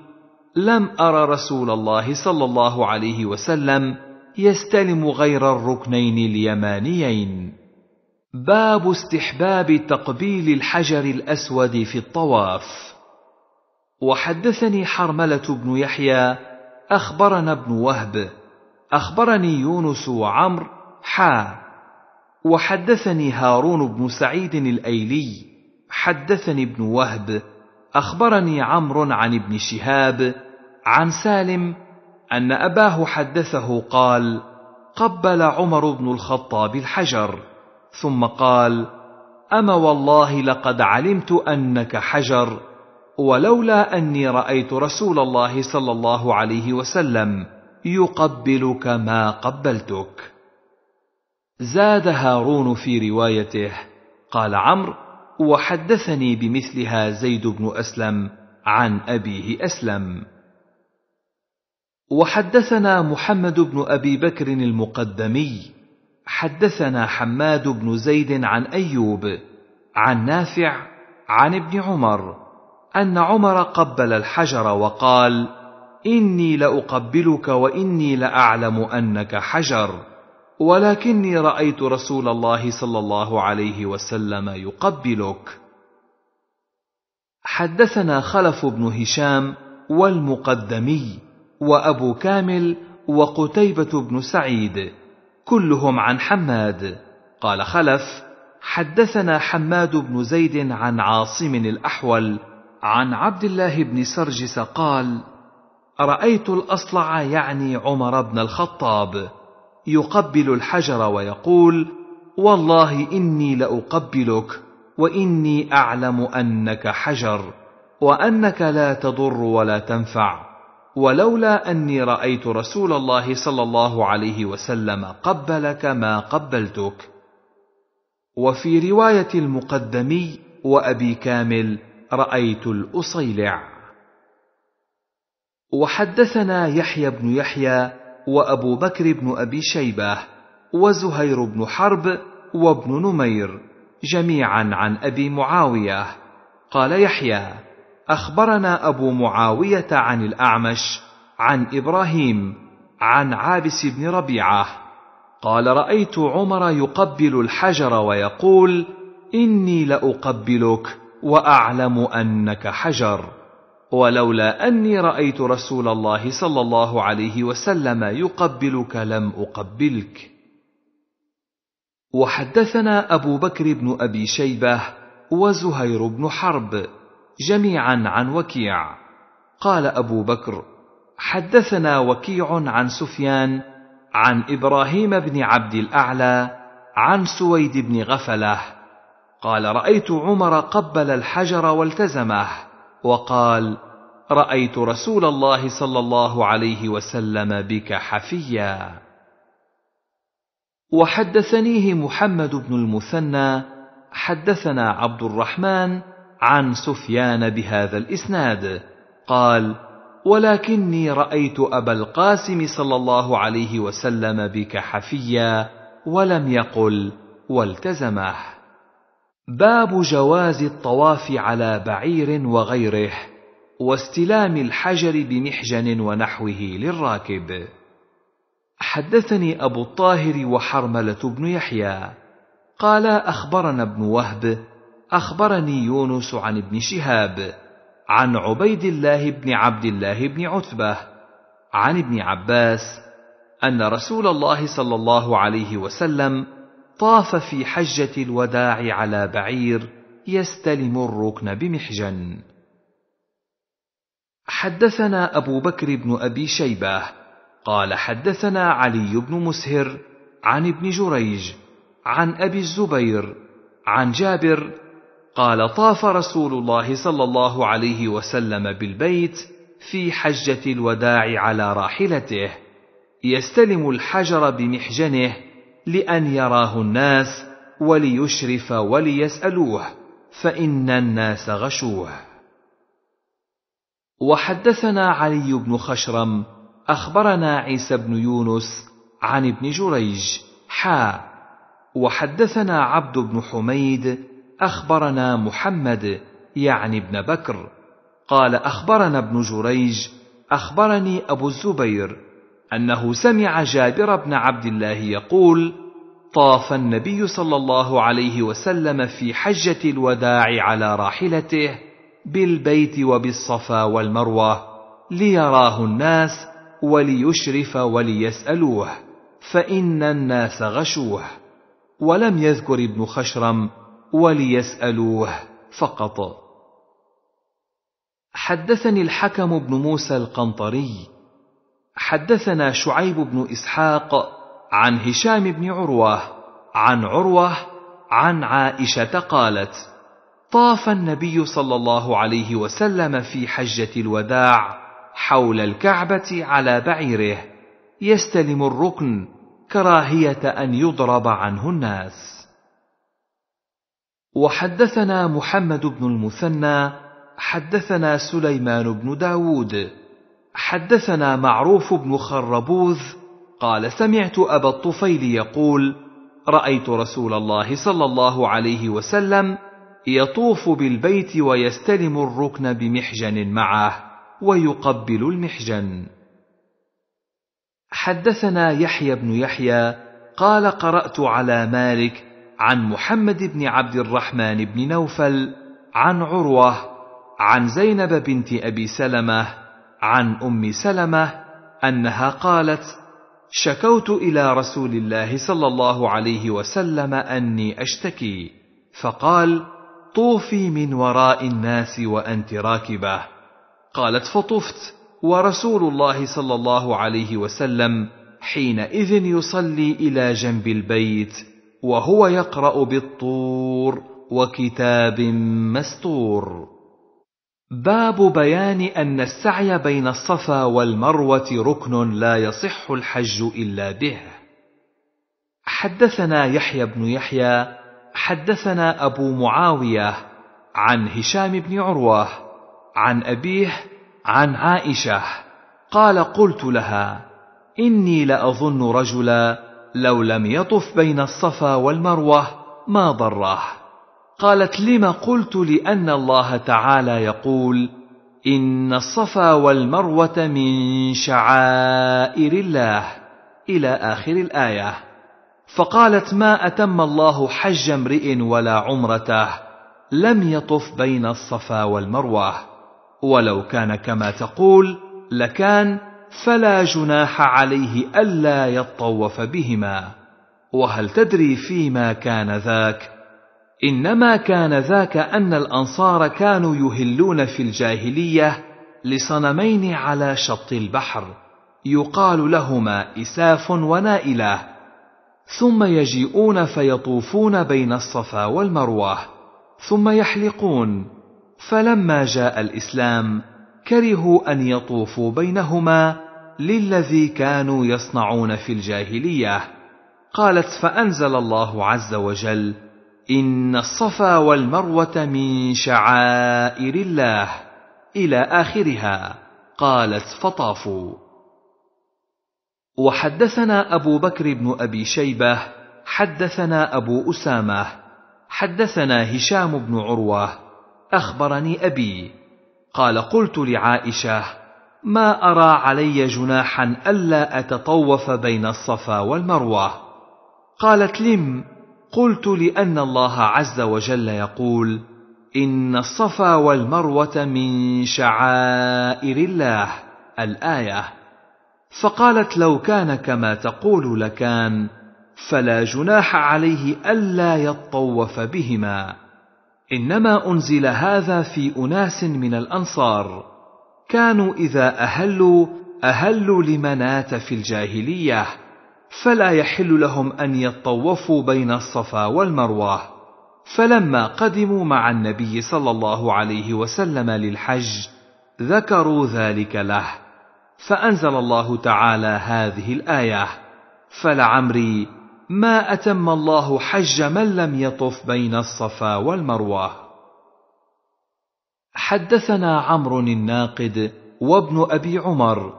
لم ار رسول الله صلى الله عليه وسلم يستلم غير الركنين اليمانيين باب استحباب تقبيل الحجر الاسود في الطواف وحدثني حرملة بن يحيى أخبرنا ابن وهب أخبرني يونس وعمر حا وحدثني هارون بن سعيد الأيلي حدثني ابن وهب أخبرني عمرو عن ابن شهاب عن سالم أن أباه حدثه قال قبل عمر بن الخطاب الحجر ثم قال أما والله لقد علمت أنك حجر ولولا اني رايت رسول الله صلى الله عليه وسلم يقبلك ما قبلتك زاد هارون في روايته قال عمرو وحدثني بمثلها زيد بن اسلم عن ابيه اسلم وحدثنا محمد بن ابي بكر المقدمي حدثنا حماد بن زيد عن ايوب عن نافع عن ابن عمر ان عمر قبل الحجر وقال اني لاقبلك واني لاعلم انك حجر ولكني رايت رسول الله صلى الله عليه وسلم يقبلك حدثنا خلف بن هشام والمقدمي وابو كامل وقتيبه بن سعيد كلهم عن حماد قال خلف حدثنا حماد بن زيد عن عاصم الاحول عن عبد الله بن سرجس قال رايت الاصلع يعني عمر بن الخطاب يقبل الحجر ويقول والله اني لاقبلك واني اعلم انك حجر وانك لا تضر ولا تنفع ولولا اني رايت رسول الله صلى الله عليه وسلم قبلك ما قبلتك وفي روايه المقدمي وابي كامل رايت الاصيلع وحدثنا يحيى بن يحيى وابو بكر بن ابي شيبه وزهير بن حرب وابن نمير جميعا عن ابي معاويه قال يحيى اخبرنا ابو معاويه عن الاعمش عن ابراهيم عن عابس بن ربيعه قال رايت عمر يقبل الحجر ويقول اني لاقبلك واعلم انك حجر ولولا اني رايت رسول الله صلى الله عليه وسلم يقبلك لم اقبلك وحدثنا ابو بكر بن ابي شيبه وزهير بن حرب جميعا عن وكيع قال ابو بكر حدثنا وكيع عن سفيان عن ابراهيم بن عبد الاعلى عن سويد بن غفله قال رايت عمر قبل الحجر والتزمه وقال رايت رسول الله صلى الله عليه وسلم بك حفيا وحدثنيه محمد بن المثنى حدثنا عبد الرحمن عن سفيان بهذا الاسناد قال ولكني رايت ابا القاسم صلى الله عليه وسلم بك حفيا ولم يقل والتزمه باب جواز الطواف على بعير وغيره واستلام الحجر بمحجن ونحوه للراكب حدثني ابو الطاهر وحرمله بن يحيى قال اخبرنا ابن وهب اخبرني يونس عن ابن شهاب عن عبيد الله بن عبد الله بن عتبه عن ابن عباس ان رسول الله صلى الله عليه وسلم طاف في حجه الوداع على بعير يستلم الركن بمحجن حدثنا ابو بكر بن ابي شيبه قال حدثنا علي بن مسهر عن ابن جريج عن ابي الزبير عن جابر قال طاف رسول الله صلى الله عليه وسلم بالبيت في حجه الوداع على راحلته يستلم الحجر بمحجنه لان يراه الناس وليشرف وليسالوه فان الناس غشوه وحدثنا علي بن خشرم اخبرنا عيسى بن يونس عن ابن جريج حا وحدثنا عبد بن حميد اخبرنا محمد يعني ابن بكر قال اخبرنا ابن جريج اخبرني ابو الزبير انه سمع جابر بن عبد الله يقول طاف النبي صلى الله عليه وسلم في حجه الوداع على راحلته بالبيت وبالصفا والمروه ليراه الناس وليشرف وليسالوه فان الناس غشوه ولم يذكر ابن خشرم وليسالوه فقط حدثني الحكم بن موسى القنطري حدثنا شعيب بن اسحاق عن هشام بن عروه عن عروه عن عائشه قالت طاف النبي صلى الله عليه وسلم في حجه الوداع حول الكعبه على بعيره يستلم الركن كراهيه ان يضرب عنه الناس وحدثنا محمد بن المثنى حدثنا سليمان بن داود حدثنا معروف بن خربوذ قال سمعت ابا الطفيل يقول رايت رسول الله صلى الله عليه وسلم يطوف بالبيت ويستلم الركن بمحجن معه ويقبل المحجن حدثنا يحيى بن يحيى قال قرات على مالك عن محمد بن عبد الرحمن بن نوفل عن عروه عن زينب بنت ابي سلمه عن ام سلمه انها قالت شكوت الى رسول الله صلى الله عليه وسلم اني اشتكي فقال طوفي من وراء الناس وانت راكبه قالت فطفت ورسول الله صلى الله عليه وسلم حينئذ يصلي الى جنب البيت وهو يقرا بالطور وكتاب مستور باب بيان أن السعي بين الصفا والمروة ركن لا يصح الحج إلا به. حدثنا يحيى بن يحيى، حدثنا أبو معاوية عن هشام بن عروة، عن أبيه، عن عائشة، قال قلت لها: إني لأظن رجلا لو لم يطف بين الصفا والمروة ما ضره. قالت لم قلت لان الله تعالى يقول ان الصفا والمروه من شعائر الله الى اخر الايه فقالت ما اتم الله حج امرئ ولا عمرته لم يطف بين الصفا والمروه ولو كان كما تقول لكان فلا جناح عليه الا يطوف بهما وهل تدري فيما كان ذاك انما كان ذاك ان الانصار كانوا يهلون في الجاهليه لصنمين على شط البحر يقال لهما اساف ونائله ثم يجيئون فيطوفون بين الصفا والمروه ثم يحلقون فلما جاء الاسلام كرهوا ان يطوفوا بينهما للذي كانوا يصنعون في الجاهليه قالت فانزل الله عز وجل ان الصفا والمروه من شعائر الله الى اخرها قالت فطافوا وحدثنا ابو بكر بن ابي شيبه حدثنا ابو اسامه حدثنا هشام بن عروه اخبرني ابي قال قلت لعائشه ما ارى علي جناحا الا اتطوف بين الصفا والمروه قالت لم قلت لان الله عز وجل يقول ان الصفا والمروه من شعائر الله الايه فقالت لو كان كما تقول لكان فلا جناح عليه الا يطوف بهما انما انزل هذا في اناس من الانصار كانوا اذا اهلوا اهلوا لمناه في الجاهليه فلا يحل لهم ان يطوفوا بين الصفا والمروه فلما قدموا مع النبي صلى الله عليه وسلم للحج ذكروا ذلك له فانزل الله تعالى هذه الايه فلعمري ما اتم الله حج من لم يطف بين الصفا والمروه حدثنا عمرو الناقد وابن ابي عمر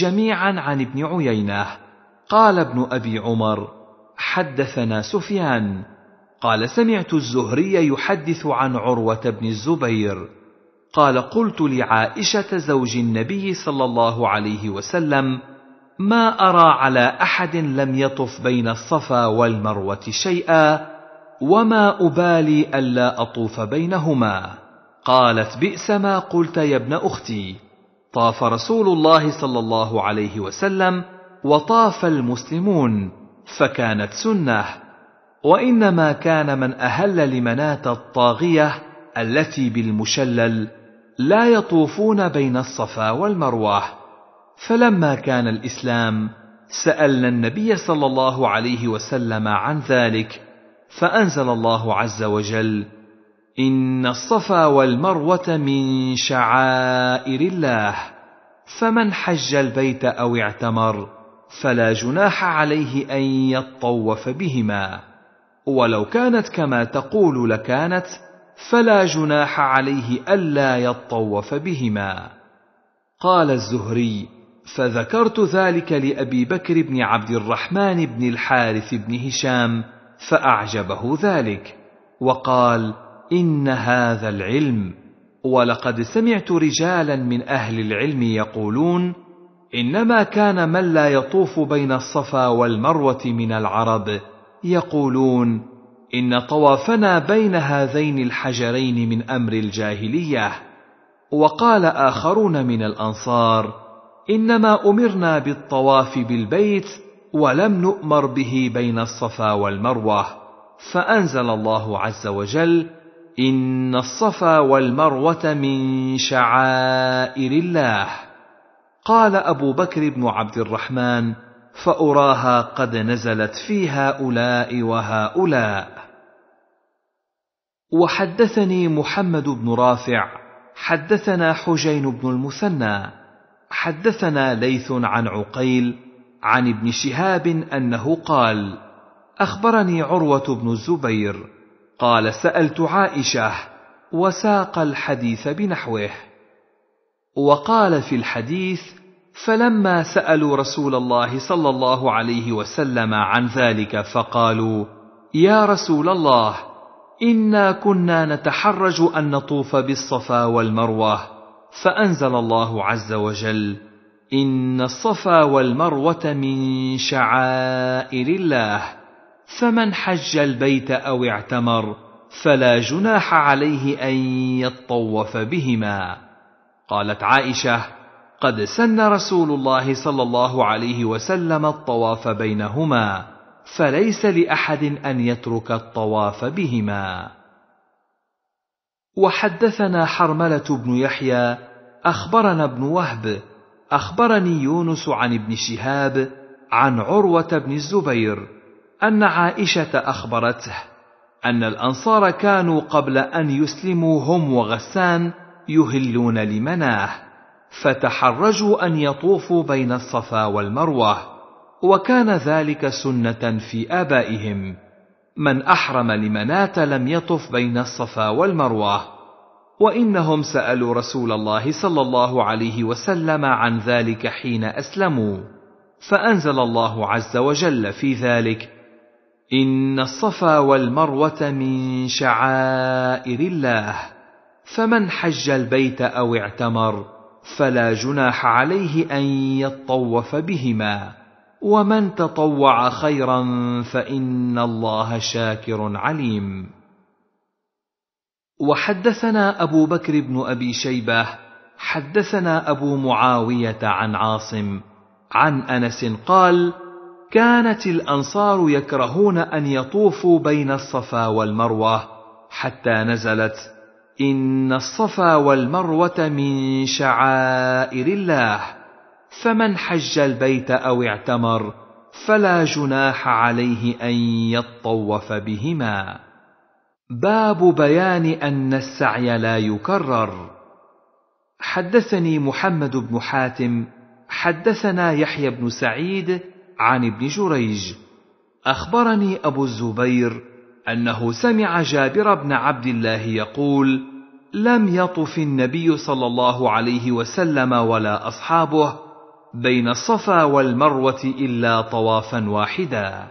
جميعا عن ابن عيينه قال ابن ابي عمر حدثنا سفيان قال سمعت الزهري يحدث عن عروه بن الزبير قال قلت لعائشه زوج النبي صلى الله عليه وسلم ما ارى على احد لم يطف بين الصفا والمروه شيئا وما ابالي الا اطوف بينهما قالت بئس ما قلت يا ابن اختي طاف رسول الله صلى الله عليه وسلم وطاف المسلمون فكانت سنه وانما كان من اهل لمناه الطاغيه التي بالمشلل لا يطوفون بين الصفا والمروه فلما كان الاسلام سالنا النبي صلى الله عليه وسلم عن ذلك فانزل الله عز وجل ان الصفا والمروه من شعائر الله فمن حج البيت او اعتمر فلا جناح عليه ان يطوف بهما ولو كانت كما تقول لكانت فلا جناح عليه الا يطوف بهما قال الزهري فذكرت ذلك لابي بكر بن عبد الرحمن بن الحارث بن هشام فاعجبه ذلك وقال ان هذا العلم ولقد سمعت رجالا من اهل العلم يقولون انما كان من لا يطوف بين الصفا والمروه من العرب يقولون ان طوافنا بين هذين الحجرين من امر الجاهليه وقال اخرون من الانصار انما امرنا بالطواف بالبيت ولم نؤمر به بين الصفا والمروه فانزل الله عز وجل ان الصفا والمروه من شعائر الله قال أبو بكر بن عبد الرحمن: فأراها قد نزلت في هؤلاء وهؤلاء. وحدثني محمد بن رافع، حدثنا حجين بن المثنى، حدثنا ليث عن عقيل، عن ابن شهاب أنه قال: أخبرني عروة بن الزبير، قال: سألت عائشة، وساق الحديث بنحوه. وقال في الحديث فلما سالوا رسول الله صلى الله عليه وسلم عن ذلك فقالوا يا رسول الله انا كنا نتحرج ان نطوف بالصفا والمروه فانزل الله عز وجل ان الصفا والمروه من شعائر الله فمن حج البيت او اعتمر فلا جناح عليه ان يطوف بهما قالت عائشه قد سن رسول الله صلى الله عليه وسلم الطواف بينهما فليس لاحد ان يترك الطواف بهما وحدثنا حرمله بن يحيى اخبرنا ابن وهب اخبرني يونس عن ابن شهاب عن عروه بن الزبير ان عائشه اخبرته ان الانصار كانوا قبل ان يسلموا هم وغسان يهلون لمناه فتحرجوا ان يطوفوا بين الصفا والمروه وكان ذلك سنه في ابائهم من احرم لمناه لم يطف بين الصفا والمروه وانهم سالوا رسول الله صلى الله عليه وسلم عن ذلك حين اسلموا فانزل الله عز وجل في ذلك ان الصفا والمروه من شعائر الله فمن حج البيت او اعتمر فلا جناح عليه ان يطوف بهما ومن تطوع خيرا فان الله شاكر عليم وحدثنا ابو بكر بن ابي شيبه حدثنا ابو معاويه عن عاصم عن انس قال كانت الانصار يكرهون ان يطوفوا بين الصفا والمروه حتى نزلت ان الصفا والمروه من شعائر الله فمن حج البيت او اعتمر فلا جناح عليه ان يطوف بهما باب بيان ان السعي لا يكرر حدثني محمد بن حاتم حدثنا يحيى بن سعيد عن ابن جريج اخبرني ابو الزبير انه سمع جابر بن عبد الله يقول لم يطف النبي صلى الله عليه وسلم ولا اصحابه بين الصفا والمروه الا طوافا واحدا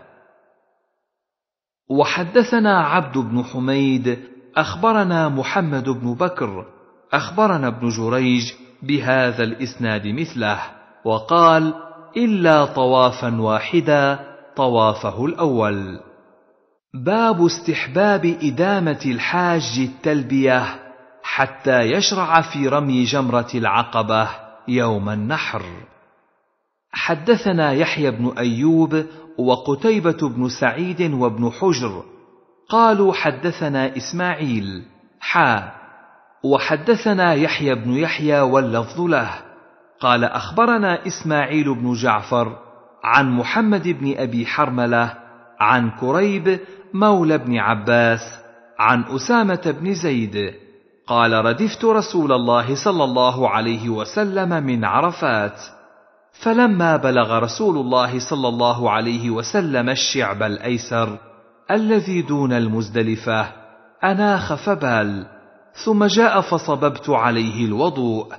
وحدثنا عبد بن حميد اخبرنا محمد بن بكر اخبرنا ابن جريج بهذا الاسناد مثله وقال الا طوافا واحدا طوافه الاول باب استحباب إدامة الحاج التلبية حتى يشرع في رمي جمرة العقبة يوم النحر. حدثنا يحيى بن أيوب وقتيبة بن سعيد وابن حجر قالوا حدثنا إسماعيل حا وحدثنا يحيى بن يحيى واللفظ له قال أخبرنا إسماعيل بن جعفر عن محمد بن أبي حرملة عن كريب مولى بن عباس عن اسامه بن زيد قال ردفت رسول الله صلى الله عليه وسلم من عرفات فلما بلغ رسول الله صلى الله عليه وسلم الشعب الايسر الذي دون المزدلفه اناخ فبال ثم جاء فصببت عليه الوضوء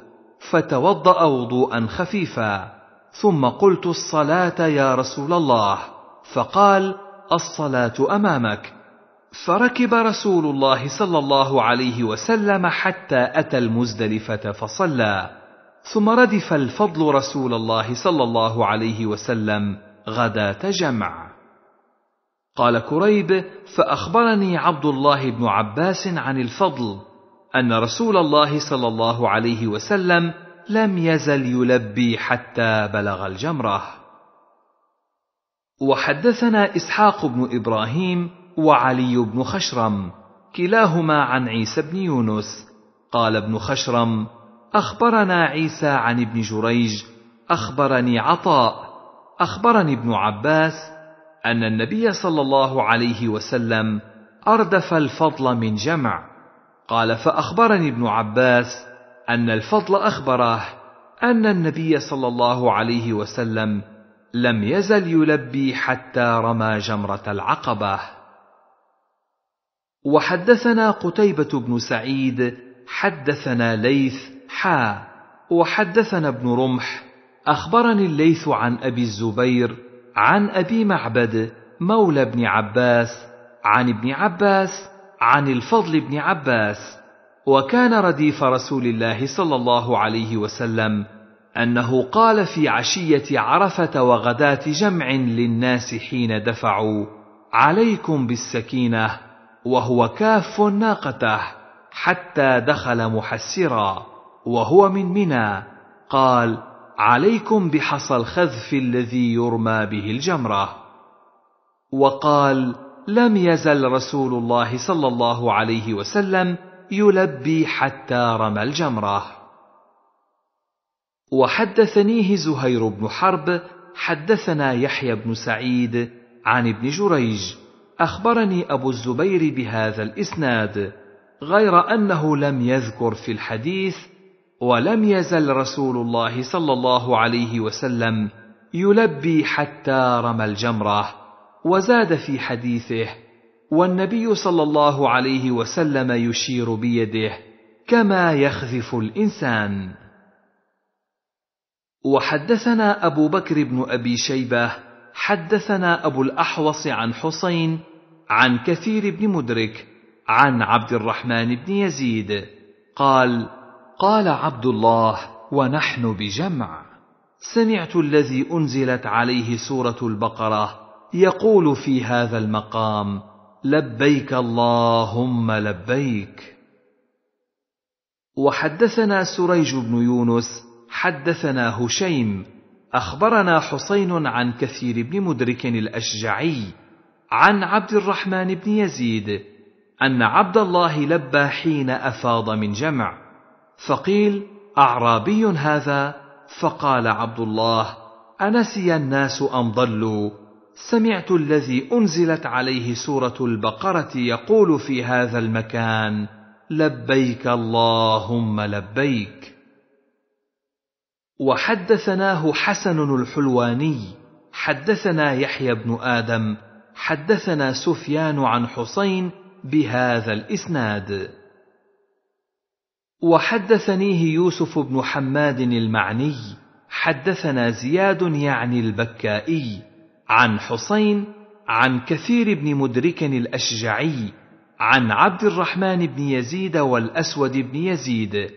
فتوضا وضوءا خفيفا ثم قلت الصلاه يا رسول الله فقال الصلاه امامك فركب رسول الله صلى الله عليه وسلم حتى اتى المزدلفه فصلى ثم ردف الفضل رسول الله صلى الله عليه وسلم غداه جمع قال كريب فاخبرني عبد الله بن عباس عن الفضل ان رسول الله صلى الله عليه وسلم لم يزل يلبي حتى بلغ الجمره وحدثنا اسحاق بن ابراهيم وعلي بن خشرم كلاهما عن عيسى بن يونس قال ابن خشرم اخبرنا عيسى عن ابن جريج اخبرني عطاء اخبرني ابن عباس ان النبي صلى الله عليه وسلم اردف الفضل من جمع قال فاخبرني ابن عباس ان الفضل اخبره ان النبي صلى الله عليه وسلم لم يزل يلبي حتى رمى جمرة العقبة. وحدثنا قتيبة بن سعيد حدثنا ليث حا وحدثنا ابن رمح أخبرني الليث عن أبي الزبير عن أبي معبد مولى ابن عباس عن ابن عباس عن الفضل بن عباس وكان رديف رسول الله صلى الله عليه وسلم أنه قال في عشية عرفة وغداة جمع للناس حين دفعوا: عليكم بالسكينة، وهو كاف ناقته، حتى دخل محسرا، وهو من منى، قال: عليكم بحصى الخذف الذي يرمى به الجمرة. وقال: لم يزل رسول الله صلى الله عليه وسلم يلبي حتى رمى الجمره وحدثنيه زهير بن حرب حدثنا يحيى بن سعيد عن ابن جريج اخبرني ابو الزبير بهذا الاسناد غير انه لم يذكر في الحديث ولم يزل رسول الله صلى الله عليه وسلم يلبي حتى رمى الجمره وزاد في حديثه والنبي صلى الله عليه وسلم يشير بيده كما يخذف الانسان وحدثنا أبو بكر بن أبي شيبة حدثنا أبو الأحوص عن حسين عن كثير بن مدرك عن عبد الرحمن بن يزيد قال قال عبد الله ونحن بجمع سمعت الذي أنزلت عليه سورة البقرة يقول في هذا المقام لبيك اللهم لبيك وحدثنا سريج بن يونس حدثنا هشيم اخبرنا حسين عن كثير بن مدرك الاشجعي عن عبد الرحمن بن يزيد ان عبد الله لبى حين افاض من جمع فقيل اعرابي هذا فقال عبد الله انسي الناس ام ضلوا سمعت الذي انزلت عليه سوره البقره يقول في هذا المكان لبيك اللهم لبيك وحدثناه حسن الحلواني حدثنا يحيى بن ادم حدثنا سفيان عن حسين بهذا الاسناد وحدثنيه يوسف بن حماد المعني حدثنا زياد يعني البكائي عن حسين عن كثير بن مدرك الاشجعي عن عبد الرحمن بن يزيد والاسود بن يزيد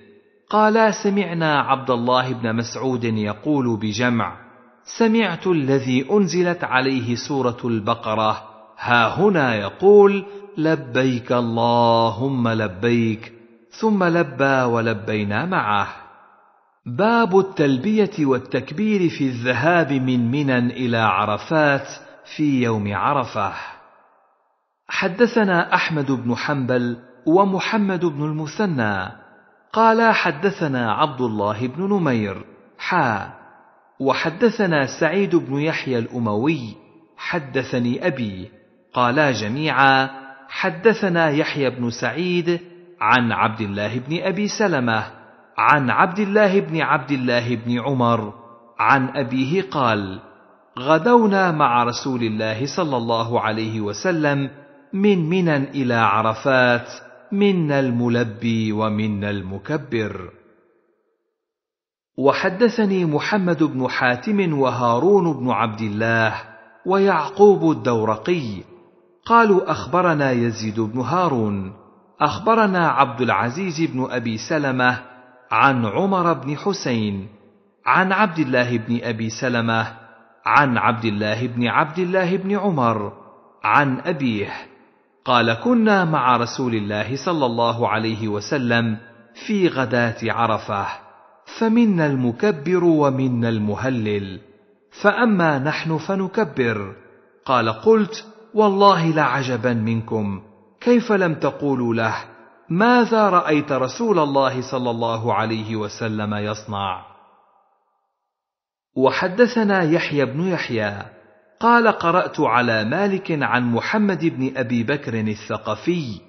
قالا سمعنا عبد الله بن مسعود يقول بجمع سمعت الذي انزلت عليه سوره البقره ها هنا يقول لبيك اللهم لبيك ثم لبى ولبينا معه باب التلبيه والتكبير في الذهاب من منى الى عرفات في يوم عرفه حدثنا احمد بن حنبل ومحمد بن المثنى قال حدثنا عبد الله بن نمير حا وحدثنا سعيد بن يحيى الاموي حدثني ابي قالا جميعا حدثنا يحيى بن سعيد عن عبد الله بن ابي سلمه عن عبد الله بن عبد الله بن عمر عن ابيه قال غدونا مع رسول الله صلى الله عليه وسلم من منى الى عرفات منا الملبي ومنا المكبر وحدثني محمد بن حاتم وهارون بن عبد الله ويعقوب الدورقي قالوا اخبرنا يزيد بن هارون اخبرنا عبد العزيز بن ابي سلمه عن عمر بن حسين عن عبد الله بن ابي سلمه عن عبد الله بن عبد الله بن عمر عن ابيه قال كنا مع رسول الله صلى الله عليه وسلم في غداه عرفه فمنا المكبر ومنا المهلل فاما نحن فنكبر قال قلت والله لعجبا منكم كيف لم تقولوا له ماذا رايت رسول الله صلى الله عليه وسلم يصنع وحدثنا يحيى بن يحيى قال قرات على مالك عن محمد بن ابي بكر الثقفي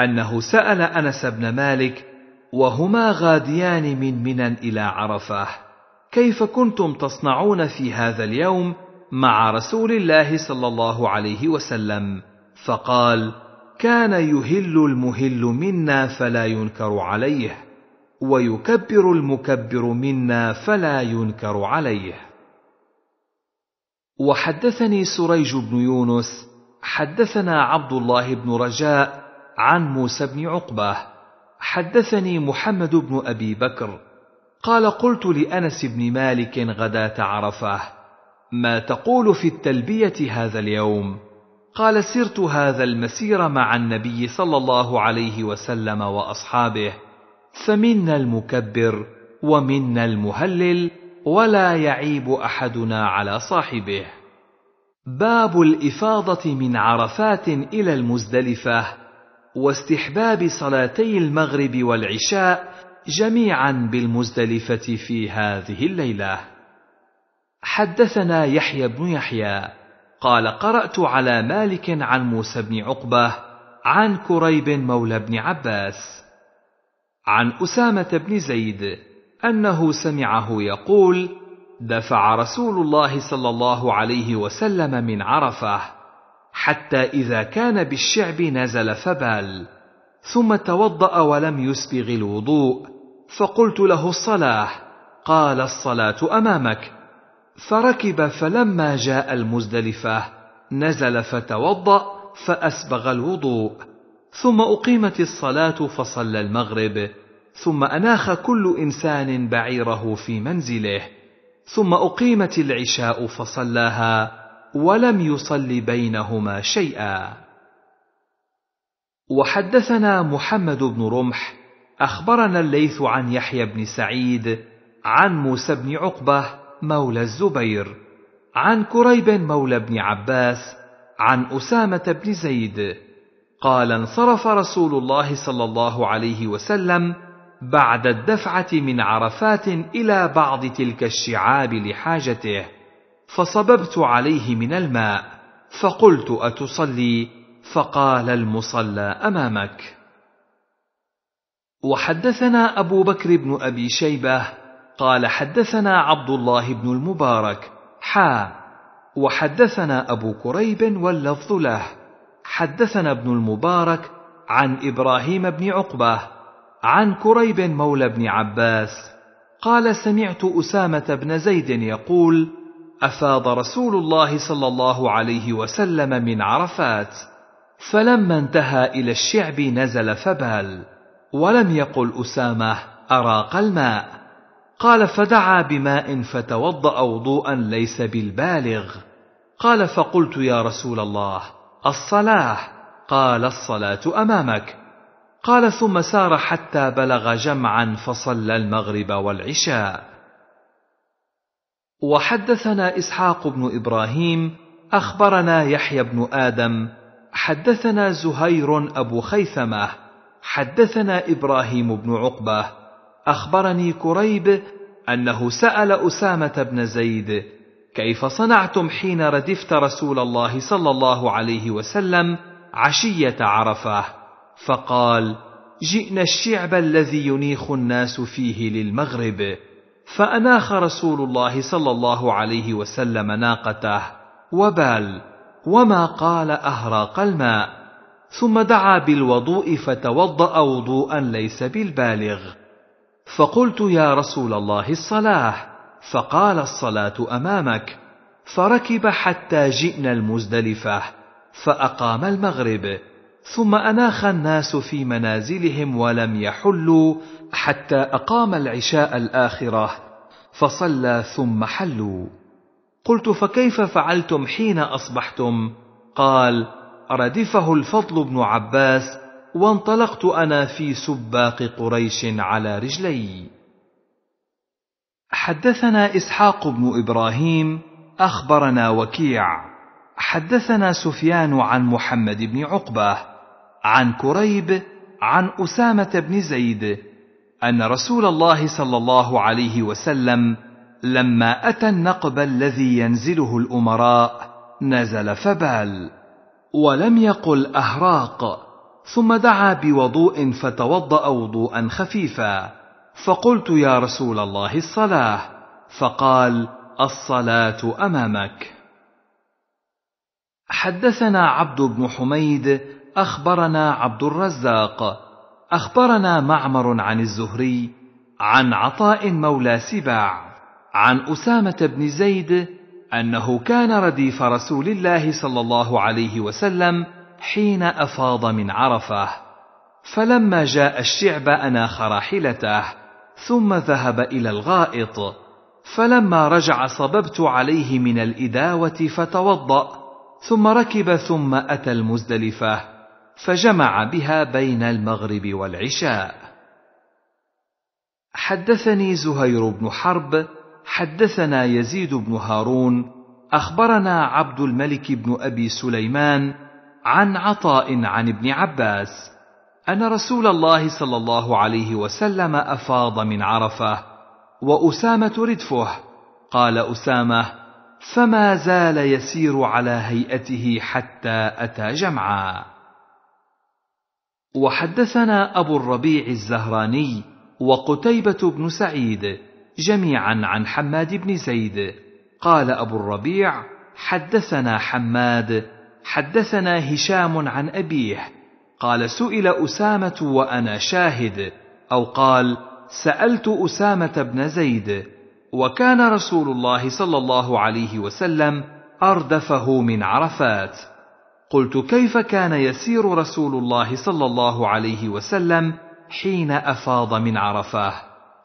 انه سال انس بن مالك وهما غاديان من منى الى عرفه كيف كنتم تصنعون في هذا اليوم مع رسول الله صلى الله عليه وسلم فقال كان يهل المهل منا فلا ينكر عليه ويكبر المكبر منا فلا ينكر عليه وحدثني سريج بن يونس حدثنا عبد الله بن رجاء عن موسى بن عقبه حدثني محمد بن ابي بكر قال قلت لانس بن مالك غداه عرفه ما تقول في التلبيه هذا اليوم قال سرت هذا المسير مع النبي صلى الله عليه وسلم واصحابه فمنا المكبر ومنا المهلل ولا يعيب احدنا على صاحبه باب الافاضه من عرفات الى المزدلفه واستحباب صلاتي المغرب والعشاء جميعا بالمزدلفه في هذه الليله حدثنا يحيى بن يحيى قال قرات على مالك عن موسى بن عقبه عن كريب مولى بن عباس عن اسامه بن زيد انه سمعه يقول دفع رسول الله صلى الله عليه وسلم من عرفه حتى اذا كان بالشعب نزل فبال ثم توضا ولم يسبغ الوضوء فقلت له الصلاه قال الصلاه امامك فركب فلما جاء المزدلفه نزل فتوضا فاسبغ الوضوء ثم اقيمت الصلاه فصلى المغرب ثم اناخ كل انسان بعيره في منزله ثم اقيمت العشاء فصلاها ولم يصل بينهما شيئا وحدثنا محمد بن رمح اخبرنا الليث عن يحيى بن سعيد عن موسى بن عقبه مولى الزبير عن كريب مولى بن عباس عن اسامه بن زيد قال انصرف رسول الله صلى الله عليه وسلم بعد الدفعة من عرفات إلى بعض تلك الشعاب لحاجته، فصببت عليه من الماء، فقلت أتصلي؟ فقال المصلى أمامك. وحدثنا أبو بكر بن أبي شيبة قال حدثنا عبد الله بن المبارك حا وحدثنا أبو كريب واللفظ له حدثنا ابن المبارك عن إبراهيم بن عقبة عن كريب مولى بن عباس قال سمعت اسامه بن زيد يقول افاض رسول الله صلى الله عليه وسلم من عرفات فلما انتهى الى الشعب نزل فبال ولم يقل اسامه اراق الماء قال فدعا بماء فتوضا وضوءا ليس بالبالغ قال فقلت يا رسول الله الصلاه قال الصلاه امامك قال ثم سار حتى بلغ جمعا فصلى المغرب والعشاء وحدثنا اسحاق بن ابراهيم اخبرنا يحيى بن ادم حدثنا زهير ابو خيثمه حدثنا ابراهيم بن عقبه اخبرني كريب انه سال اسامه بن زيد كيف صنعتم حين ردفت رسول الله صلى الله عليه وسلم عشيه عرفه فقال جئنا الشعب الذي ينيخ الناس فيه للمغرب فاناخ رسول الله صلى الله عليه وسلم ناقته وبال وما قال اهراق الماء ثم دعا بالوضوء فتوضا وضوءا ليس بالبالغ فقلت يا رسول الله الصلاه فقال الصلاه امامك فركب حتى جئنا المزدلفه فاقام المغرب ثم اناخ الناس في منازلهم ولم يحلوا حتى اقام العشاء الاخره فصلى ثم حلوا قلت فكيف فعلتم حين اصبحتم قال ردفه الفضل بن عباس وانطلقت انا في سباق قريش على رجلي حدثنا اسحاق بن ابراهيم اخبرنا وكيع حدثنا سفيان عن محمد بن عقبه عن كريب عن اسامه بن زيد ان رسول الله صلى الله عليه وسلم لما اتى النقب الذي ينزله الامراء نزل فبال ولم يقل اهراق ثم دعا بوضوء فتوضا وضوءا خفيفا فقلت يا رسول الله الصلاه فقال الصلاه امامك حدثنا عبد بن حميد اخبرنا عبد الرزاق اخبرنا معمر عن الزهري عن عطاء مولى سباع عن اسامه بن زيد انه كان رديف رسول الله صلى الله عليه وسلم حين افاض من عرفه فلما جاء الشعب اناخ راحلته ثم ذهب الى الغائط فلما رجع صببت عليه من الاداوه فتوضا ثم ركب ثم اتى المزدلفه فجمع بها بين المغرب والعشاء حدثني زهير بن حرب حدثنا يزيد بن هارون اخبرنا عبد الملك بن ابي سليمان عن عطاء عن ابن عباس ان رسول الله صلى الله عليه وسلم افاض من عرفه واسامه ردفه قال اسامه فما زال يسير على هيئته حتى اتى جمعا وحدثنا أبو الربيع الزهراني وقتيبة بن سعيد جميعا عن حماد بن زيد قال أبو الربيع حدثنا حماد حدثنا هشام عن أبيه قال سئل أسامة وأنا شاهد أو قال سألت أسامة بن زيد وكان رسول الله صلى الله عليه وسلم أردفه من عرفات قلت كيف كان يسير رسول الله صلى الله عليه وسلم حين افاض من عرفه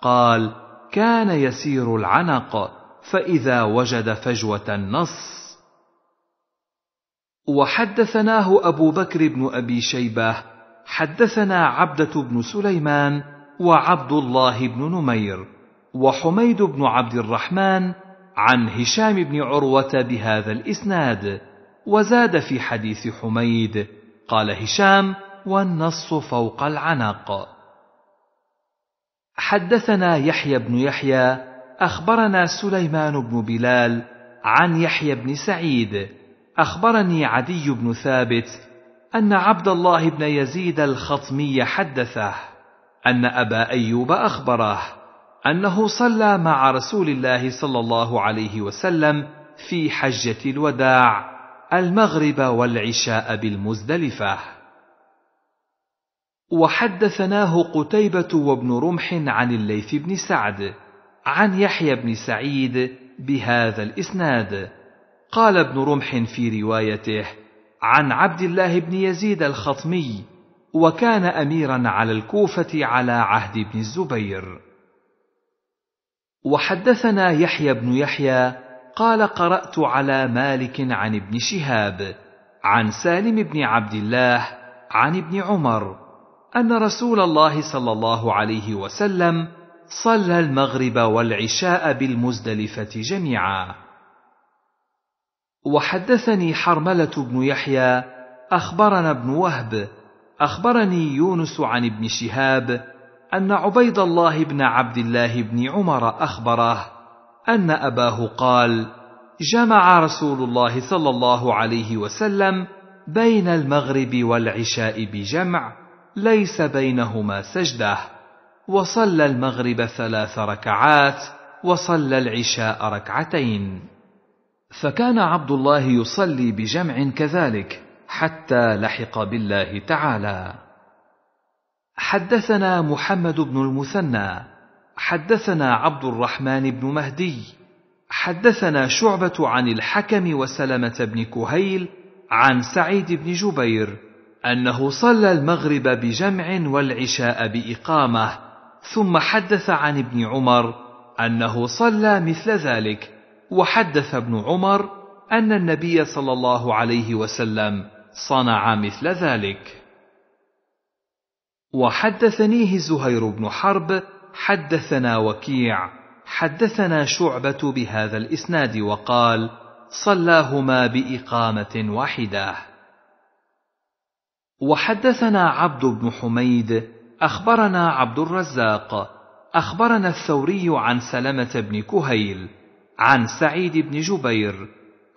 قال كان يسير العنق فاذا وجد فجوه نص وحدثناه ابو بكر بن ابي شيبه حدثنا عبده بن سليمان وعبد الله بن نمير وحميد بن عبد الرحمن عن هشام بن عروه بهذا الاسناد وزاد في حديث حميد قال هشام والنص فوق العنق حدثنا يحيى بن يحيى اخبرنا سليمان بن بلال عن يحيى بن سعيد اخبرني عدي بن ثابت ان عبد الله بن يزيد الخطمي حدثه ان ابا ايوب اخبره انه صلى مع رسول الله صلى الله عليه وسلم في حجه الوداع المغرب والعشاء بالمزدلفة وحدثناه قتيبة وابن رمح عن الليث بن سعد عن يحيى بن سعيد بهذا الإسناد قال ابن رمح في روايته عن عبد الله بن يزيد الخطمي وكان أميرا على الكوفة على عهد ابن الزبير وحدثنا يحيى بن يحيى قال قرات على مالك عن ابن شهاب عن سالم بن عبد الله عن ابن عمر ان رسول الله صلى الله عليه وسلم صلى المغرب والعشاء بالمزدلفه جميعا وحدثني حرمله بن يحيى اخبرنا ابن وهب اخبرني يونس عن ابن شهاب ان عبيد الله بن عبد الله بن عمر اخبره ان اباه قال جمع رسول الله صلى الله عليه وسلم بين المغرب والعشاء بجمع ليس بينهما سجده وصلى المغرب ثلاث ركعات وصلى العشاء ركعتين فكان عبد الله يصلي بجمع كذلك حتى لحق بالله تعالى حدثنا محمد بن المثنى حدثنا عبد الرحمن بن مهدي حدثنا شعبة عن الحكم وسلمة بن كهيل عن سعيد بن جبير أنه صلى المغرب بجمع والعشاء بإقامة ثم حدث عن ابن عمر أنه صلى مثل ذلك وحدث ابن عمر أن النبي صلى الله عليه وسلم صنع مثل ذلك وحدثنيه زهير بن حرب حدثنا وكيع حدثنا شعبة بهذا الإسناد وقال: صلاهما بإقامة واحدة. وحدثنا عبد بن حميد أخبرنا عبد الرزاق أخبرنا الثوري عن سلمة بن كهيل عن سعيد بن جبير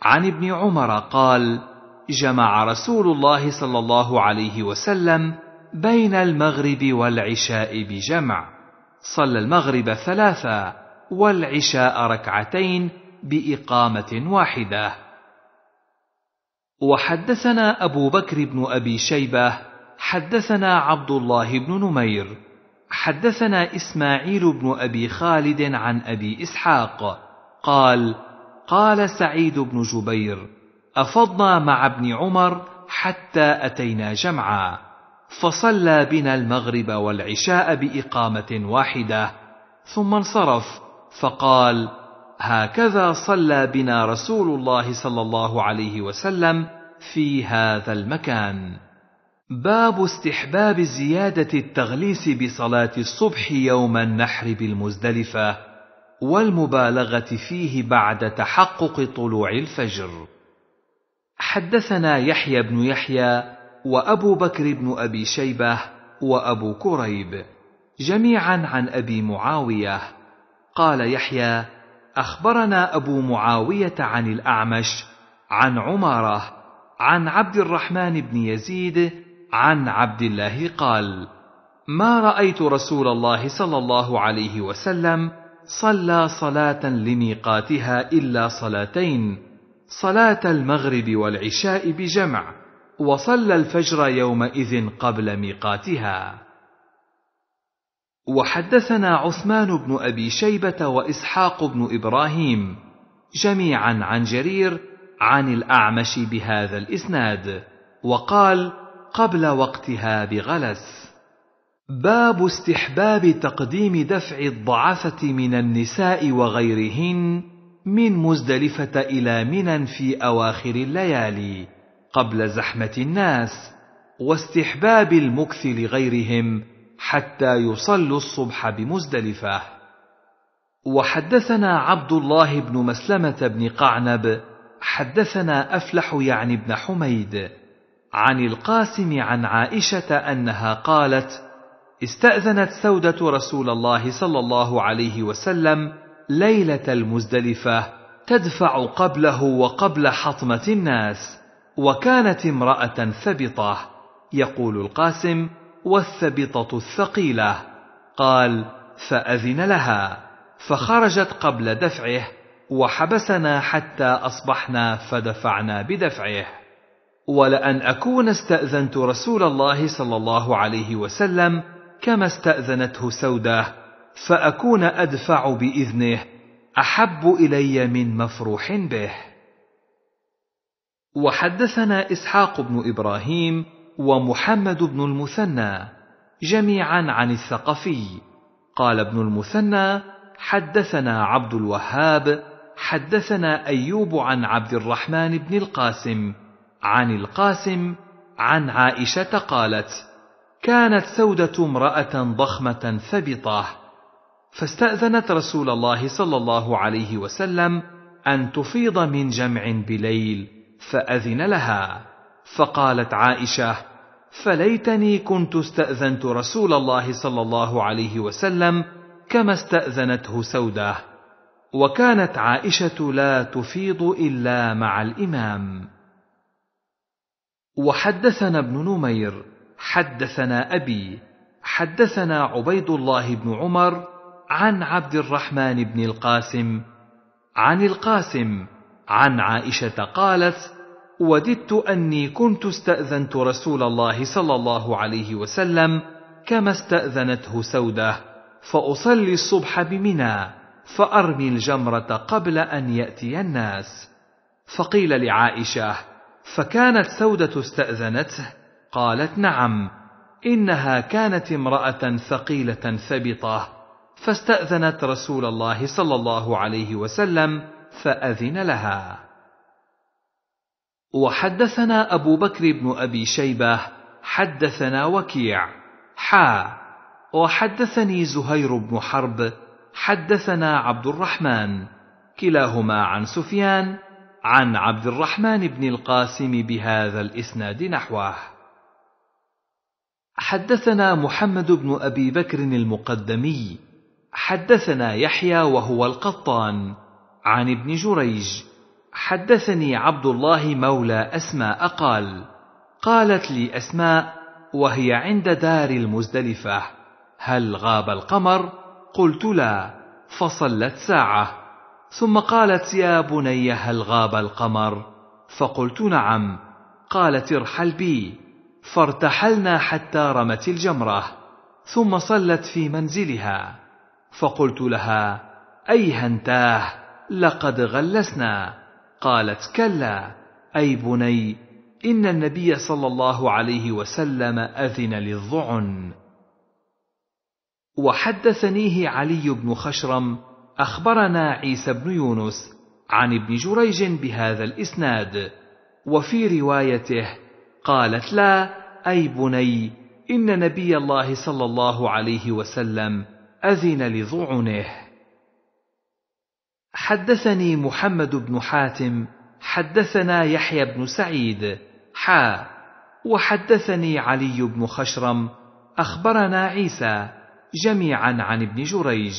عن ابن عمر قال: جمع رسول الله صلى الله عليه وسلم بين المغرب والعشاء بجمع. صلى المغرب ثلاثا والعشاء ركعتين باقامه واحده وحدثنا ابو بكر بن ابي شيبه حدثنا عبد الله بن نمير حدثنا اسماعيل بن ابي خالد عن ابي اسحاق قال قال سعيد بن جبير افضنا مع ابن عمر حتى اتينا جمعا فصلى بنا المغرب والعشاء باقامه واحده ثم انصرف فقال هكذا صلى بنا رسول الله صلى الله عليه وسلم في هذا المكان باب استحباب زياده التغليس بصلاه الصبح يوم النحر بالمزدلفه والمبالغه فيه بعد تحقق طلوع الفجر حدثنا يحيى بن يحيى وابو بكر بن ابي شيبه وابو كريب جميعا عن ابي معاويه قال يحيى اخبرنا ابو معاويه عن الاعمش عن عماره عن عبد الرحمن بن يزيد عن عبد الله قال ما رايت رسول الله صلى الله عليه وسلم صلى صلاه لميقاتها الا صلاتين صلاه المغرب والعشاء بجمع وصلى الفجر يومئذ قبل ميقاتها وحدثنا عثمان بن ابي شيبه واسحاق بن ابراهيم جميعا عن جرير عن الاعمش بهذا الاسناد وقال قبل وقتها بغلس باب استحباب تقديم دفع الضعفه من النساء وغيرهن من مزدلفه الى منى في اواخر الليالي قبل زحمه الناس واستحباب المكث لغيرهم حتى يصلوا الصبح بمزدلفه وحدثنا عبد الله بن مسلمه بن قعنب حدثنا افلح يعني بن حميد عن القاسم عن عائشه انها قالت استاذنت سوده رسول الله صلى الله عليه وسلم ليله المزدلفه تدفع قبله وقبل حطمه الناس وكانت امرأة ثبطة يقول القاسم والثبطة الثقيلة قال فأذن لها فخرجت قبل دفعه وحبسنا حتى أصبحنا فدفعنا بدفعه ولأن أكون استأذنت رسول الله صلى الله عليه وسلم كما استأذنته سودة فأكون أدفع بإذنه أحب إلي من مفروح به وحدثنا اسحاق بن ابراهيم ومحمد بن المثنى جميعا عن الثقفي قال ابن المثنى حدثنا عبد الوهاب حدثنا ايوب عن عبد الرحمن بن القاسم عن القاسم عن عائشه قالت كانت سوده امراه ضخمه ثبطه فاستاذنت رسول الله صلى الله عليه وسلم ان تفيض من جمع بليل فاذن لها فقالت عائشه فليتني كنت استاذنت رسول الله صلى الله عليه وسلم كما استاذنته سوده وكانت عائشه لا تفيض الا مع الامام وحدثنا ابن نمير حدثنا ابي حدثنا عبيد الله بن عمر عن عبد الرحمن بن القاسم عن القاسم عن عائشه قالت وددت اني كنت استاذنت رسول الله صلى الله عليه وسلم كما استاذنته سوده فاصلي الصبح بمنى فارمي الجمره قبل ان ياتي الناس فقيل لعائشه فكانت سوده استاذنته قالت نعم انها كانت امراه ثقيله ثبطه فاستاذنت رسول الله صلى الله عليه وسلم فأذن لها وحدثنا أبو بكر بن أبي شيبة حدثنا وكيع حا وحدثني زهير بن حرب حدثنا عبد الرحمن كلاهما عن سفيان عن عبد الرحمن بن القاسم بهذا الإسناد نحوه حدثنا محمد بن أبي بكر المقدمي حدثنا يحيى وهو القطان عن ابن جريج حدثني عبد الله مولى اسماء قال قالت لي اسماء وهي عند دار المزدلفه هل غاب القمر قلت لا فصلت ساعه ثم قالت يا بني هل غاب القمر فقلت نعم قالت ارحل بي فارتحلنا حتى رمت الجمره ثم صلت في منزلها فقلت لها ايها انتاه لقد غلسنا قالت كلا اي بني ان النبي صلى الله عليه وسلم اذن للظعن وحدثنيه علي بن خشرم اخبرنا عيسى بن يونس عن ابن جريج بهذا الاسناد وفي روايته قالت لا اي بني ان نبي الله صلى الله عليه وسلم اذن لظعنه حدثني محمد بن حاتم حدثنا يحيى بن سعيد حا وحدثني علي بن خشرم اخبرنا عيسى جميعا عن ابن جريج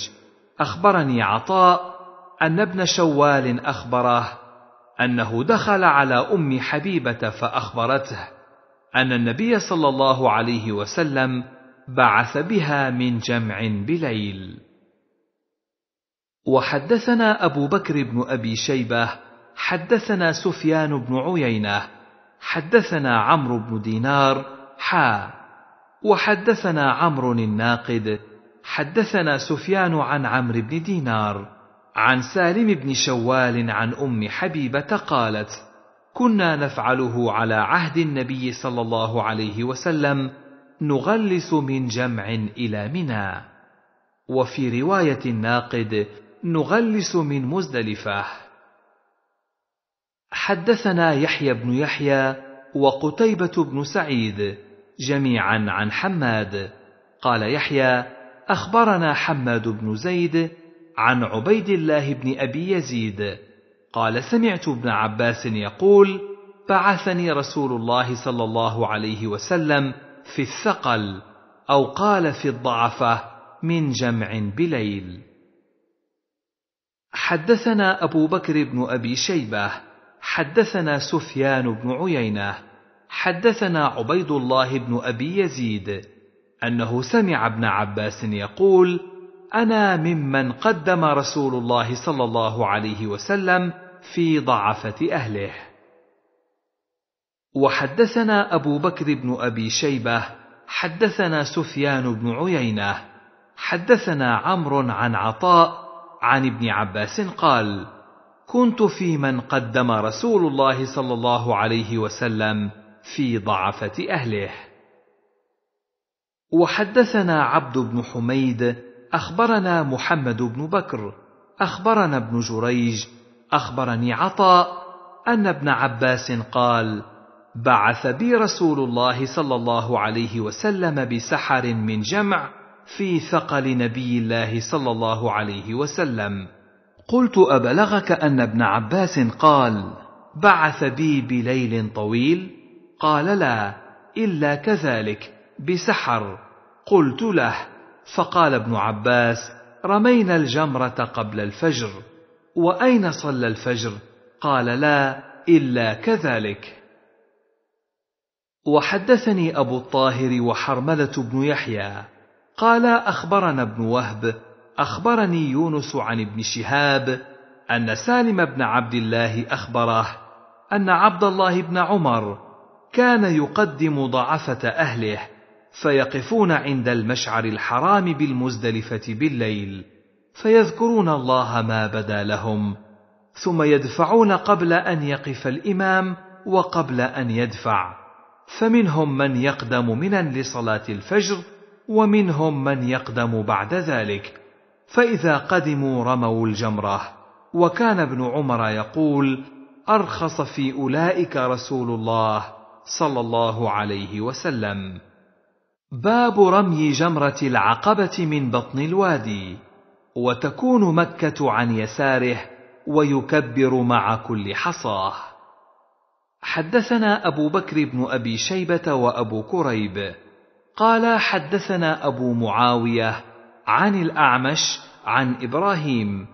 اخبرني عطاء ان ابن شوال اخبره انه دخل على ام حبيبه فاخبرته ان النبي صلى الله عليه وسلم بعث بها من جمع بليل وحدثنا أبو بكر بن أبي شيبة حدثنا سفيان بن عيينة حدثنا عمرو بن دينار حا وحدثنا عمرو الناقد حدثنا سفيان عن عمرو بن دينار عن سالم بن شوال عن أم حبيبة قالت كنا نفعله على عهد النبي صلى الله عليه وسلم نغلس من جمع إلى منى وفي رواية الناقد نغلس من مزدلفة حدثنا يحيى بن يحيى وقتيبة بن سعيد جميعا عن حماد قال يحيى أخبرنا حماد بن زيد عن عبيد الله بن أبي يزيد قال سمعت ابن عباس يقول بعثني رسول الله صلى الله عليه وسلم في الثقل أو قال في الضعفة من جمع بليل حدثنا أبو بكر بن أبي شيبة حدثنا سفيان بن عيينة حدثنا عبيد الله بن أبي يزيد أنه سمع ابن عباس يقول أنا ممن قدم رسول الله صلى الله عليه وسلم في ضعفة أهله وحدثنا أبو بكر بن أبي شيبة حدثنا سفيان بن عيينة حدثنا عمرو عن عطاء عن ابن عباس قال كنت في من قدم رسول الله صلى الله عليه وسلم في ضعفه اهله وحدثنا عبد بن حميد اخبرنا محمد بن بكر اخبرنا ابن جريج اخبرني عطاء ان ابن عباس قال بعث بي رسول الله صلى الله عليه وسلم بسحر من جمع في ثقل نبي الله صلى الله عليه وسلم قلت ابلغك ان ابن عباس قال بعث بي بليل طويل قال لا الا كذلك بسحر قلت له فقال ابن عباس رمينا الجمره قبل الفجر واين صلى الفجر قال لا الا كذلك وحدثني ابو الطاهر وحرمله بن يحيى قال اخبرنا ابن وهب اخبرني يونس عن ابن شهاب ان سالم بن عبد الله اخبره ان عبد الله بن عمر كان يقدم ضعفه اهله فيقفون عند المشعر الحرام بالمزدلفه بالليل فيذكرون الله ما بدا لهم ثم يدفعون قبل ان يقف الامام وقبل ان يدفع فمنهم من يقدم منا لصلاه الفجر ومنهم من يقدم بعد ذلك فاذا قدموا رموا الجمره وكان ابن عمر يقول ارخص في اولئك رسول الله صلى الله عليه وسلم باب رمي جمره العقبه من بطن الوادي وتكون مكه عن يساره ويكبر مع كل حصاه حدثنا ابو بكر بن ابي شيبه وابو كريب قال حدثنا ابو معاويه عن الاعمش عن ابراهيم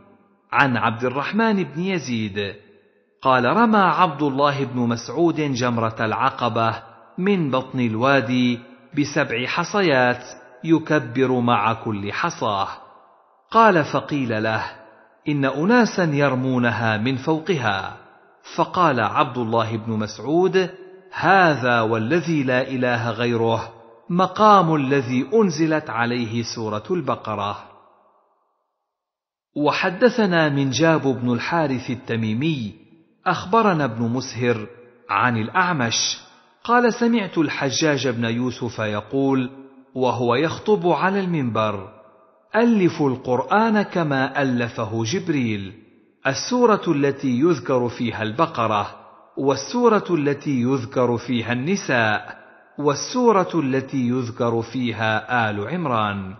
عن عبد الرحمن بن يزيد قال رمى عبد الله بن مسعود جمره العقبه من بطن الوادي بسبع حصيات يكبر مع كل حصاه قال فقيل له ان اناسا يرمونها من فوقها فقال عبد الله بن مسعود هذا والذي لا اله غيره مقام الذي انزلت عليه سوره البقره وحدثنا منجاب بن الحارث التميمي اخبرنا ابن مسهر عن الاعمش قال سمعت الحجاج بن يوسف يقول وهو يخطب على المنبر الفوا القران كما الفه جبريل السوره التي يذكر فيها البقره والسوره التي يذكر فيها النساء والسورة التي يذكر فيها آل عمران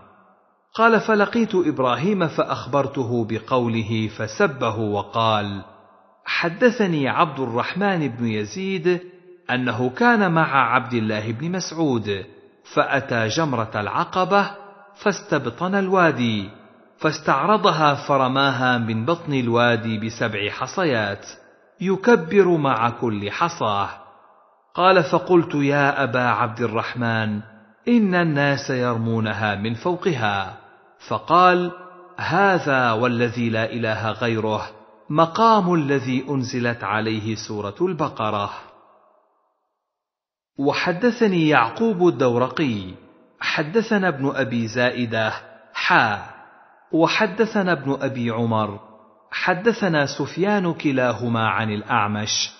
قال فلقيت إبراهيم فأخبرته بقوله فسبه وقال حدثني عبد الرحمن بن يزيد أنه كان مع عبد الله بن مسعود فأتى جمرة العقبة فاستبطن الوادي فاستعرضها فرماها من بطن الوادي بسبع حصيات يكبر مع كل حصاه قال فقلت يا ابا عبد الرحمن ان الناس يرمونها من فوقها فقال هذا والذي لا اله غيره مقام الذي انزلت عليه سوره البقره وحدثني يعقوب الدورقي حدثنا ابن ابي زائده حا وحدثنا ابن ابي عمر حدثنا سفيان كلاهما عن الاعمش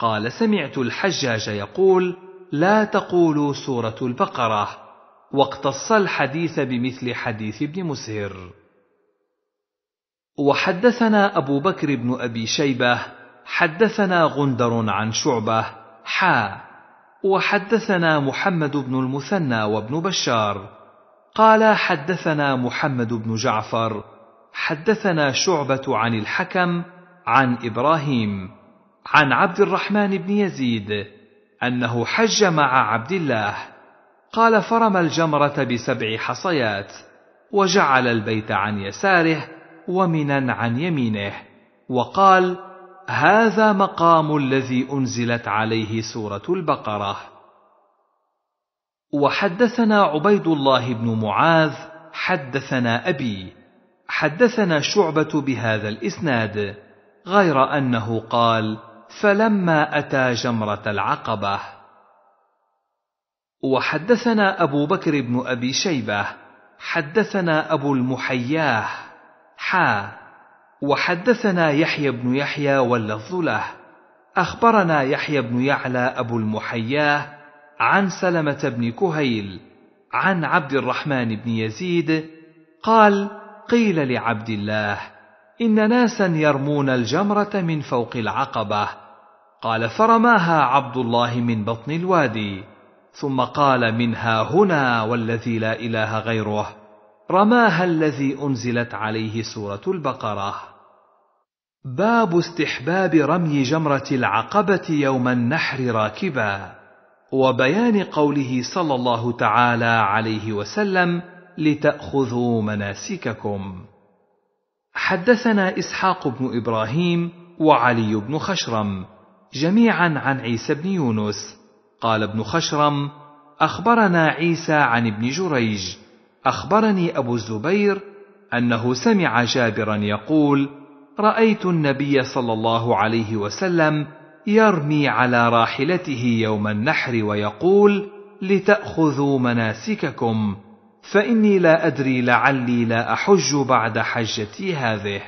قال سمعت الحجاج يقول لا تقولوا سوره البقره واقتص الحديث بمثل حديث ابن مسهر وحدثنا ابو بكر بن ابي شيبه حدثنا غندر عن شعبه حا وحدثنا محمد بن المثنى وابن بشار قال حدثنا محمد بن جعفر حدثنا شعبه عن الحكم عن ابراهيم عن عبد الرحمن بن يزيد انه حج مع عبد الله قال فرم الجمره بسبع حصيات وجعل البيت عن يساره ومنا عن يمينه وقال هذا مقام الذي انزلت عليه سوره البقره وحدثنا عبيد الله بن معاذ حدثنا ابي حدثنا شعبه بهذا الاسناد غير انه قال فلما أتى جمرة العقبة وحدثنا أبو بكر بن أبي شيبة حدثنا أبو المحياه حا وحدثنا يحيى بن يحيى واللفظ له أخبرنا يحيى بن يعلى أبو المحياه عن سلمة بن كهيل عن عبد الرحمن بن يزيد قال قيل لعبد الله إن ناسا يرمون الجمرة من فوق العقبة قال فرماها عبد الله من بطن الوادي ثم قال منها هنا والذي لا اله غيره رماها الذي انزلت عليه سوره البقره باب استحباب رمي جمره العقبه يوم النحر راكبا وبيان قوله صلى الله تعالى عليه وسلم لتاخذوا مناسككم حدثنا اسحاق بن ابراهيم وعلي بن خشرم جميعا عن عيسى بن يونس قال ابن خشرم اخبرنا عيسى عن ابن جريج اخبرني ابو الزبير انه سمع جابرا يقول رايت النبي صلى الله عليه وسلم يرمي على راحلته يوم النحر ويقول لتاخذوا مناسككم فاني لا ادري لعلي لا احج بعد حجتي هذه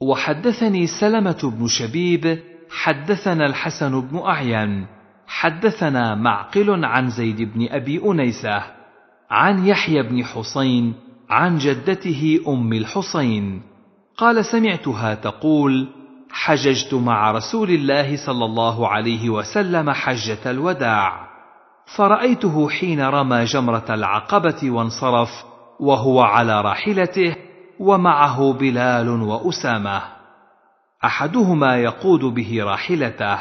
وحدثني سلمة بن شبيب حدثنا الحسن بن أعين حدثنا معقل عن زيد بن أبي أنيسة عن يحيى بن حسين عن جدته أم الحسين قال سمعتها تقول حججت مع رسول الله صلى الله عليه وسلم حجة الوداع فرأيته حين رمى جمرة العقبة وانصرف وهو على راحلته ومعه بلال واسامه احدهما يقود به راحلته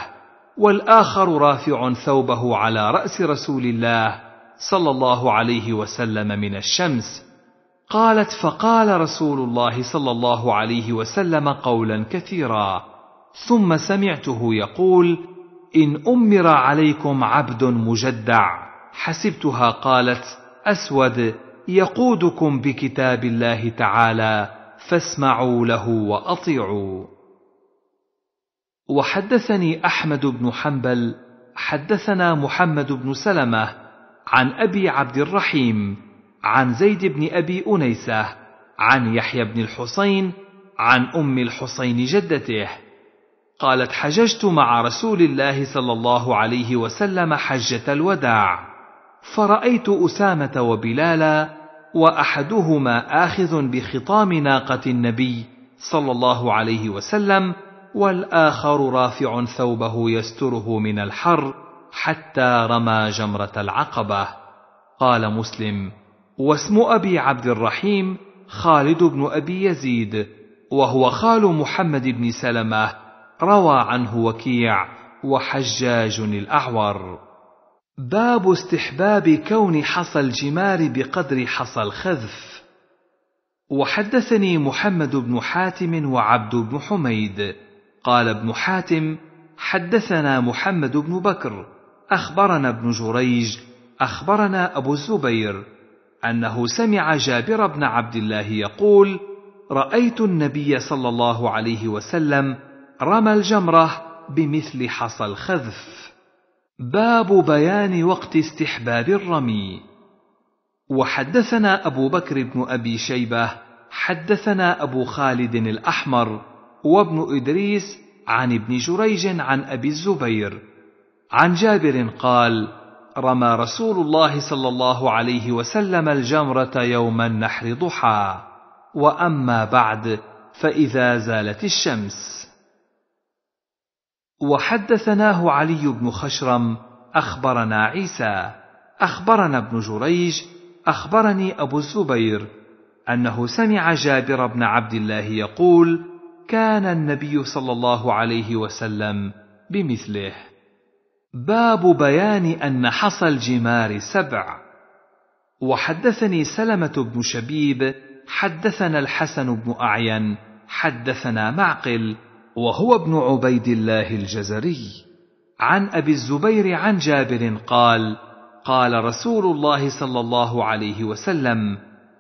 والاخر رافع ثوبه على راس رسول الله صلى الله عليه وسلم من الشمس قالت فقال رسول الله صلى الله عليه وسلم قولا كثيرا ثم سمعته يقول ان امر عليكم عبد مجدع حسبتها قالت اسود يقودكم بكتاب الله تعالى فاسمعوا له واطيعوا وحدثني احمد بن حنبل حدثنا محمد بن سلمه عن ابي عبد الرحيم عن زيد بن ابي انيسه عن يحيى بن الحسين عن ام الحسين جدته قالت حججت مع رسول الله صلى الله عليه وسلم حجه الوداع فرايت اسامه وبلالا واحدهما اخذ بخطام ناقه النبي صلى الله عليه وسلم والاخر رافع ثوبه يستره من الحر حتى رمى جمره العقبه قال مسلم واسم ابي عبد الرحيم خالد بن ابي يزيد وهو خال محمد بن سلمه روى عنه وكيع وحجاج الاعور باب استحباب كون حصى الجمار بقدر حصى الخذف وحدثني محمد بن حاتم وعبد بن حميد قال ابن حاتم حدثنا محمد بن بكر اخبرنا ابن جريج اخبرنا ابو الزبير انه سمع جابر بن عبد الله يقول رايت النبي صلى الله عليه وسلم رمى الجمره بمثل حصى الخذف باب بيان وقت استحباب الرمي وحدثنا ابو بكر بن ابي شيبه حدثنا ابو خالد الاحمر وابن ادريس عن ابن جريج عن ابي الزبير عن جابر قال رمى رسول الله صلى الله عليه وسلم الجمره يوم النحر ضحى واما بعد فاذا زالت الشمس وحدثناه علي بن خشرم اخبرنا عيسى اخبرنا ابن جريج اخبرني ابو الزبير انه سمع جابر بن عبد الله يقول كان النبي صلى الله عليه وسلم بمثله باب بيان ان حصى الجمار سبع وحدثني سلمه بن شبيب حدثنا الحسن بن اعين حدثنا معقل وهو ابن عبيد الله الجزري عن ابي الزبير عن جابر قال قال رسول الله صلى الله عليه وسلم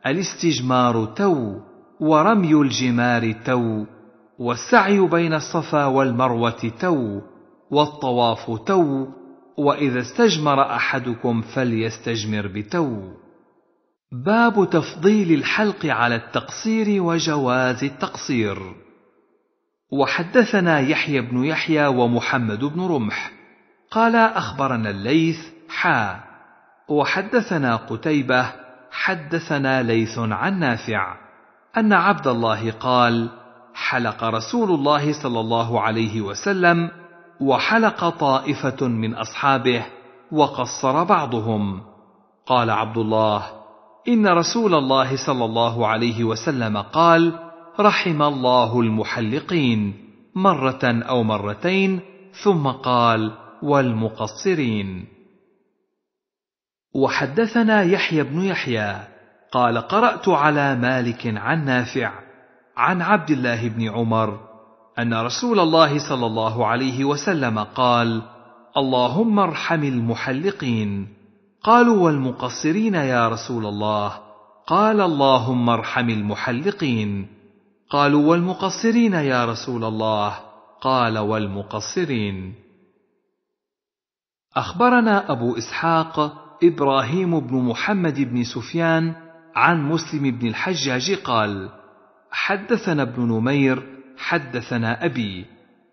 الاستجمار تو ورمي الجمار تو والسعي بين الصفا والمروه تو والطواف تو واذا استجمر احدكم فليستجمر بتو باب تفضيل الحلق على التقصير وجواز التقصير وحدثنا يحيى بن يحيى ومحمد بن رمح قال أخبرنا الليث حا وحدثنا قتيبة حدثنا ليث عن نافع أن عبد الله قال حلق رسول الله صلى الله عليه وسلم وحلق طائفة من أصحابه وقصر بعضهم قال عبد الله إن رسول الله صلى الله عليه وسلم قال رحم الله المحلقين مره او مرتين ثم قال والمقصرين وحدثنا يحيى بن يحيى قال قرات على مالك عن نافع عن عبد الله بن عمر ان رسول الله صلى الله عليه وسلم قال اللهم ارحم المحلقين قالوا والمقصرين يا رسول الله قال اللهم ارحم المحلقين قالوا والمقصرين يا رسول الله قال والمقصرين اخبرنا ابو اسحاق ابراهيم بن محمد بن سفيان عن مسلم بن الحجاج قال حدثنا ابن نمير حدثنا ابي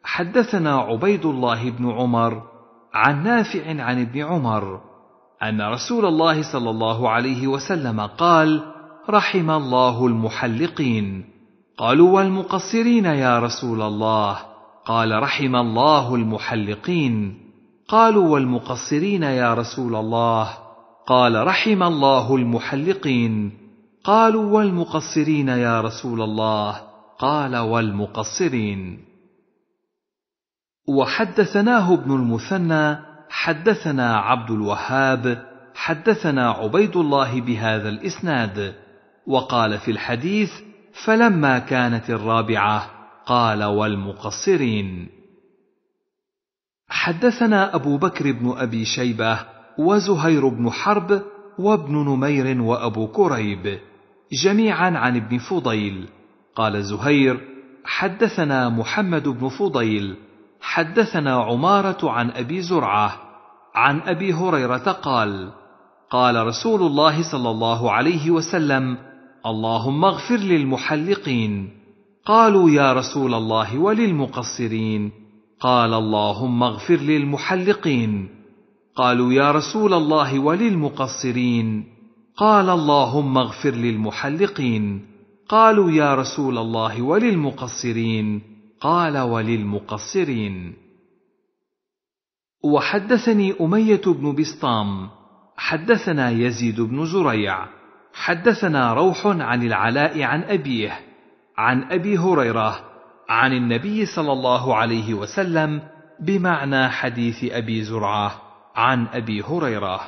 حدثنا عبيد الله بن عمر عن نافع عن ابن عمر ان رسول الله صلى الله عليه وسلم قال رحم الله المحلقين قالوا والمقصرين يا رسول الله قال رحم الله المحلقين قالوا والمقصرين يا رسول الله قال رحم الله المحلقين قالوا والمقصرين يا رسول الله قال والمقصرين وحدثناه ابن المثنى حدثنا عبد الوهاب حدثنا عبيد الله بهذا الاسناد وقال في الحديث فلما كانت الرابعه قال والمقصرين حدثنا ابو بكر بن ابي شيبه وزهير بن حرب وابن نمير وابو كريب جميعا عن ابن فضيل قال زهير حدثنا محمد بن فضيل حدثنا عماره عن ابي زرعه عن ابي هريره قال قال رسول الله صلى الله عليه وسلم اللهم اغفر للمحلقين قالوا يا رسول الله وللمقصرين قال اللهم اغفر للمحلقين قالوا يا رسول الله وللمقصرين قال اللهم اغفر للمحلقين قالوا يا رسول الله وللمقصرين قال وللمقصرين وحدثني اميه بن بسطام حدثنا يزيد بن زريع حدثنا روح عن العلاء عن أبيه عن أبي هريرة عن النبي صلى الله عليه وسلم بمعنى حديث أبي زرعة عن أبي هريرة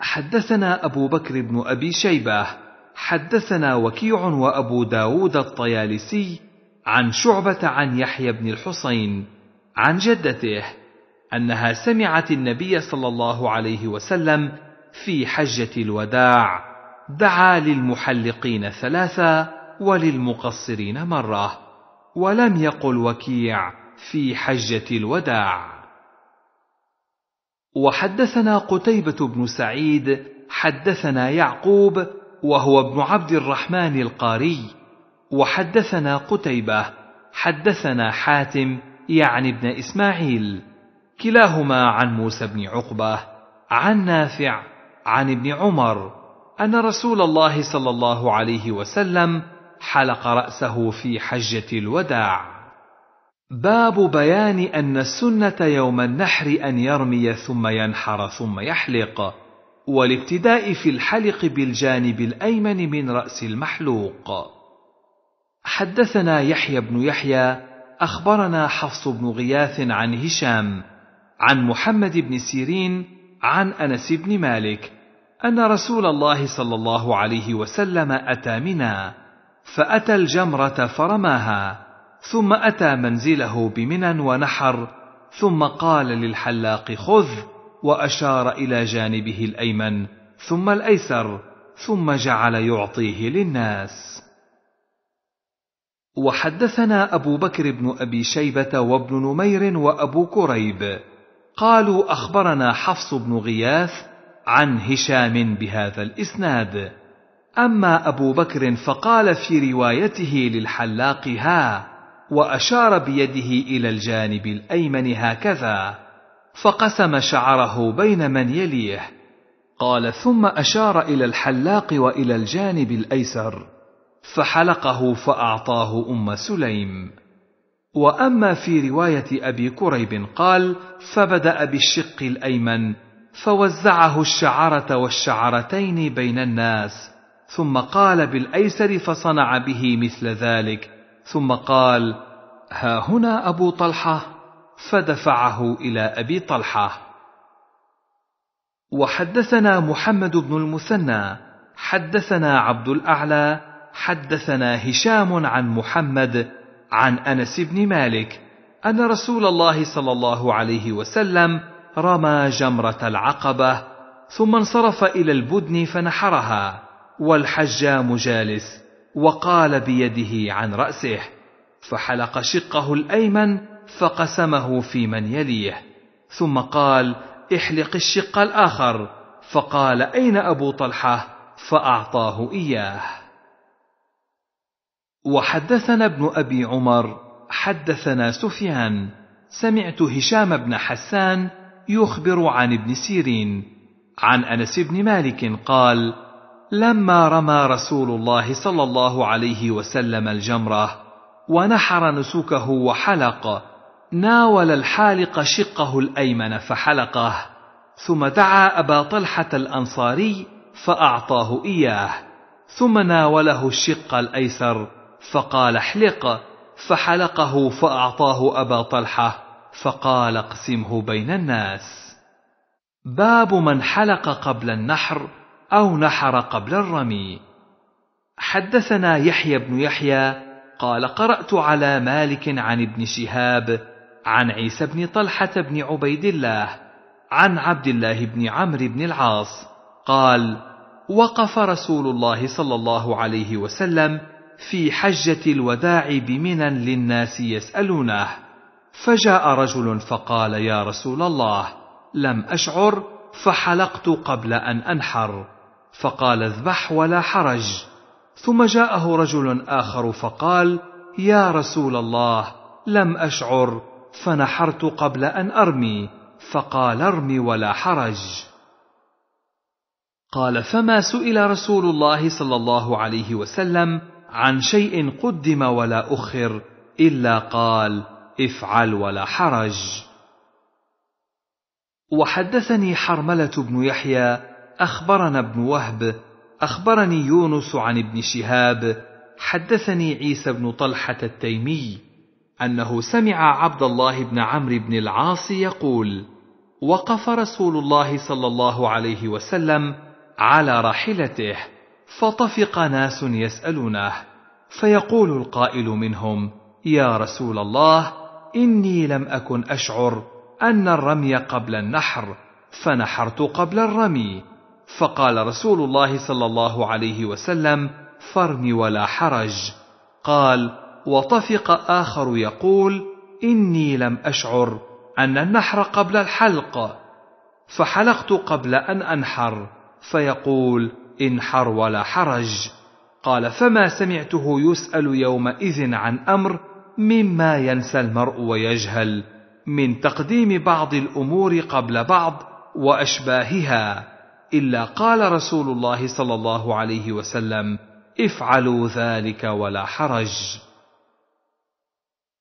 حدثنا أبو بكر بن أبي شيبة حدثنا وكيع وأبو داود الطيالسي عن شعبة عن يحيى بن الحصين عن جدته أنها سمعت النبي صلى الله عليه وسلم في حجة الوداع دعا للمحلقين ثلاثة وللمقصرين مرة ولم يقل وكيع في حجة الوداع وحدثنا قتيبة بن سعيد حدثنا يعقوب وهو ابن عبد الرحمن القاري وحدثنا قتيبة حدثنا حاتم يعني ابن إسماعيل كلاهما عن موسى بن عقبة عن نافع عن ابن عمر ان رسول الله صلى الله عليه وسلم حلق راسه في حجه الوداع باب بيان ان السنه يوم النحر ان يرمي ثم ينحر ثم يحلق والابتداء في الحلق بالجانب الايمن من راس المحلوق حدثنا يحيى بن يحيى اخبرنا حفص بن غياث عن هشام عن محمد بن سيرين عن انس بن مالك ان رسول الله صلى الله عليه وسلم اتى منى فاتى الجمره فرماها ثم اتى منزله بمنى ونحر ثم قال للحلاق خذ واشار الى جانبه الايمن ثم الايسر ثم جعل يعطيه للناس وحدثنا ابو بكر بن ابي شيبه وابن نمير وابو كريب قالوا اخبرنا حفص بن غياث عن هشام بهذا الاسناد اما ابو بكر فقال في روايته للحلاق ها واشار بيده الى الجانب الايمن هكذا فقسم شعره بين من يليه قال ثم اشار الى الحلاق والى الجانب الايسر فحلقه فاعطاه ام سليم واما في روايه ابي كريب قال فبدا بالشق الايمن فوزعه الشعره والشعرتين بين الناس ثم قال بالايسر فصنع به مثل ذلك ثم قال ها هنا ابو طلحه فدفعه الى ابي طلحه وحدثنا محمد بن المثنى حدثنا عبد الاعلى حدثنا هشام عن محمد عن انس بن مالك ان رسول الله صلى الله عليه وسلم رمى جمره العقبه ثم انصرف الى البدن فنحرها والحجام جالس وقال بيده عن راسه فحلق شقه الايمن فقسمه في من يليه ثم قال احلق الشق الاخر فقال اين ابو طلحه فاعطاه اياه وحدثنا ابن ابي عمر حدثنا سفيان سمعت هشام بن حسان يخبر عن ابن سيرين عن انس بن مالك قال لما رمى رسول الله صلى الله عليه وسلم الجمره ونحر نسكه وحلق ناول الحالق شقه الايمن فحلقه ثم دعا ابا طلحه الانصاري فاعطاه اياه ثم ناوله الشق الايسر فقال احلق فحلقه فأعطاه أبا طلحة فقال اقسمه بين الناس باب من حلق قبل النحر أو نحر قبل الرمي حدثنا يحيى بن يحيى قال قرأت على مالك عن ابن شهاب عن عيسى بن طلحة بن عبيد الله عن عبد الله بن عمرو بن العاص قال وقف رسول الله صلى الله عليه وسلم في حجة الوداع بمنى للناس يسألونه فجاء رجل فقال يا رسول الله لم أشعر فحلقت قبل أن أنحر فقال اذبح ولا حرج ثم جاءه رجل آخر فقال يا رسول الله لم أشعر فنحرت قبل أن أرمي فقال ارمي ولا حرج قال فما سئل رسول الله صلى الله عليه وسلم عن شيء قدم ولا اخر الا قال افعل ولا حرج وحدثني حرمله بن يحيى اخبرنا ابن وهب اخبرني يونس عن ابن شهاب حدثني عيسى بن طلحه التيمي انه سمع عبد الله بن عمرو بن العاص يقول وقف رسول الله صلى الله عليه وسلم على راحلته فطفق ناس يسألونه فيقول القائل منهم يا رسول الله إني لم أكن أشعر أن الرمي قبل النحر فنحرت قبل الرمي فقال رسول الله صلى الله عليه وسلم فرم ولا حرج قال وطفق آخر يقول إني لم أشعر أن النحر قبل الحلق فحلقت قبل أن أنحر فيقول انحر ولا حرج قال فما سمعته يسأل يومئذ عن أمر مما ينسى المرء ويجهل من تقديم بعض الأمور قبل بعض وأشباهها إلا قال رسول الله صلى الله عليه وسلم افعلوا ذلك ولا حرج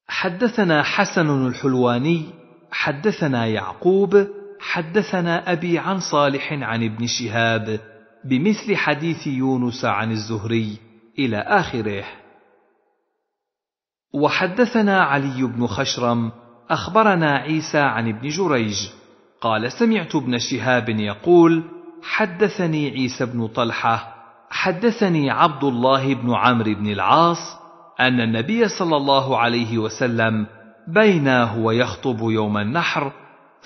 حدثنا حسن الحلواني حدثنا يعقوب حدثنا أبي عن صالح عن ابن شهاب بمثل حديث يونس عن الزهري الى اخره وحدثنا علي بن خشرم اخبرنا عيسى عن ابن جريج قال سمعت ابن شهاب يقول حدثني عيسى بن طلحه حدثني عبد الله بن عمرو بن العاص ان النبي صلى الله عليه وسلم بينا هو يخطب يوم النحر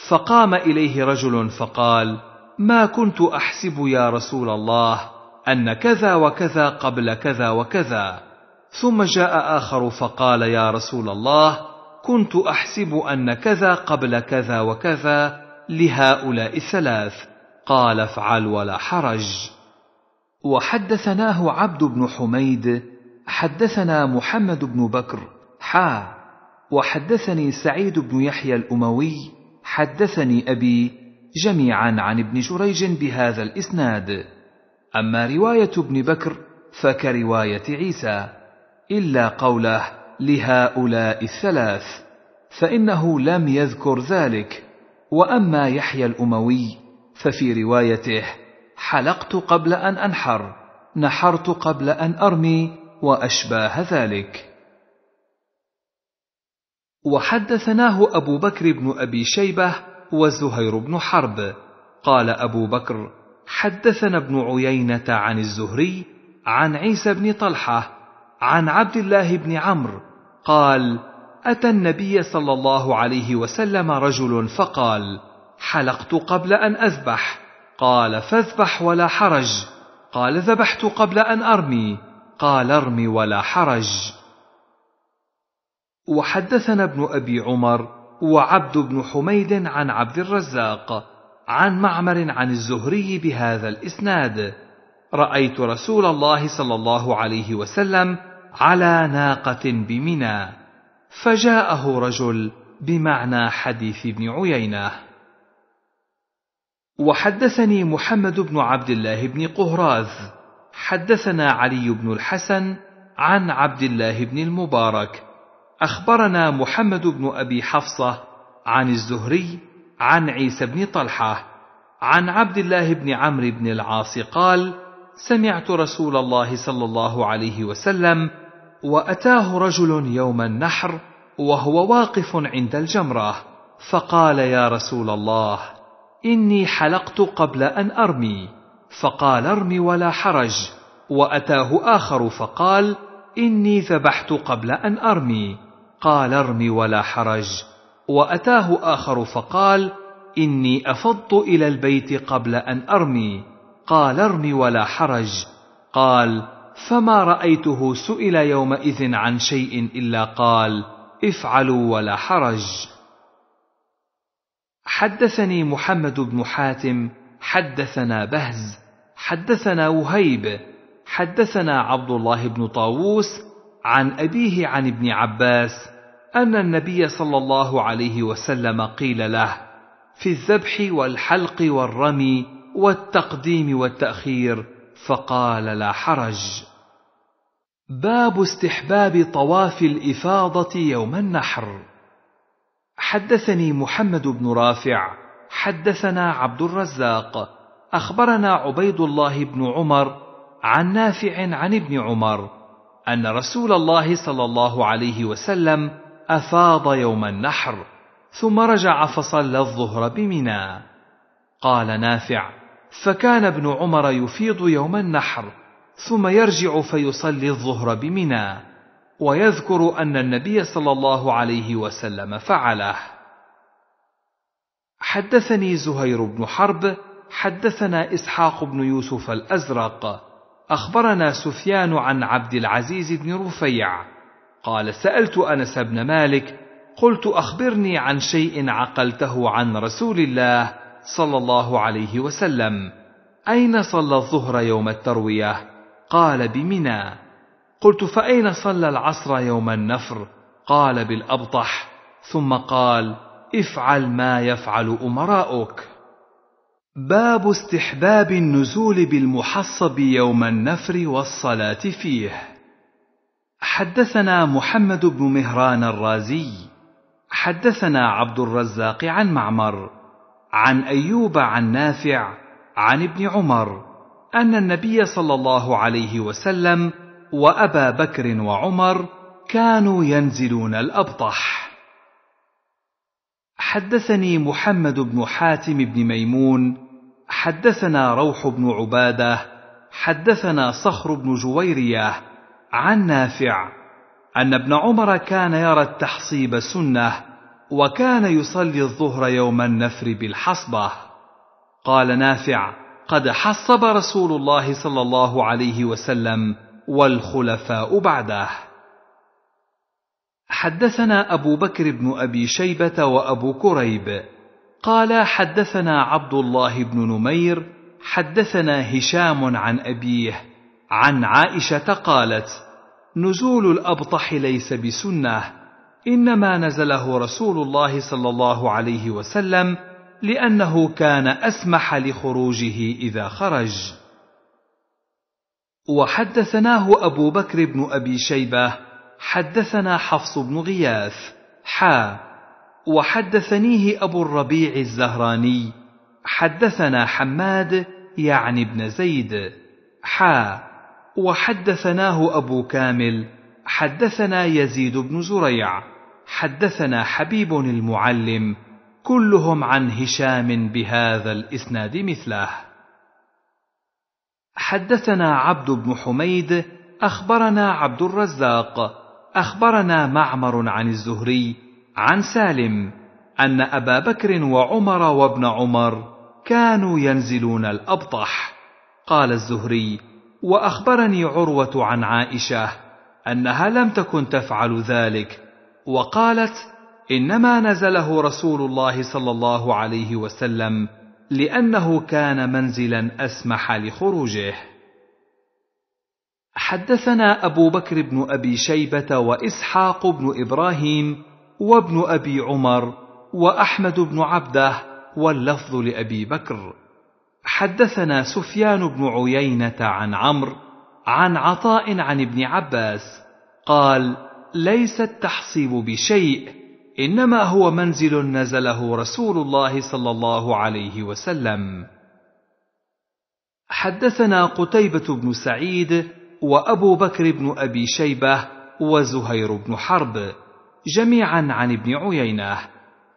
فقام اليه رجل فقال ما كنت احسب يا رسول الله ان كذا وكذا قبل كذا وكذا ثم جاء اخر فقال يا رسول الله كنت احسب ان كذا قبل كذا وكذا لهؤلاء الثلاث قال افعل ولا حرج وحدثناه عبد بن حميد حدثنا محمد بن بكر حا وحدثني سعيد بن يحيى الاموي حدثني ابي جميعا عن ابن جريج بهذا الاسناد اما روايه ابن بكر فكروايه عيسى الا قوله لهؤلاء الثلاث فانه لم يذكر ذلك واما يحيى الاموي ففي روايته حلقت قبل ان انحر نحرت قبل ان ارمي واشباه ذلك وحدثناه ابو بكر بن ابي شيبه وزهير بن حرب قال ابو بكر حدثنا ابن عيينه عن الزهري عن عيسى بن طلحه عن عبد الله بن عمرو قال اتى النبي صلى الله عليه وسلم رجل فقال حلقت قبل ان اذبح قال فاذبح ولا حرج قال ذبحت قبل ان ارمي قال ارمي ولا حرج وحدثنا ابن ابي عمر وعبد بن حميد عن عبد الرزاق عن معمر عن الزهري بهذا الاسناد رايت رسول الله صلى الله عليه وسلم على ناقه بمنى فجاءه رجل بمعنى حديث ابن عيينه وحدثني محمد بن عبد الله بن قهراز حدثنا علي بن الحسن عن عبد الله بن المبارك اخبرنا محمد بن ابي حفصه عن الزهري عن عيسى بن طلحه عن عبد الله بن عمرو بن العاص قال سمعت رسول الله صلى الله عليه وسلم واتاه رجل يوم النحر وهو واقف عند الجمره فقال يا رسول الله اني حلقت قبل ان ارمي فقال ارم ولا حرج واتاه اخر فقال اني ذبحت قبل ان ارمي قال ارم ولا حرج واتاه اخر فقال اني افضت الى البيت قبل ان ارمي قال ارم ولا حرج قال فما رايته سئل يومئذ عن شيء الا قال افعلوا ولا حرج حدثني محمد بن حاتم حدثنا بهز حدثنا وهيب حدثنا عبد الله بن طاووس عن أبيه عن ابن عباس أن النبي صلى الله عليه وسلم قيل له: في الذبح والحلق والرمي والتقديم والتأخير، فقال: لا حرج. باب استحباب طواف الإفاضة يوم النحر. حدثني محمد بن رافع، حدثنا عبد الرزاق، أخبرنا عبيد الله بن عمر عن نافع عن ابن عمر ان رسول الله صلى الله عليه وسلم افاض يوم النحر ثم رجع فصلى الظهر بمنى قال نافع فكان ابن عمر يفيض يوم النحر ثم يرجع فيصلي الظهر بمنى ويذكر ان النبي صلى الله عليه وسلم فعله حدثني زهير بن حرب حدثنا اسحاق بن يوسف الازرق اخبرنا سفيان عن عبد العزيز بن رفيع قال سالت انس بن مالك قلت اخبرني عن شيء عقلته عن رسول الله صلى الله عليه وسلم اين صلى الظهر يوم الترويه قال بمنى قلت فاين صلى العصر يوم النفر قال بالابطح ثم قال افعل ما يفعل امراؤك باب استحباب النزول بالمحصب يوم النفر والصلاة فيه. حدثنا محمد بن مهران الرازي، حدثنا عبد الرزاق عن معمر، عن أيوب عن نافع، عن ابن عمر، أن النبي صلى الله عليه وسلم وأبا بكر وعمر كانوا ينزلون الأبطح. حدثني محمد بن حاتم بن ميمون حدثنا روح بن عباده حدثنا صخر بن جويريه عن نافع ان ابن عمر كان يرى التحصيب سنه وكان يصلي الظهر يوم النفر بالحصبه قال نافع قد حصب رسول الله صلى الله عليه وسلم والخلفاء بعده حدثنا ابو بكر بن ابي شيبه وابو كريب قال حدثنا عبد الله بن نمير حدثنا هشام عن ابيه عن عائشه قالت نزول الابطح ليس بسنه انما نزله رسول الله صلى الله عليه وسلم لانه كان اسمح لخروجه اذا خرج وحدثناه ابو بكر بن ابي شيبه حدثنا حفص بن غياث حا وحدثنيه أبو الربيع الزهراني حدثنا حماد يعني ابن زيد حا وحدثناه أبو كامل حدثنا يزيد بن زريع حدثنا حبيب المعلم كلهم عن هشام بهذا الإسناد مثله حدثنا عبد بن حميد أخبرنا عبد الرزاق أخبرنا معمر عن الزهري عن سالم أن أبا بكر وعمر وابن عمر كانوا ينزلون الأبطح قال الزهري وأخبرني عروة عن عائشة أنها لم تكن تفعل ذلك وقالت إنما نزله رسول الله صلى الله عليه وسلم لأنه كان منزلا أسمح لخروجه حدثنا أبو بكر بن أبي شيبة وإسحاق بن إبراهيم وابن ابي عمر واحمد بن عبده واللفظ لابي بكر حدثنا سفيان بن عيينه عن عمرو عن عطاء عن ابن عباس قال ليس التحصيب بشيء انما هو منزل نزله رسول الله صلى الله عليه وسلم حدثنا قتيبه بن سعيد وابو بكر بن ابي شيبه وزهير بن حرب جميعا عن ابن عيينه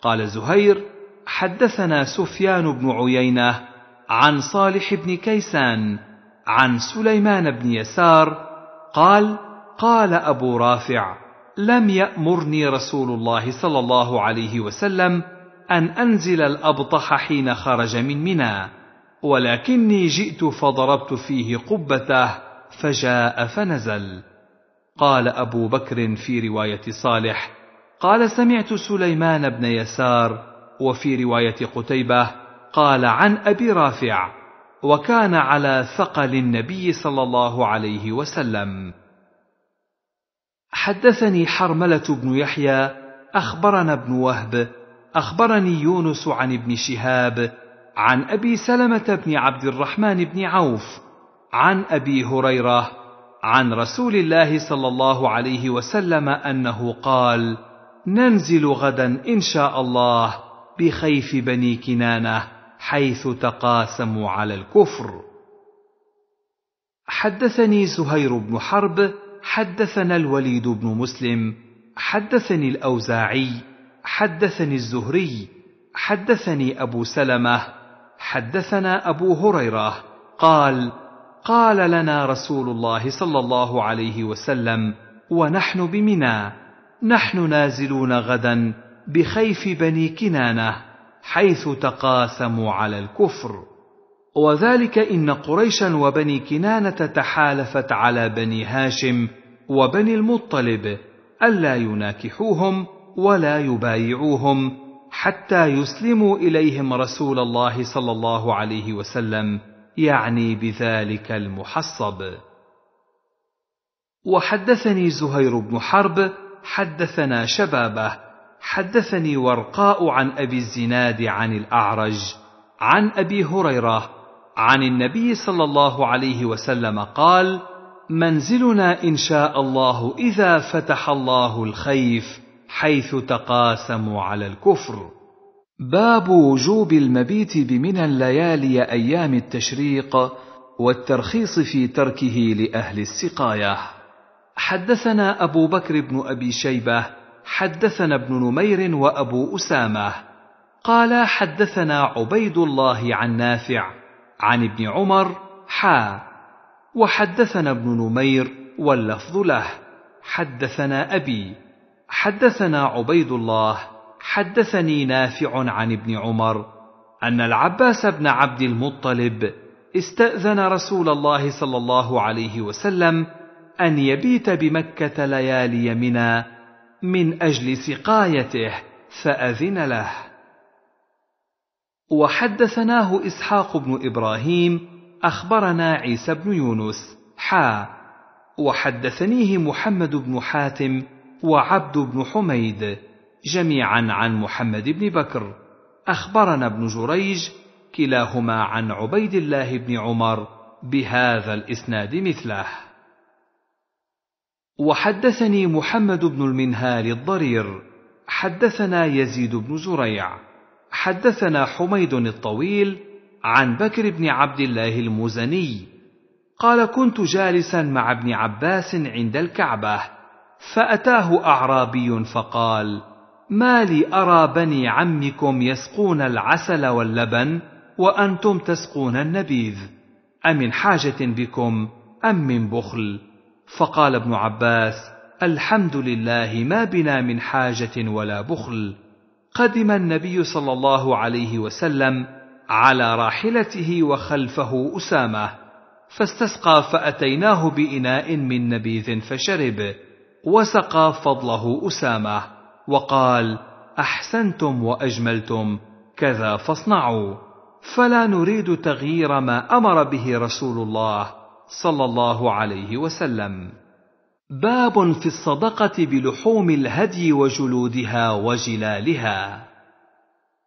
قال زهير حدثنا سفيان بن عيينه عن صالح بن كيسان عن سليمان بن يسار قال قال ابو رافع لم يامرني رسول الله صلى الله عليه وسلم ان انزل الابطح حين خرج من منى ولكني جئت فضربت فيه قبته فجاء فنزل قال أبو بكر في رواية صالح قال سمعت سليمان بن يسار وفي رواية قتيبة قال عن أبي رافع وكان على ثقل النبي صلى الله عليه وسلم حدثني حرملة بن يحيى أخبرنا ابن وهب أخبرني يونس عن ابن شهاب عن أبي سلمة بن عبد الرحمن بن عوف عن أبي هريرة عن رسول الله صلى الله عليه وسلم انه قال ننزل غدا ان شاء الله بخيف بني كنانه حيث تقاسموا على الكفر حدثني زهير بن حرب حدثنا الوليد بن مسلم حدثني الاوزاعي حدثني الزهري حدثني ابو سلمه حدثنا ابو هريره قال قال لنا رسول الله صلى الله عليه وسلم ونحن بمنى نحن نازلون غدا بخيف بني كنانه حيث تقاسموا على الكفر وذلك ان قريشا وبني كنانه تحالفت على بني هاشم وبني المطلب الا يناكحوهم ولا يبايعوهم حتى يسلموا اليهم رسول الله صلى الله عليه وسلم يعني بذلك المحصب وحدثني زهير بن حرب حدثنا شبابه حدثني ورقاء عن ابي الزناد عن الاعرج عن ابي هريره عن النبي صلى الله عليه وسلم قال منزلنا ان شاء الله اذا فتح الله الخيف حيث تقاسموا على الكفر باب وجوب المبيت بمنى الليالي ايام التشريق والترخيص في تركه لاهل السقايه حدثنا ابو بكر بن ابي شيبه حدثنا ابن نمير وابو اسامه قال حدثنا عبيد الله عن نافع عن ابن عمر حا وحدثنا ابن نمير واللفظ له حدثنا ابي حدثنا عبيد الله حدثني نافع عن ابن عمر ان العباس بن عبد المطلب استاذن رسول الله صلى الله عليه وسلم ان يبيت بمكه ليالي منى من اجل سقايته فاذن له وحدثناه اسحاق بن ابراهيم اخبرنا عيسى بن يونس حا وحدثنيه محمد بن حاتم وعبد بن حميد جميعا عن محمد بن بكر اخبرنا ابن جريج كلاهما عن عبيد الله بن عمر بهذا الاسناد مثله وحدثني محمد بن المنهال الضرير حدثنا يزيد بن زريع حدثنا حميد الطويل عن بكر بن عبد الله المزني قال كنت جالسا مع ابن عباس عند الكعبه فاتاه اعرابي فقال ما لي أرى بني عمكم يسقون العسل واللبن وأنتم تسقون النبيذ أمن حاجة بكم أم من بخل فقال ابن عباس الحمد لله ما بنا من حاجة ولا بخل قدم النبي صلى الله عليه وسلم على راحلته وخلفه أسامة فاستسقى فأتيناه بإناء من نبيذ فشرب وسقى فضله أسامة وقال احسنتم واجملتم كذا فاصنعوا فلا نريد تغيير ما امر به رسول الله صلى الله عليه وسلم باب في الصدقه بلحوم الهدي وجلودها وجلالها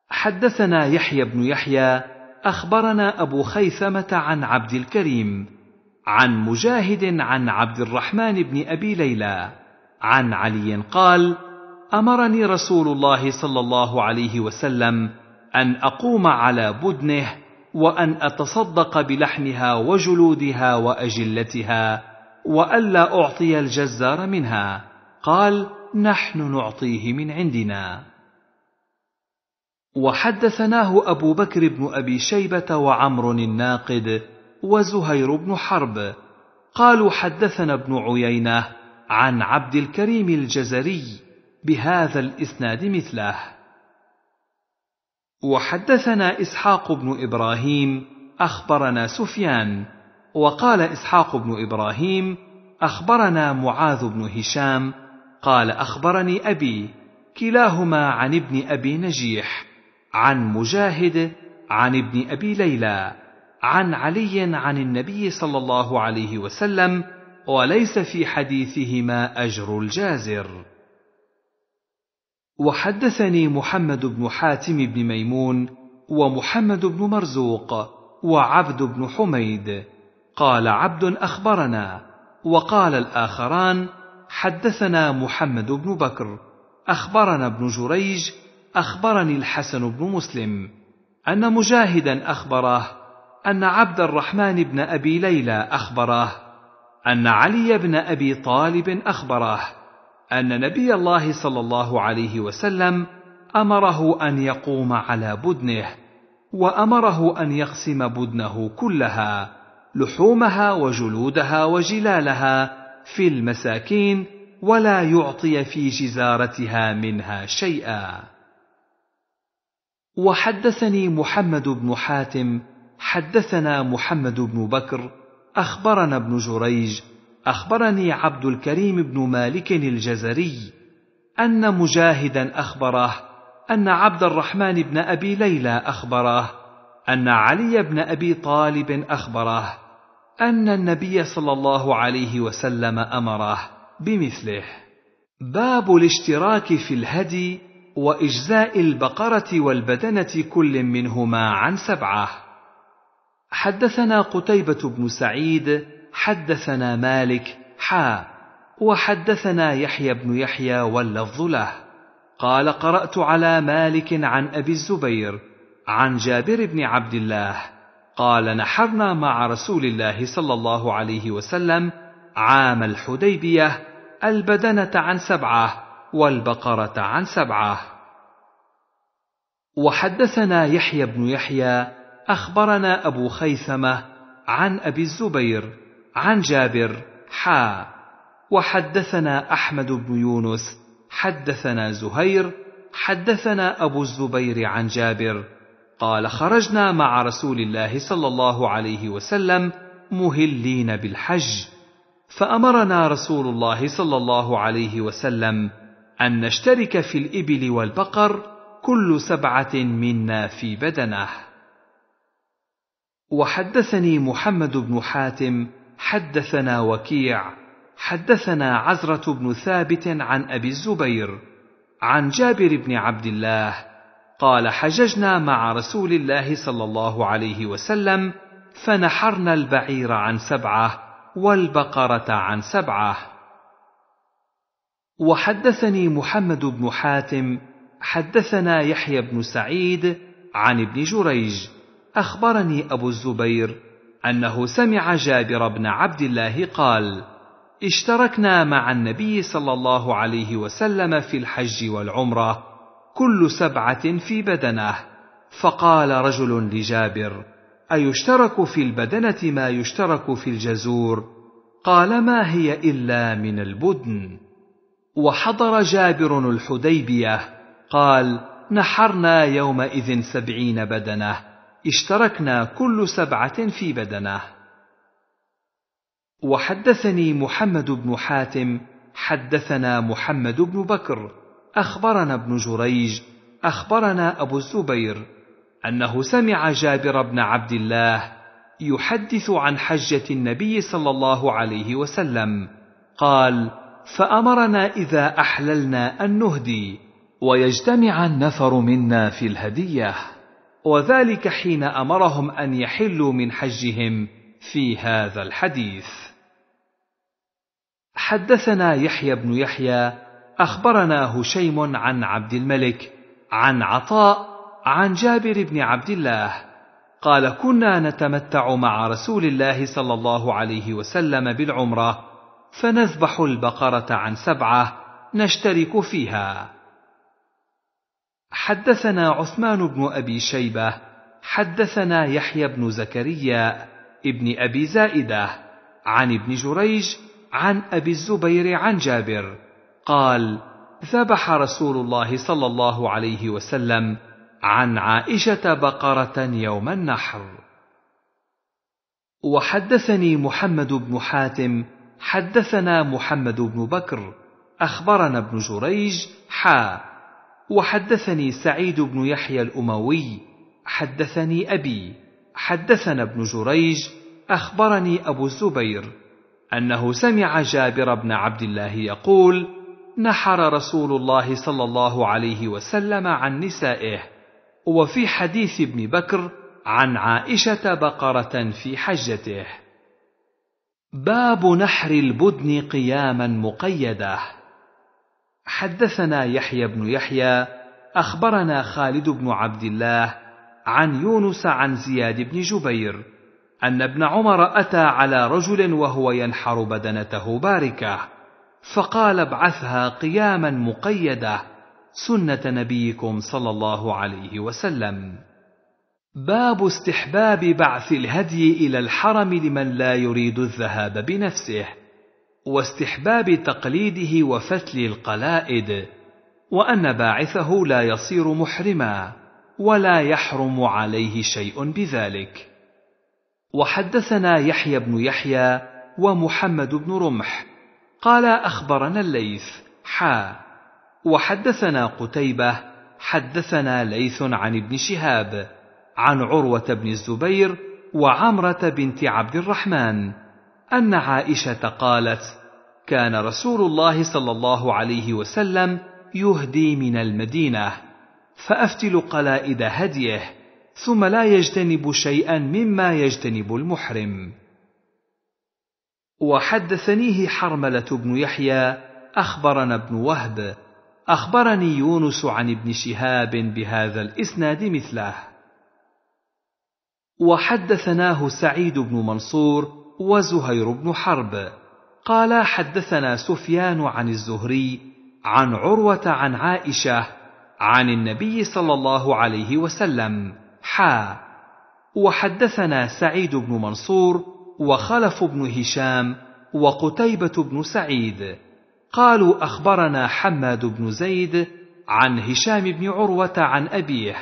حدثنا يحيى بن يحيى اخبرنا ابو خيثمه عن عبد الكريم عن مجاهد عن عبد الرحمن بن ابي ليلى عن علي قال امرني رسول الله صلى الله عليه وسلم ان اقوم على بدنه وان اتصدق بلحمها وجلودها واجلتها والا اعطي الجزار منها قال نحن نعطيه من عندنا وحدثناه ابو بكر بن ابي شيبه وعمر الناقد وزهير بن حرب قالوا حدثنا ابن عيينه عن عبد الكريم الجزري بهذا الاسناد مثله وحدثنا اسحاق بن ابراهيم اخبرنا سفيان وقال اسحاق بن ابراهيم اخبرنا معاذ بن هشام قال اخبرني ابي كلاهما عن ابن ابي نجيح عن مجاهد عن ابن ابي ليلى عن علي عن النبي صلى الله عليه وسلم وليس في حديثهما اجر الجازر وحدثني محمد بن حاتم بن ميمون ومحمد بن مرزوق وعبد بن حميد قال عبد اخبرنا وقال الاخران حدثنا محمد بن بكر اخبرنا ابن جريج اخبرني الحسن بن مسلم ان مجاهدا اخبره ان عبد الرحمن بن ابي ليلى اخبره ان علي بن ابي طالب اخبره ان نبي الله صلى الله عليه وسلم امره ان يقوم على بدنه وامره ان يقسم بدنه كلها لحومها وجلودها وجلالها في المساكين ولا يعطي في جزارتها منها شيئا وحدثني محمد بن حاتم حدثنا محمد بن بكر اخبرنا ابن جريج اخبرني عبد الكريم بن مالك الجزري ان مجاهدا اخبره ان عبد الرحمن بن ابي ليلى اخبره ان علي بن ابي طالب اخبره ان النبي صلى الله عليه وسلم امره بمثله باب الاشتراك في الهدي واجزاء البقره والبدنه كل منهما عن سبعه حدثنا قتيبه بن سعيد حدثنا مالك حا وحدثنا يحيى بن يحيى واللفظ له قال قرات على مالك عن ابي الزبير عن جابر بن عبد الله قال نحرنا مع رسول الله صلى الله عليه وسلم عام الحديبيه البدنه عن سبعه والبقره عن سبعه وحدثنا يحيى بن يحيى اخبرنا ابو خيثمه عن ابي الزبير عن جابر حا وحدثنا أحمد بن يونس حدثنا زهير حدثنا أبو الزبير عن جابر قال خرجنا مع رسول الله صلى الله عليه وسلم مهلين بالحج فأمرنا رسول الله صلى الله عليه وسلم أن نشترك في الإبل والبقر كل سبعة منا في بدنه وحدثني محمد بن حاتم حدثنا وكيع حدثنا عزرة بن ثابت عن أبي الزبير عن جابر بن عبد الله قال حججنا مع رسول الله صلى الله عليه وسلم فنحرنا البعير عن سبعة والبقرة عن سبعة وحدثني محمد بن حاتم حدثنا يحيى بن سعيد عن ابن جريج اخبرني ابو الزبير انه سمع جابر بن عبد الله قال اشتركنا مع النبي صلى الله عليه وسلم في الحج والعمره كل سبعه في بدنه فقال رجل لجابر ايشترك في البدنه ما يشترك في الجزور قال ما هي الا من البدن وحضر جابر الحديبيه قال نحرنا يومئذ سبعين بدنه اشتركنا كل سبعة في بدنه وحدثني محمد بن حاتم حدثنا محمد بن بكر اخبرنا ابن جريج اخبرنا ابو الزبير انه سمع جابر بن عبد الله يحدث عن حجه النبي صلى الله عليه وسلم قال فامرنا اذا احللنا ان نهدي ويجتمع النفر منا في الهديه وذلك حين امرهم ان يحلوا من حجهم في هذا الحديث حدثنا يحيى بن يحيى اخبرنا هشيم عن عبد الملك عن عطاء عن جابر بن عبد الله قال كنا نتمتع مع رسول الله صلى الله عليه وسلم بالعمره فنذبح البقره عن سبعه نشترك فيها حدثنا عثمان بن ابي شيبه حدثنا يحيى بن زكريا ابن ابي زائده عن ابن جريج عن ابي الزبير عن جابر قال ذبح رسول الله صلى الله عليه وسلم عن عائشه بقره يوم النحر وحدثني محمد بن حاتم حدثنا محمد بن بكر اخبرنا ابن جريج حا وحدثني سعيد بن يحيى الاموي حدثني ابي حدثنا ابن جريج اخبرني ابو الزبير انه سمع جابر بن عبد الله يقول نحر رسول الله صلى الله عليه وسلم عن نسائه وفي حديث ابن بكر عن عائشه بقره في حجته باب نحر البدن قياما مقيده حدثنا يحيى بن يحيى اخبرنا خالد بن عبد الله عن يونس عن زياد بن جبير ان ابن عمر اتى على رجل وهو ينحر بدنته باركه فقال ابعثها قياما مقيده سنه نبيكم صلى الله عليه وسلم باب استحباب بعث الهدي الى الحرم لمن لا يريد الذهاب بنفسه واستحباب تقليده وفتل القلائد وان باعثه لا يصير محرما ولا يحرم عليه شيء بذلك وحدثنا يحيى بن يحيى ومحمد بن رمح قال اخبرنا الليث حا وحدثنا قتيبه حدثنا ليث عن ابن شهاب عن عروه بن الزبير وعمره بنت عبد الرحمن ان عائشه قالت كان رسول الله صلى الله عليه وسلم يهدي من المدينه فافتل قلائد هديه ثم لا يجتنب شيئا مما يجتنب المحرم وحدثنيه حرمله بن يحيى اخبرنا ابن وهب اخبرني يونس عن ابن شهاب بهذا الاسناد مثله وحدثناه سعيد بن منصور وزهير بن حرب قالا حدثنا سفيان عن الزهري عن عروه عن عائشه عن النبي صلى الله عليه وسلم حا وحدثنا سعيد بن منصور وخلف بن هشام وقتيبه بن سعيد قالوا اخبرنا حماد بن زيد عن هشام بن عروه عن ابيه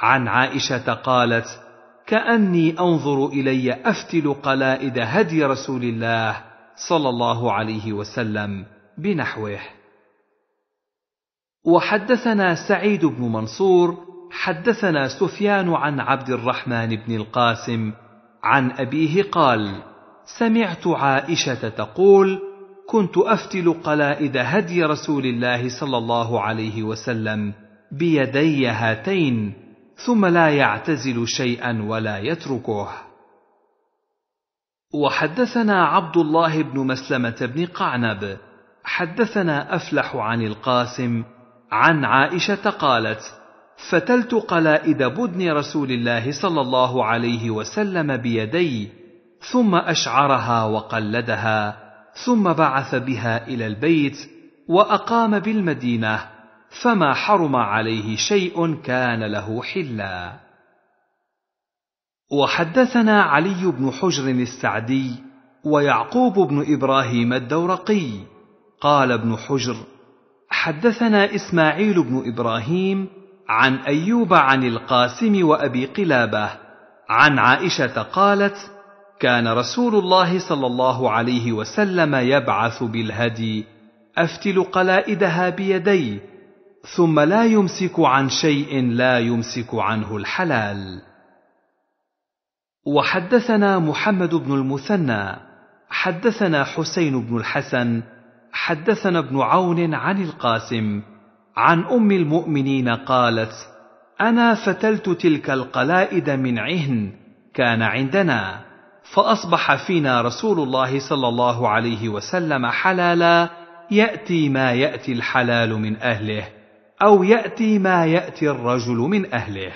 عن عائشه قالت كاني انظر الي افتل قلائد هدي رسول الله صلى الله عليه وسلم بنحوه وحدثنا سعيد بن منصور حدثنا سفيان عن عبد الرحمن بن القاسم عن ابيه قال سمعت عائشه تقول كنت افتل قلائد هدي رسول الله صلى الله عليه وسلم بيدي هاتين ثم لا يعتزل شيئا ولا يتركه وحدثنا عبد الله بن مسلمه بن قعنب حدثنا افلح عن القاسم عن عائشه قالت فتلت قلائد بدن رسول الله صلى الله عليه وسلم بيدي ثم اشعرها وقلدها ثم بعث بها الى البيت واقام بالمدينه فما حرم عليه شيء كان له حلا وحدثنا علي بن حجر السعدي ويعقوب بن ابراهيم الدورقي قال ابن حجر حدثنا اسماعيل بن ابراهيم عن ايوب عن القاسم وابي قلابه عن عائشه قالت كان رسول الله صلى الله عليه وسلم يبعث بالهدي افتل قلائدها بيدي ثم لا يمسك عن شيء لا يمسك عنه الحلال وحدثنا محمد بن المثنى حدثنا حسين بن الحسن حدثنا ابن عون عن القاسم عن ام المؤمنين قالت انا فتلت تلك القلائد من عهن كان عندنا فاصبح فينا رسول الله صلى الله عليه وسلم حلالا ياتي ما ياتي الحلال من اهله أو يأتي ما يأتي الرجل من أهله.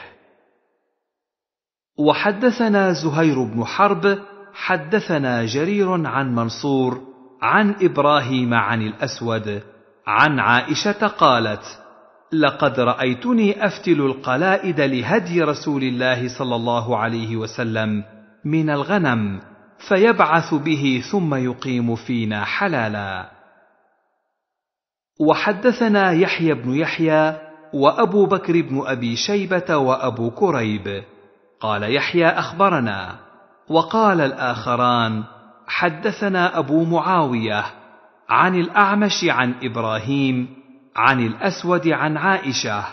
وحدثنا زهير بن حرب حدثنا جرير عن منصور عن إبراهيم عن الأسود عن عائشة قالت: لقد رأيتني أفتل القلائد لهدي رسول الله صلى الله عليه وسلم من الغنم فيبعث به ثم يقيم فينا حلالا. وحدثنا يحيى بن يحيى وابو بكر بن ابي شيبه وابو كريب قال يحيى اخبرنا وقال الاخران حدثنا ابو معاويه عن الاعمش عن ابراهيم عن الاسود عن عائشه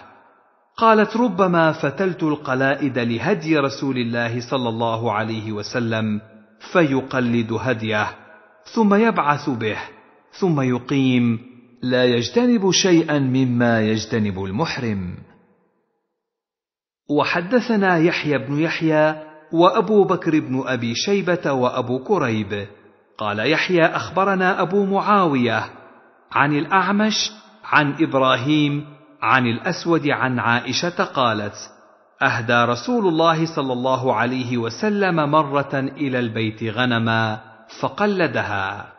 قالت ربما فتلت القلائد لهدي رسول الله صلى الله عليه وسلم فيقلد هديه ثم يبعث به ثم يقيم لا يجتنب شيئا مما يجتنب المحرم وحدثنا يحيى بن يحيى وابو بكر بن ابي شيبه وابو كريب قال يحيى اخبرنا ابو معاويه عن الاعمش عن ابراهيم عن الاسود عن عائشه قالت اهدى رسول الله صلى الله عليه وسلم مره الى البيت غنما فقلدها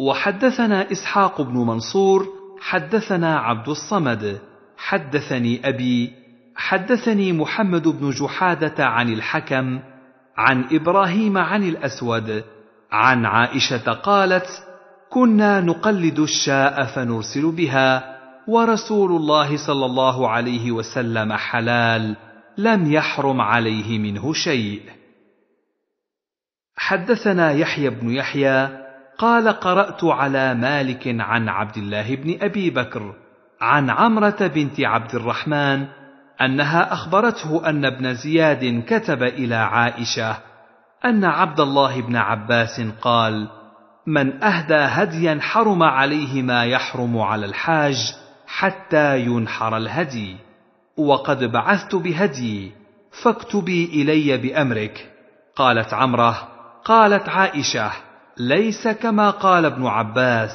وحدثنا اسحاق بن منصور حدثنا عبد الصمد حدثني ابي حدثني محمد بن جحاده عن الحكم عن ابراهيم عن الاسود عن عائشه قالت كنا نقلد الشاء فنرسل بها ورسول الله صلى الله عليه وسلم حلال لم يحرم عليه منه شيء حدثنا يحيى بن يحيى قال قرات على مالك عن عبد الله بن ابي بكر عن عمره بنت عبد الرحمن انها اخبرته ان ابن زياد كتب الى عائشه ان عبد الله بن عباس قال من اهدى هديا حرم عليه ما يحرم على الحاج حتى ينحر الهدي وقد بعثت بهدي فاكتبي الي بامرك قالت عمره قالت عائشه ليس كما قال ابن عباس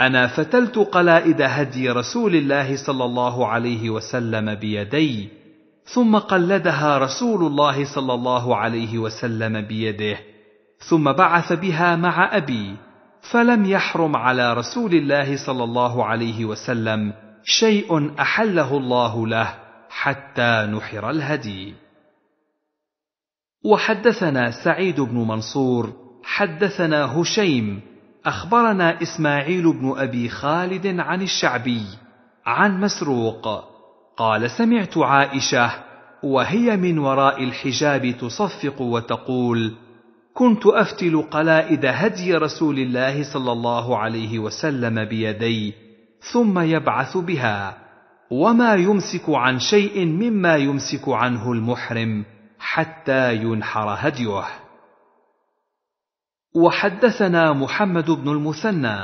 انا فتلت قلائد هدي رسول الله صلى الله عليه وسلم بيدي ثم قلدها رسول الله صلى الله عليه وسلم بيده ثم بعث بها مع ابي فلم يحرم على رسول الله صلى الله عليه وسلم شيء احله الله له حتى نحر الهدي وحدثنا سعيد بن منصور حدثنا هشيم اخبرنا اسماعيل بن ابي خالد عن الشعبي عن مسروق قال سمعت عائشه وهي من وراء الحجاب تصفق وتقول كنت افتل قلائد هدي رسول الله صلى الله عليه وسلم بيدي ثم يبعث بها وما يمسك عن شيء مما يمسك عنه المحرم حتى ينحر هديه وحدثنا محمد بن المثنى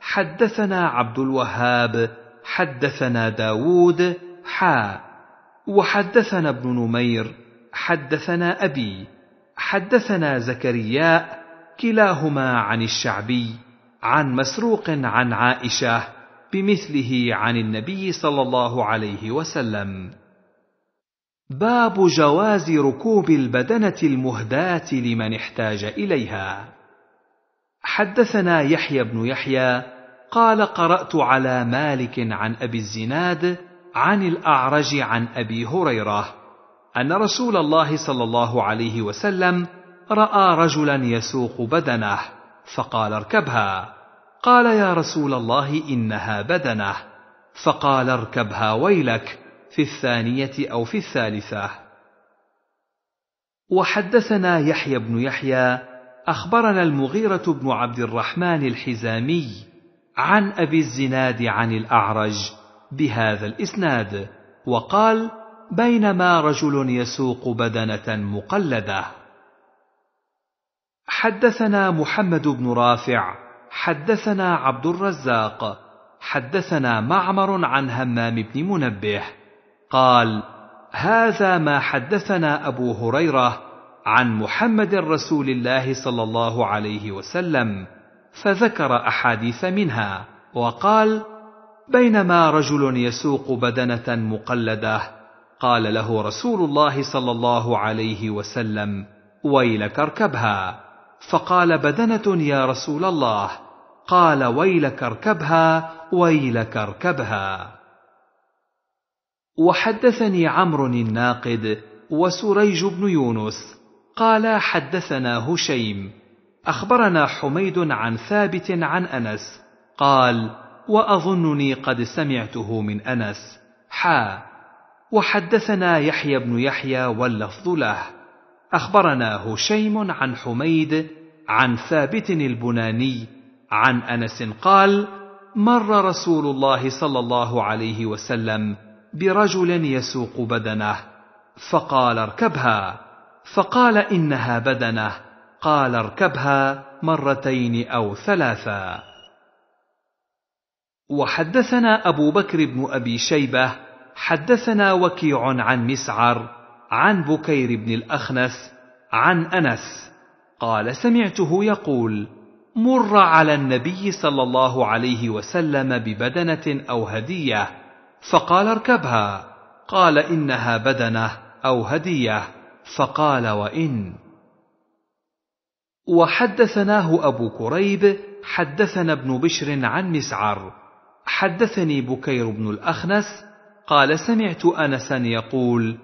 حدثنا عبد الوهاب حدثنا داود حا وحدثنا ابن نمير حدثنا أبي حدثنا زكرياء كلاهما عن الشعبي عن مسروق عن عائشة بمثله عن النبي صلى الله عليه وسلم باب جواز ركوب البدنة المهداة لمن احتاج إليها حدثنا يحيى بن يحيى قال قرات على مالك عن ابي الزناد عن الاعرج عن ابي هريره ان رسول الله صلى الله عليه وسلم راى رجلا يسوق بدنه فقال اركبها قال يا رسول الله انها بدنه فقال اركبها ويلك في الثانيه او في الثالثه وحدثنا يحيى بن يحيى أخبرنا المغيرة بن عبد الرحمن الحزامي عن أبي الزناد عن الأعرج بهذا الإسناد وقال: بينما رجل يسوق بدنة مقلدة. حدثنا محمد بن رافع، حدثنا عبد الرزاق، حدثنا معمر عن همام بن منبه، قال: هذا ما حدثنا أبو هريرة عن محمد رسول الله صلى الله عليه وسلم فذكر احاديث منها وقال بينما رجل يسوق بدنه مقلده قال له رسول الله صلى الله عليه وسلم ويلك اركبها فقال بدنه يا رسول الله قال ويلك اركبها ويلك اركبها وحدثني عمرو الناقد وسريج بن يونس قال حدثنا هشيم اخبرنا حميد عن ثابت عن انس قال واظنني قد سمعته من انس حا وحدثنا يحيى بن يحيى واللفظ له اخبرنا هشيم عن حميد عن ثابت البناني عن انس قال مر رسول الله صلى الله عليه وسلم برجل يسوق بدنه فقال اركبها فقال إنها بدنة قال اركبها مرتين أو ثلاثا وحدثنا أبو بكر بن أبي شيبة حدثنا وكيع عن مسعر عن بكير بن الأخنس عن أنس قال سمعته يقول مر على النبي صلى الله عليه وسلم ببدنة أو هدية فقال اركبها قال إنها بدنة أو هدية فقال وان وحدثناه ابو كريب حدثنا ابن بشر عن مسعر حدثني بكير بن الاخنس قال سمعت انسا يقول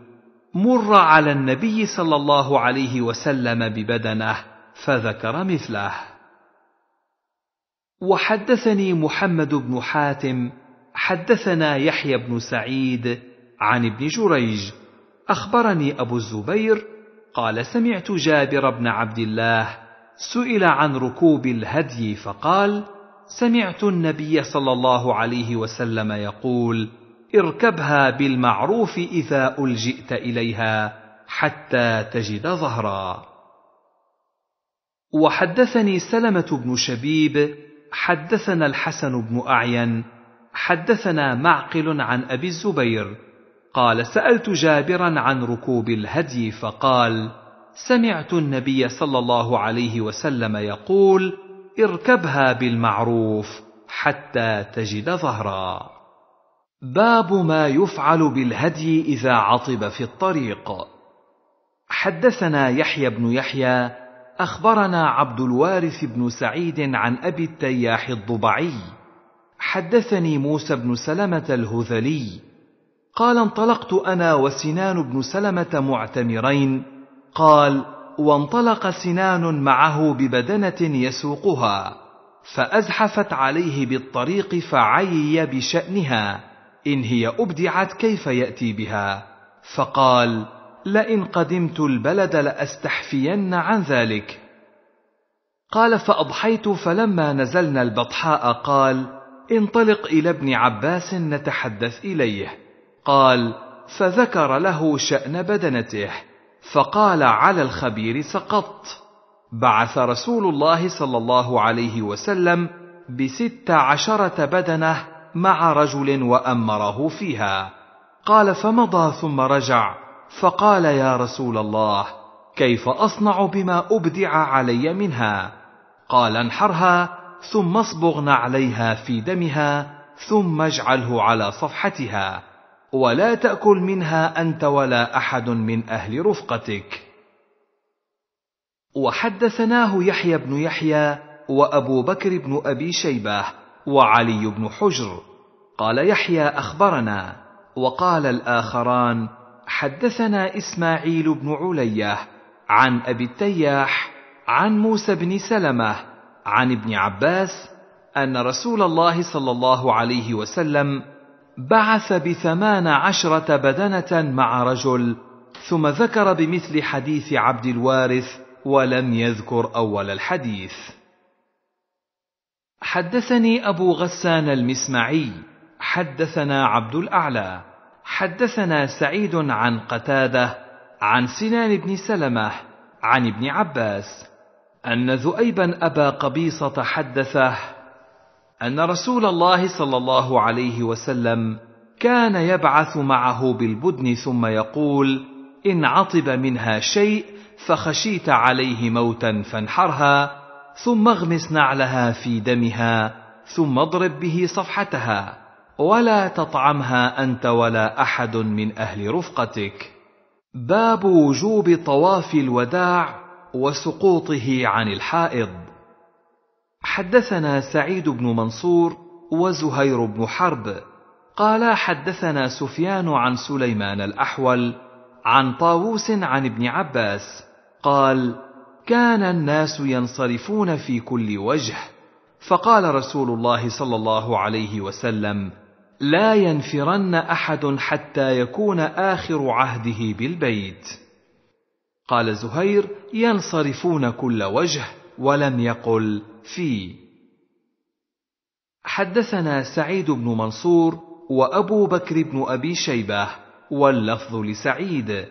مر على النبي صلى الله عليه وسلم ببدنه فذكر مثله وحدثني محمد بن حاتم حدثنا يحيى بن سعيد عن ابن جريج اخبرني ابو الزبير قال سمعت جابر بن عبد الله سئل عن ركوب الهدي فقال سمعت النبي صلى الله عليه وسلم يقول اركبها بالمعروف اذا الجئت اليها حتى تجد ظهرا وحدثني سلمه بن شبيب حدثنا الحسن بن اعين حدثنا معقل عن ابي الزبير قال سالت جابرا عن ركوب الهدي فقال سمعت النبي صلى الله عليه وسلم يقول اركبها بالمعروف حتى تجد ظهرا باب ما يفعل بالهدي اذا عطب في الطريق حدثنا يحيى بن يحيى اخبرنا عبد الوارث بن سعيد عن ابي التياح الضبعي حدثني موسى بن سلمه الهذلي قال انطلقت انا وسنان بن سلمه معتمرين قال وانطلق سنان معه ببدنه يسوقها فازحفت عليه بالطريق فعيي بشانها ان هي ابدعت كيف ياتي بها فقال لئن قدمت البلد لاستحفين عن ذلك قال فاضحيت فلما نزلنا البطحاء قال انطلق الى ابن عباس نتحدث اليه قال فذكر له شان بدنته فقال على الخبير سقطت بعث رسول الله صلى الله عليه وسلم بست عشره بدنه مع رجل وامره فيها قال فمضى ثم رجع فقال يا رسول الله كيف اصنع بما ابدع علي منها قال انحرها ثم اصبغ نعليها في دمها ثم اجعله على صفحتها ولا تاكل منها انت ولا احد من اهل رفقتك وحدثناه يحيى بن يحيى وابو بكر بن ابي شيبه وعلي بن حجر قال يحيى اخبرنا وقال الاخران حدثنا اسماعيل بن عليه عن ابي التياح عن موسى بن سلمه عن ابن عباس ان رسول الله صلى الله عليه وسلم بعث بثمان عشرة بدنة مع رجل ثم ذكر بمثل حديث عبد الوارث ولم يذكر أول الحديث حدثني أبو غسان المسمعي حدثنا عبد الأعلى حدثنا سعيد عن قتادة عن سنان بن سلمة عن ابن عباس أن ذؤيبا أبا قبيصة حدثه ان رسول الله صلى الله عليه وسلم كان يبعث معه بالبدن ثم يقول ان عطب منها شيء فخشيت عليه موتا فانحرها ثم اغمس نعلها في دمها ثم اضرب به صفحتها ولا تطعمها انت ولا احد من اهل رفقتك باب وجوب طواف الوداع وسقوطه عن الحائض حدثنا سعيد بن منصور وزهير بن حرب قالا حدثنا سفيان عن سليمان الاحول عن طاووس عن ابن عباس قال كان الناس ينصرفون في كل وجه فقال رسول الله صلى الله عليه وسلم لا ينفرن احد حتى يكون اخر عهده بالبيت قال زهير ينصرفون كل وجه ولم يقل في حدثنا سعيد بن منصور وابو بكر بن ابي شيبه واللفظ لسعيد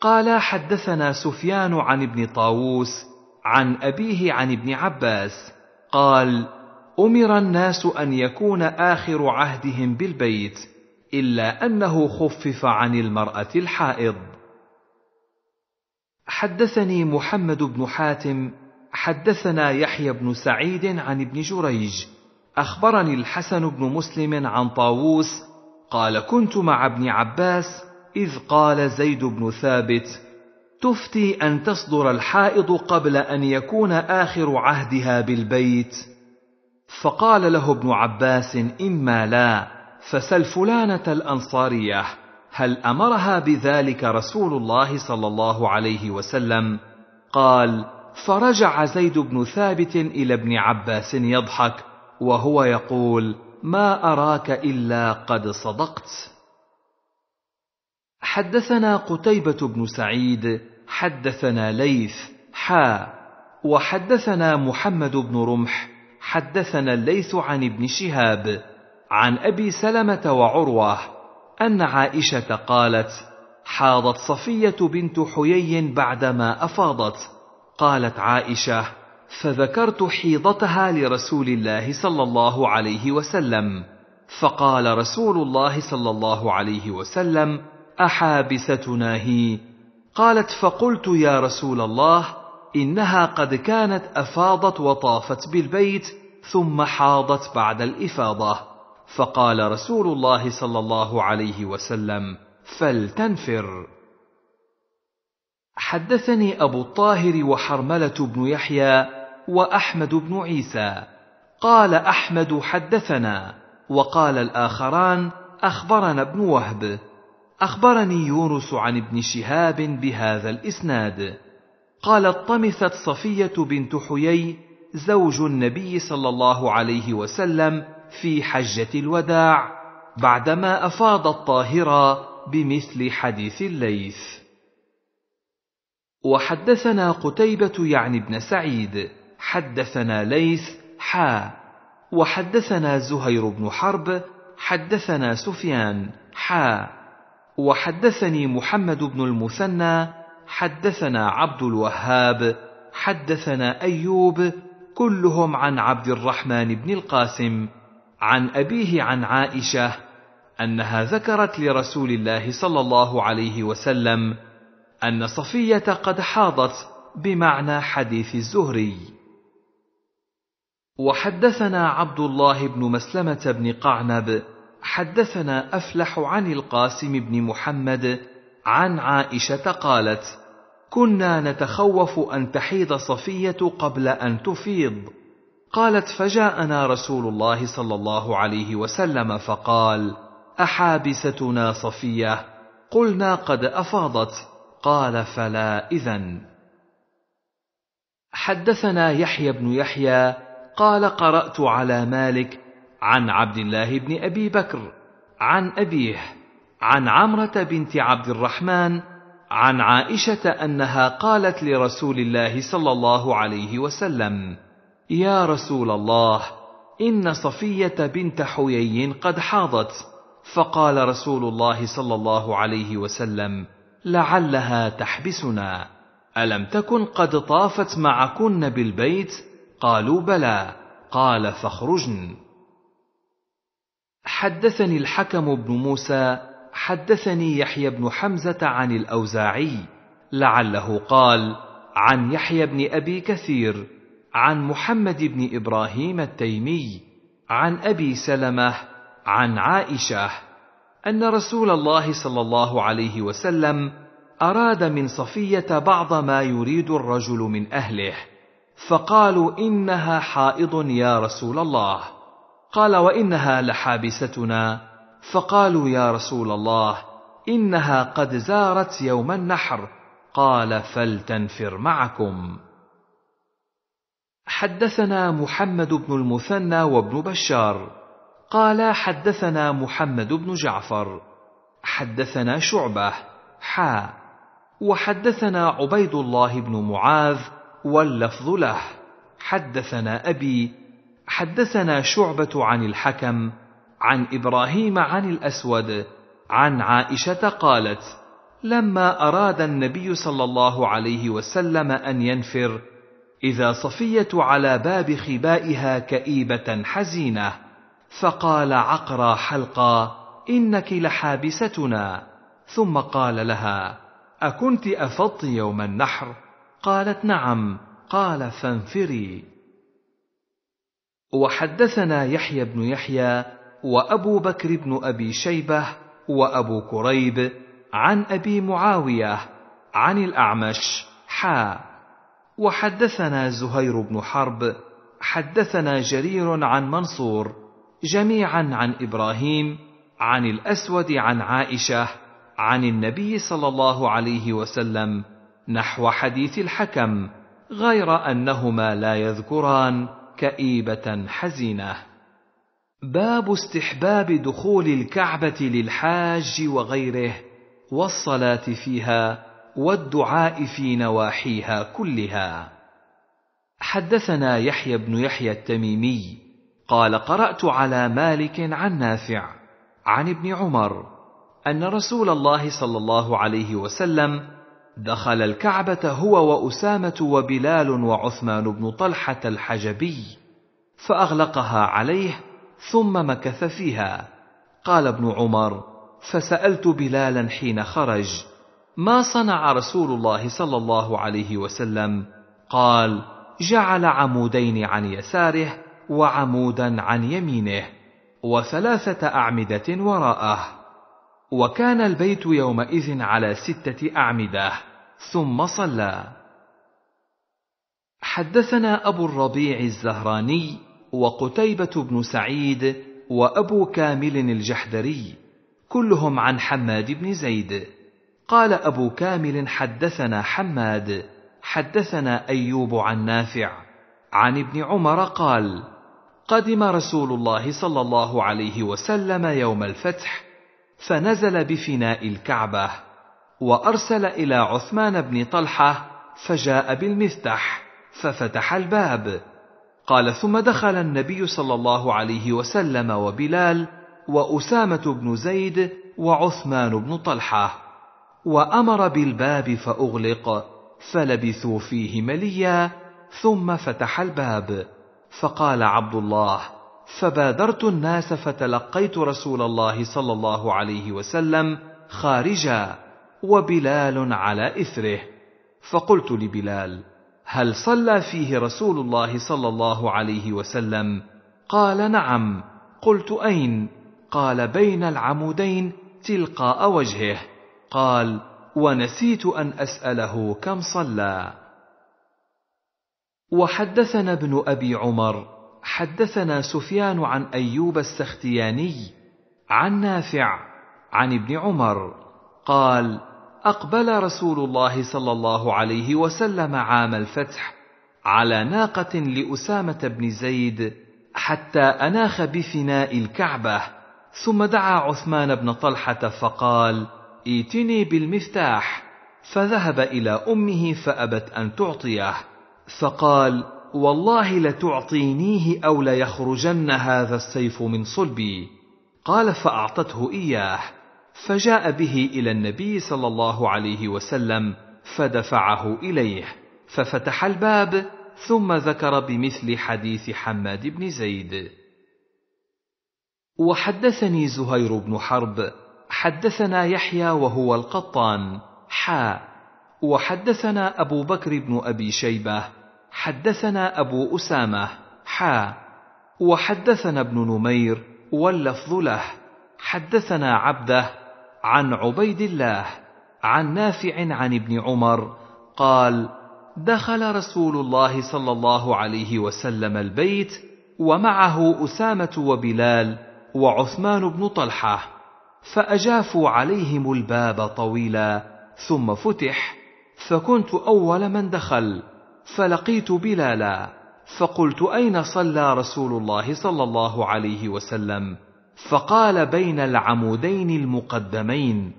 قال حدثنا سفيان عن ابن طاووس عن ابيه عن ابن عباس قال امر الناس ان يكون اخر عهدهم بالبيت الا انه خفف عن المراه الحائض حدثني محمد بن حاتم حدثنا يحيى بن سعيد عن ابن جريج اخبرني الحسن بن مسلم عن طاووس قال كنت مع ابن عباس اذ قال زيد بن ثابت تفتي ان تصدر الحائض قبل ان يكون اخر عهدها بالبيت فقال له ابن عباس اما لا فسل فلانه الانصاريه هل امرها بذلك رسول الله صلى الله عليه وسلم قال فرجع زيد بن ثابت الى ابن عباس يضحك وهو يقول ما اراك الا قد صدقت حدثنا قتيبه بن سعيد حدثنا ليث حا وحدثنا محمد بن رمح حدثنا الليث عن ابن شهاب عن ابي سلمه وعروه ان عائشه قالت حاضت صفيه بنت حيي بعدما افاضت قالت عائشه فذكرت حيضتها لرسول الله صلى الله عليه وسلم فقال رسول الله صلى الله عليه وسلم احابستنا هي قالت فقلت يا رسول الله انها قد كانت افاضت وطافت بالبيت ثم حاضت بعد الافاضه فقال رسول الله صلى الله عليه وسلم فلتنفر حدثني أبو الطاهر وحرملة بن يحيى وأحمد بن عيسى قال أحمد حدثنا وقال الآخران أخبرنا ابن وهب أخبرني يونس عن ابن شهاب بهذا الإسناد قال اطمثت صفية بنت حيي زوج النبي صلى الله عليه وسلم في حجة الوداع بعدما أفاض الطاهرة بمثل حديث الليث وحدثنا قتيبة يعني ابن سعيد حدثنا ليث حا وحدثنا زهير بن حرب حدثنا سفيان حا وحدثني محمد بن المثنى حدثنا عبد الوهاب حدثنا ايوب كلهم عن عبد الرحمن بن القاسم عن ابيه عن عائشه انها ذكرت لرسول الله صلى الله عليه وسلم ان صفيه قد حاضت بمعنى حديث الزهري وحدثنا عبد الله بن مسلمه بن قعنب حدثنا افلح عن القاسم بن محمد عن عائشه قالت كنا نتخوف ان تحيض صفيه قبل ان تفيض قالت فجاءنا رسول الله صلى الله عليه وسلم فقال احابستنا صفيه قلنا قد افاضت قال فلا إذن حدثنا يحيى بن يحيى قال قرأت على مالك عن عبد الله بن أبي بكر عن أبيه عن عمرة بنت عبد الرحمن عن عائشة أنها قالت لرسول الله صلى الله عليه وسلم: يا رسول الله إن صفية بنت حيي قد حاضت، فقال رسول الله صلى الله عليه وسلم: لعلها تحبسنا الم تكن قد طافت معكن بالبيت قالوا بلى قال فاخرجن حدثني الحكم بن موسى حدثني يحيى بن حمزه عن الاوزاعي لعله قال عن يحيى بن ابي كثير عن محمد بن ابراهيم التيمي عن ابي سلمه عن عائشه ان رسول الله صلى الله عليه وسلم اراد من صفيه بعض ما يريد الرجل من اهله فقالوا انها حائض يا رسول الله قال وانها لحابستنا فقالوا يا رسول الله انها قد زارت يوم النحر قال فلتنفر معكم حدثنا محمد بن المثنى وابن بشار قال حدثنا محمد بن جعفر حدثنا شعبه حا وحدثنا عبيد الله بن معاذ واللفظ له حدثنا ابي حدثنا شعبه عن الحكم عن ابراهيم عن الاسود عن عائشه قالت لما اراد النبي صلى الله عليه وسلم ان ينفر اذا صفيه على باب خبائها كئيبه حزينه فقال عقرى حلقى انك لحابستنا ثم قال لها اكنت افضت يوم النحر قالت نعم قال فانفري وحدثنا يحيى بن يحيى وابو بكر بن ابي شيبه وابو كريب عن ابي معاويه عن الاعمش حا وحدثنا زهير بن حرب حدثنا جرير عن منصور جميعا عن ابراهيم عن الاسود عن عائشه عن النبي صلى الله عليه وسلم نحو حديث الحكم غير انهما لا يذكران كئيبه حزينه باب استحباب دخول الكعبه للحاج وغيره والصلاه فيها والدعاء في نواحيها كلها حدثنا يحيى بن يحيى التميمي قال قرات على مالك عن نافع عن ابن عمر ان رسول الله صلى الله عليه وسلم دخل الكعبه هو واسامه وبلال وعثمان بن طلحه الحجبي فاغلقها عليه ثم مكث فيها قال ابن عمر فسالت بلالا حين خرج ما صنع رسول الله صلى الله عليه وسلم قال جعل عمودين عن يساره وعمودا عن يمينه وثلاثه اعمده وراءه وكان البيت يومئذ على سته اعمده ثم صلى حدثنا ابو الربيع الزهراني وقتيبه بن سعيد وابو كامل الجحدري كلهم عن حماد بن زيد قال ابو كامل حدثنا حماد حدثنا ايوب عن نافع عن ابن عمر قال قدم رسول الله صلى الله عليه وسلم يوم الفتح فنزل بفناء الكعبه وارسل الى عثمان بن طلحه فجاء بالمفتح ففتح الباب قال ثم دخل النبي صلى الله عليه وسلم وبلال واسامه بن زيد وعثمان بن طلحه وامر بالباب فاغلق فلبثوا فيه مليا ثم فتح الباب فقال عبد الله فبادرت الناس فتلقيت رسول الله صلى الله عليه وسلم خارجا وبلال على اثره فقلت لبلال هل صلى فيه رسول الله صلى الله عليه وسلم قال نعم قلت اين قال بين العمودين تلقاء وجهه قال ونسيت ان اساله كم صلى وحدثنا ابن ابي عمر حدثنا سفيان عن ايوب السختياني عن نافع عن ابن عمر قال اقبل رسول الله صلى الله عليه وسلم عام الفتح على ناقه لاسامه بن زيد حتى اناخ بفناء الكعبه ثم دعا عثمان بن طلحه فقال ائتني بالمفتاح فذهب الى امه فابت ان تعطيه فقال والله لتعطينيه او ليخرجن هذا السيف من صلبي قال فاعطته اياه فجاء به الى النبي صلى الله عليه وسلم فدفعه اليه ففتح الباب ثم ذكر بمثل حديث حماد بن زيد وحدثني زهير بن حرب حدثنا يحيى وهو القطان حا وحدثنا ابو بكر بن ابي شيبه حدثنا أبو أسامة حا وحدثنا ابن نمير واللفظ له حدثنا عبده عن عبيد الله عن نافع عن ابن عمر قال دخل رسول الله صلى الله عليه وسلم البيت ومعه أسامة وبلال وعثمان بن طلحة فأجافوا عليهم الباب طويلا ثم فتح فكنت أول من دخل فلقيت بلالا فقلت اين صلى رسول الله صلى الله عليه وسلم فقال بين العمودين المقدمين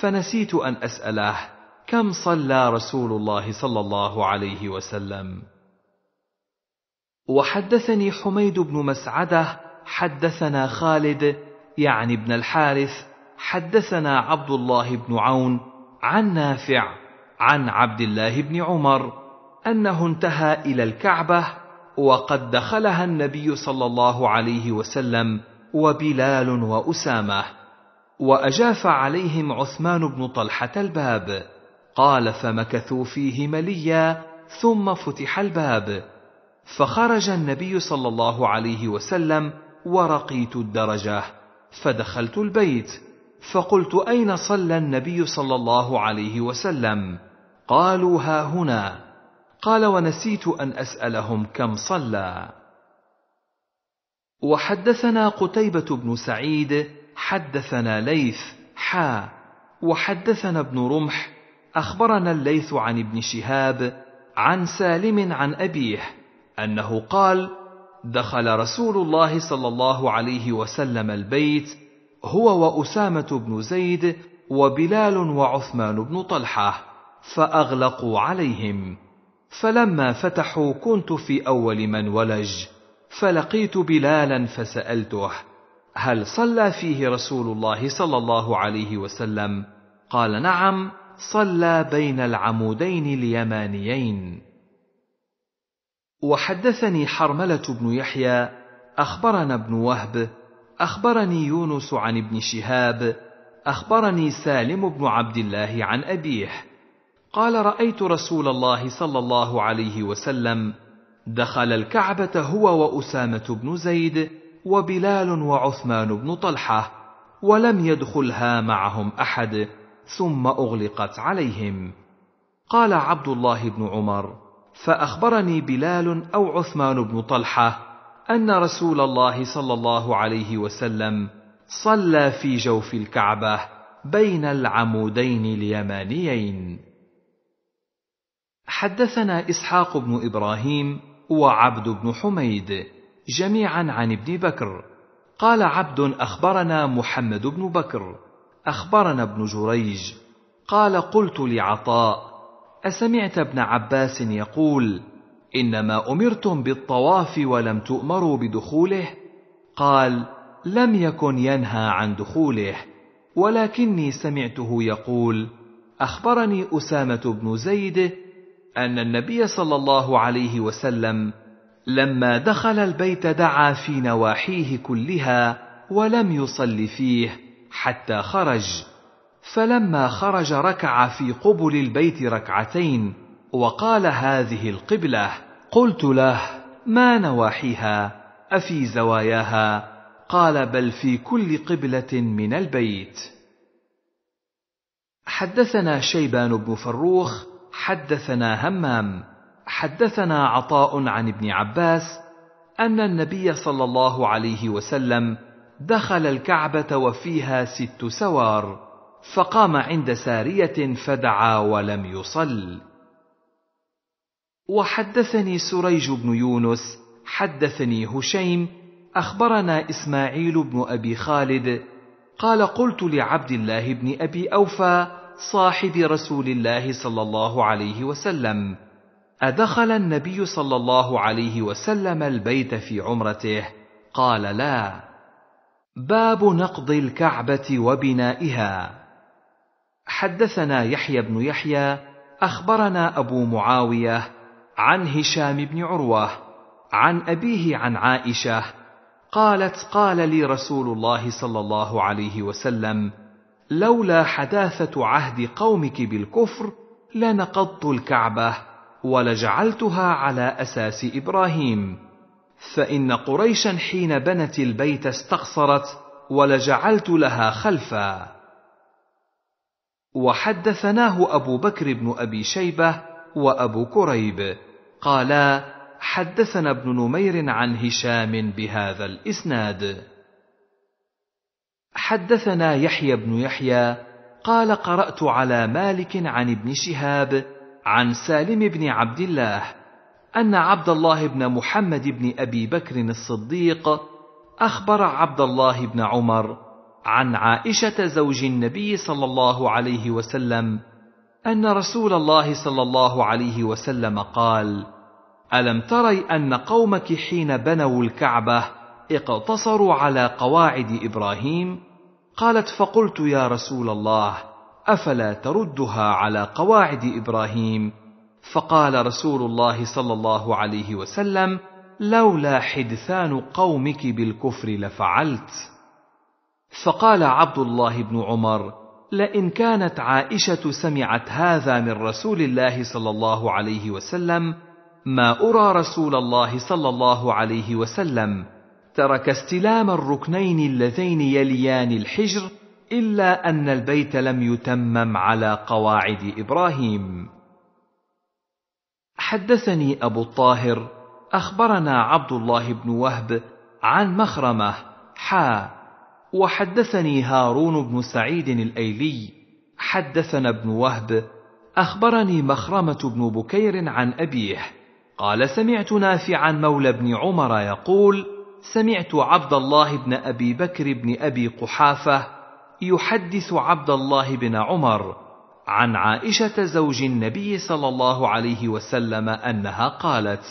فنسيت ان اساله كم صلى رسول الله صلى الله عليه وسلم وحدثني حميد بن مسعده حدثنا خالد يعني ابن الحارث حدثنا عبد الله بن عون عن نافع عن عبد الله بن عمر انه انتهى الى الكعبه وقد دخلها النبي صلى الله عليه وسلم وبلال واسامه واجاف عليهم عثمان بن طلحه الباب قال فمكثوا فيه مليا ثم فتح الباب فخرج النبي صلى الله عليه وسلم ورقيت الدرجه فدخلت البيت فقلت اين صلى النبي صلى الله عليه وسلم قالوا ها هنا قال ونسيت ان اسالهم كم صلى وحدثنا قتيبه بن سعيد حدثنا ليث حا وحدثنا ابن رمح اخبرنا الليث عن ابن شهاب عن سالم عن ابيه انه قال دخل رسول الله صلى الله عليه وسلم البيت هو واسامه بن زيد وبلال وعثمان بن طلحه فاغلقوا عليهم فلما فتحوا كنت في اول من ولج فلقيت بلالا فسالته هل صلى فيه رسول الله صلى الله عليه وسلم قال نعم صلى بين العمودين اليمانيين وحدثني حرمله بن يحيى اخبرنا ابن وهب اخبرني يونس عن ابن شهاب اخبرني سالم بن عبد الله عن ابيه قال رايت رسول الله صلى الله عليه وسلم دخل الكعبه هو واسامه بن زيد وبلال وعثمان بن طلحه ولم يدخلها معهم احد ثم اغلقت عليهم قال عبد الله بن عمر فاخبرني بلال او عثمان بن طلحه ان رسول الله صلى الله عليه وسلم صلى في جوف الكعبه بين العمودين اليمانيين حدثنا اسحاق بن ابراهيم وعبد بن حميد جميعا عن ابن بكر قال عبد اخبرنا محمد بن بكر اخبرنا ابن جريج قال قلت لعطاء اسمعت ابن عباس يقول انما امرتم بالطواف ولم تؤمروا بدخوله قال لم يكن ينهى عن دخوله ولكني سمعته يقول اخبرني اسامه بن زيد ان النبي صلى الله عليه وسلم لما دخل البيت دعا في نواحيه كلها ولم يصل فيه حتى خرج فلما خرج ركع في قبل البيت ركعتين وقال هذه القبله قلت له ما نواحيها افي زواياها قال بل في كل قبله من البيت حدثنا شيبان بن فروخ حدثنا همام حدثنا عطاء عن ابن عباس ان النبي صلى الله عليه وسلم دخل الكعبه وفيها ست سوار فقام عند ساريه فدعا ولم يصل وحدثني سريج بن يونس حدثني هشيم اخبرنا اسماعيل بن ابي خالد قال قلت لعبد الله بن ابي اوفى صاحب رسول الله صلى الله عليه وسلم ادخل النبي صلى الله عليه وسلم البيت في عمرته قال لا باب نقض الكعبه وبنائها حدثنا يحيى بن يحيى اخبرنا ابو معاويه عن هشام بن عروه عن ابيه عن عائشه قالت قال لي رسول الله صلى الله عليه وسلم لولا حداثه عهد قومك بالكفر لنقضت الكعبه ولجعلتها على اساس ابراهيم فان قريشا حين بنت البيت استخسرت ولجعلت لها خلفا وحدثناه ابو بكر بن ابي شيبه وابو كريب قالا حدثنا ابن نمير عن هشام بهذا الاسناد حدثنا يحيى بن يحيى قال قرات على مالك عن ابن شهاب عن سالم بن عبد الله ان عبد الله بن محمد بن ابي بكر الصديق اخبر عبد الله بن عمر عن عائشه زوج النبي صلى الله عليه وسلم ان رسول الله صلى الله عليه وسلم قال الم تري ان قومك حين بنوا الكعبه اقتصروا على قواعد ابراهيم قالت فقلت يا رسول الله افلا تردها على قواعد ابراهيم فقال رسول الله صلى الله عليه وسلم لولا حدثان قومك بالكفر لفعلت فقال عبد الله بن عمر لئن كانت عائشه سمعت هذا من رسول الله صلى الله عليه وسلم ما ارى رسول الله صلى الله عليه وسلم ترك استلام الركنين اللذين يليان الحجر الا ان البيت لم يتمم على قواعد ابراهيم حدثني ابو الطاهر اخبرنا عبد الله بن وهب عن مخرمه حا وحدثني هارون بن سعيد الايلي حدثنا ابن وهب اخبرني مخرمه بن بكير عن ابيه قال سمعت نافعا مولى بن عمر يقول سمعت عبد الله بن ابي بكر بن ابي قحافه يحدث عبد الله بن عمر عن عائشه زوج النبي صلى الله عليه وسلم انها قالت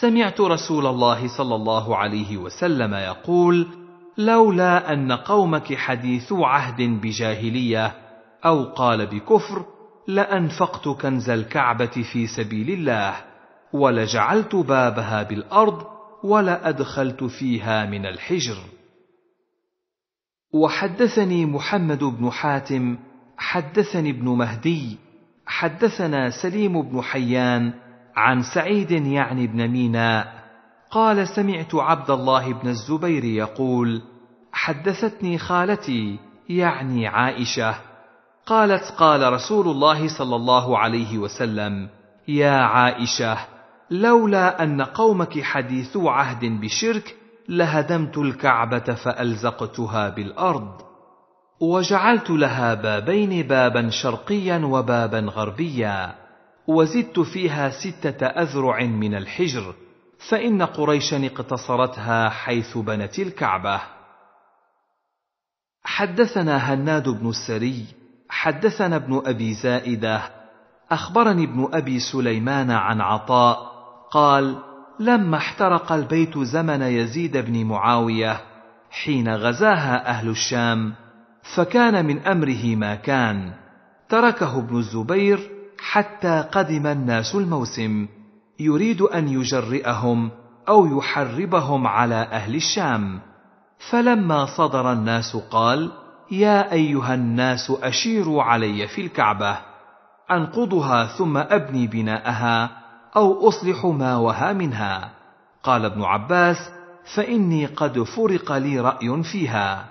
سمعت رسول الله صلى الله عليه وسلم يقول لولا ان قومك حديثو عهد بجاهليه او قال بكفر لانفقت كنز الكعبه في سبيل الله ولجعلت بابها بالارض ولا ادخلت فيها من الحجر وحدثني محمد بن حاتم حدثني ابن مهدي حدثنا سليم بن حيان عن سعيد يعني بن ميناء قال سمعت عبد الله بن الزبير يقول حدثتني خالتي يعني عائشه قالت قال رسول الله صلى الله عليه وسلم يا عائشه لولا ان قومك حديثو عهد بشرك لهدمت الكعبه فالزقتها بالارض وجعلت لها بابين بابا شرقيا وبابا غربيا وزدت فيها سته اذرع من الحجر فان قريشا اقتصرتها حيث بنت الكعبه حدثنا هناد بن السري حدثنا ابن ابي زائده اخبرني ابن ابي سليمان عن عطاء قال لما احترق البيت زمن يزيد بن معاويه حين غزاها اهل الشام فكان من امره ما كان تركه ابن الزبير حتى قدم الناس الموسم يريد ان يجرئهم او يحربهم على اهل الشام فلما صدر الناس قال يا ايها الناس اشيروا علي في الكعبه انقضها ثم ابني بناءها او اصلح ما وها منها قال ابن عباس فاني قد فرق لي راي فيها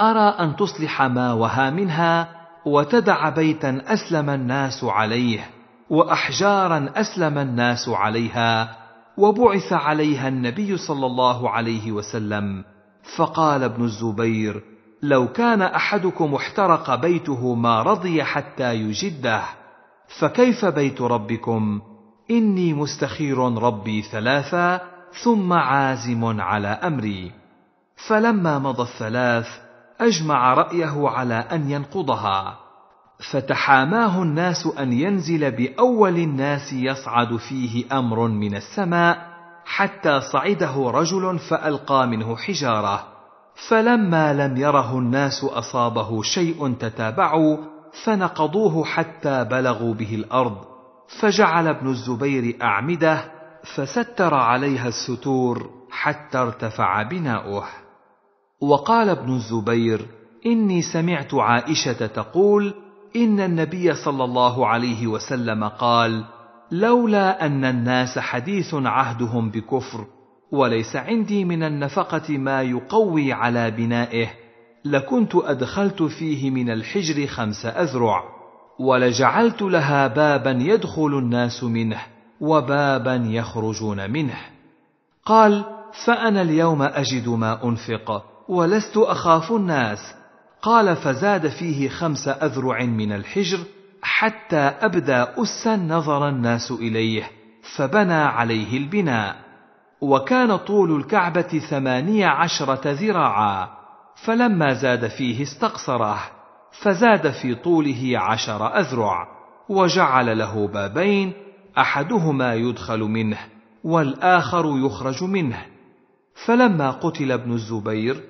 ارى ان تصلح ما وها منها وتدع بيتا اسلم الناس عليه واحجارا اسلم الناس عليها وبعث عليها النبي صلى الله عليه وسلم فقال ابن الزبير لو كان احدكم احترق بيته ما رضي حتى يجده فكيف بيت ربكم إني مستخير ربي ثلاثا ثم عازم على أمري فلما مضى الثلاث أجمع رأيه على أن ينقضها فتحاماه الناس أن ينزل بأول الناس يصعد فيه أمر من السماء حتى صعده رجل فألقى منه حجارة فلما لم يره الناس أصابه شيء تتابعوا فنقضوه حتى بلغوا به الأرض فجعل ابن الزبير أعمدة فستر عليها الستور حتى ارتفع بناؤه وقال ابن الزبير إني سمعت عائشة تقول إن النبي صلى الله عليه وسلم قال لولا أن الناس حديث عهدهم بكفر وليس عندي من النفقة ما يقوي على بنائه لكنت أدخلت فيه من الحجر خمس أذرع ولجعلت لها بابا يدخل الناس منه وبابا يخرجون منه قال فانا اليوم اجد ما انفق ولست اخاف الناس قال فزاد فيه خمس اذرع من الحجر حتى ابدى اسا نظر الناس اليه فبنى عليه البناء وكان طول الكعبه ثماني عشره ذراعا فلما زاد فيه استقصره فزاد في طوله عشر اذرع وجعل له بابين احدهما يدخل منه والاخر يخرج منه فلما قتل ابن الزبير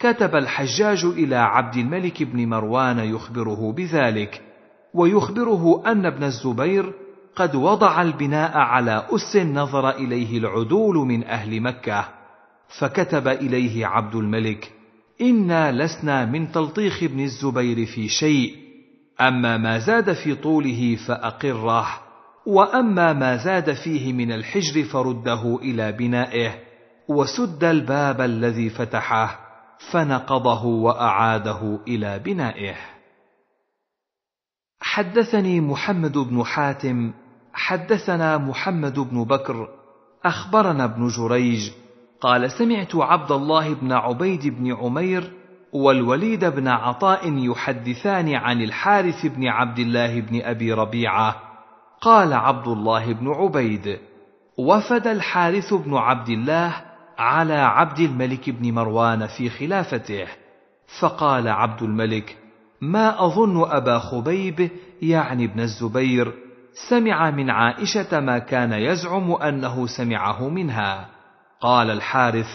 كتب الحجاج الى عبد الملك بن مروان يخبره بذلك ويخبره ان ابن الزبير قد وضع البناء على اس نظر اليه العدول من اهل مكه فكتب اليه عبد الملك انا لسنا من تلطيخ ابن الزبير في شيء اما ما زاد في طوله فاقره واما ما زاد فيه من الحجر فرده الى بنائه وسد الباب الذي فتحه فنقضه واعاده الى بنائه حدثني محمد بن حاتم حدثنا محمد بن بكر اخبرنا ابن جريج قال سمعت عبد الله بن عبيد بن عمير والوليد بن عطاء يحدثان عن الحارث بن عبد الله بن ابي ربيعه قال عبد الله بن عبيد وفد الحارث بن عبد الله على عبد الملك بن مروان في خلافته فقال عبد الملك ما اظن ابا خبيب يعني ابن الزبير سمع من عائشه ما كان يزعم انه سمعه منها قال الحارث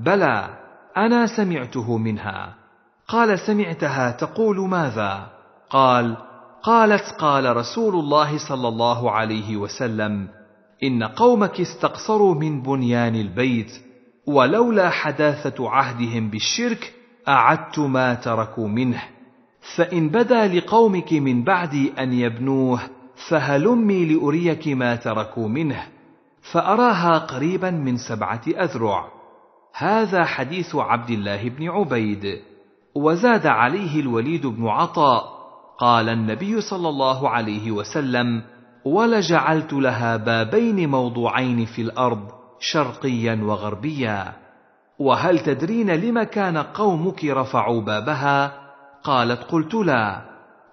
بلى انا سمعته منها قال سمعتها تقول ماذا قال قالت قال رسول الله صلى الله عليه وسلم ان قومك استقصروا من بنيان البيت ولولا حداثه عهدهم بالشرك اعدت ما تركوا منه فان بدا لقومك من بعدي ان يبنوه فهلمي لاريك ما تركوا منه فأراها قريبا من سبعة أذرع هذا حديث عبد الله بن عبيد وزاد عليه الوليد بن عطاء قال النبي صلى الله عليه وسلم ولجعلت لها بابين موضوعين في الأرض شرقيا وغربيا وهل تدرين لم كان قومك رفعوا بابها قالت قلت لا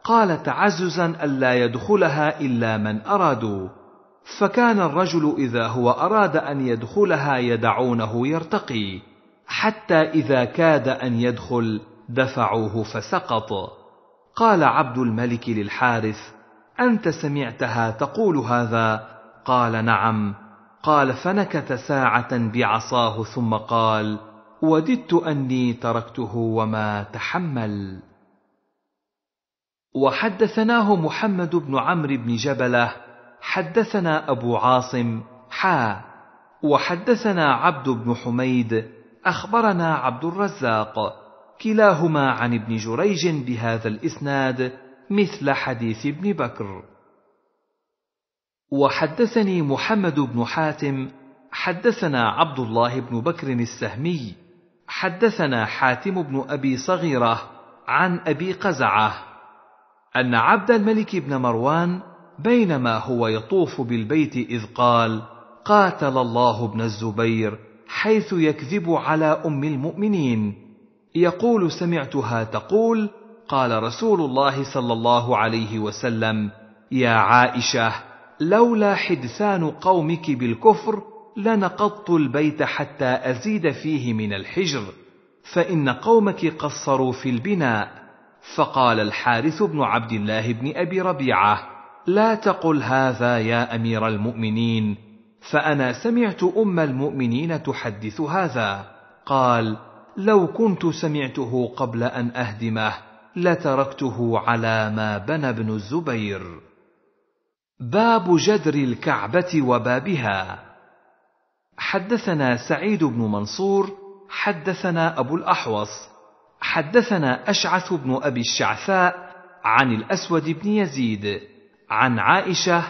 قال تعززا الا يدخلها الا من ارادوا فكان الرجل اذا هو اراد ان يدخلها يدعونه يرتقي حتى اذا كاد ان يدخل دفعوه فسقط قال عبد الملك للحارث انت سمعتها تقول هذا قال نعم قال فنكت ساعه بعصاه ثم قال وددت اني تركته وما تحمل وحدثناه محمد بن عمرو بن جبله حدثنا أبو عاصم حا وحدثنا عبد بن حميد أخبرنا عبد الرزاق كلاهما عن ابن جريج بهذا الإسناد مثل حديث ابن بكر وحدثني محمد بن حاتم حدثنا عبد الله بن بكر السهمي حدثنا حاتم بن ابي صغيره عن ابي قزعه ان عبد الملك بن مروان بينما هو يطوف بالبيت اذ قال قاتل الله ابن الزبير حيث يكذب على ام المؤمنين يقول سمعتها تقول قال رسول الله صلى الله عليه وسلم يا عائشه لولا حدثان قومك بالكفر لنقضت البيت حتى ازيد فيه من الحجر فان قومك قصروا في البناء فقال الحارث بن عبد الله بن ابي ربيعه لا تقل هذا يا امير المؤمنين فانا سمعت ام المؤمنين تحدث هذا قال لو كنت سمعته قبل ان اهدمه لتركته على ما بنى ابن الزبير باب جدر الكعبه وبابها حدثنا سعيد بن منصور حدثنا ابو الاحوص حدثنا اشعث بن ابي الشعثاء عن الاسود بن يزيد عن عائشه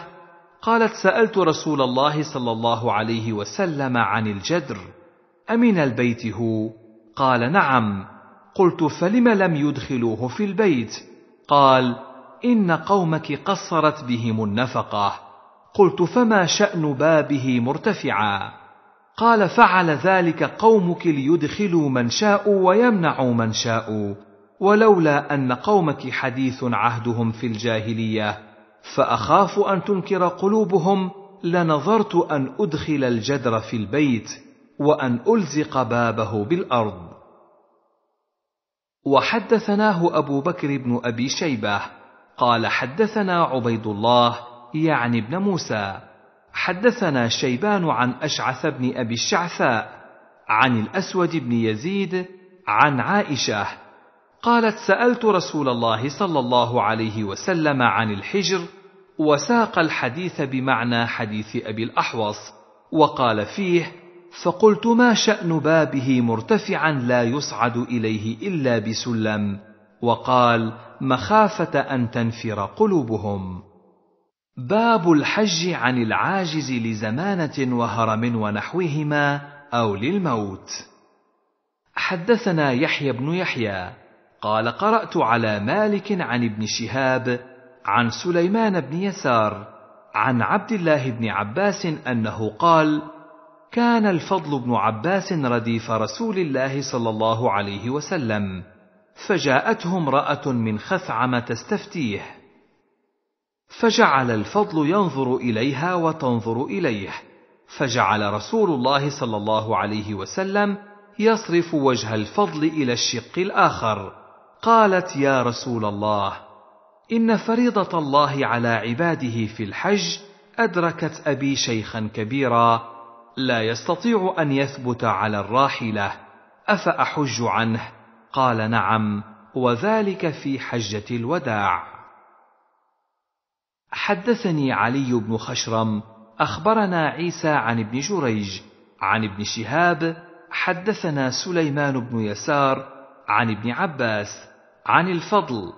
قالت سالت رسول الله صلى الله عليه وسلم عن الجدر امن البيت هو قال نعم قلت فلم لم يدخلوه في البيت قال ان قومك قصرت بهم النفقه قلت فما شان بابه مرتفعا قال فعل ذلك قومك ليدخلوا من شاءوا ويمنعوا من شاءوا ولولا ان قومك حديث عهدهم في الجاهليه فاخاف ان تنكر قلوبهم لنظرت ان ادخل الجدر في البيت وان الزق بابه بالارض وحدثناه ابو بكر بن ابي شيبه قال حدثنا عبيد الله يعني ابن موسى حدثنا شيبان عن اشعث بن ابي الشعثاء عن الاسود بن يزيد عن عائشه قالت سالت رسول الله صلى الله عليه وسلم عن الحجر وساق الحديث بمعنى حديث ابي الاحوص وقال فيه فقلت ما شان بابه مرتفعا لا يصعد اليه الا بسلم وقال مخافه ان تنفر قلوبهم باب الحج عن العاجز لزمانه وهرم ونحوهما او للموت حدثنا يحيى بن يحيى قال قرات على مالك عن ابن شهاب عن سليمان بن يسار عن عبد الله بن عباس انه قال كان الفضل بن عباس رديف رسول الله صلى الله عليه وسلم فجاءته امراه من خثعم تستفتيه فجعل الفضل ينظر اليها وتنظر اليه فجعل رسول الله صلى الله عليه وسلم يصرف وجه الفضل الى الشق الاخر قالت يا رسول الله ان فريضه الله على عباده في الحج ادركت ابي شيخا كبيرا لا يستطيع ان يثبت على الراحله افاحج عنه قال نعم وذلك في حجه الوداع حدثني علي بن خشرم اخبرنا عيسى عن ابن جريج عن ابن شهاب حدثنا سليمان بن يسار عن ابن عباس عن الفضل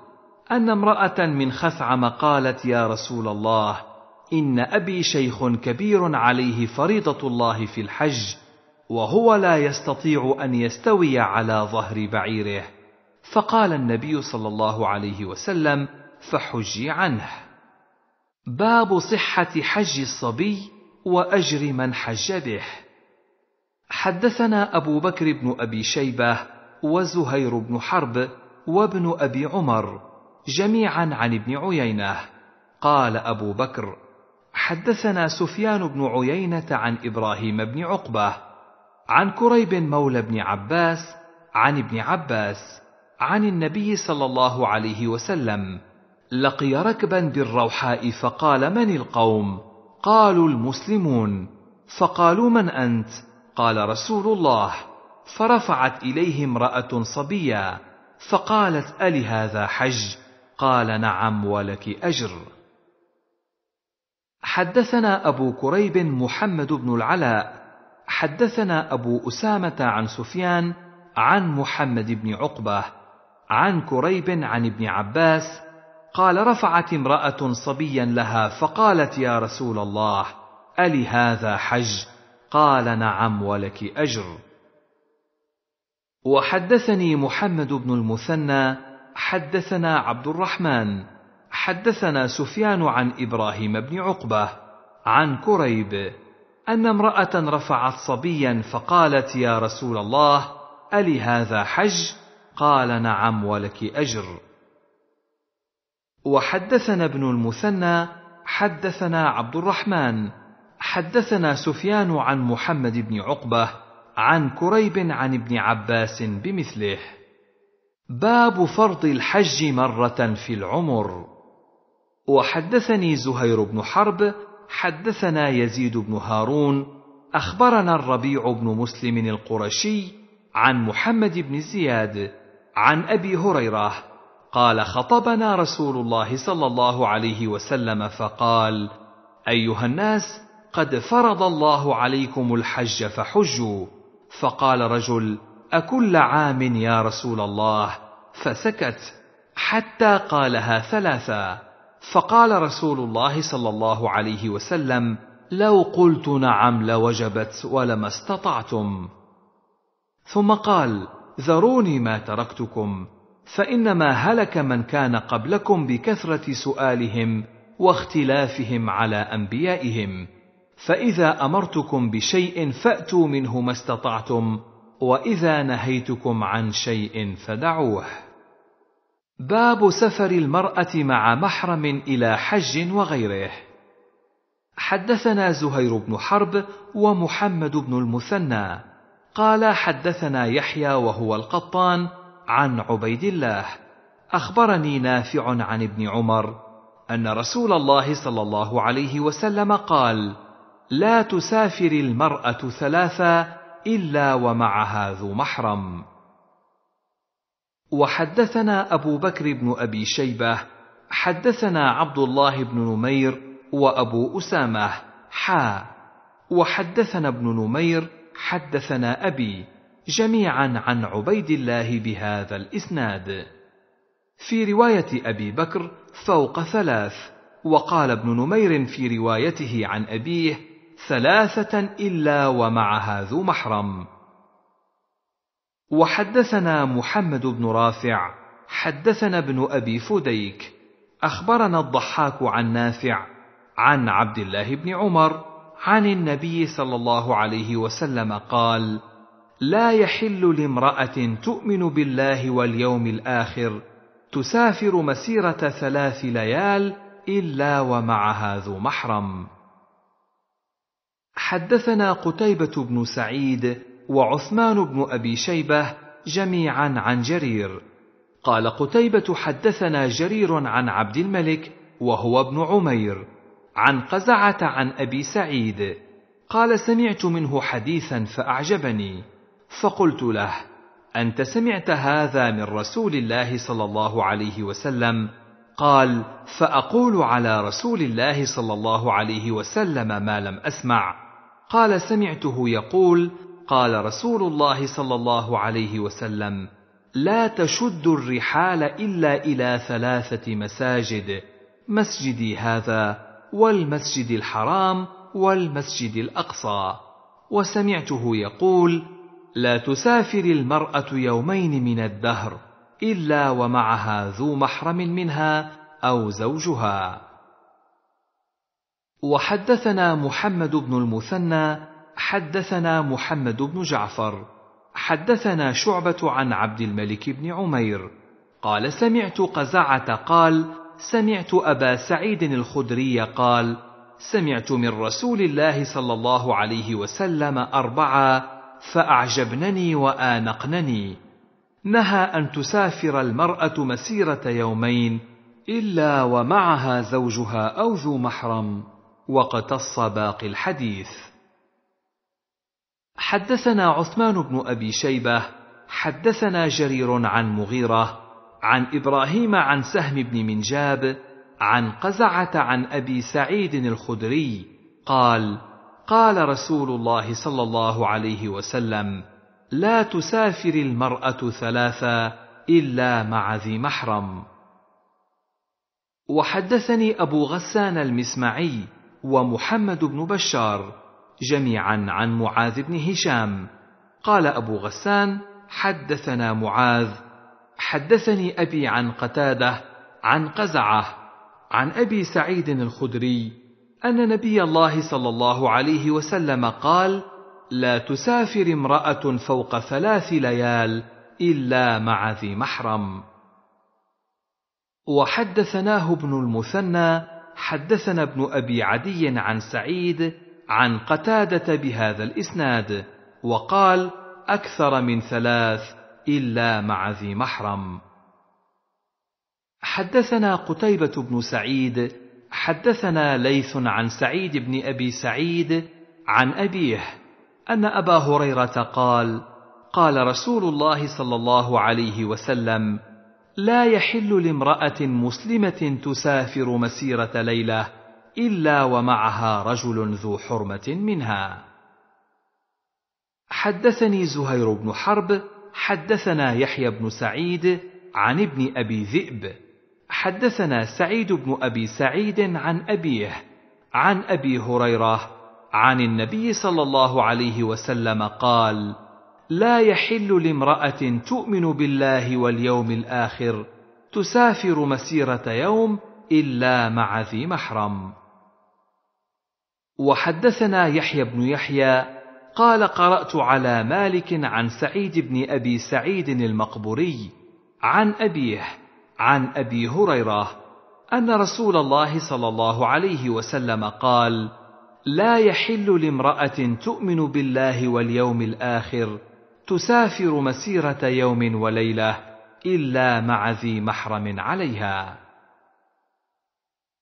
ان امراه من خثعم قالت يا رسول الله ان ابي شيخ كبير عليه فريضه الله في الحج وهو لا يستطيع ان يستوي على ظهر بعيره فقال النبي صلى الله عليه وسلم فحجي عنه باب صحه حج الصبي واجر من حج به حدثنا ابو بكر بن ابي شيبه وزهير بن حرب وابن ابي عمر جميعا عن ابن عيينه قال ابو بكر حدثنا سفيان بن عيينه عن ابراهيم بن عقبه عن كريب مولى بن عباس عن ابن عباس عن النبي صلى الله عليه وسلم لقي ركبا بالروحاء فقال من القوم قالوا المسلمون فقالوا من انت قال رسول الله فرفعت اليه امراه صبيه فقالت ألهذا حج قال نعم ولك أجر حدثنا أبو كريب محمد بن العلاء حدثنا أبو أسامة عن سفيان عن محمد بن عقبة عن كريب عن ابن عباس قال رفعت امرأة صبيا لها فقالت يا رسول الله ألي هذا حج قال نعم ولك أجر وحدثني محمد بن المثنى حدثنا عبد الرحمن حدثنا سفيان عن ابراهيم بن عقبه عن كريب ان امراه رفعت صبيا فقالت يا رسول الله الي هذا حج قال نعم ولك اجر وحدثنا ابن المثنى حدثنا عبد الرحمن حدثنا سفيان عن محمد بن عقبه عن كريب عن ابن عباس بمثله باب فرض الحج مره في العمر وحدثني زهير بن حرب حدثنا يزيد بن هارون اخبرنا الربيع بن مسلم القرشي عن محمد بن زياد عن ابي هريره قال خطبنا رسول الله صلى الله عليه وسلم فقال ايها الناس قد فرض الله عليكم الحج فحجوا فقال رجل اكل عام يا رسول الله فسكت حتى قالها ثلاثا فقال رسول الله صلى الله عليه وسلم لو قلت نعم لوجبت ولما استطعتم ثم قال ذروني ما تركتكم فانما هلك من كان قبلكم بكثره سؤالهم واختلافهم على انبيائهم فاذا امرتكم بشيء فاتوا منه ما استطعتم واذا نهيتكم عن شيء فدعوه باب سفر المراه مع محرم الى حج وغيره حدثنا زهير بن حرب ومحمد بن المثنى قال حدثنا يحيى وهو القطان عن عبيد الله اخبرني نافع عن ابن عمر ان رسول الله صلى الله عليه وسلم قال لا تسافر المراه ثلاثا الا ومعها ذو محرم وحدثنا ابو بكر بن ابي شيبه حدثنا عبد الله بن نمير وابو اسامه حا وحدثنا ابن نمير حدثنا ابي جميعا عن عبيد الله بهذا الاسناد في روايه ابي بكر فوق ثلاث وقال ابن نمير في روايته عن ابيه ثلاثة إلا ومعها ذو محرم وحدثنا محمد بن رافع حدثنا ابن أبي فديك أخبرنا الضحاك عن نافع عن عبد الله بن عمر عن النبي صلى الله عليه وسلم قال لا يحل لامرأة تؤمن بالله واليوم الآخر تسافر مسيرة ثلاث ليال إلا ومعها ذو محرم حدثنا قتيبة بن سعيد وعثمان بن أبي شيبة جميعا عن جرير قال قتيبة حدثنا جرير عن عبد الملك وهو ابن عمير عن قزعة عن أبي سعيد قال سمعت منه حديثا فأعجبني فقلت له أنت سمعت هذا من رسول الله صلى الله عليه وسلم قال فأقول على رسول الله صلى الله عليه وسلم ما لم أسمع قال سمعته يقول قال رسول الله صلى الله عليه وسلم لا تشد الرحال الا الى ثلاثه مساجد مسجدي هذا والمسجد الحرام والمسجد الاقصى وسمعته يقول لا تسافر المراه يومين من الدهر الا ومعها ذو محرم منها او زوجها وحدثنا محمد بن المثنى حدثنا محمد بن جعفر حدثنا شعبة عن عبد الملك بن عمير قال سمعت قزعة قال سمعت أبا سعيد الخدري قال سمعت من رسول الله صلى الله عليه وسلم أربعة فأعجبنني وآنقنني نهى أن تسافر المرأة مسيرة يومين إلا ومعها زوجها أو ذو محرم واقتص باقي الحديث حدثنا عثمان بن ابي شيبه حدثنا جرير عن مغيره عن ابراهيم عن سهم بن منجاب عن قزعه عن ابي سعيد الخدري قال قال رسول الله صلى الله عليه وسلم لا تسافر المراه ثلاثا الا مع ذي محرم وحدثني ابو غسان المسمعي ومحمد بن بشار جميعا عن معاذ بن هشام قال ابو غسان حدثنا معاذ حدثني ابي عن قتاده عن قزعه عن ابي سعيد الخدري ان نبي الله صلى الله عليه وسلم قال لا تسافر امراه فوق ثلاث ليال الا مع ذي محرم وحدثناه ابن المثنى حدثنا ابن ابي عدي عن سعيد عن قتاده بهذا الاسناد وقال اكثر من ثلاث الا مع ذي محرم حدثنا قتيبه بن سعيد حدثنا ليث عن سعيد بن ابي سعيد عن ابيه ان ابا هريره قال قال رسول الله صلى الله عليه وسلم لا يحل لامرأة مسلمة تسافر مسيرة ليلة إلا ومعها رجل ذو حرمة منها. حدثني زهير بن حرب، حدثنا يحيى بن سعيد عن ابن أبي ذئب، حدثنا سعيد بن أبي سعيد عن أبيه، عن أبي هريرة، عن النبي صلى الله عليه وسلم قال: لا يحل لامراه تؤمن بالله واليوم الاخر تسافر مسيره يوم الا مع ذي محرم وحدثنا يحيى بن يحيى قال قرات على مالك عن سعيد بن ابي سعيد المقبوري عن ابيه عن ابي هريره ان رسول الله صلى الله عليه وسلم قال لا يحل لامراه تؤمن بالله واليوم الاخر تسافر مسيره يوم وليله الا مع ذي محرم عليها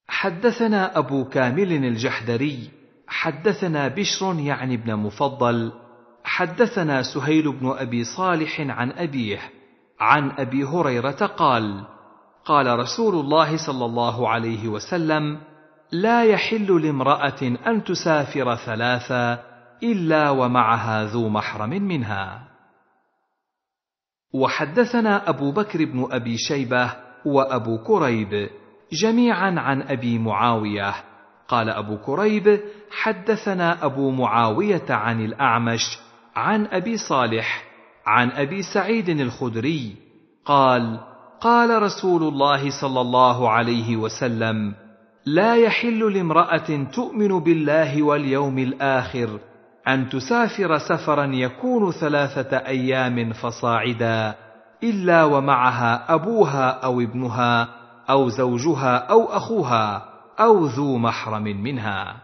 حدثنا ابو كامل الجحدري حدثنا بشر يعني ابن مفضل حدثنا سهيل بن ابي صالح عن ابيه عن ابي هريره قال قال رسول الله صلى الله عليه وسلم لا يحل لامراه ان تسافر ثلاثا الا ومعها ذو محرم منها وحدثنا ابو بكر بن ابي شيبه وابو كريب جميعا عن ابي معاويه قال ابو كريب حدثنا ابو معاويه عن الاعمش عن ابي صالح عن ابي سعيد الخدري قال قال رسول الله صلى الله عليه وسلم لا يحل لامراه تؤمن بالله واليوم الاخر أن تسافر سفرا يكون ثلاثة أيام فصاعدا إلا ومعها أبوها أو ابنها أو زوجها أو أخوها أو ذو محرم منها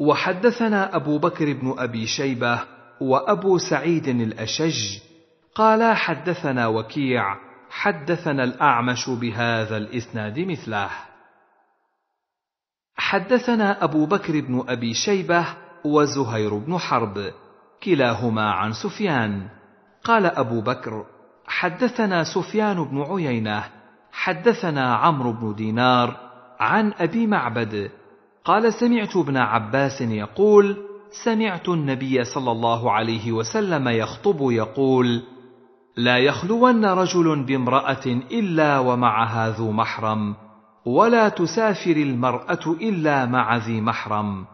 وحدثنا أبو بكر بن أبي شيبة وأبو سعيد الأشج قالا حدثنا وكيع حدثنا الأعمش بهذا الإسناد مثله حدثنا أبو بكر بن أبي شيبة وزهير بن حرب كلاهما عن سفيان قال ابو بكر حدثنا سفيان بن عيينه حدثنا عمرو بن دينار عن ابي معبد قال سمعت ابن عباس يقول سمعت النبي صلى الله عليه وسلم يخطب يقول لا يخلون رجل بامراه الا ومعها ذو محرم ولا تسافر المراه الا مع ذي محرم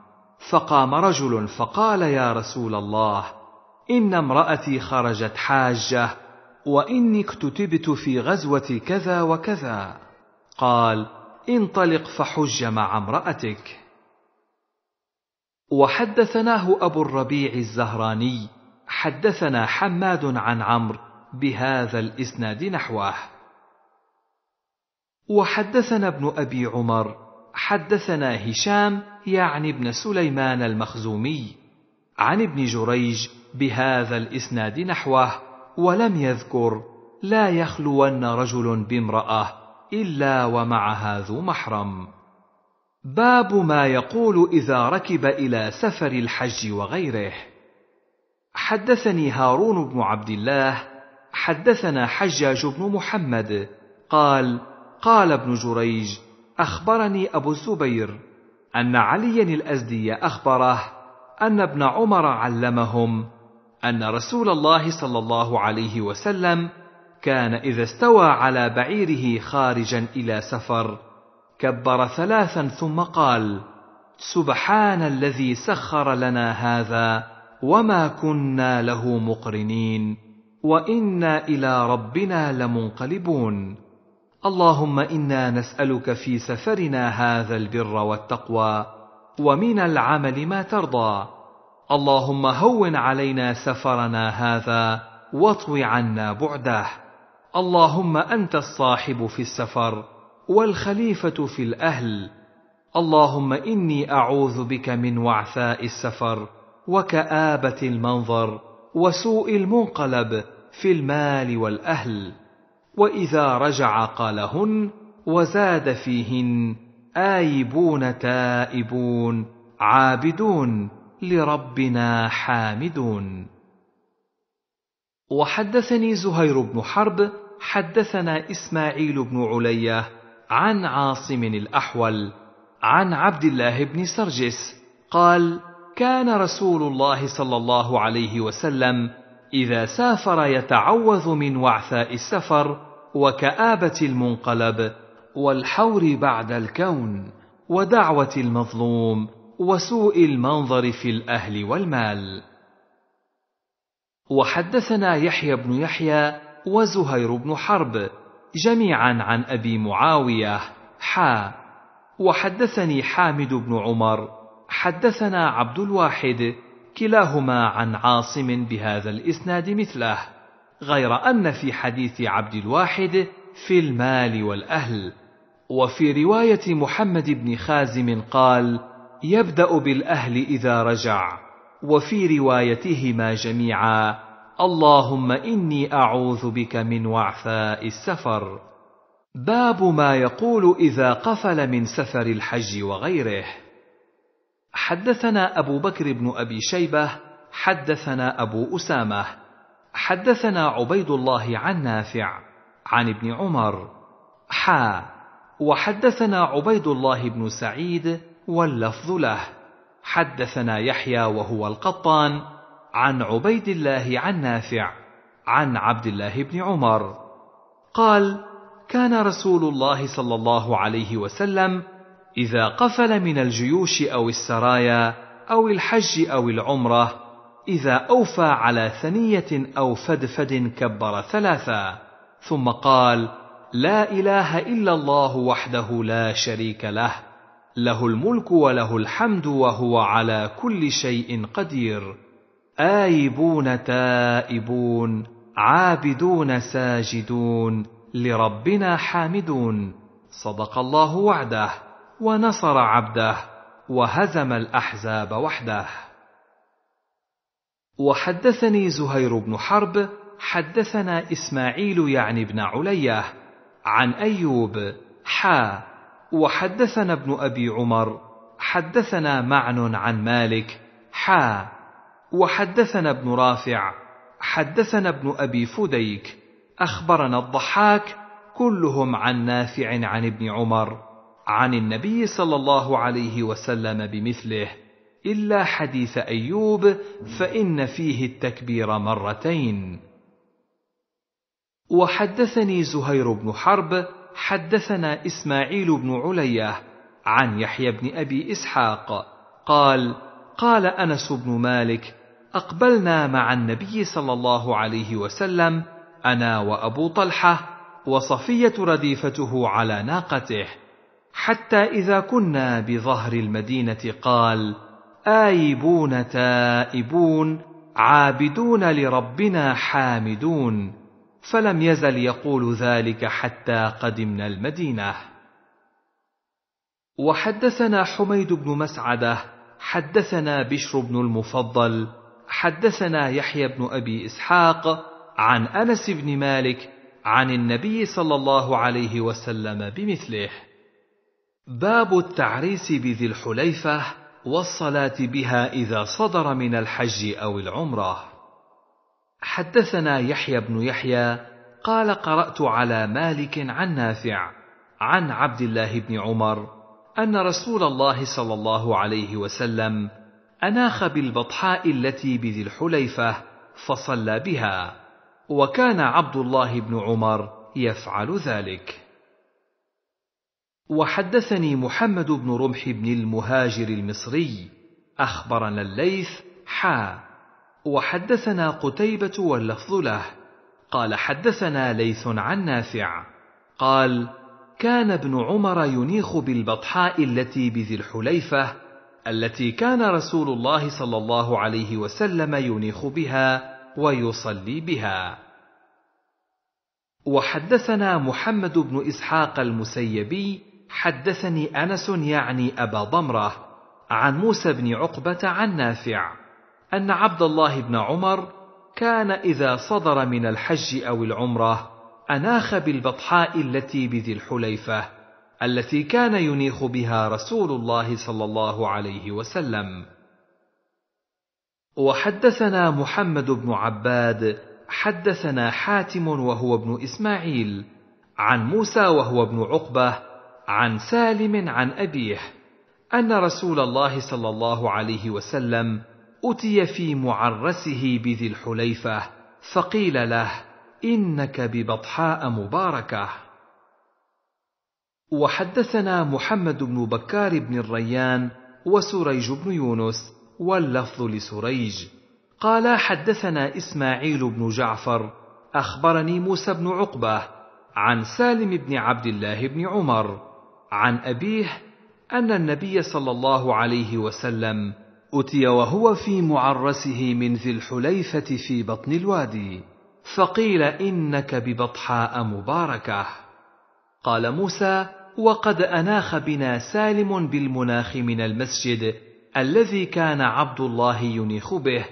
فقام رجل فقال يا رسول الله ان امراتي خرجت حاجه واني اكتتبت في غزوه كذا وكذا قال انطلق فحج مع امراتك وحدثناه ابو الربيع الزهراني حدثنا حماد عن عمرو بهذا الاسناد نحوه وحدثنا ابن ابي عمر حدثنا هشام يعني ابن سليمان المخزومي عن ابن جريج بهذا الاسناد نحوه ولم يذكر لا يخلون رجل بامراه الا ومعها ذو محرم باب ما يقول اذا ركب الى سفر الحج وغيره حدثني هارون بن عبد الله حدثنا حجاج بن محمد قال قال ابن جريج اخبرني ابو الزبير ان عليا الازدي اخبره ان ابن عمر علمهم ان رسول الله صلى الله عليه وسلم كان اذا استوى على بعيره خارجا الى سفر كبر ثلاثا ثم قال سبحان الذي سخر لنا هذا وما كنا له مقرنين وانا الى ربنا لمنقلبون اللهم انا نسالك في سفرنا هذا البر والتقوى ومن العمل ما ترضى اللهم هون علينا سفرنا هذا واطو عنا بعده اللهم انت الصاحب في السفر والخليفه في الاهل اللهم اني اعوذ بك من وعثاء السفر وكابه المنظر وسوء المنقلب في المال والاهل واذا رجع قالهن وزاد فيهن ايبون تائبون عابدون لربنا حامدون وحدثني زهير بن حرب حدثنا اسماعيل بن علية عن عاصم الأحول عن عبد الله بن سرجس قال كان رسول الله صلى الله عليه وسلم إذا سافر يتعوذ من وعثاء السفر وكآبة المنقلب والحور بعد الكون ودعوة المظلوم وسوء المنظر في الأهل والمال وحدثنا يحيى بن يحيى وزهير بن حرب جميعا عن أبي معاوية حا وحدثني حامد بن عمر حدثنا عبد الواحد كلاهما عن عاصم بهذا الإسناد مثله غير أن في حديث عبد الواحد في المال والأهل وفي رواية محمد بن خازم قال يبدأ بالأهل إذا رجع وفي روايتهما جميعا اللهم إني أعوذ بك من وعثاء السفر باب ما يقول إذا قفل من سفر الحج وغيره حدثنا أبو بكر بن أبي شيبة حدثنا أبو أسامة حدثنا عبيد الله عن نافع عن ابن عمر حا وحدثنا عبيد الله بن سعيد واللفظ له حدثنا يحيى وهو القطان عن عبيد الله عن نافع عن عبد الله بن عمر قال كان رسول الله صلى الله عليه وسلم اذا قفل من الجيوش او السرايا او الحج او العمره إذا أوفى على ثنية أو فدفد كبر ثلاثا ثم قال لا إله إلا الله وحده لا شريك له له الملك وله الحمد وهو على كل شيء قدير آيبون تائبون عابدون ساجدون لربنا حامدون صدق الله وعده ونصر عبده وهزم الأحزاب وحده وحدثني زهير بن حرب حدثنا اسماعيل يعني بن علية عن أيوب حا وحدثنا ابن أبي عمر حدثنا معن عن مالك حا وحدثنا ابن رافع حدثنا ابن أبي فديك أخبرنا الضحاك كلهم عن نافع عن ابن عمر عن النبي صلى الله عليه وسلم بمثله الا حديث ايوب فان فيه التكبير مرتين وحدثني زهير بن حرب حدثنا اسماعيل بن عليه عن يحيى بن ابي اسحاق قال قال انس بن مالك اقبلنا مع النبي صلى الله عليه وسلم انا وابو طلحه وصفيه رديفته على ناقته حتى اذا كنا بظهر المدينه قال آيبون تائبون عابدون لربنا حامدون فلم يزل يقول ذلك حتى قدمنا المدينه وحدثنا حميد بن مسعده حدثنا بشر بن المفضل حدثنا يحيى بن ابي اسحاق عن انس بن مالك عن النبي صلى الله عليه وسلم بمثله باب التعريس بذي الحليفه والصلاة بها إذا صدر من الحج أو العمرة. حدثنا يحيى بن يحيى قال قرأت على مالك عن نافع عن عبد الله بن عمر أن رسول الله صلى الله عليه وسلم أناخ بالبطحاء التي بذي الحليفة فصلى بها، وكان عبد الله بن عمر يفعل ذلك. وحدثني محمد بن رمح بن المهاجر المصري أخبرنا الليث حا وحدثنا قتيبة واللفظ له قال حدثنا ليث عن نافع قال كان ابن عمر ينيخ بالبطحاء التي بذي الحليفة التي كان رسول الله صلى الله عليه وسلم ينيخ بها ويصلي بها وحدثنا محمد بن إسحاق المسيبي حدثني انس يعني ابا ضمره عن موسى بن عقبه عن نافع ان عبد الله بن عمر كان اذا صدر من الحج او العمره اناخ بالبطحاء التي بذي الحليفه التي كان ينيخ بها رسول الله صلى الله عليه وسلم وحدثنا محمد بن عباد حدثنا حاتم وهو ابن اسماعيل عن موسى وهو ابن عقبه عن سالم عن أبيه أن رسول الله صلى الله عليه وسلم أتي في معرسه بذي الحليفة فقيل له: إنك ببطحاء مباركة. وحدثنا محمد بن بكار بن الريان وسريج بن يونس واللفظ لسريج قال حدثنا إسماعيل بن جعفر أخبرني موسى بن عقبة عن سالم بن عبد الله بن عمر عن أبيه أن النبي صلى الله عليه وسلم أتي وهو في معرسه من ذي الحليفة في بطن الوادي فقيل إنك ببطحاء مباركة قال موسى وقد أناخ بنا سالم بالمناخ من المسجد الذي كان عبد الله ينيخ به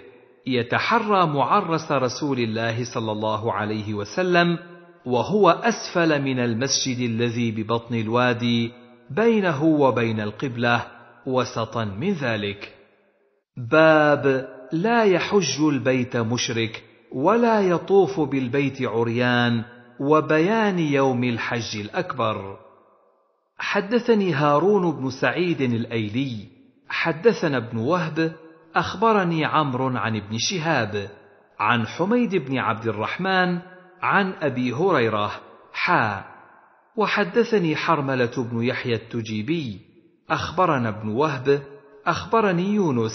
يتحرى معرس رسول الله صلى الله عليه وسلم وهو اسفل من المسجد الذي ببطن الوادي بينه وبين القبله وسطا من ذلك باب لا يحج البيت مشرك ولا يطوف بالبيت عريان وبيان يوم الحج الاكبر حدثني هارون بن سعيد الايلي حدثنا ابن وهب اخبرني عمرو عن ابن شهاب عن حميد بن عبد الرحمن عن أبي هريرة حا وحدثني حرملة بن يحيى التجيبي أخبرنا ابن وهب أخبرني يونس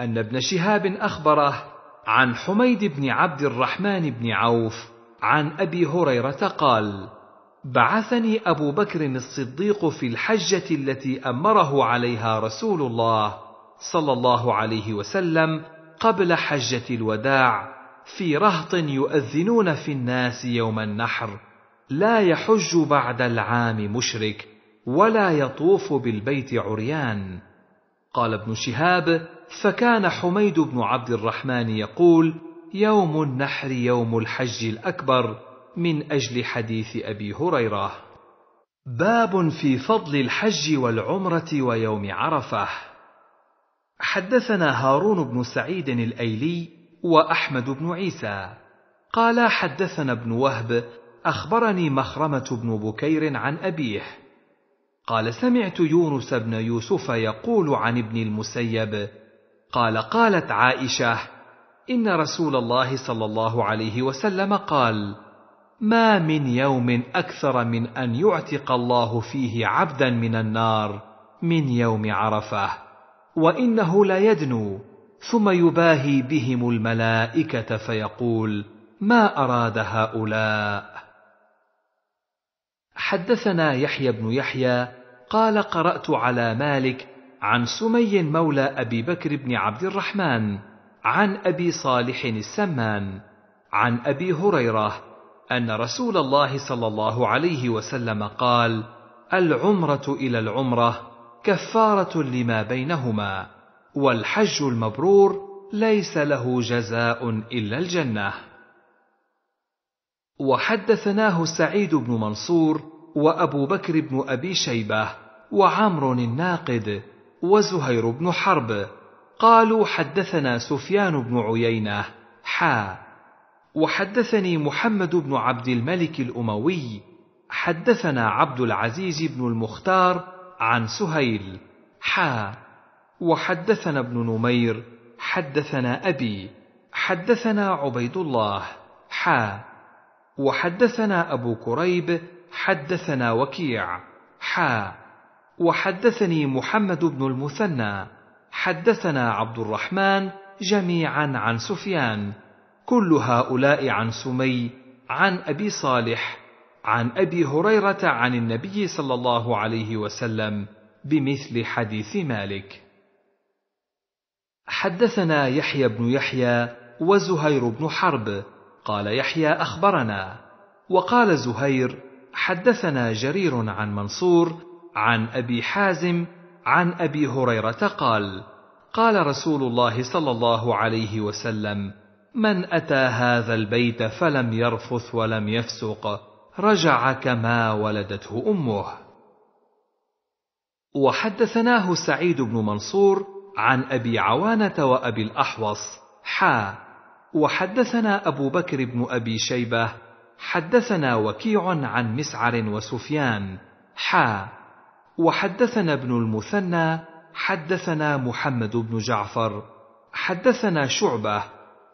أن ابن شهاب أخبره عن حميد بن عبد الرحمن بن عوف عن أبي هريرة قال: بعثني أبو بكر الصديق في الحجة التي أمره عليها رسول الله صلى الله عليه وسلم قبل حجة الوداع في رهط يؤذنون في الناس يوم النحر لا يحج بعد العام مشرك ولا يطوف بالبيت عريان قال ابن شهاب فكان حميد بن عبد الرحمن يقول يوم النحر يوم الحج الاكبر من اجل حديث ابي هريره باب في فضل الحج والعمره ويوم عرفه حدثنا هارون بن سعيد الايلي واحمد بن عيسى قال حدثنا ابن وهب اخبرني مخرمه بن بكير عن ابيه قال سمعت يونس بن يوسف يقول عن ابن المسيب قال قالت عائشه ان رسول الله صلى الله عليه وسلم قال ما من يوم اكثر من ان يعتق الله فيه عبدا من النار من يوم عرفه وانه لا يدنو ثم يباهي بهم الملائكه فيقول ما اراد هؤلاء حدثنا يحيى بن يحيى قال قرات على مالك عن سمي مولى ابي بكر بن عبد الرحمن عن ابي صالح السمان عن ابي هريره ان رسول الله صلى الله عليه وسلم قال العمره الى العمره كفاره لما بينهما والحج المبرور ليس له جزاء الا الجنه وحدثناه سعيد بن منصور وابو بكر بن ابي شيبه وعمر الناقد وزهير بن حرب قالوا حدثنا سفيان بن عيينه حا وحدثني محمد بن عبد الملك الاموي حدثنا عبد العزيز بن المختار عن سهيل حا وحدثنا ابن نمير حدثنا أبي حدثنا عبيد الله حا وحدثنا أبو كريب حدثنا وكيع حا وحدثني محمد بن المثنى حدثنا عبد الرحمن جميعا عن سفيان كل هؤلاء عن سمي عن أبي صالح عن أبي هريرة عن النبي صلى الله عليه وسلم بمثل حديث مالك حدثنا يحيى بن يحيى وزهير بن حرب قال يحيى اخبرنا وقال زهير حدثنا جرير عن منصور عن ابي حازم عن ابي هريره قال قال رسول الله صلى الله عليه وسلم من اتى هذا البيت فلم يرفث ولم يفسق رجع كما ولدته امه وحدثناه سعيد بن منصور عن أبي عوانة وأبي الأحوص حا وحدثنا أبو بكر بن أبي شيبة حدثنا وكيع عن مسعر وسفيان حا وحدثنا ابن المثنى حدثنا محمد بن جعفر حدثنا شعبة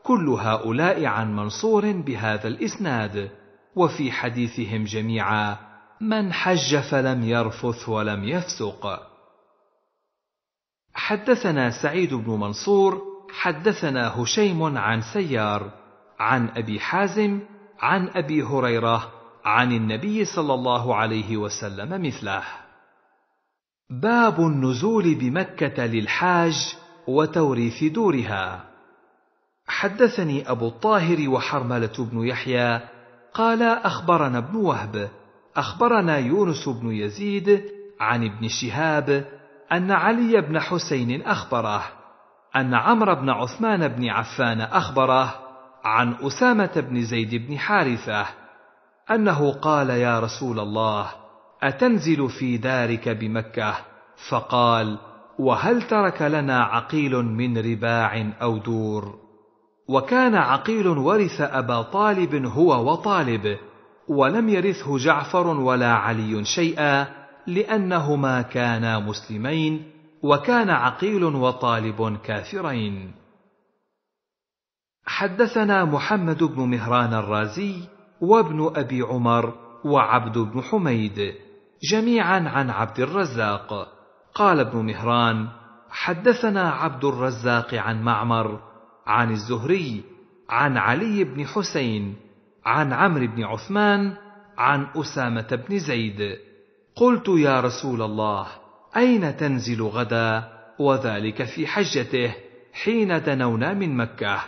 كل هؤلاء عن منصور بهذا الإسناد وفي حديثهم جميعا من حج فلم يرفث ولم يفسق حدثنا سعيد بن منصور حدثنا هشيم عن سيار عن ابي حازم عن ابي هريره عن النبي صلى الله عليه وسلم مثله باب النزول بمكه للحاج وتوريث دورها حدثني ابو الطاهر وحرمله بن يحيى قال اخبرنا ابن وهب اخبرنا يونس بن يزيد عن ابن شهاب أن علي بن حسين أخبره أن عمرو بن عثمان بن عفان أخبره عن أسامة بن زيد بن حارثة أنه قال يا رسول الله أتنزل في دارك بمكة فقال وهل ترك لنا عقيل من رباع أو دور وكان عقيل ورث أبا طالب هو وطالب ولم يرثه جعفر ولا علي شيئا لأنهما كانا مسلمين وكان عقيل وطالب كافرين حدثنا محمد بن مهران الرازي وابن أبي عمر وعبد بن حميد جميعا عن عبد الرزاق قال ابن مهران حدثنا عبد الرزاق عن معمر عن الزهري عن علي بن حسين عن عمرو بن عثمان عن اسامه بن زيد قلت يا رسول الله اين تنزل غدا وذلك في حجته حين دنونا من مكه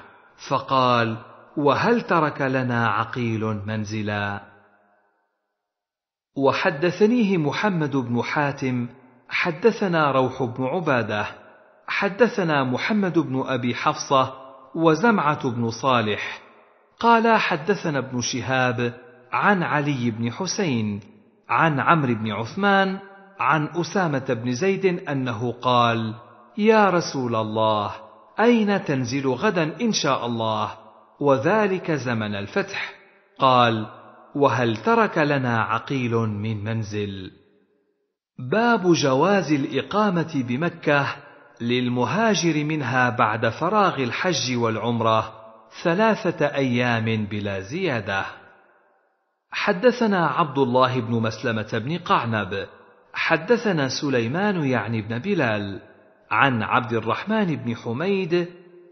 فقال وهل ترك لنا عقيل منزلا وحدثنيه محمد بن حاتم حدثنا روح بن عباده حدثنا محمد بن ابي حفصه وزمعه بن صالح قال حدثنا ابن شهاب عن علي بن حسين عن عمرو بن عثمان عن أسامة بن زيد أنه قال: يا رسول الله أين تنزل غدا إن شاء الله؟ وذلك زمن الفتح. قال: وهل ترك لنا عقيل من منزل؟ باب جواز الإقامة بمكة للمهاجر منها بعد فراغ الحج والعمرة ثلاثة أيام بلا زيادة. حدثنا عبد الله بن مسلمة بن قعنب حدثنا سليمان يعني بن بلال عن عبد الرحمن بن حميد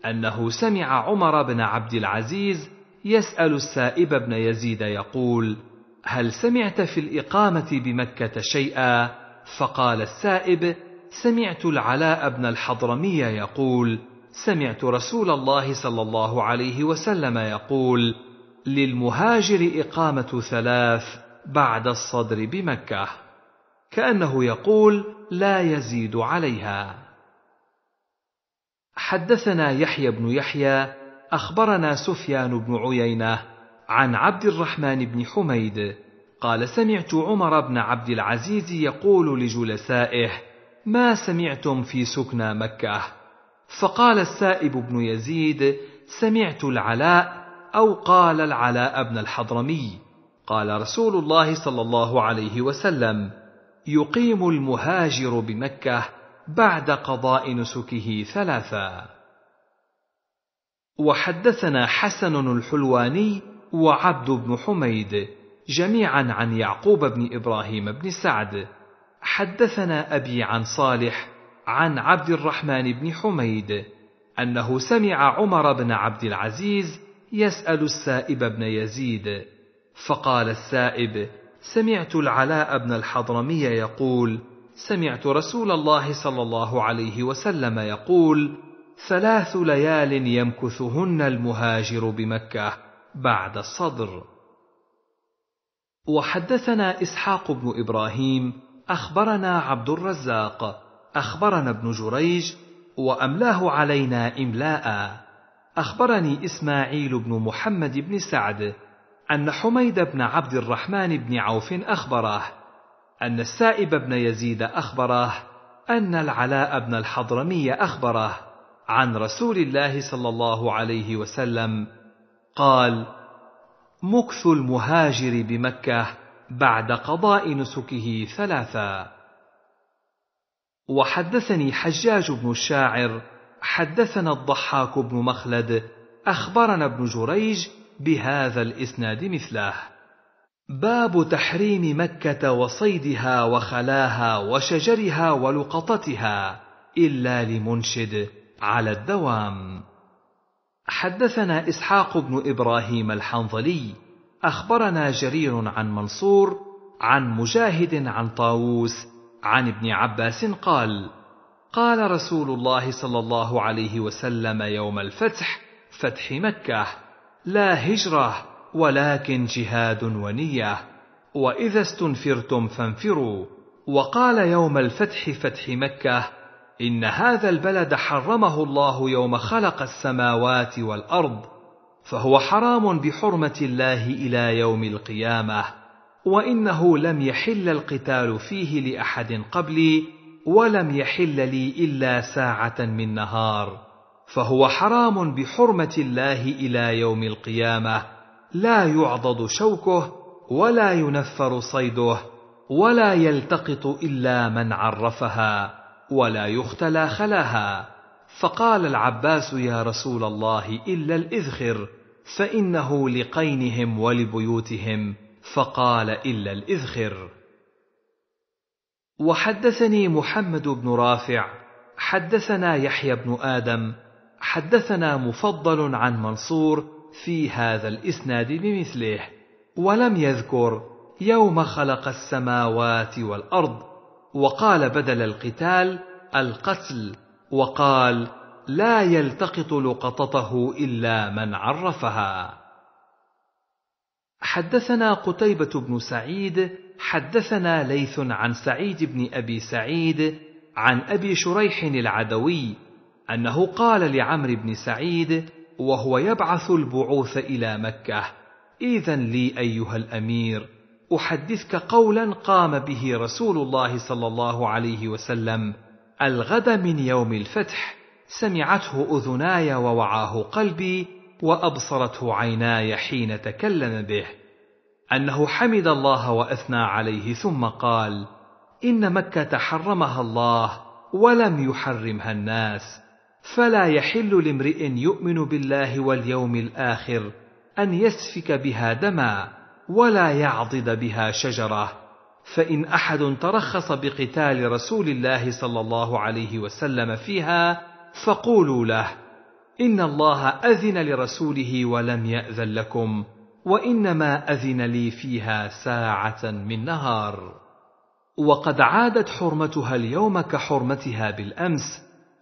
أنه سمع عمر بن عبد العزيز يسأل السائب بن يزيد يقول: هل سمعت في الإقامة بمكة شيئا؟ فقال السائب: سمعت العلاء بن الحضرمي يقول: سمعت رسول الله صلى الله عليه وسلم يقول: للمهاجر إقامة ثلاث بعد الصدر بمكة كأنه يقول لا يزيد عليها حدثنا يحيى بن يحيى أخبرنا سفيان بن عيينة عن عبد الرحمن بن حميد قال سمعت عمر بن عبد العزيز يقول لجلسائه ما سمعتم في سكنى مكة فقال السائب بن يزيد سمعت العلاء أو قال العلاء بن الحضرمي قال رسول الله صلى الله عليه وسلم يقيم المهاجر بمكة بعد قضاء نسكه ثلاثا وحدثنا حسن الحلواني وعبد بن حميد جميعا عن يعقوب بن إبراهيم بن سعد حدثنا أبي عن صالح عن عبد الرحمن بن حميد أنه سمع عمر بن عبد العزيز يسأل السائب بن يزيد فقال السائب سمعت العلاء بن الحضرمي يقول سمعت رسول الله صلى الله عليه وسلم يقول ثلاث ليال يمكثهن المهاجر بمكة بعد الصدر وحدثنا إسحاق بن إبراهيم أخبرنا عبد الرزاق أخبرنا ابن جريج وأملاه علينا إملاءً أخبرني إسماعيل بن محمد بن سعد أن حميد بن عبد الرحمن بن عوف أخبره أن السائب بن يزيد أخبره أن العلاء بن الحضرمي أخبره عن رسول الله صلى الله عليه وسلم قال مكث المهاجر بمكة بعد قضاء نسكه ثلاثا وحدثني حجاج بن الشاعر حدثنا الضحاك بن مخلد اخبرنا ابن جريج بهذا الاسناد مثله باب تحريم مكه وصيدها وخلاها وشجرها ولقطتها الا لمنشد على الدوام حدثنا اسحاق بن ابراهيم الحنظلي اخبرنا جرير عن منصور عن مجاهد عن طاووس عن ابن عباس قال قال رسول الله صلى الله عليه وسلم يوم الفتح فتح مكه لا هجره ولكن جهاد ونيه واذا استنفرتم فانفروا وقال يوم الفتح فتح مكه ان هذا البلد حرمه الله يوم خلق السماوات والارض فهو حرام بحرمه الله الى يوم القيامه وانه لم يحل القتال فيه لاحد قبلي ولم يحل لي الا ساعه من نهار فهو حرام بحرمه الله الى يوم القيامه لا يعضد شوكه ولا ينفر صيده ولا يلتقط الا من عرفها ولا يختلى خلاها فقال العباس يا رسول الله الا الاذخر فانه لقينهم ولبيوتهم فقال الا الاذخر وحدثني محمد بن رافع حدثنا يحيى بن ادم حدثنا مفضل عن منصور في هذا الاسناد بمثله ولم يذكر يوم خلق السماوات والارض وقال بدل القتال القتل وقال لا يلتقط لقطته الا من عرفها حدثنا قتيبه بن سعيد حدثنا ليث عن سعيد بن ابي سعيد عن ابي شريح العدوي انه قال لعمرو بن سعيد وهو يبعث البعوث الى مكه اذا لي ايها الامير احدثك قولا قام به رسول الله صلى الله عليه وسلم الغد من يوم الفتح سمعته اذناي ووعاه قلبي وابصرته عيناي حين تكلم به انه حمد الله واثنى عليه ثم قال ان مكه حرمها الله ولم يحرمها الناس فلا يحل لامرئ يؤمن بالله واليوم الاخر ان يسفك بها دما ولا يعضد بها شجره فان احد ترخص بقتال رسول الله صلى الله عليه وسلم فيها فقولوا له ان الله اذن لرسوله ولم ياذن لكم وانما اذن لي فيها ساعه من نهار وقد عادت حرمتها اليوم كحرمتها بالامس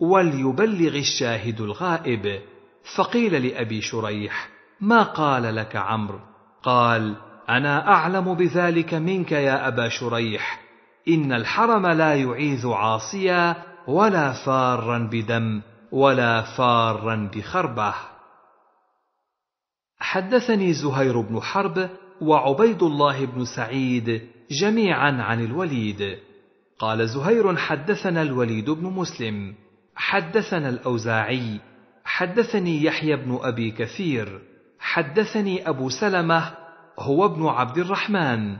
وليبلغ الشاهد الغائب فقيل لابي شريح ما قال لك عمرو قال انا اعلم بذلك منك يا ابا شريح ان الحرم لا يعيذ عاصيا ولا فارا بدم ولا فارا بخربه حدثني زهير بن حرب وعبيد الله بن سعيد جميعا عن الوليد قال زهير حدثنا الوليد بن مسلم حدثنا الاوزاعي حدثني يحيى بن ابي كثير حدثني ابو سلمه هو ابن عبد الرحمن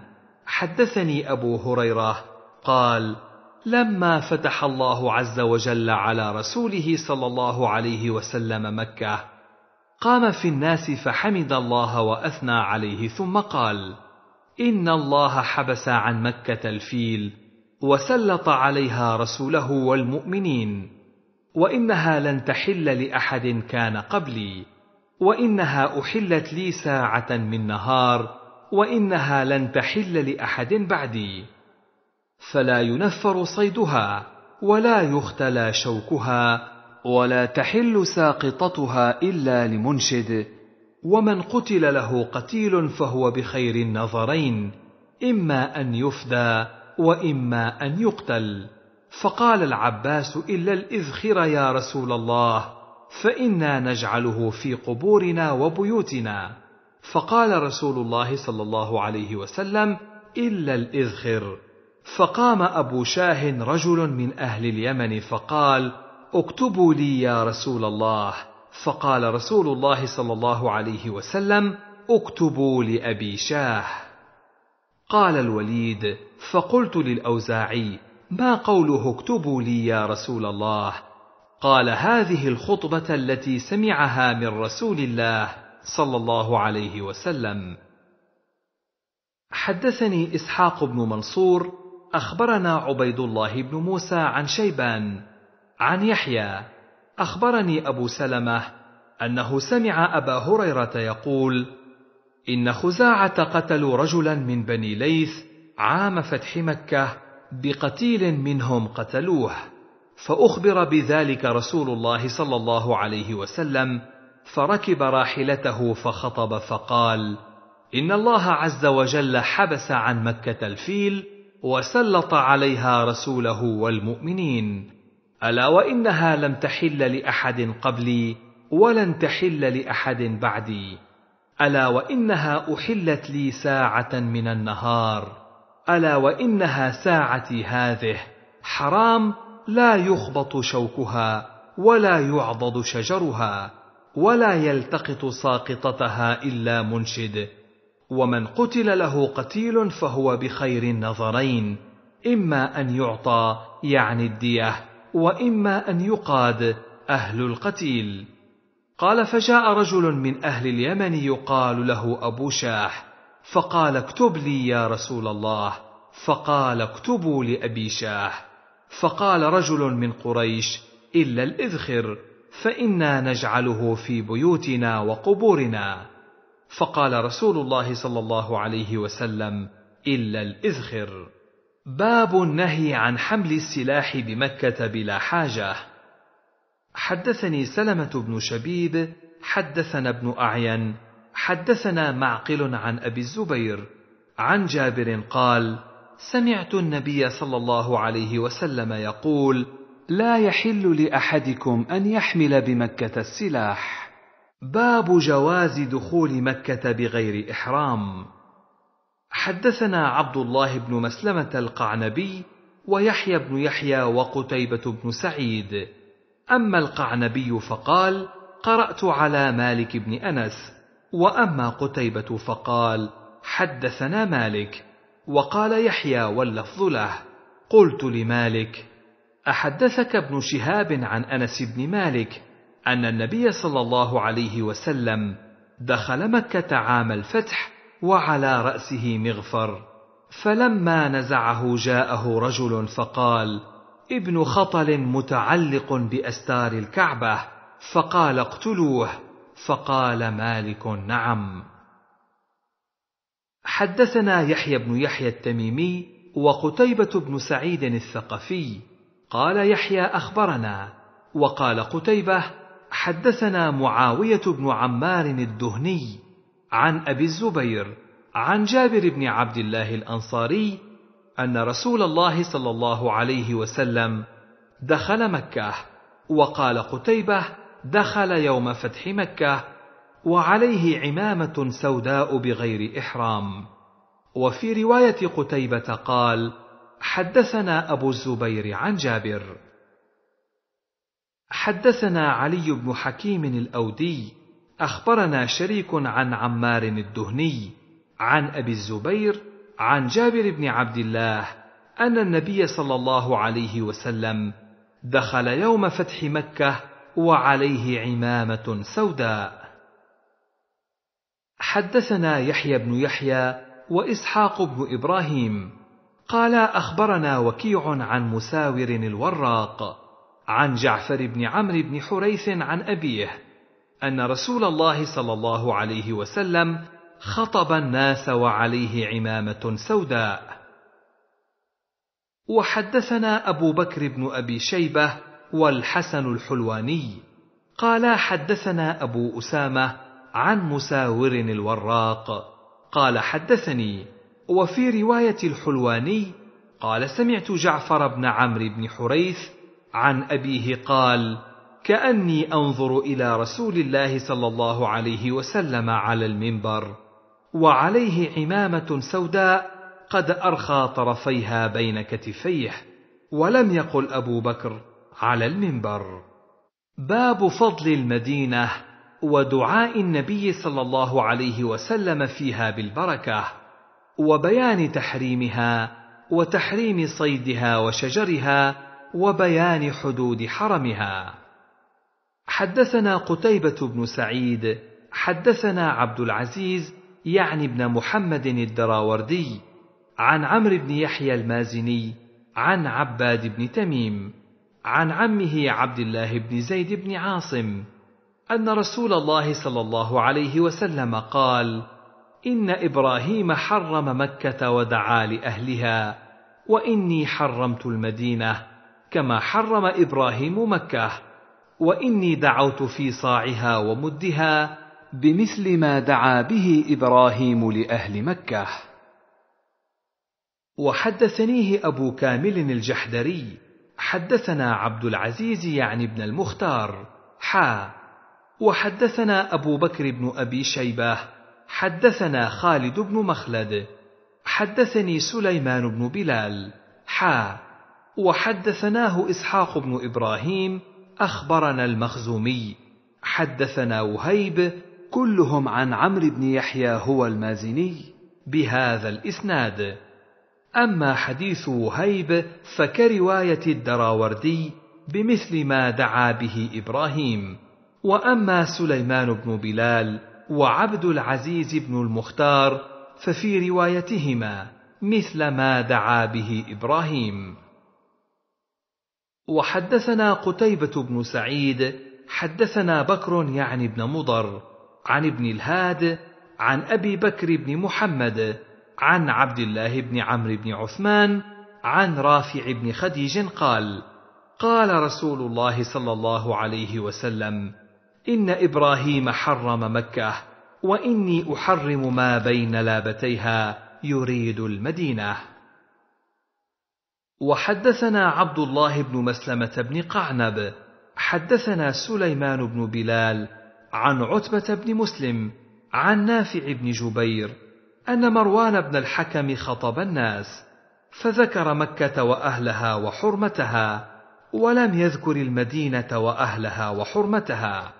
حدثني ابو هريره قال لما فتح الله عز وجل على رسوله صلى الله عليه وسلم مكه قام في الناس فحمد الله واثنى عليه ثم قال ان الله حبس عن مكه الفيل وسلط عليها رسوله والمؤمنين وانها لن تحل لاحد كان قبلي وانها احلت لي ساعه من نهار وانها لن تحل لاحد بعدي فلا ينفر صيدها ولا يختلى شوكها ولا تحل ساقطتها الا لمنشد ومن قتل له قتيل فهو بخير النظرين اما ان يفدى واما ان يقتل فقال العباس الا الاذخر يا رسول الله فانا نجعله في قبورنا وبيوتنا فقال رسول الله صلى الله عليه وسلم الا الاذخر فقام ابو شاه رجل من اهل اليمن فقال اكتبوا لي يا رسول الله فقال رسول الله صلى الله عليه وسلم اكتبوا لابي شاه قال الوليد فقلت للاوزاعي ما قوله اكتبوا لي يا رسول الله قال هذه الخطبه التي سمعها من رسول الله صلى الله عليه وسلم حدثني اسحاق بن منصور اخبرنا عبيد الله بن موسى عن شيبان عن يحيى اخبرني ابو سلمه انه سمع ابا هريره يقول ان خزاعه قتلوا رجلا من بني ليث عام فتح مكه بقتيل منهم قتلوه فاخبر بذلك رسول الله صلى الله عليه وسلم فركب راحلته فخطب فقال ان الله عز وجل حبس عن مكه الفيل وسلط عليها رسوله والمؤمنين الا وانها لم تحل لاحد قبلي ولن تحل لاحد بعدي الا وانها احلت لي ساعه من النهار الا وانها ساعتي هذه حرام لا يخبط شوكها ولا يعضد شجرها ولا يلتقط ساقطتها الا منشد ومن قتل له قتيل فهو بخير النظرين اما ان يعطى يعني الديه واما ان يقاد اهل القتيل قال فجاء رجل من اهل اليمن يقال له ابو شاح فقال اكتب لي يا رسول الله فقال اكتبوا لابي شاح فقال رجل من قريش الا الاذخر فانا نجعله في بيوتنا وقبورنا فقال رسول الله صلى الله عليه وسلم الا الاذخر باب النهي عن حمل السلاح بمكة بلا حاجة حدثني سلمة بن شبيب حدثنا ابن أعين حدثنا معقل عن أبي الزبير عن جابر قال سمعت النبي صلى الله عليه وسلم يقول لا يحل لأحدكم أن يحمل بمكة السلاح باب جواز دخول مكة بغير إحرام حدثنا عبد الله بن مسلمة القعنبي ويحيى بن يحيى وقتيبة بن سعيد أما القعنبي فقال قرأت على مالك بن أنس وأما قتيبة فقال حدثنا مالك وقال يحيى واللفظ له قلت لمالك أحدثك ابن شهاب عن أنس بن مالك أن النبي صلى الله عليه وسلم دخل مكة عام الفتح وعلى راسه مغفر فلما نزعه جاءه رجل فقال ابن خطل متعلق باستار الكعبه فقال اقتلوه فقال مالك نعم حدثنا يحيى بن يحيى التميمي وقتيبه بن سعيد الثقفي قال يحيى اخبرنا وقال قتيبه حدثنا معاويه بن عمار الدهني عن ابي الزبير عن جابر بن عبد الله الانصاري ان رسول الله صلى الله عليه وسلم دخل مكه وقال قتيبه دخل يوم فتح مكه وعليه عمامه سوداء بغير احرام وفي روايه قتيبه قال حدثنا ابو الزبير عن جابر حدثنا علي بن حكيم الاودي أخبرنا شريك عن عمار الدهني عن أبي الزبير عن جابر بن عبد الله أن النبي صلى الله عليه وسلم دخل يوم فتح مكة وعليه عمامة سوداء. حدثنا يحيى بن يحيى وإسحاق بن إبراهيم قال أخبرنا وكيع عن مساور الوراق عن جعفر بن عمرو بن حريث عن أبيه ان رسول الله صلى الله عليه وسلم خطب الناس وعليه عمامه سوداء وحدثنا ابو بكر بن ابي شيبه والحسن الحلواني قالا حدثنا ابو اسامه عن مساور الوراق قال حدثني وفي روايه الحلواني قال سمعت جعفر بن عمرو بن حريث عن ابيه قال كاني انظر الى رسول الله صلى الله عليه وسلم على المنبر وعليه عمامه سوداء قد ارخى طرفيها بين كتفيه ولم يقل ابو بكر على المنبر باب فضل المدينه ودعاء النبي صلى الله عليه وسلم فيها بالبركه وبيان تحريمها وتحريم صيدها وشجرها وبيان حدود حرمها حدثنا قتيبة بن سعيد حدثنا عبد العزيز يعني بن محمد الدراوردي عن عمرو بن يحيى المازني عن عباد بن تميم عن عمه عبد الله بن زيد بن عاصم ان رسول الله صلى الله عليه وسلم قال ان ابراهيم حرم مكه ودعا لاهلها واني حرمت المدينه كما حرم ابراهيم مكه واني دعوت في صاعها ومدها بمثل ما دعا به ابراهيم لاهل مكه وحدثنيه ابو كامل الجحدري حدثنا عبد العزيز يعني ابن المختار حا وحدثنا ابو بكر بن ابي شيبه حدثنا خالد بن مخلد حدثني سليمان بن بلال حا وحدثناه اسحاق بن ابراهيم اخبرنا المخزومي حدثنا وهيب كلهم عن عمرو بن يحيى هو المازني بهذا الاسناد اما حديث وهيب فكروايه الدراوردي بمثل ما دعا به ابراهيم واما سليمان بن بلال وعبد العزيز بن المختار ففي روايتهما مثل ما دعا به ابراهيم وحدثنا قتيبة بن سعيد حدثنا بكر يعني بن مضر عن ابن الهاد عن أبي بكر بن محمد عن عبد الله بن عمرو بن عثمان عن رافع بن خديج قال قال رسول الله صلى الله عليه وسلم إن إبراهيم حرم مكة وإني أحرم ما بين لابتيها يريد المدينة وحدثنا عبد الله بن مسلمة بن قعنب حدثنا سليمان بن بلال عن عتبة بن مسلم عن نافع بن جبير أن مروان بن الحكم خطب الناس فذكر مكة وأهلها وحرمتها ولم يذكر المدينة وأهلها وحرمتها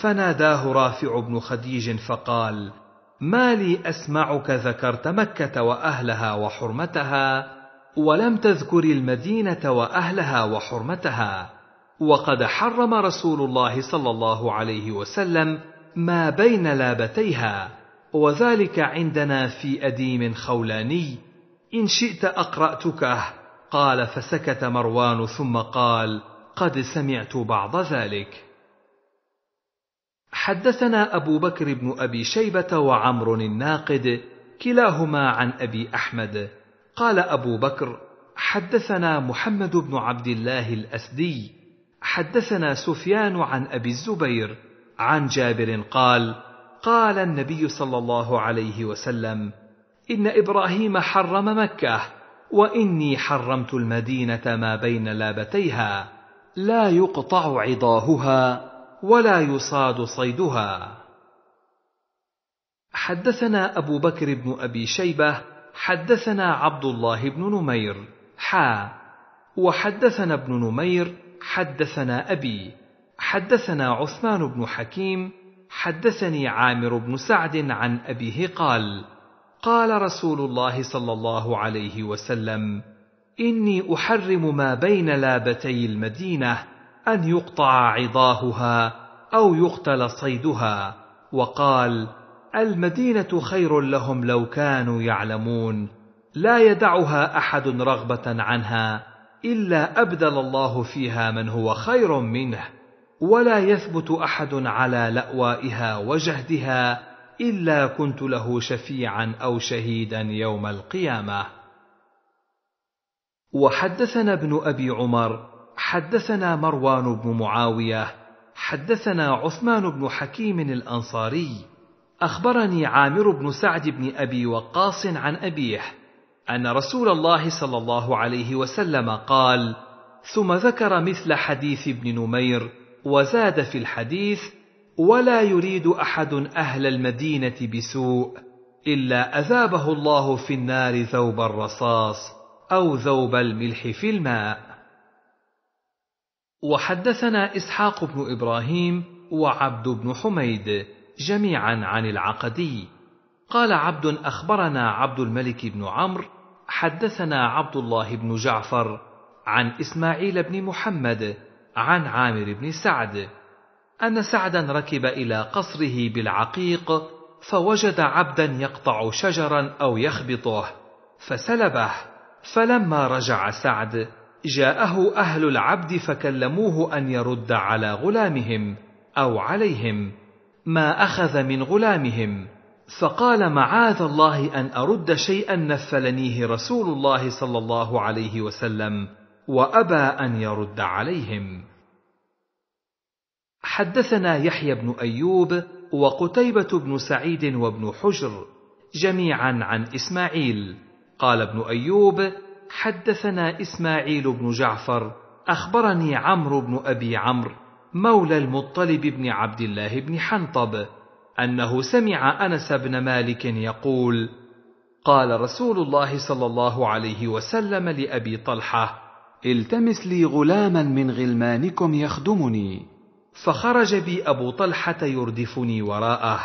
فناداه رافع بن خديج فقال ما لي أسمعك ذكرت مكة وأهلها وحرمتها ولم تذكر المدينه واهلها وحرمتها وقد حرم رسول الله صلى الله عليه وسلم ما بين لابتيها وذلك عندنا في اديم خولاني ان شئت اقراتكه قال فسكت مروان ثم قال قد سمعت بعض ذلك حدثنا ابو بكر بن ابي شيبه وعمر الناقد كلاهما عن ابي احمد قال أبو بكر حدثنا محمد بن عبد الله الأسدي حدثنا سفيان عن أبي الزبير عن جابر قال قال النبي صلى الله عليه وسلم إن إبراهيم حرم مكة وإني حرمت المدينة ما بين لابتيها لا يقطع عضاهها ولا يصاد صيدها حدثنا أبو بكر بن أبي شيبة حدثنا عبد الله بن نمير حا وحدثنا ابن نمير حدثنا أبي حدثنا عثمان بن حكيم حدثني عامر بن سعد عن أبيه قال قال رسول الله صلى الله عليه وسلم إني أحرم ما بين لابتي المدينة أن يقطع عظاهها أو يقتل صيدها وقال المدينه خير لهم لو كانوا يعلمون لا يدعها احد رغبه عنها الا ابدل الله فيها من هو خير منه ولا يثبت احد على لاوائها وجهدها الا كنت له شفيعا او شهيدا يوم القيامه وحدثنا ابن ابي عمر حدثنا مروان بن معاويه حدثنا عثمان بن حكيم الانصاري أخبرني عامر بن سعد بن أبي وقاص عن أبيه أن رسول الله صلى الله عليه وسلم قال: ثم ذكر مثل حديث ابن نمير وزاد في الحديث: ولا يريد أحد أهل المدينة بسوء إلا أذابه الله في النار ذوب الرصاص أو ذوب الملح في الماء. وحدثنا إسحاق بن إبراهيم وعبد بن حميد جميعا عن العقدي قال عبد اخبرنا عبد الملك بن عمرو حدثنا عبد الله بن جعفر عن اسماعيل بن محمد عن عامر بن سعد ان سعدا ركب الى قصره بالعقيق فوجد عبدا يقطع شجرا او يخبطه فسلبه فلما رجع سعد جاءه اهل العبد فكلموه ان يرد على غلامهم او عليهم ما أخذ من غلامهم فقال معاذ الله أن أرد شيئا نفلنيه رسول الله صلى الله عليه وسلم وأبى أن يرد عليهم حدثنا يحيى بن أيوب وقتيبة بن سعيد وابن حجر جميعا عن إسماعيل قال ابن أيوب حدثنا إسماعيل بن جعفر أخبرني عمرو بن أبي عمرو مولى المطلب بن عبد الله بن حنطب انه سمع انس بن مالك يقول قال رسول الله صلى الله عليه وسلم لابي طلحه التمس لي غلاما من غلمانكم يخدمني فخرج بي ابو طلحه يردفني وراءه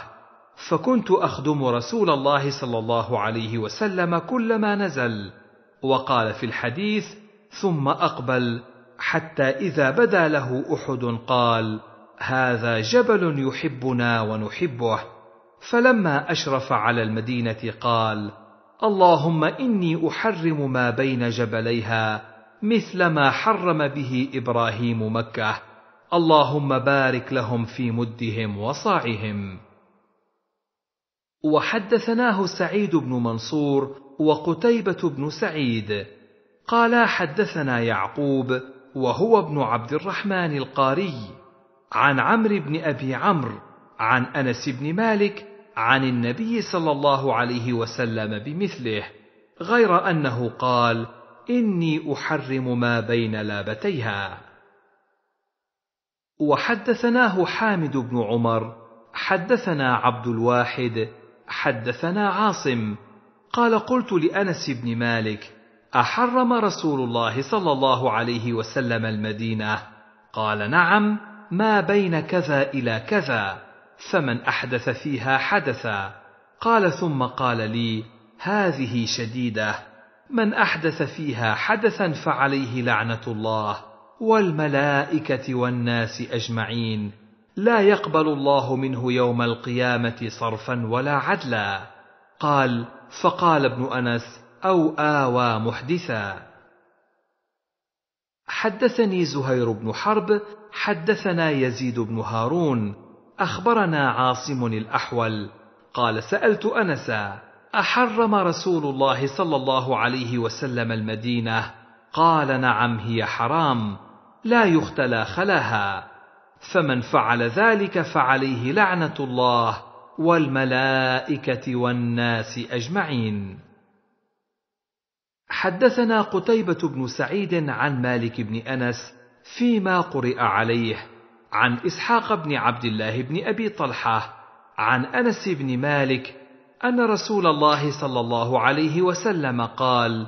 فكنت اخدم رسول الله صلى الله عليه وسلم كلما نزل وقال في الحديث ثم اقبل حتى إذا بدا له أحد قال: هذا جبل يحبنا ونحبه. فلما أشرف على المدينة قال: اللهم إني أحرم ما بين جبليها مثل ما حرم به إبراهيم مكة. اللهم بارك لهم في مدهم وصاعهم. وحدثناه سعيد بن منصور وقتيبة بن سعيد قالا حدثنا يعقوب وهو ابن عبد الرحمن القاري عن عمرو بن ابي عمرو عن انس بن مالك عن النبي صلى الله عليه وسلم بمثله غير انه قال اني احرم ما بين لابتيها وحدثناه حامد بن عمر حدثنا عبد الواحد حدثنا عاصم قال قلت لانس بن مالك احرم رسول الله صلى الله عليه وسلم المدينه قال نعم ما بين كذا الى كذا فمن احدث فيها حدثا قال ثم قال لي هذه شديده من احدث فيها حدثا فعليه لعنه الله والملائكه والناس اجمعين لا يقبل الله منه يوم القيامه صرفا ولا عدلا قال فقال ابن انس أو آوى محدثا حدثني زهير بن حرب حدثنا يزيد بن هارون أخبرنا عاصم الأحول قال سألت أنسا أحرم رسول الله صلى الله عليه وسلم المدينة قال نعم هي حرام لا يختلى خلاها فمن فعل ذلك فعليه لعنة الله والملائكة والناس أجمعين حدثنا قتيبة بن سعيد عن مالك بن أنس فيما قرئ عليه عن إسحاق بن عبد الله بن أبي طلحة عن أنس بن مالك أن رسول الله صلى الله عليه وسلم قال: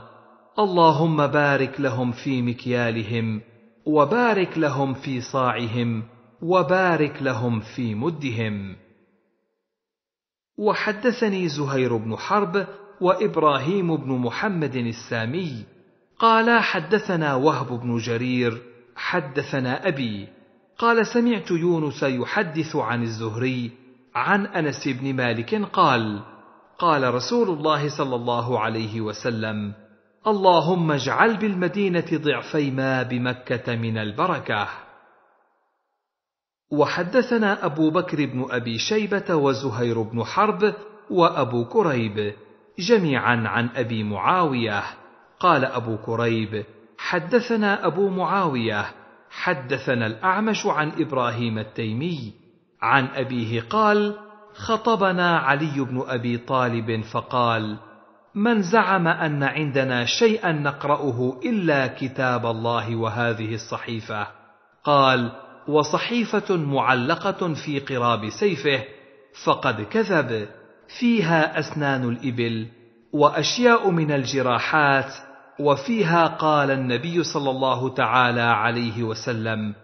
اللهم بارك لهم في مكيالهم وبارك لهم في صاعهم وبارك لهم في مدهم وحدثني زهير بن حرب وابراهيم بن محمد السامي قالا حدثنا وهب بن جرير حدثنا ابي قال سمعت يونس يحدث عن الزهري عن انس بن مالك قال قال رسول الله صلى الله عليه وسلم اللهم اجعل بالمدينه ضعفي ما بمكه من البركه وحدثنا ابو بكر بن ابي شيبه وزهير بن حرب وابو كريب جميعا عن ابي معاويه قال ابو كريب حدثنا ابو معاويه حدثنا الاعمش عن ابراهيم التيمي عن ابيه قال خطبنا علي بن ابي طالب فقال من زعم ان عندنا شيئا نقراه الا كتاب الله وهذه الصحيفه قال وصحيفه معلقه في قراب سيفه فقد كذب فيها أسنان الإبل وأشياء من الجراحات وفيها قال النبي صلى الله تعالى عليه وسلم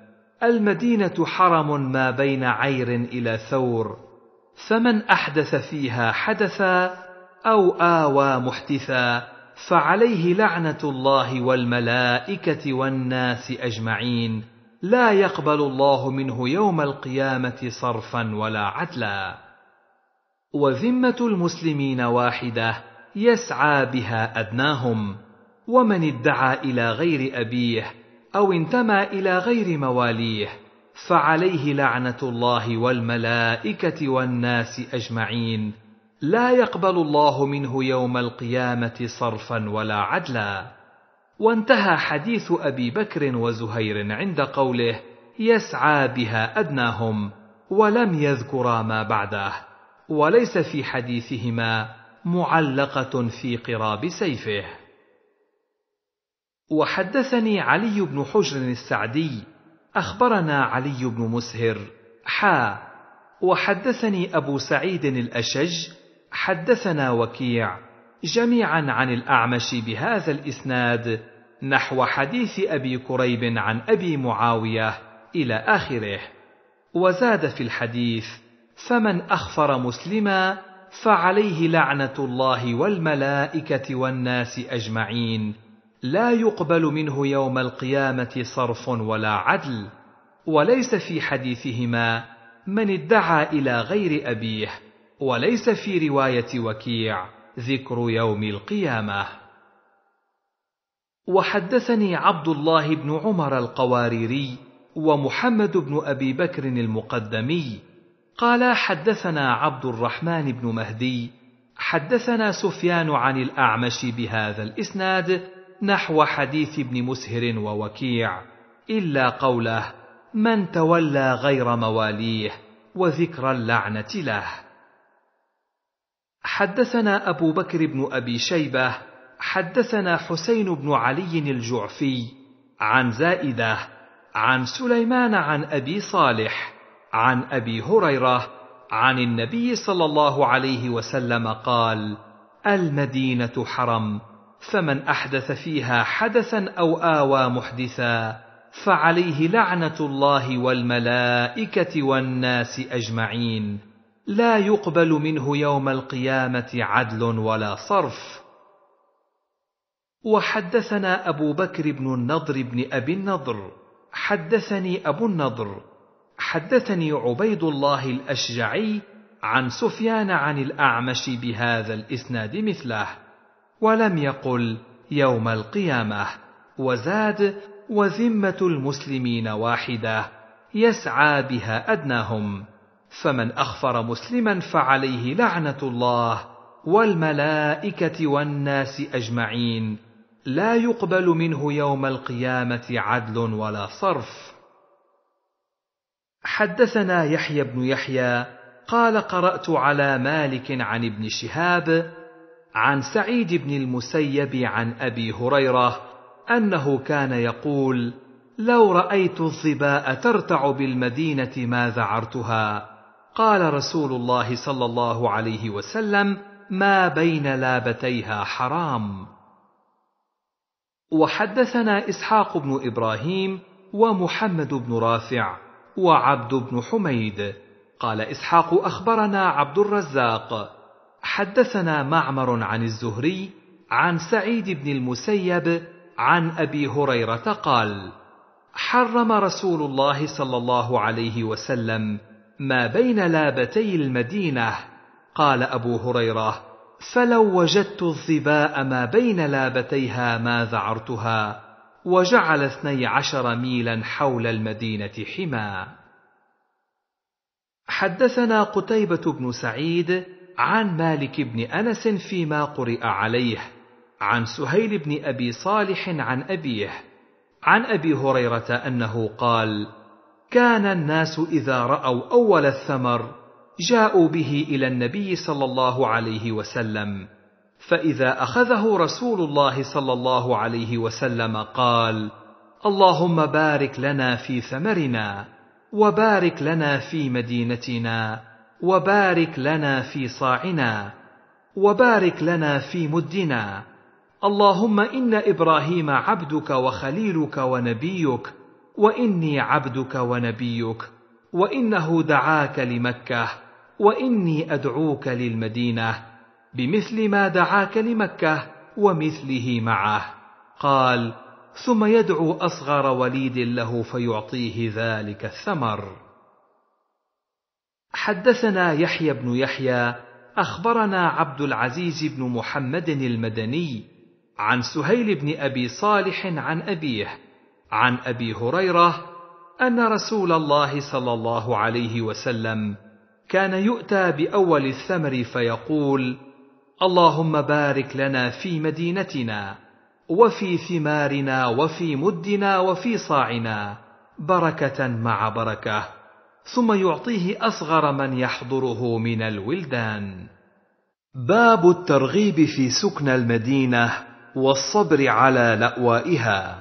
المدينة حرم ما بين عير إلى ثور فمن أحدث فيها حدثا أو آوى محدثا فعليه لعنة الله والملائكة والناس أجمعين لا يقبل الله منه يوم القيامة صرفا ولا عدلا وذمه المسلمين واحده يسعى بها ادناهم ومن ادعى الى غير ابيه او انتمى الى غير مواليه فعليه لعنه الله والملائكه والناس اجمعين لا يقبل الله منه يوم القيامه صرفا ولا عدلا وانتهى حديث ابي بكر وزهير عند قوله يسعى بها ادناهم ولم يذكرا ما بعده وليس في حديثهما معلقة في قراب سيفه. وحدثني علي بن حجر السعدي أخبرنا علي بن مسهر حا وحدثني أبو سعيد الأشج حدثنا وكيع جميعا عن الأعمش بهذا الإسناد نحو حديث أبي كريب عن أبي معاوية إلى آخره وزاد في الحديث فمن اخفر مسلما فعليه لعنه الله والملائكه والناس اجمعين لا يقبل منه يوم القيامه صرف ولا عدل وليس في حديثهما من ادعى الى غير ابيه وليس في روايه وكيع ذكر يوم القيامه وحدثني عبد الله بن عمر القواريري ومحمد بن ابي بكر المقدمي قال حدثنا عبد الرحمن بن مهدي حدثنا سفيان عن الاعمش بهذا الاسناد نحو حديث ابن مسهر ووكيع الا قوله من تولى غير مواليه وذكر اللعنه له حدثنا ابو بكر بن ابي شيبه حدثنا حسين بن علي الجعفي عن زائده عن سليمان عن ابي صالح عن ابي هريره عن النبي صلى الله عليه وسلم قال المدينه حرم فمن احدث فيها حدثا او اوى محدثا فعليه لعنه الله والملائكه والناس اجمعين لا يقبل منه يوم القيامه عدل ولا صرف وحدثنا ابو بكر بن النضر بن ابي النضر حدثني ابو النضر حدثني عبيد الله الاشجعي عن سفيان عن الاعمش بهذا الاسناد مثله ولم يقل يوم القيامه وزاد وذمه المسلمين واحده يسعى بها ادناهم فمن اخفر مسلما فعليه لعنه الله والملائكه والناس اجمعين لا يقبل منه يوم القيامه عدل ولا صرف حدثنا يحيى بن يحيى قال قرات على مالك عن ابن شهاب عن سعيد بن المسيب عن ابي هريره انه كان يقول لو رايت الظباء ترتع بالمدينه ما ذعرتها قال رسول الله صلى الله عليه وسلم ما بين لابتيها حرام وحدثنا اسحاق بن ابراهيم ومحمد بن رافع وعبد بن حميد قال اسحاق اخبرنا عبد الرزاق حدثنا معمر عن الزهري عن سعيد بن المسيب عن ابي هريره قال حرم رسول الله صلى الله عليه وسلم ما بين لابتي المدينه قال ابو هريره فلو وجدت الظباء ما بين لابتيها ما ذعرتها وجعل اثني عشر ميلا حول المدينة حمى حدثنا قتيبة بن سعيد عن مالك بن أنس فيما قرئ عليه عن سهيل بن أبي صالح عن أبيه عن أبي هريرة أنه قال كان الناس إذا رأوا أول الثمر جاءوا به إلى النبي صلى الله عليه وسلم فاذا اخذه رسول الله صلى الله عليه وسلم قال اللهم بارك لنا في ثمرنا وبارك لنا في مدينتنا وبارك لنا في صاعنا وبارك لنا في مدنا اللهم ان ابراهيم عبدك وخليلك ونبيك واني عبدك ونبيك وانه دعاك لمكه واني ادعوك للمدينه بمثل ما دعاك لمكة ومثله معه قال ثم يدعو أصغر وليد له فيعطيه ذلك الثمر حدثنا يحيى بن يحيى أخبرنا عبد العزيز بن محمد المدني عن سهيل بن أبي صالح عن أبيه عن أبي هريرة أن رسول الله صلى الله عليه وسلم كان يؤتى بأول الثمر فيقول: اللهم بارك لنا في مدينتنا وفي ثمارنا وفي مدنا وفي صاعنا بركه مع بركه ثم يعطيه اصغر من يحضره من الولدان باب الترغيب في سكن المدينه والصبر على لاوائها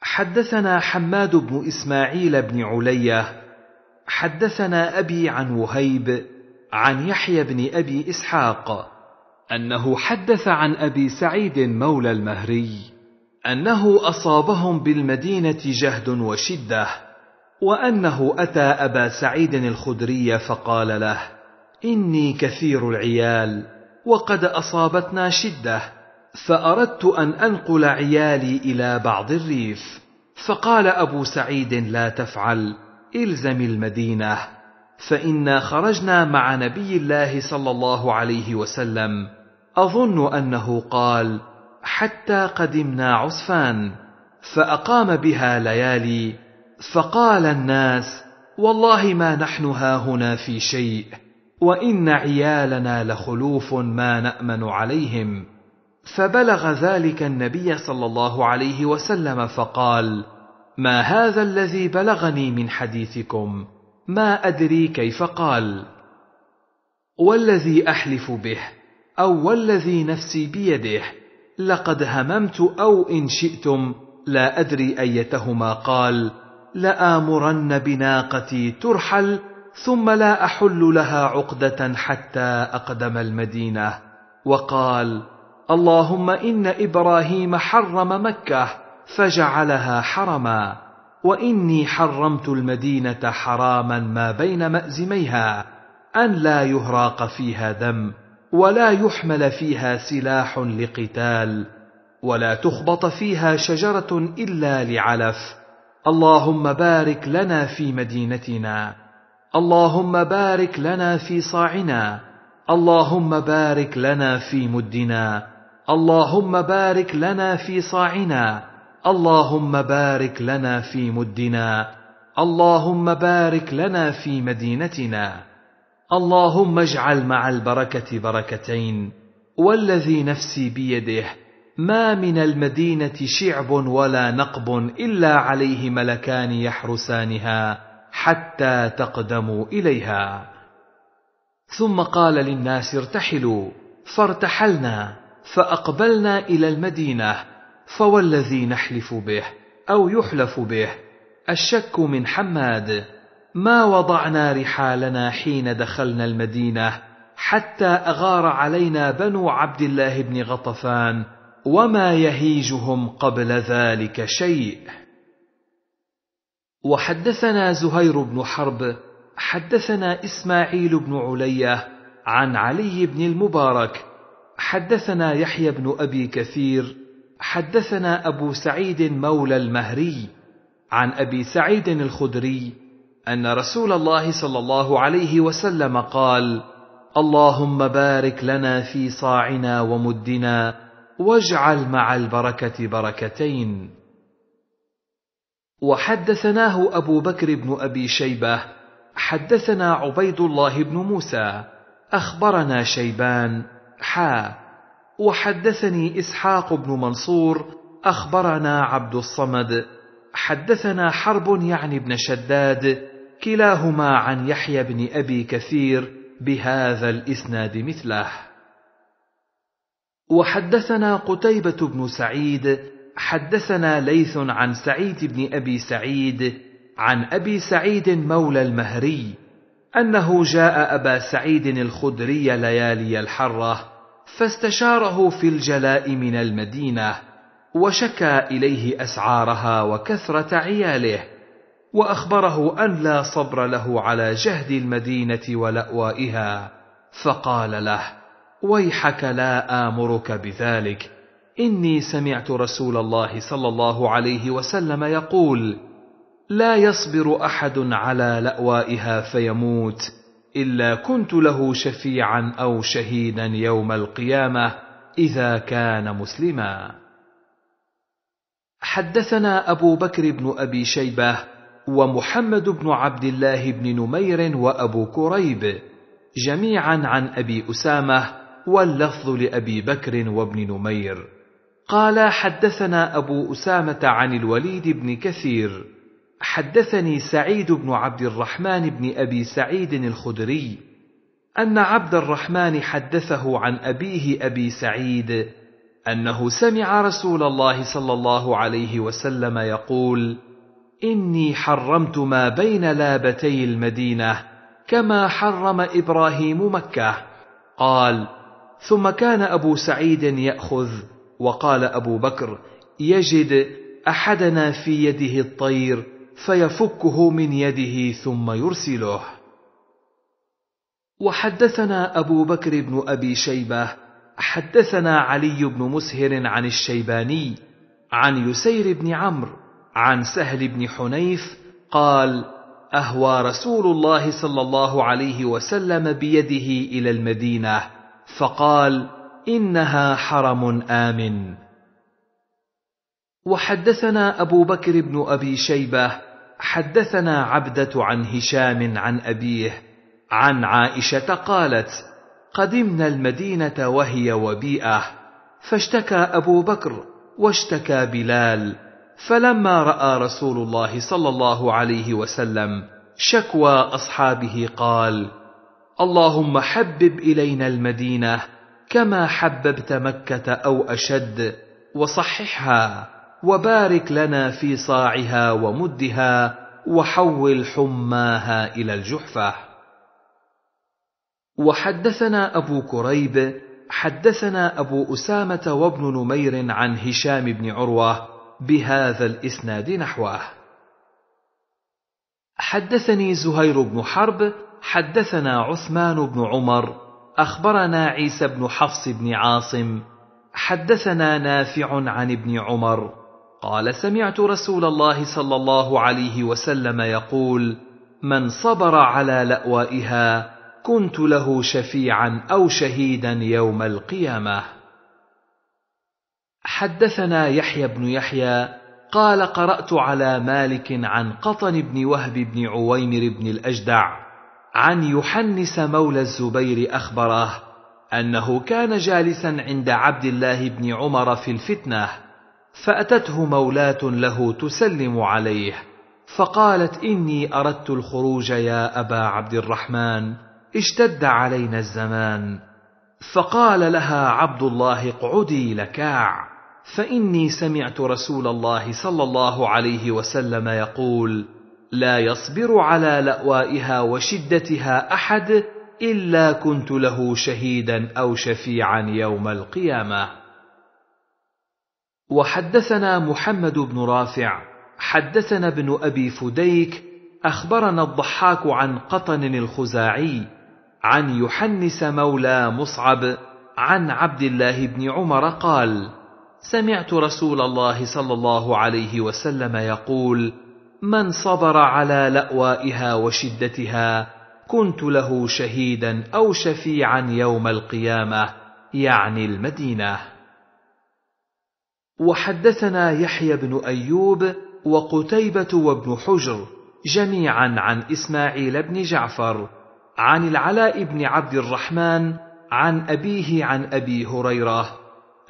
حدثنا حماد بن اسماعيل بن عليه حدثنا ابي عن وهيب عن يحيى بن ابي اسحاق انه حدث عن ابي سعيد مولى المهري انه اصابهم بالمدينه جهد وشده وانه اتى ابا سعيد الخدري فقال له اني كثير العيال وقد اصابتنا شده فاردت ان انقل عيالي الى بعض الريف فقال ابو سعيد لا تفعل الزم المدينه فإنا خرجنا مع نبي الله صلى الله عليه وسلم أظن أنه قال: حتى قدمنا عصفان فأقام بها ليالي، فقال الناس: والله ما نحن هاهنا في شيء، وإن عيالنا لخلوف ما نأمن عليهم. فبلغ ذلك النبي صلى الله عليه وسلم فقال: ما هذا الذي بلغني من حديثكم؟ ما أدري كيف قال والذي أحلف به أو والذي نفسي بيده لقد هممت أو إن شئتم لا أدري أيتهما قال لآمرن بناقتي ترحل ثم لا أحل لها عقدة حتى أقدم المدينة وقال اللهم إن إبراهيم حرم مكة فجعلها حرما واني حرمت المدينه حراما ما بين مازميها ان لا يهراق فيها دم ولا يحمل فيها سلاح لقتال ولا تخبط فيها شجره الا لعلف اللهم بارك لنا في مدينتنا اللهم بارك لنا في صاعنا اللهم بارك لنا في مدنا اللهم بارك لنا في صاعنا اللهم بارك لنا في مدنا اللهم بارك لنا في مدينتنا اللهم اجعل مع البركه بركتين والذي نفسي بيده ما من المدينه شعب ولا نقب الا عليه ملكان يحرسانها حتى تقدموا اليها ثم قال للناس ارتحلوا فارتحلنا فاقبلنا الى المدينه فوالذي نحلف به أو يحلف به الشك من حماد ما وضعنا رحالنا حين دخلنا المدينة حتى أغار علينا بنو عبد الله بن غطفان وما يهيجهم قبل ذلك شيء وحدثنا زهير بن حرب حدثنا إسماعيل بن علية عن علي بن المبارك حدثنا يحيى بن أبي كثير حدثنا أبو سعيد مولى المهري عن أبي سعيد الخدري أن رسول الله صلى الله عليه وسلم قال: اللهم بارك لنا في صاعنا ومدنا واجعل مع البركة بركتين. وحدثناه أبو بكر بن أبي شيبة حدثنا عبيد الله بن موسى أخبرنا شيبان حا وحدثني اسحاق بن منصور اخبرنا عبد الصمد حدثنا حرب يعني بن شداد كلاهما عن يحيى بن ابي كثير بهذا الاسناد مثله وحدثنا قتيبه بن سعيد حدثنا ليث عن سعيد بن ابي سعيد عن ابي سعيد مولى المهري انه جاء ابا سعيد الخدري ليالي الحره فاستشاره في الجلاء من المدينه وشكى اليه اسعارها وكثره عياله واخبره ان لا صبر له على جهد المدينه ولأوائها فقال له ويحك لا امرك بذلك اني سمعت رسول الله صلى الله عليه وسلم يقول لا يصبر احد على لأوائها فيموت الا كنت له شفيعا او شهيدا يوم القيامه اذا كان مسلما حدثنا ابو بكر بن ابي شيبه ومحمد بن عبد الله بن نمير وابو كريب جميعا عن ابي اسامه واللفظ لابي بكر وابن نمير قال حدثنا ابو اسامه عن الوليد بن كثير حدثني سعيد بن عبد الرحمن بن ابي سعيد الخدري ان عبد الرحمن حدثه عن ابيه ابي سعيد انه سمع رسول الله صلى الله عليه وسلم يقول اني حرمت ما بين لابتي المدينه كما حرم ابراهيم مكه قال ثم كان ابو سعيد ياخذ وقال ابو بكر يجد احدنا في يده الطير فيفكه من يده ثم يرسله وحدثنا ابو بكر بن ابي شيبه حدثنا علي بن مسهر عن الشيباني عن يسير بن عمرو عن سهل بن حنيف قال اهوى رسول الله صلى الله عليه وسلم بيده الى المدينه فقال انها حرم امن وحدثنا ابو بكر بن ابي شيبه حدثنا عبده عن هشام عن ابيه عن عائشه قالت قدمنا المدينه وهي وبيئه فاشتكى ابو بكر واشتكى بلال فلما راى رسول الله صلى الله عليه وسلم شكوى اصحابه قال اللهم حبب الينا المدينه كما حببت مكه او اشد وصححها وبارك لنا في صاعها ومدها وحول حماها الى الجحفه وحدثنا ابو كريب حدثنا ابو اسامه وابن نمير عن هشام بن عروه بهذا الاسناد نحوه حدثني زهير بن حرب حدثنا عثمان بن عمر اخبرنا عيسى بن حفص بن عاصم حدثنا نافع عن ابن عمر قال سمعت رسول الله صلى الله عليه وسلم يقول من صبر على لاوائها كنت له شفيعا او شهيدا يوم القيامه حدثنا يحيى بن يحيى قال قرات على مالك عن قطن بن وهب بن عويمر بن الاجدع عن يحنس مولى الزبير اخبره انه كان جالسا عند عبد الله بن عمر في الفتنه فأتته مولاة له تسلم عليه فقالت إني أردت الخروج يا أبا عبد الرحمن اشتد علينا الزمان فقال لها عبد الله اقعدي لكاع فإني سمعت رسول الله صلى الله عليه وسلم يقول لا يصبر على لأوائها وشدتها أحد إلا كنت له شهيدا أو شفيعا يوم القيامة وحدثنا محمد بن رافع حدثنا ابن ابي فديك اخبرنا الضحاك عن قطن الخزاعي عن يحنس مولى مصعب عن عبد الله بن عمر قال سمعت رسول الله صلى الله عليه وسلم يقول من صبر على لاوائها وشدتها كنت له شهيدا او شفيعا يوم القيامه يعني المدينه وحدثنا يحيى بن أيوب وقتيبة وابن حجر جميعا عن إسماعيل بن جعفر عن العلاء بن عبد الرحمن عن أبيه عن أبي هريرة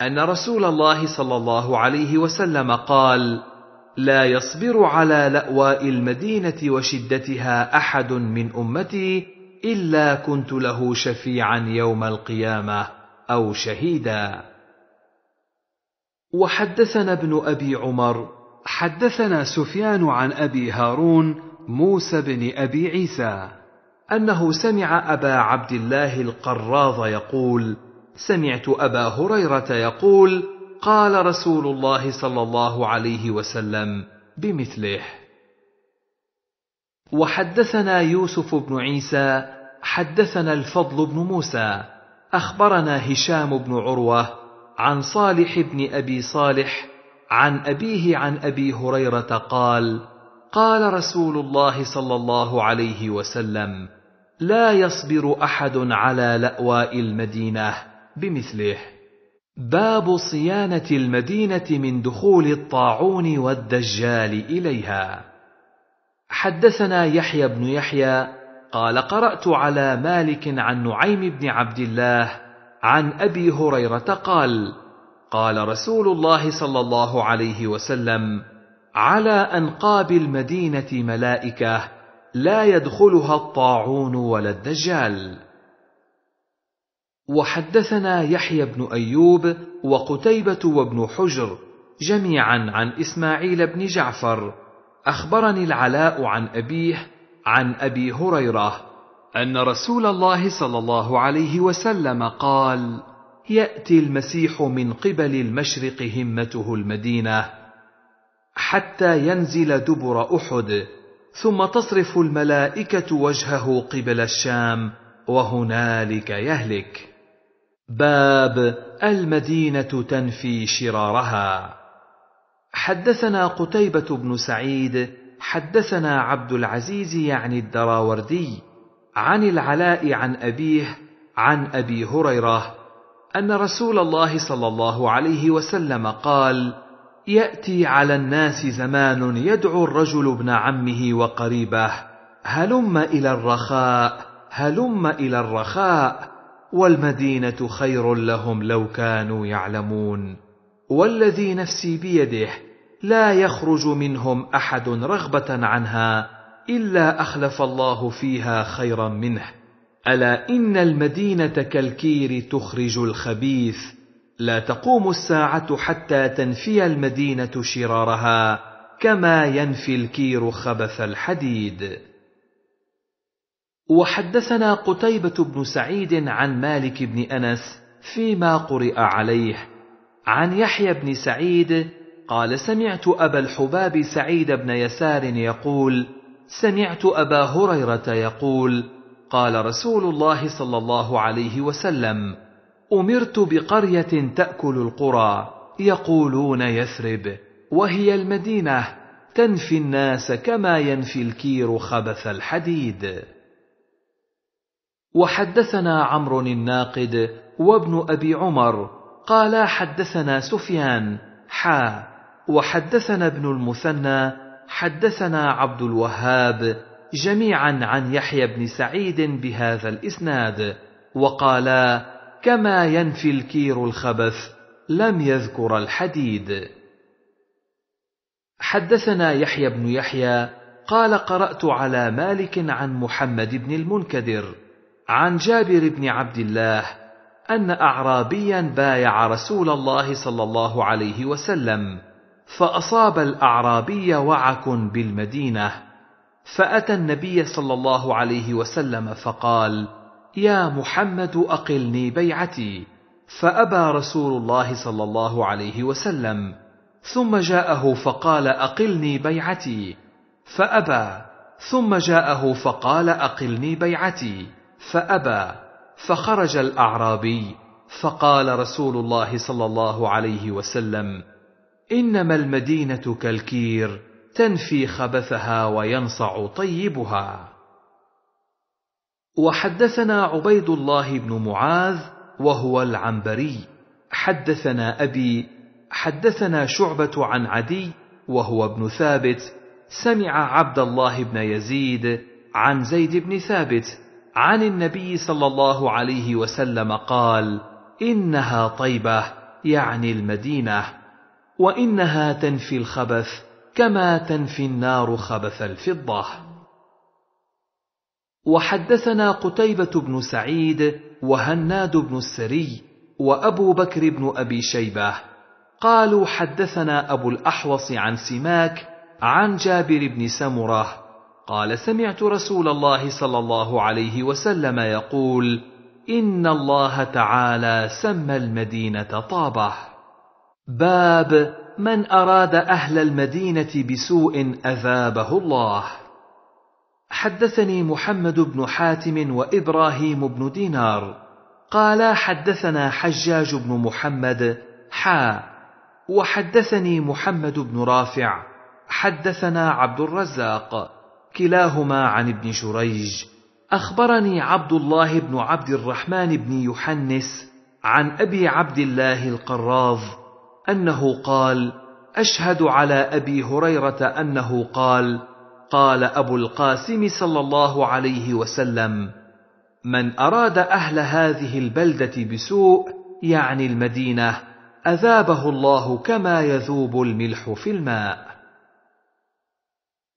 أن رسول الله صلى الله عليه وسلم قال: لا يصبر على لأواء المدينة وشدتها أحد من أمتي إلا كنت له شفيعا يوم القيامة أو شهيدا وحدثنا ابن ابي عمر حدثنا سفيان عن ابي هارون موسى بن ابي عيسى انه سمع ابا عبد الله القراض يقول سمعت ابا هريره يقول قال رسول الله صلى الله عليه وسلم بمثله وحدثنا يوسف بن عيسى حدثنا الفضل بن موسى اخبرنا هشام بن عروه عن صالح بن ابي صالح عن ابيه عن ابي هريره قال قال رسول الله صلى الله عليه وسلم لا يصبر احد على لاواء المدينه بمثله باب صيانه المدينه من دخول الطاعون والدجال اليها حدثنا يحيى بن يحيى قال قرات على مالك عن نعيم بن عبد الله عن ابي هريره قال قال رسول الله صلى الله عليه وسلم على انقاب المدينه ملائكه لا يدخلها الطاعون ولا الدجال وحدثنا يحيى بن ايوب وقتيبه وابن حجر جميعا عن اسماعيل بن جعفر اخبرني العلاء عن ابيه عن ابي هريره ان رسول الله صلى الله عليه وسلم قال ياتي المسيح من قبل المشرق همته المدينه حتى ينزل دبر احد ثم تصرف الملائكه وجهه قبل الشام وهنالك يهلك باب المدينه تنفي شرارها حدثنا قتيبه بن سعيد حدثنا عبد العزيز يعني الدراوردي عن العلاء عن أبيه عن أبي هريرة أن رسول الله صلى الله عليه وسلم قال: يأتي على الناس زمان يدعو الرجل ابن عمه وقريبه: هلم إلى الرخاء، هلم إلى الرخاء، والمدينة خير لهم لو كانوا يعلمون. والذي نفسي بيده لا يخرج منهم أحد رغبة عنها الا اخلف الله فيها خيرا منه الا ان المدينه كالكير تخرج الخبيث لا تقوم الساعه حتى تنفي المدينه شرارها كما ينفي الكير خبث الحديد وحدثنا قتيبه بن سعيد عن مالك بن انس فيما قرئ عليه عن يحيى بن سعيد قال سمعت ابا الحباب سعيد بن يسار يقول سمعت ابا هريره يقول قال رسول الله صلى الله عليه وسلم امرت بقريه تاكل القرى يقولون يثرب وهي المدينه تنفي الناس كما ينفي الكير خبث الحديد وحدثنا عمرو الناقد وابن ابي عمر قالا حدثنا سفيان حا وحدثنا ابن المثنى حدثنا عبد الوهاب جميعا عن يحيى بن سعيد بهذا الاسناد وقالا كما ينفي الكير الخبث لم يذكر الحديد حدثنا يحيى بن يحيى قال قرات على مالك عن محمد بن المنكدر عن جابر بن عبد الله ان اعرابيا بايع رسول الله صلى الله عليه وسلم فأصاب الأعرابي وعك بالمدينة فأتى النبي صلى الله عليه وسلم فقال يا محمد أقلني بيعتي فأبى رسول الله صلى الله عليه وسلم ثم جاءه فقال أقلني بيعتي فأبى ثم جاءه فقال أقلني بيعتي فأبى فخرج الأعرابي فقال رسول الله صلى الله عليه وسلم انما المدينه كالكير تنفي خبثها وينصع طيبها وحدثنا عبيد الله بن معاذ وهو العنبري حدثنا ابي حدثنا شعبه عن عدي وهو ابن ثابت سمع عبد الله بن يزيد عن زيد بن ثابت عن النبي صلى الله عليه وسلم قال انها طيبه يعني المدينه وانها تنفي الخبث كما تنفي النار خبث الفضه وحدثنا قتيبه بن سعيد وهناد بن السري وابو بكر بن ابي شيبه قالوا حدثنا ابو الاحوص عن سماك عن جابر بن سمره قال سمعت رسول الله صلى الله عليه وسلم يقول ان الله تعالى سمى المدينه طابه باب من أراد أهل المدينة بسوء أذابه الله حدثني محمد بن حاتم وإبراهيم بن دينار قالا حدثنا حجاج بن محمد حا وحدثني محمد بن رافع حدثنا عبد الرزاق كلاهما عن ابن شريج اخبرني عبد الله بن عبد الرحمن بن يحنس عن ابي عبد الله القراض انه قال اشهد على ابي هريره انه قال قال ابو القاسم صلى الله عليه وسلم من اراد اهل هذه البلده بسوء يعني المدينه اذابه الله كما يذوب الملح في الماء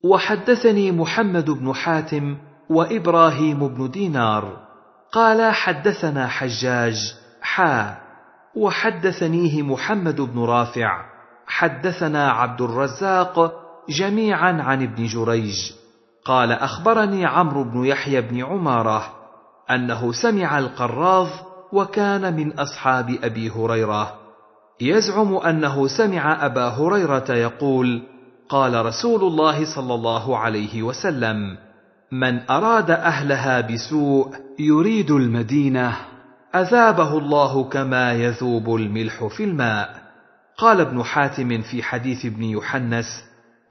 وحدثني محمد بن حاتم وابراهيم بن دينار قال حدثنا حجاج حا وحدثنيه محمد بن رافع حدثنا عبد الرزاق جميعا عن ابن جريج قال اخبرني عمرو بن يحيى بن عماره انه سمع القراض وكان من اصحاب ابي هريره يزعم انه سمع ابا هريره يقول قال رسول الله صلى الله عليه وسلم من اراد اهلها بسوء يريد المدينه اذابه الله كما يذوب الملح في الماء قال ابن حاتم في حديث ابن يحنس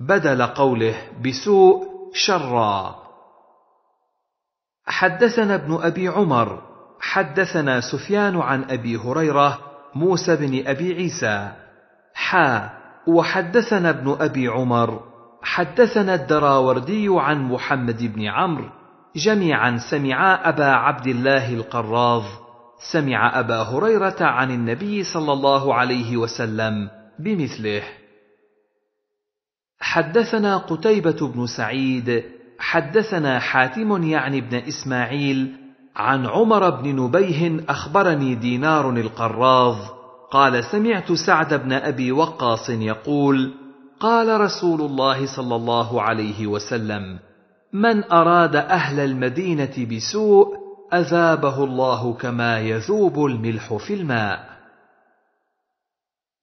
بدل قوله بسوء شرا حدثنا ابن ابي عمر حدثنا سفيان عن ابي هريره موسى بن ابي عيسى حا وحدثنا ابن ابي عمر حدثنا الدراوردي عن محمد بن عمرو جميعا سمعا ابا عبد الله القراض سمع أبا هريرة عن النبي صلى الله عليه وسلم بمثله. حدثنا قتيبة بن سعيد، حدثنا حاتم يعني بن إسماعيل، عن عمر بن نبيه أخبرني دينار القراض، قال سمعت سعد بن أبي وقاص يقول: قال رسول الله صلى الله عليه وسلم: من أراد أهل المدينة بسوء اذابه الله كما يذوب الملح في الماء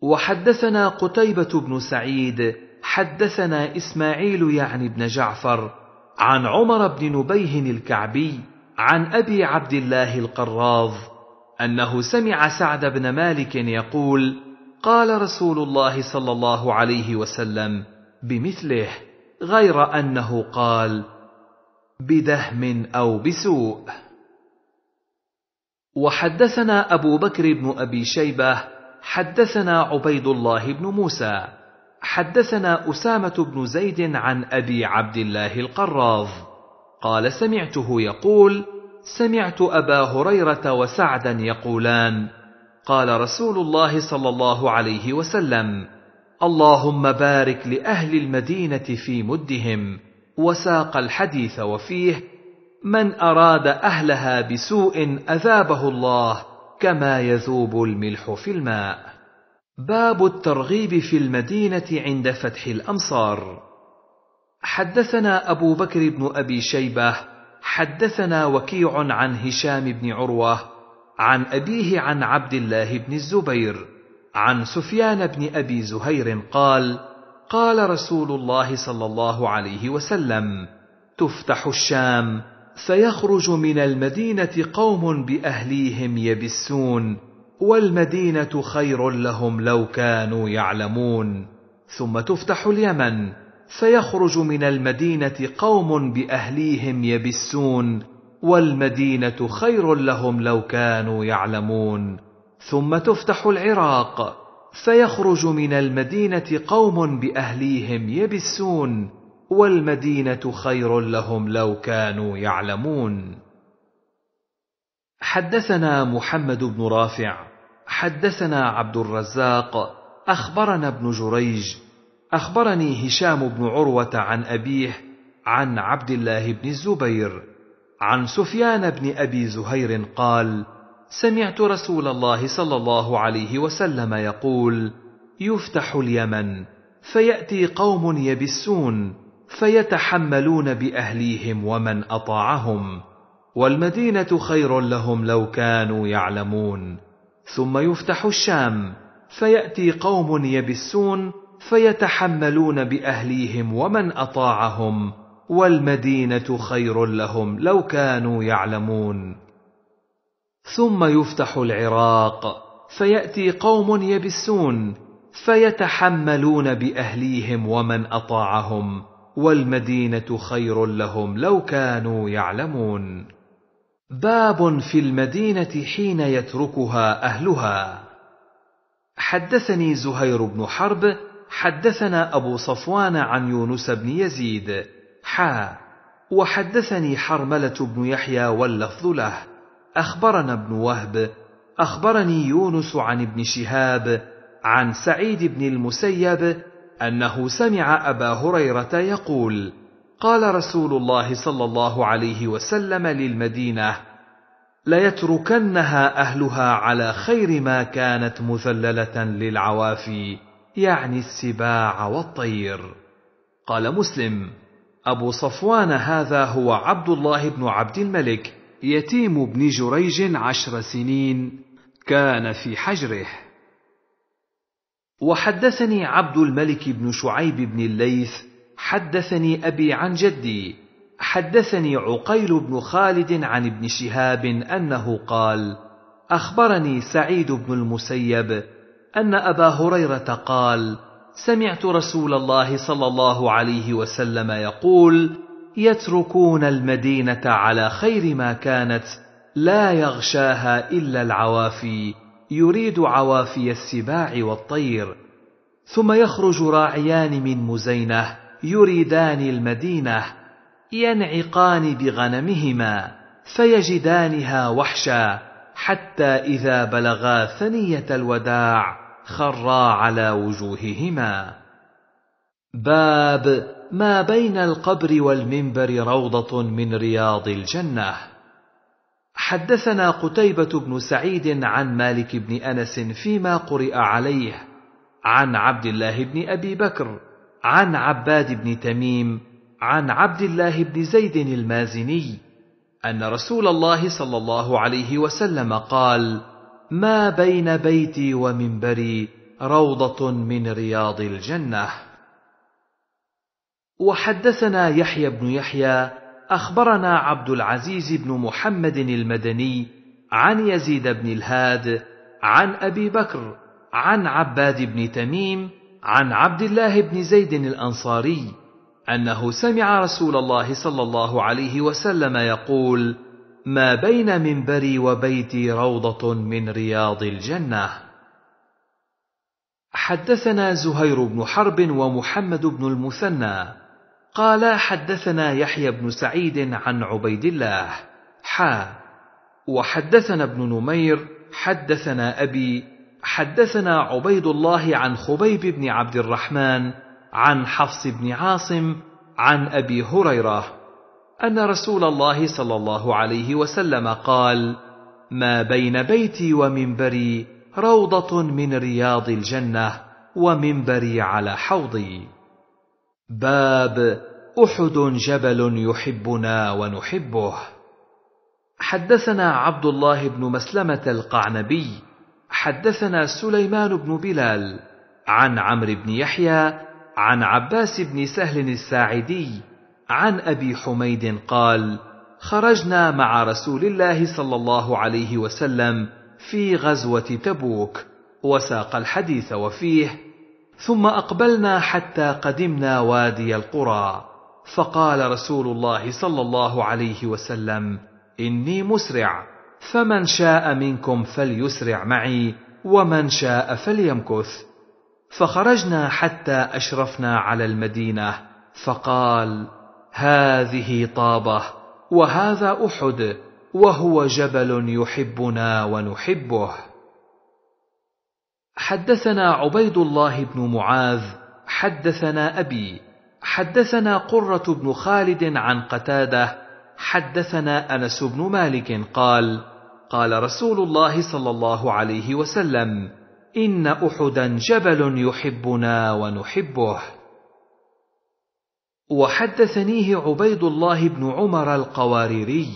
وحدثنا قتيبه بن سعيد حدثنا اسماعيل يعني بن جعفر عن عمر بن نبيه الكعبي عن ابي عبد الله القراض انه سمع سعد بن مالك يقول قال رسول الله صلى الله عليه وسلم بمثله غير انه قال بدهم او بسوء وحدثنا أبو بكر بن أبي شيبة حدثنا عبيد الله بن موسى حدثنا أسامة بن زيد عن أبي عبد الله القراض قال سمعته يقول سمعت أبا هريرة وسعدا يقولان قال رسول الله صلى الله عليه وسلم اللهم بارك لأهل المدينة في مدهم وساق الحديث وفيه من اراد اهلها بسوء اذابه الله كما يذوب الملح في الماء باب الترغيب في المدينه عند فتح الامصار حدثنا ابو بكر بن ابي شيبه حدثنا وكيع عن هشام بن عروه عن ابيه عن عبد الله بن الزبير عن سفيان بن ابي زهير قال قال رسول الله صلى الله عليه وسلم تفتح الشام سيخرج من المدينه قوم باهليهم يبسون والمدينه خير لهم لو كانوا يعلمون ثم تفتح اليمن سيخرج من المدينه قوم باهليهم يبسون والمدينه خير لهم لو كانوا يعلمون ثم تفتح العراق سيخرج من المدينه قوم باهليهم يبسون والمدينه خير لهم لو كانوا يعلمون حدثنا محمد بن رافع حدثنا عبد الرزاق اخبرنا ابن جريج اخبرني هشام بن عروه عن ابيه عن عبد الله بن الزبير عن سفيان بن ابي زهير قال سمعت رسول الله صلى الله عليه وسلم يقول يفتح اليمن فياتي قوم يبسون فيتحملون باهليهم ومن اطاعهم والمدينه خير لهم لو كانوا يعلمون ثم يفتح الشام فياتي قوم يبسون فيتحملون باهليهم ومن اطاعهم والمدينه خير لهم لو كانوا يعلمون ثم يفتح العراق فياتي قوم يبسون فيتحملون باهليهم ومن اطاعهم والمدينه خير لهم لو كانوا يعلمون باب في المدينه حين يتركها اهلها حدثني زهير بن حرب حدثنا ابو صفوان عن يونس بن يزيد حا وحدثني حرمله بن يحيى واللفظ له اخبرنا ابن وهب اخبرني يونس عن ابن شهاب عن سعيد بن المسيب انه سمع ابا هريره يقول قال رسول الله صلى الله عليه وسلم للمدينه ليتركنها اهلها على خير ما كانت مذلله للعوافي يعني السباع والطير قال مسلم ابو صفوان هذا هو عبد الله بن عبد الملك يتيم بن جريج عشر سنين كان في حجره وحدثني عبد الملك بن شعيب بن الليث حدثني ابي عن جدي حدثني عقيل بن خالد عن ابن شهاب انه قال اخبرني سعيد بن المسيب ان ابا هريره قال سمعت رسول الله صلى الله عليه وسلم يقول يتركون المدينه على خير ما كانت لا يغشاها الا العوافي يريد عوافي السباع والطير ثم يخرج راعيان من مزينه يريدان المدينه ينعقان بغنمهما فيجدانها وحشا حتى اذا بلغا ثنيه الوداع خرا على وجوههما باب ما بين القبر والمنبر روضه من رياض الجنه حدثنا قتيبة بن سعيد عن مالك بن أنس فيما قرئ عليه عن عبد الله بن أبي بكر عن عباد بن تميم عن عبد الله بن زيد المازني أن رسول الله صلى الله عليه وسلم قال: ما بين بيتي ومنبري روضة من رياض الجنة. وحدثنا يحيى بن يحيى اخبرنا عبد العزيز بن محمد المدني عن يزيد بن الهاد عن ابي بكر عن عباد بن تميم عن عبد الله بن زيد الانصاري انه سمع رسول الله صلى الله عليه وسلم يقول ما بين منبري وبيتي روضه من رياض الجنه حدثنا زهير بن حرب ومحمد بن المثنى قال حدثنا يحيى بن سعيد عن عبيد الله حا وحدثنا ابن نمير حدثنا أبي حدثنا عبيد الله عن خبيب بن عبد الرحمن عن حفص بن عاصم عن أبي هريرة أن رسول الله صلى الله عليه وسلم قال: ما بين بيتي ومنبري روضة من رياض الجنة ومنبري على حوضي. باب احد جبل يحبنا ونحبه حدثنا عبد الله بن مسلمه القعنبي حدثنا سليمان بن بلال عن عمرو بن يحيى عن عباس بن سهل الساعدي عن ابي حميد قال خرجنا مع رسول الله صلى الله عليه وسلم في غزوه تبوك وساق الحديث وفيه ثم اقبلنا حتى قدمنا وادي القرى فقال رسول الله صلى الله عليه وسلم اني مسرع فمن شاء منكم فليسرع معي ومن شاء فليمكث فخرجنا حتى اشرفنا على المدينه فقال هذه طابه وهذا احد وهو جبل يحبنا ونحبه حدثنا عبيد الله بن معاذ حدثنا ابي حدثنا قره بن خالد عن قتاده حدثنا انس بن مالك قال قال رسول الله صلى الله عليه وسلم ان احدا جبل يحبنا ونحبه وحدثنيه عبيد الله بن عمر القواريري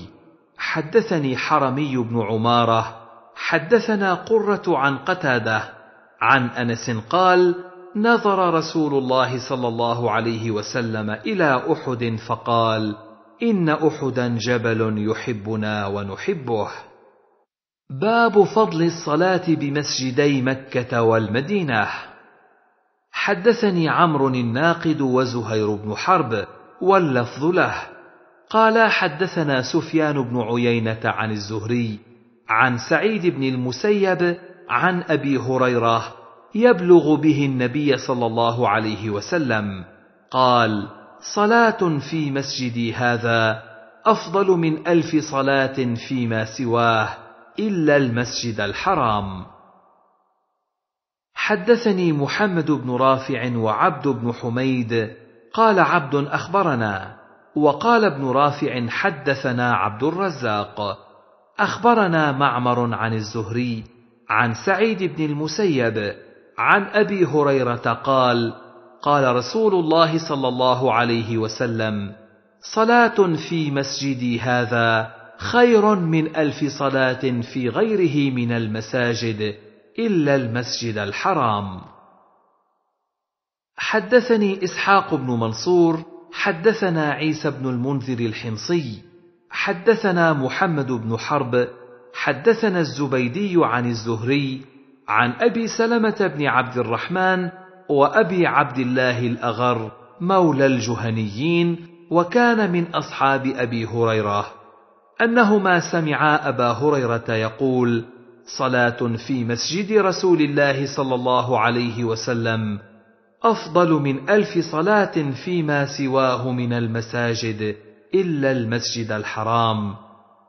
حدثني حرمي بن عماره حدثنا قره عن قتاده عن انس قال نظر رسول الله صلى الله عليه وسلم الى احد فقال ان احدا جبل يحبنا ونحبه باب فضل الصلاه بمسجدي مكه والمدينه حدثني عمرو الناقد وزهير بن حرب واللفظ له قالا حدثنا سفيان بن عيينه عن الزهري عن سعيد بن المسيب عن ابي هريره يبلغ به النبي صلى الله عليه وسلم قال صلاه في مسجدي هذا افضل من الف صلاه فيما سواه الا المسجد الحرام حدثني محمد بن رافع وعبد بن حميد قال عبد اخبرنا وقال ابن رافع حدثنا عبد الرزاق اخبرنا معمر عن الزهري عن سعيد بن المسيب عن ابي هريره قال قال رسول الله صلى الله عليه وسلم صلاه في مسجدي هذا خير من الف صلاه في غيره من المساجد الا المسجد الحرام حدثني اسحاق بن منصور حدثنا عيسى بن المنذر الحمصي حدثنا محمد بن حرب حدثنا الزبيدي عن الزهري عن ابي سلمه بن عبد الرحمن وابي عبد الله الاغر مولى الجهنيين وكان من اصحاب ابي هريره انهما سمعا ابا هريره يقول صلاه في مسجد رسول الله صلى الله عليه وسلم افضل من الف صلاه فيما سواه من المساجد الا المسجد الحرام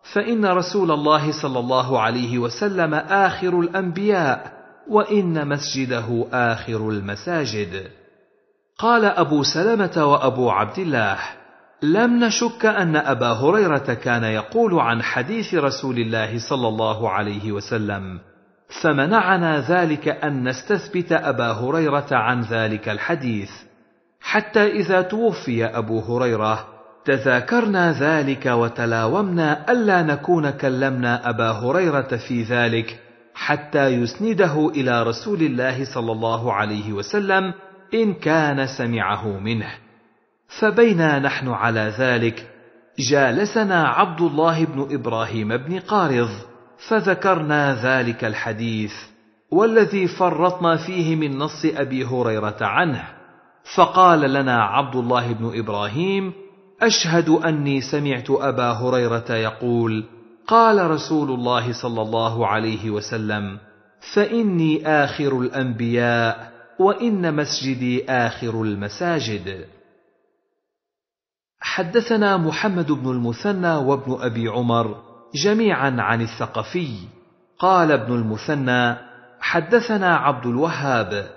فان رسول الله صلى الله عليه وسلم اخر الانبياء وان مسجده اخر المساجد قال ابو سلمه وابو عبد الله لم نشك ان ابا هريره كان يقول عن حديث رسول الله صلى الله عليه وسلم فمنعنا ذلك ان نستثبت ابا هريره عن ذلك الحديث حتى اذا توفي ابو هريره تذاكرنا ذلك وتلاومنا ألا نكون كلمنا أبا هريرة في ذلك حتى يسنده إلى رسول الله صلى الله عليه وسلم إن كان سمعه منه فبينا نحن على ذلك جالسنا عبد الله بن إبراهيم بن قارض فذكرنا ذلك الحديث والذي فرطنا فيه من نص أبي هريرة عنه فقال لنا عبد الله بن إبراهيم اشهد اني سمعت ابا هريره يقول قال رسول الله صلى الله عليه وسلم فاني اخر الانبياء وان مسجدي اخر المساجد حدثنا محمد بن المثنى وابن ابي عمر جميعا عن الثقفي قال ابن المثنى حدثنا عبد الوهاب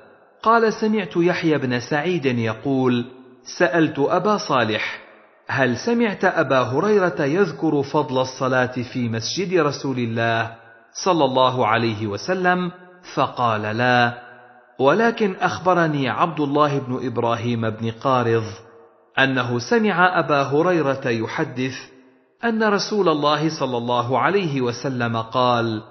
قال سمعت يحيى بن سعيد يقول سالت ابا صالح هل سمعت ابا هريره يذكر فضل الصلاه في مسجد رسول الله صلى الله عليه وسلم فقال لا ولكن اخبرني عبد الله بن ابراهيم بن قارض انه سمع ابا هريره يحدث ان رسول الله صلى الله عليه وسلم قال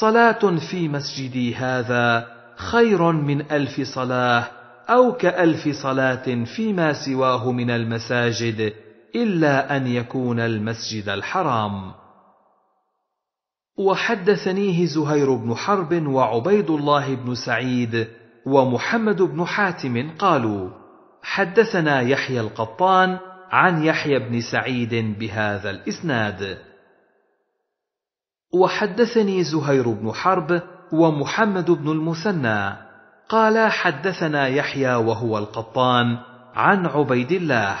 صلاه في مسجدي هذا خير من الف صلاه او كالف صلاه فيما سواه من المساجد الا ان يكون المسجد الحرام وحدثنيه زهير بن حرب وعبيد الله بن سعيد ومحمد بن حاتم قالوا حدثنا يحيى القطان عن يحيى بن سعيد بهذا الاسناد وحدثني زهير بن حرب ومحمد بن المثنى قال حدثنا يحيى وهو القطان عن عبيد الله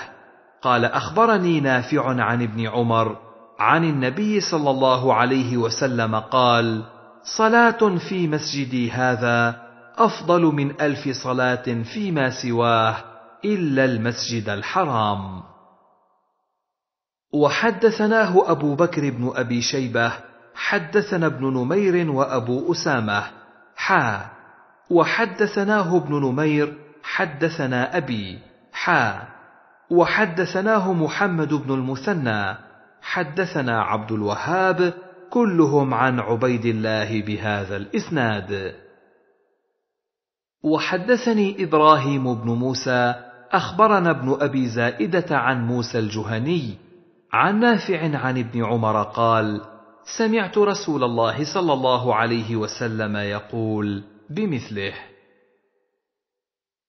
قال اخبرني نافع عن ابن عمر عن النبي صلى الله عليه وسلم قال صلاه في مسجدي هذا افضل من الف صلاه فيما سواه الا المسجد الحرام وحدثناه ابو بكر بن ابي شيبه حدثنا ابن نمير وابو اسامه حا وحدثناه ابن نمير حدثنا أبي حا وحدثناه محمد بن المثنى حدثنا عبد الوهاب كلهم عن عبيد الله بهذا الإسناد وحدثني إبراهيم بن موسى أخبرنا ابن أبي زائدة عن موسى الجهني عن نافع عن ابن عمر قال سمعت رسول الله صلى الله عليه وسلم يقول بمثله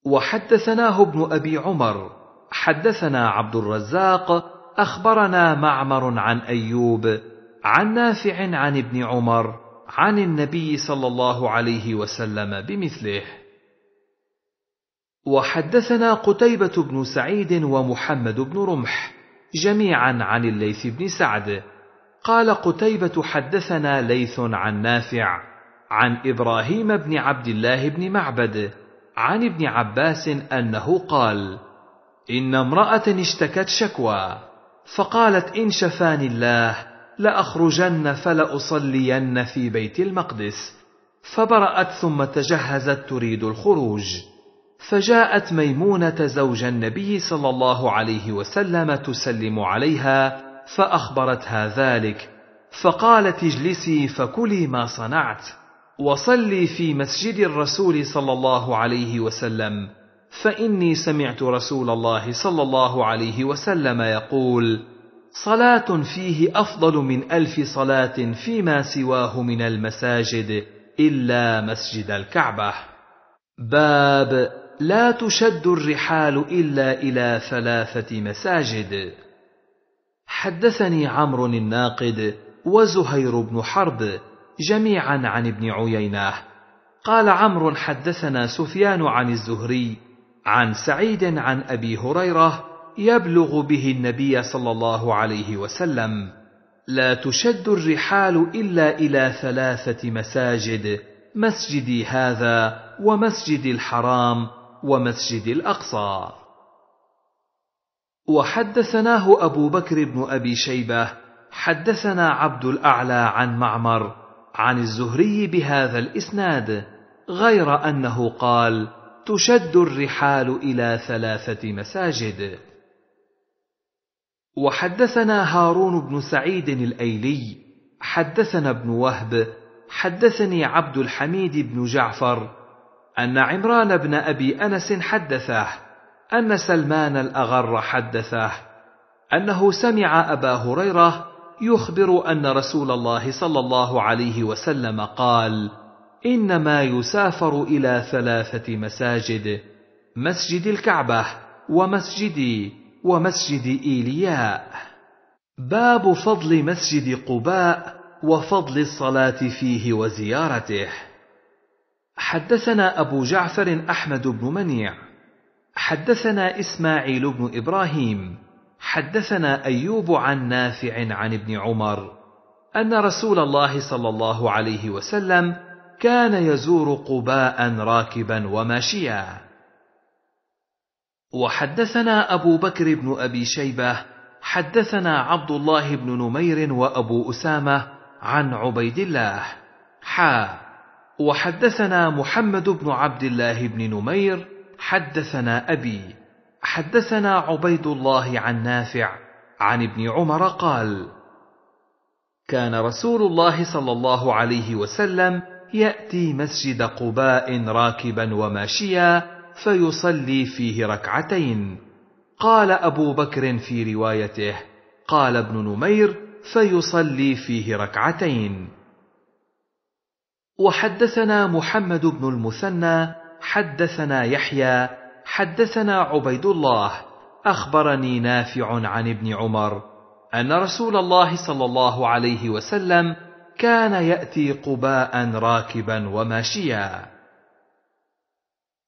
وحدثناه ابن ابي عمر حدثنا عبد الرزاق اخبرنا معمر عن ايوب عن نافع عن ابن عمر عن النبي صلى الله عليه وسلم بمثله وحدثنا قتيبه بن سعيد ومحمد بن رمح جميعا عن الليث بن سعد قال قتيبه حدثنا ليث عن نافع عن ابراهيم بن عبد الله بن معبد عن ابن عباس انه قال ان امراه اشتكت شكوى فقالت ان شفاني الله لاخرجن فلاصلين في بيت المقدس فبرات ثم تجهزت تريد الخروج فجاءت ميمونه زوج النبي صلى الله عليه وسلم تسلم عليها فاخبرتها ذلك فقالت اجلسي فكلي ما صنعت وصلي في مسجد الرسول صلى الله عليه وسلم فاني سمعت رسول الله صلى الله عليه وسلم يقول صلاه فيه افضل من الف صلاه فيما سواه من المساجد الا مسجد الكعبه باب لا تشد الرحال الا الى ثلاثه مساجد حدثني عمرو الناقد وزهير بن حرب جميعا عن ابن عيينه قال عمرو حدثنا سفيان عن الزهري عن سعيد عن ابي هريره يبلغ به النبي صلى الله عليه وسلم لا تشد الرحال الا الى ثلاثه مساجد مسجدي هذا ومسجد الحرام ومسجد الاقصى وحدثناه ابو بكر بن ابي شيبه حدثنا عبد الاعلى عن معمر عن الزهري بهذا الاسناد غير انه قال تشد الرحال الى ثلاثه مساجد وحدثنا هارون بن سعيد الايلي حدثنا ابن وهب حدثني عبد الحميد بن جعفر ان عمران بن ابي انس حدثه ان سلمان الاغر حدثه انه سمع ابا هريره يخبر ان رسول الله صلى الله عليه وسلم قال انما يسافر الى ثلاثه مساجد مسجد الكعبه ومسجدي ومسجد ايلياء باب فضل مسجد قباء وفضل الصلاه فيه وزيارته حدثنا ابو جعفر احمد بن منيع حدثنا اسماعيل بن ابراهيم حدثنا ايوب عن نافع عن ابن عمر ان رسول الله صلى الله عليه وسلم كان يزور قباء راكبا وماشيا وحدثنا ابو بكر بن ابي شيبه حدثنا عبد الله بن نمير وابو اسامه عن عبيد الله حا وحدثنا محمد بن عبد الله بن نمير حدثنا ابي حدثنا عبيد الله عن نافع عن ابن عمر قال كان رسول الله صلى الله عليه وسلم ياتي مسجد قباء راكبا وماشيا فيصلي فيه ركعتين قال ابو بكر في روايته قال ابن نمير فيصلي فيه ركعتين وحدثنا محمد بن المثنى حدثنا يحيى حدثنا عبيد الله اخبرني نافع عن ابن عمر ان رسول الله صلى الله عليه وسلم كان ياتي قباء راكبا وماشيا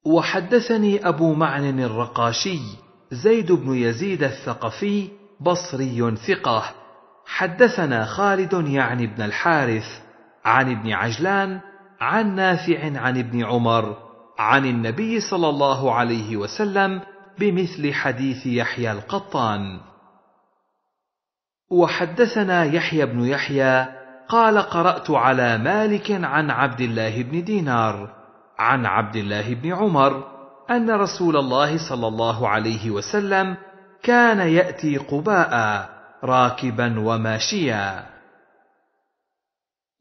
وحدثني ابو معن الرقاشي زيد بن يزيد الثقفي بصري ثقه حدثنا خالد يعني ابن الحارث عن ابن عجلان عن نافع عن ابن عمر عن النبي صلى الله عليه وسلم بمثل حديث يحيى القطان وحدثنا يحيى بن يحيى قال قرات على مالك عن عبد الله بن دينار عن عبد الله بن عمر ان رسول الله صلى الله عليه وسلم كان ياتي قباء راكبا وماشيا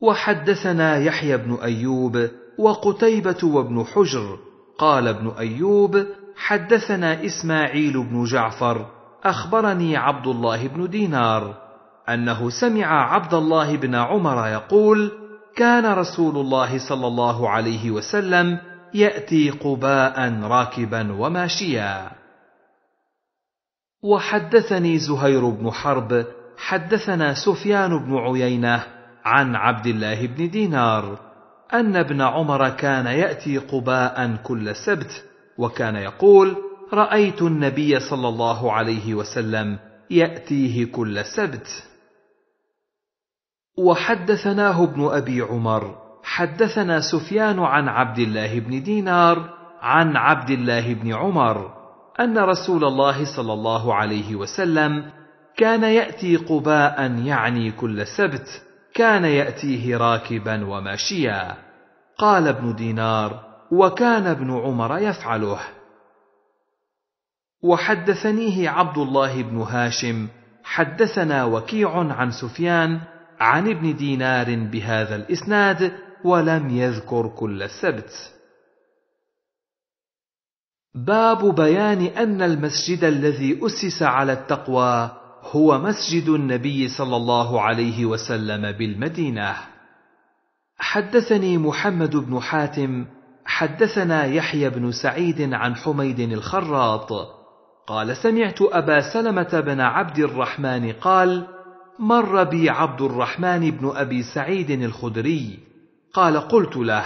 وحدثنا يحيى بن ايوب وقتيبة وابن حجر قال ابن أيوب حدثنا إسماعيل بن جعفر أخبرني عبد الله بن دينار أنه سمع عبد الله بن عمر يقول كان رسول الله صلى الله عليه وسلم يأتي قباء راكبا وماشيا وحدثني زهير بن حرب حدثنا سفيان بن عيينه عن عبد الله بن دينار أن ابن عمر كان يأتي قباء كل سبت وكان يقول رأيت النبي صلى الله عليه وسلم يأتيه كل سبت وحدثناه ابن أبي عمر حدثنا سفيان عن عبد الله بن دينار عن عبد الله بن عمر أن رسول الله صلى الله عليه وسلم كان يأتي قباء يعني كل سبت كان ياتيه راكبا وماشيا قال ابن دينار وكان ابن عمر يفعله وحدثنيه عبد الله بن هاشم حدثنا وكيع عن سفيان عن ابن دينار بهذا الاسناد ولم يذكر كل السبت باب بيان ان المسجد الذي اسس على التقوى هو مسجد النبي صلى الله عليه وسلم بالمدينه حدثني محمد بن حاتم حدثنا يحيى بن سعيد عن حميد الخراط قال سمعت ابا سلمه بن عبد الرحمن قال مر بي عبد الرحمن بن ابي سعيد الخدري قال قلت له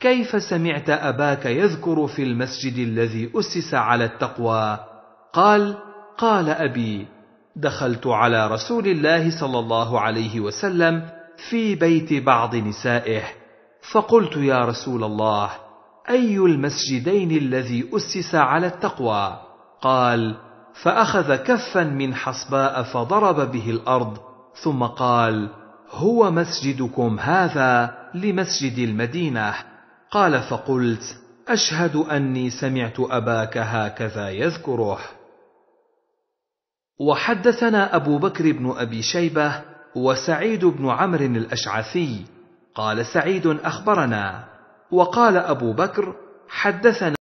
كيف سمعت اباك يذكر في المسجد الذي اسس على التقوى قال قال ابي دخلت على رسول الله صلى الله عليه وسلم في بيت بعض نسائه فقلت يا رسول الله اي المسجدين الذي اسس على التقوى قال فاخذ كفا من حصباء فضرب به الارض ثم قال هو مسجدكم هذا لمسجد المدينه قال فقلت اشهد اني سمعت اباك هكذا يذكره وحدثنا أبو بكر بن أبي شيبة وسعيد بن عمرو الأشعثي قال سعيد أخبرنا وقال أبو بكر حدثنا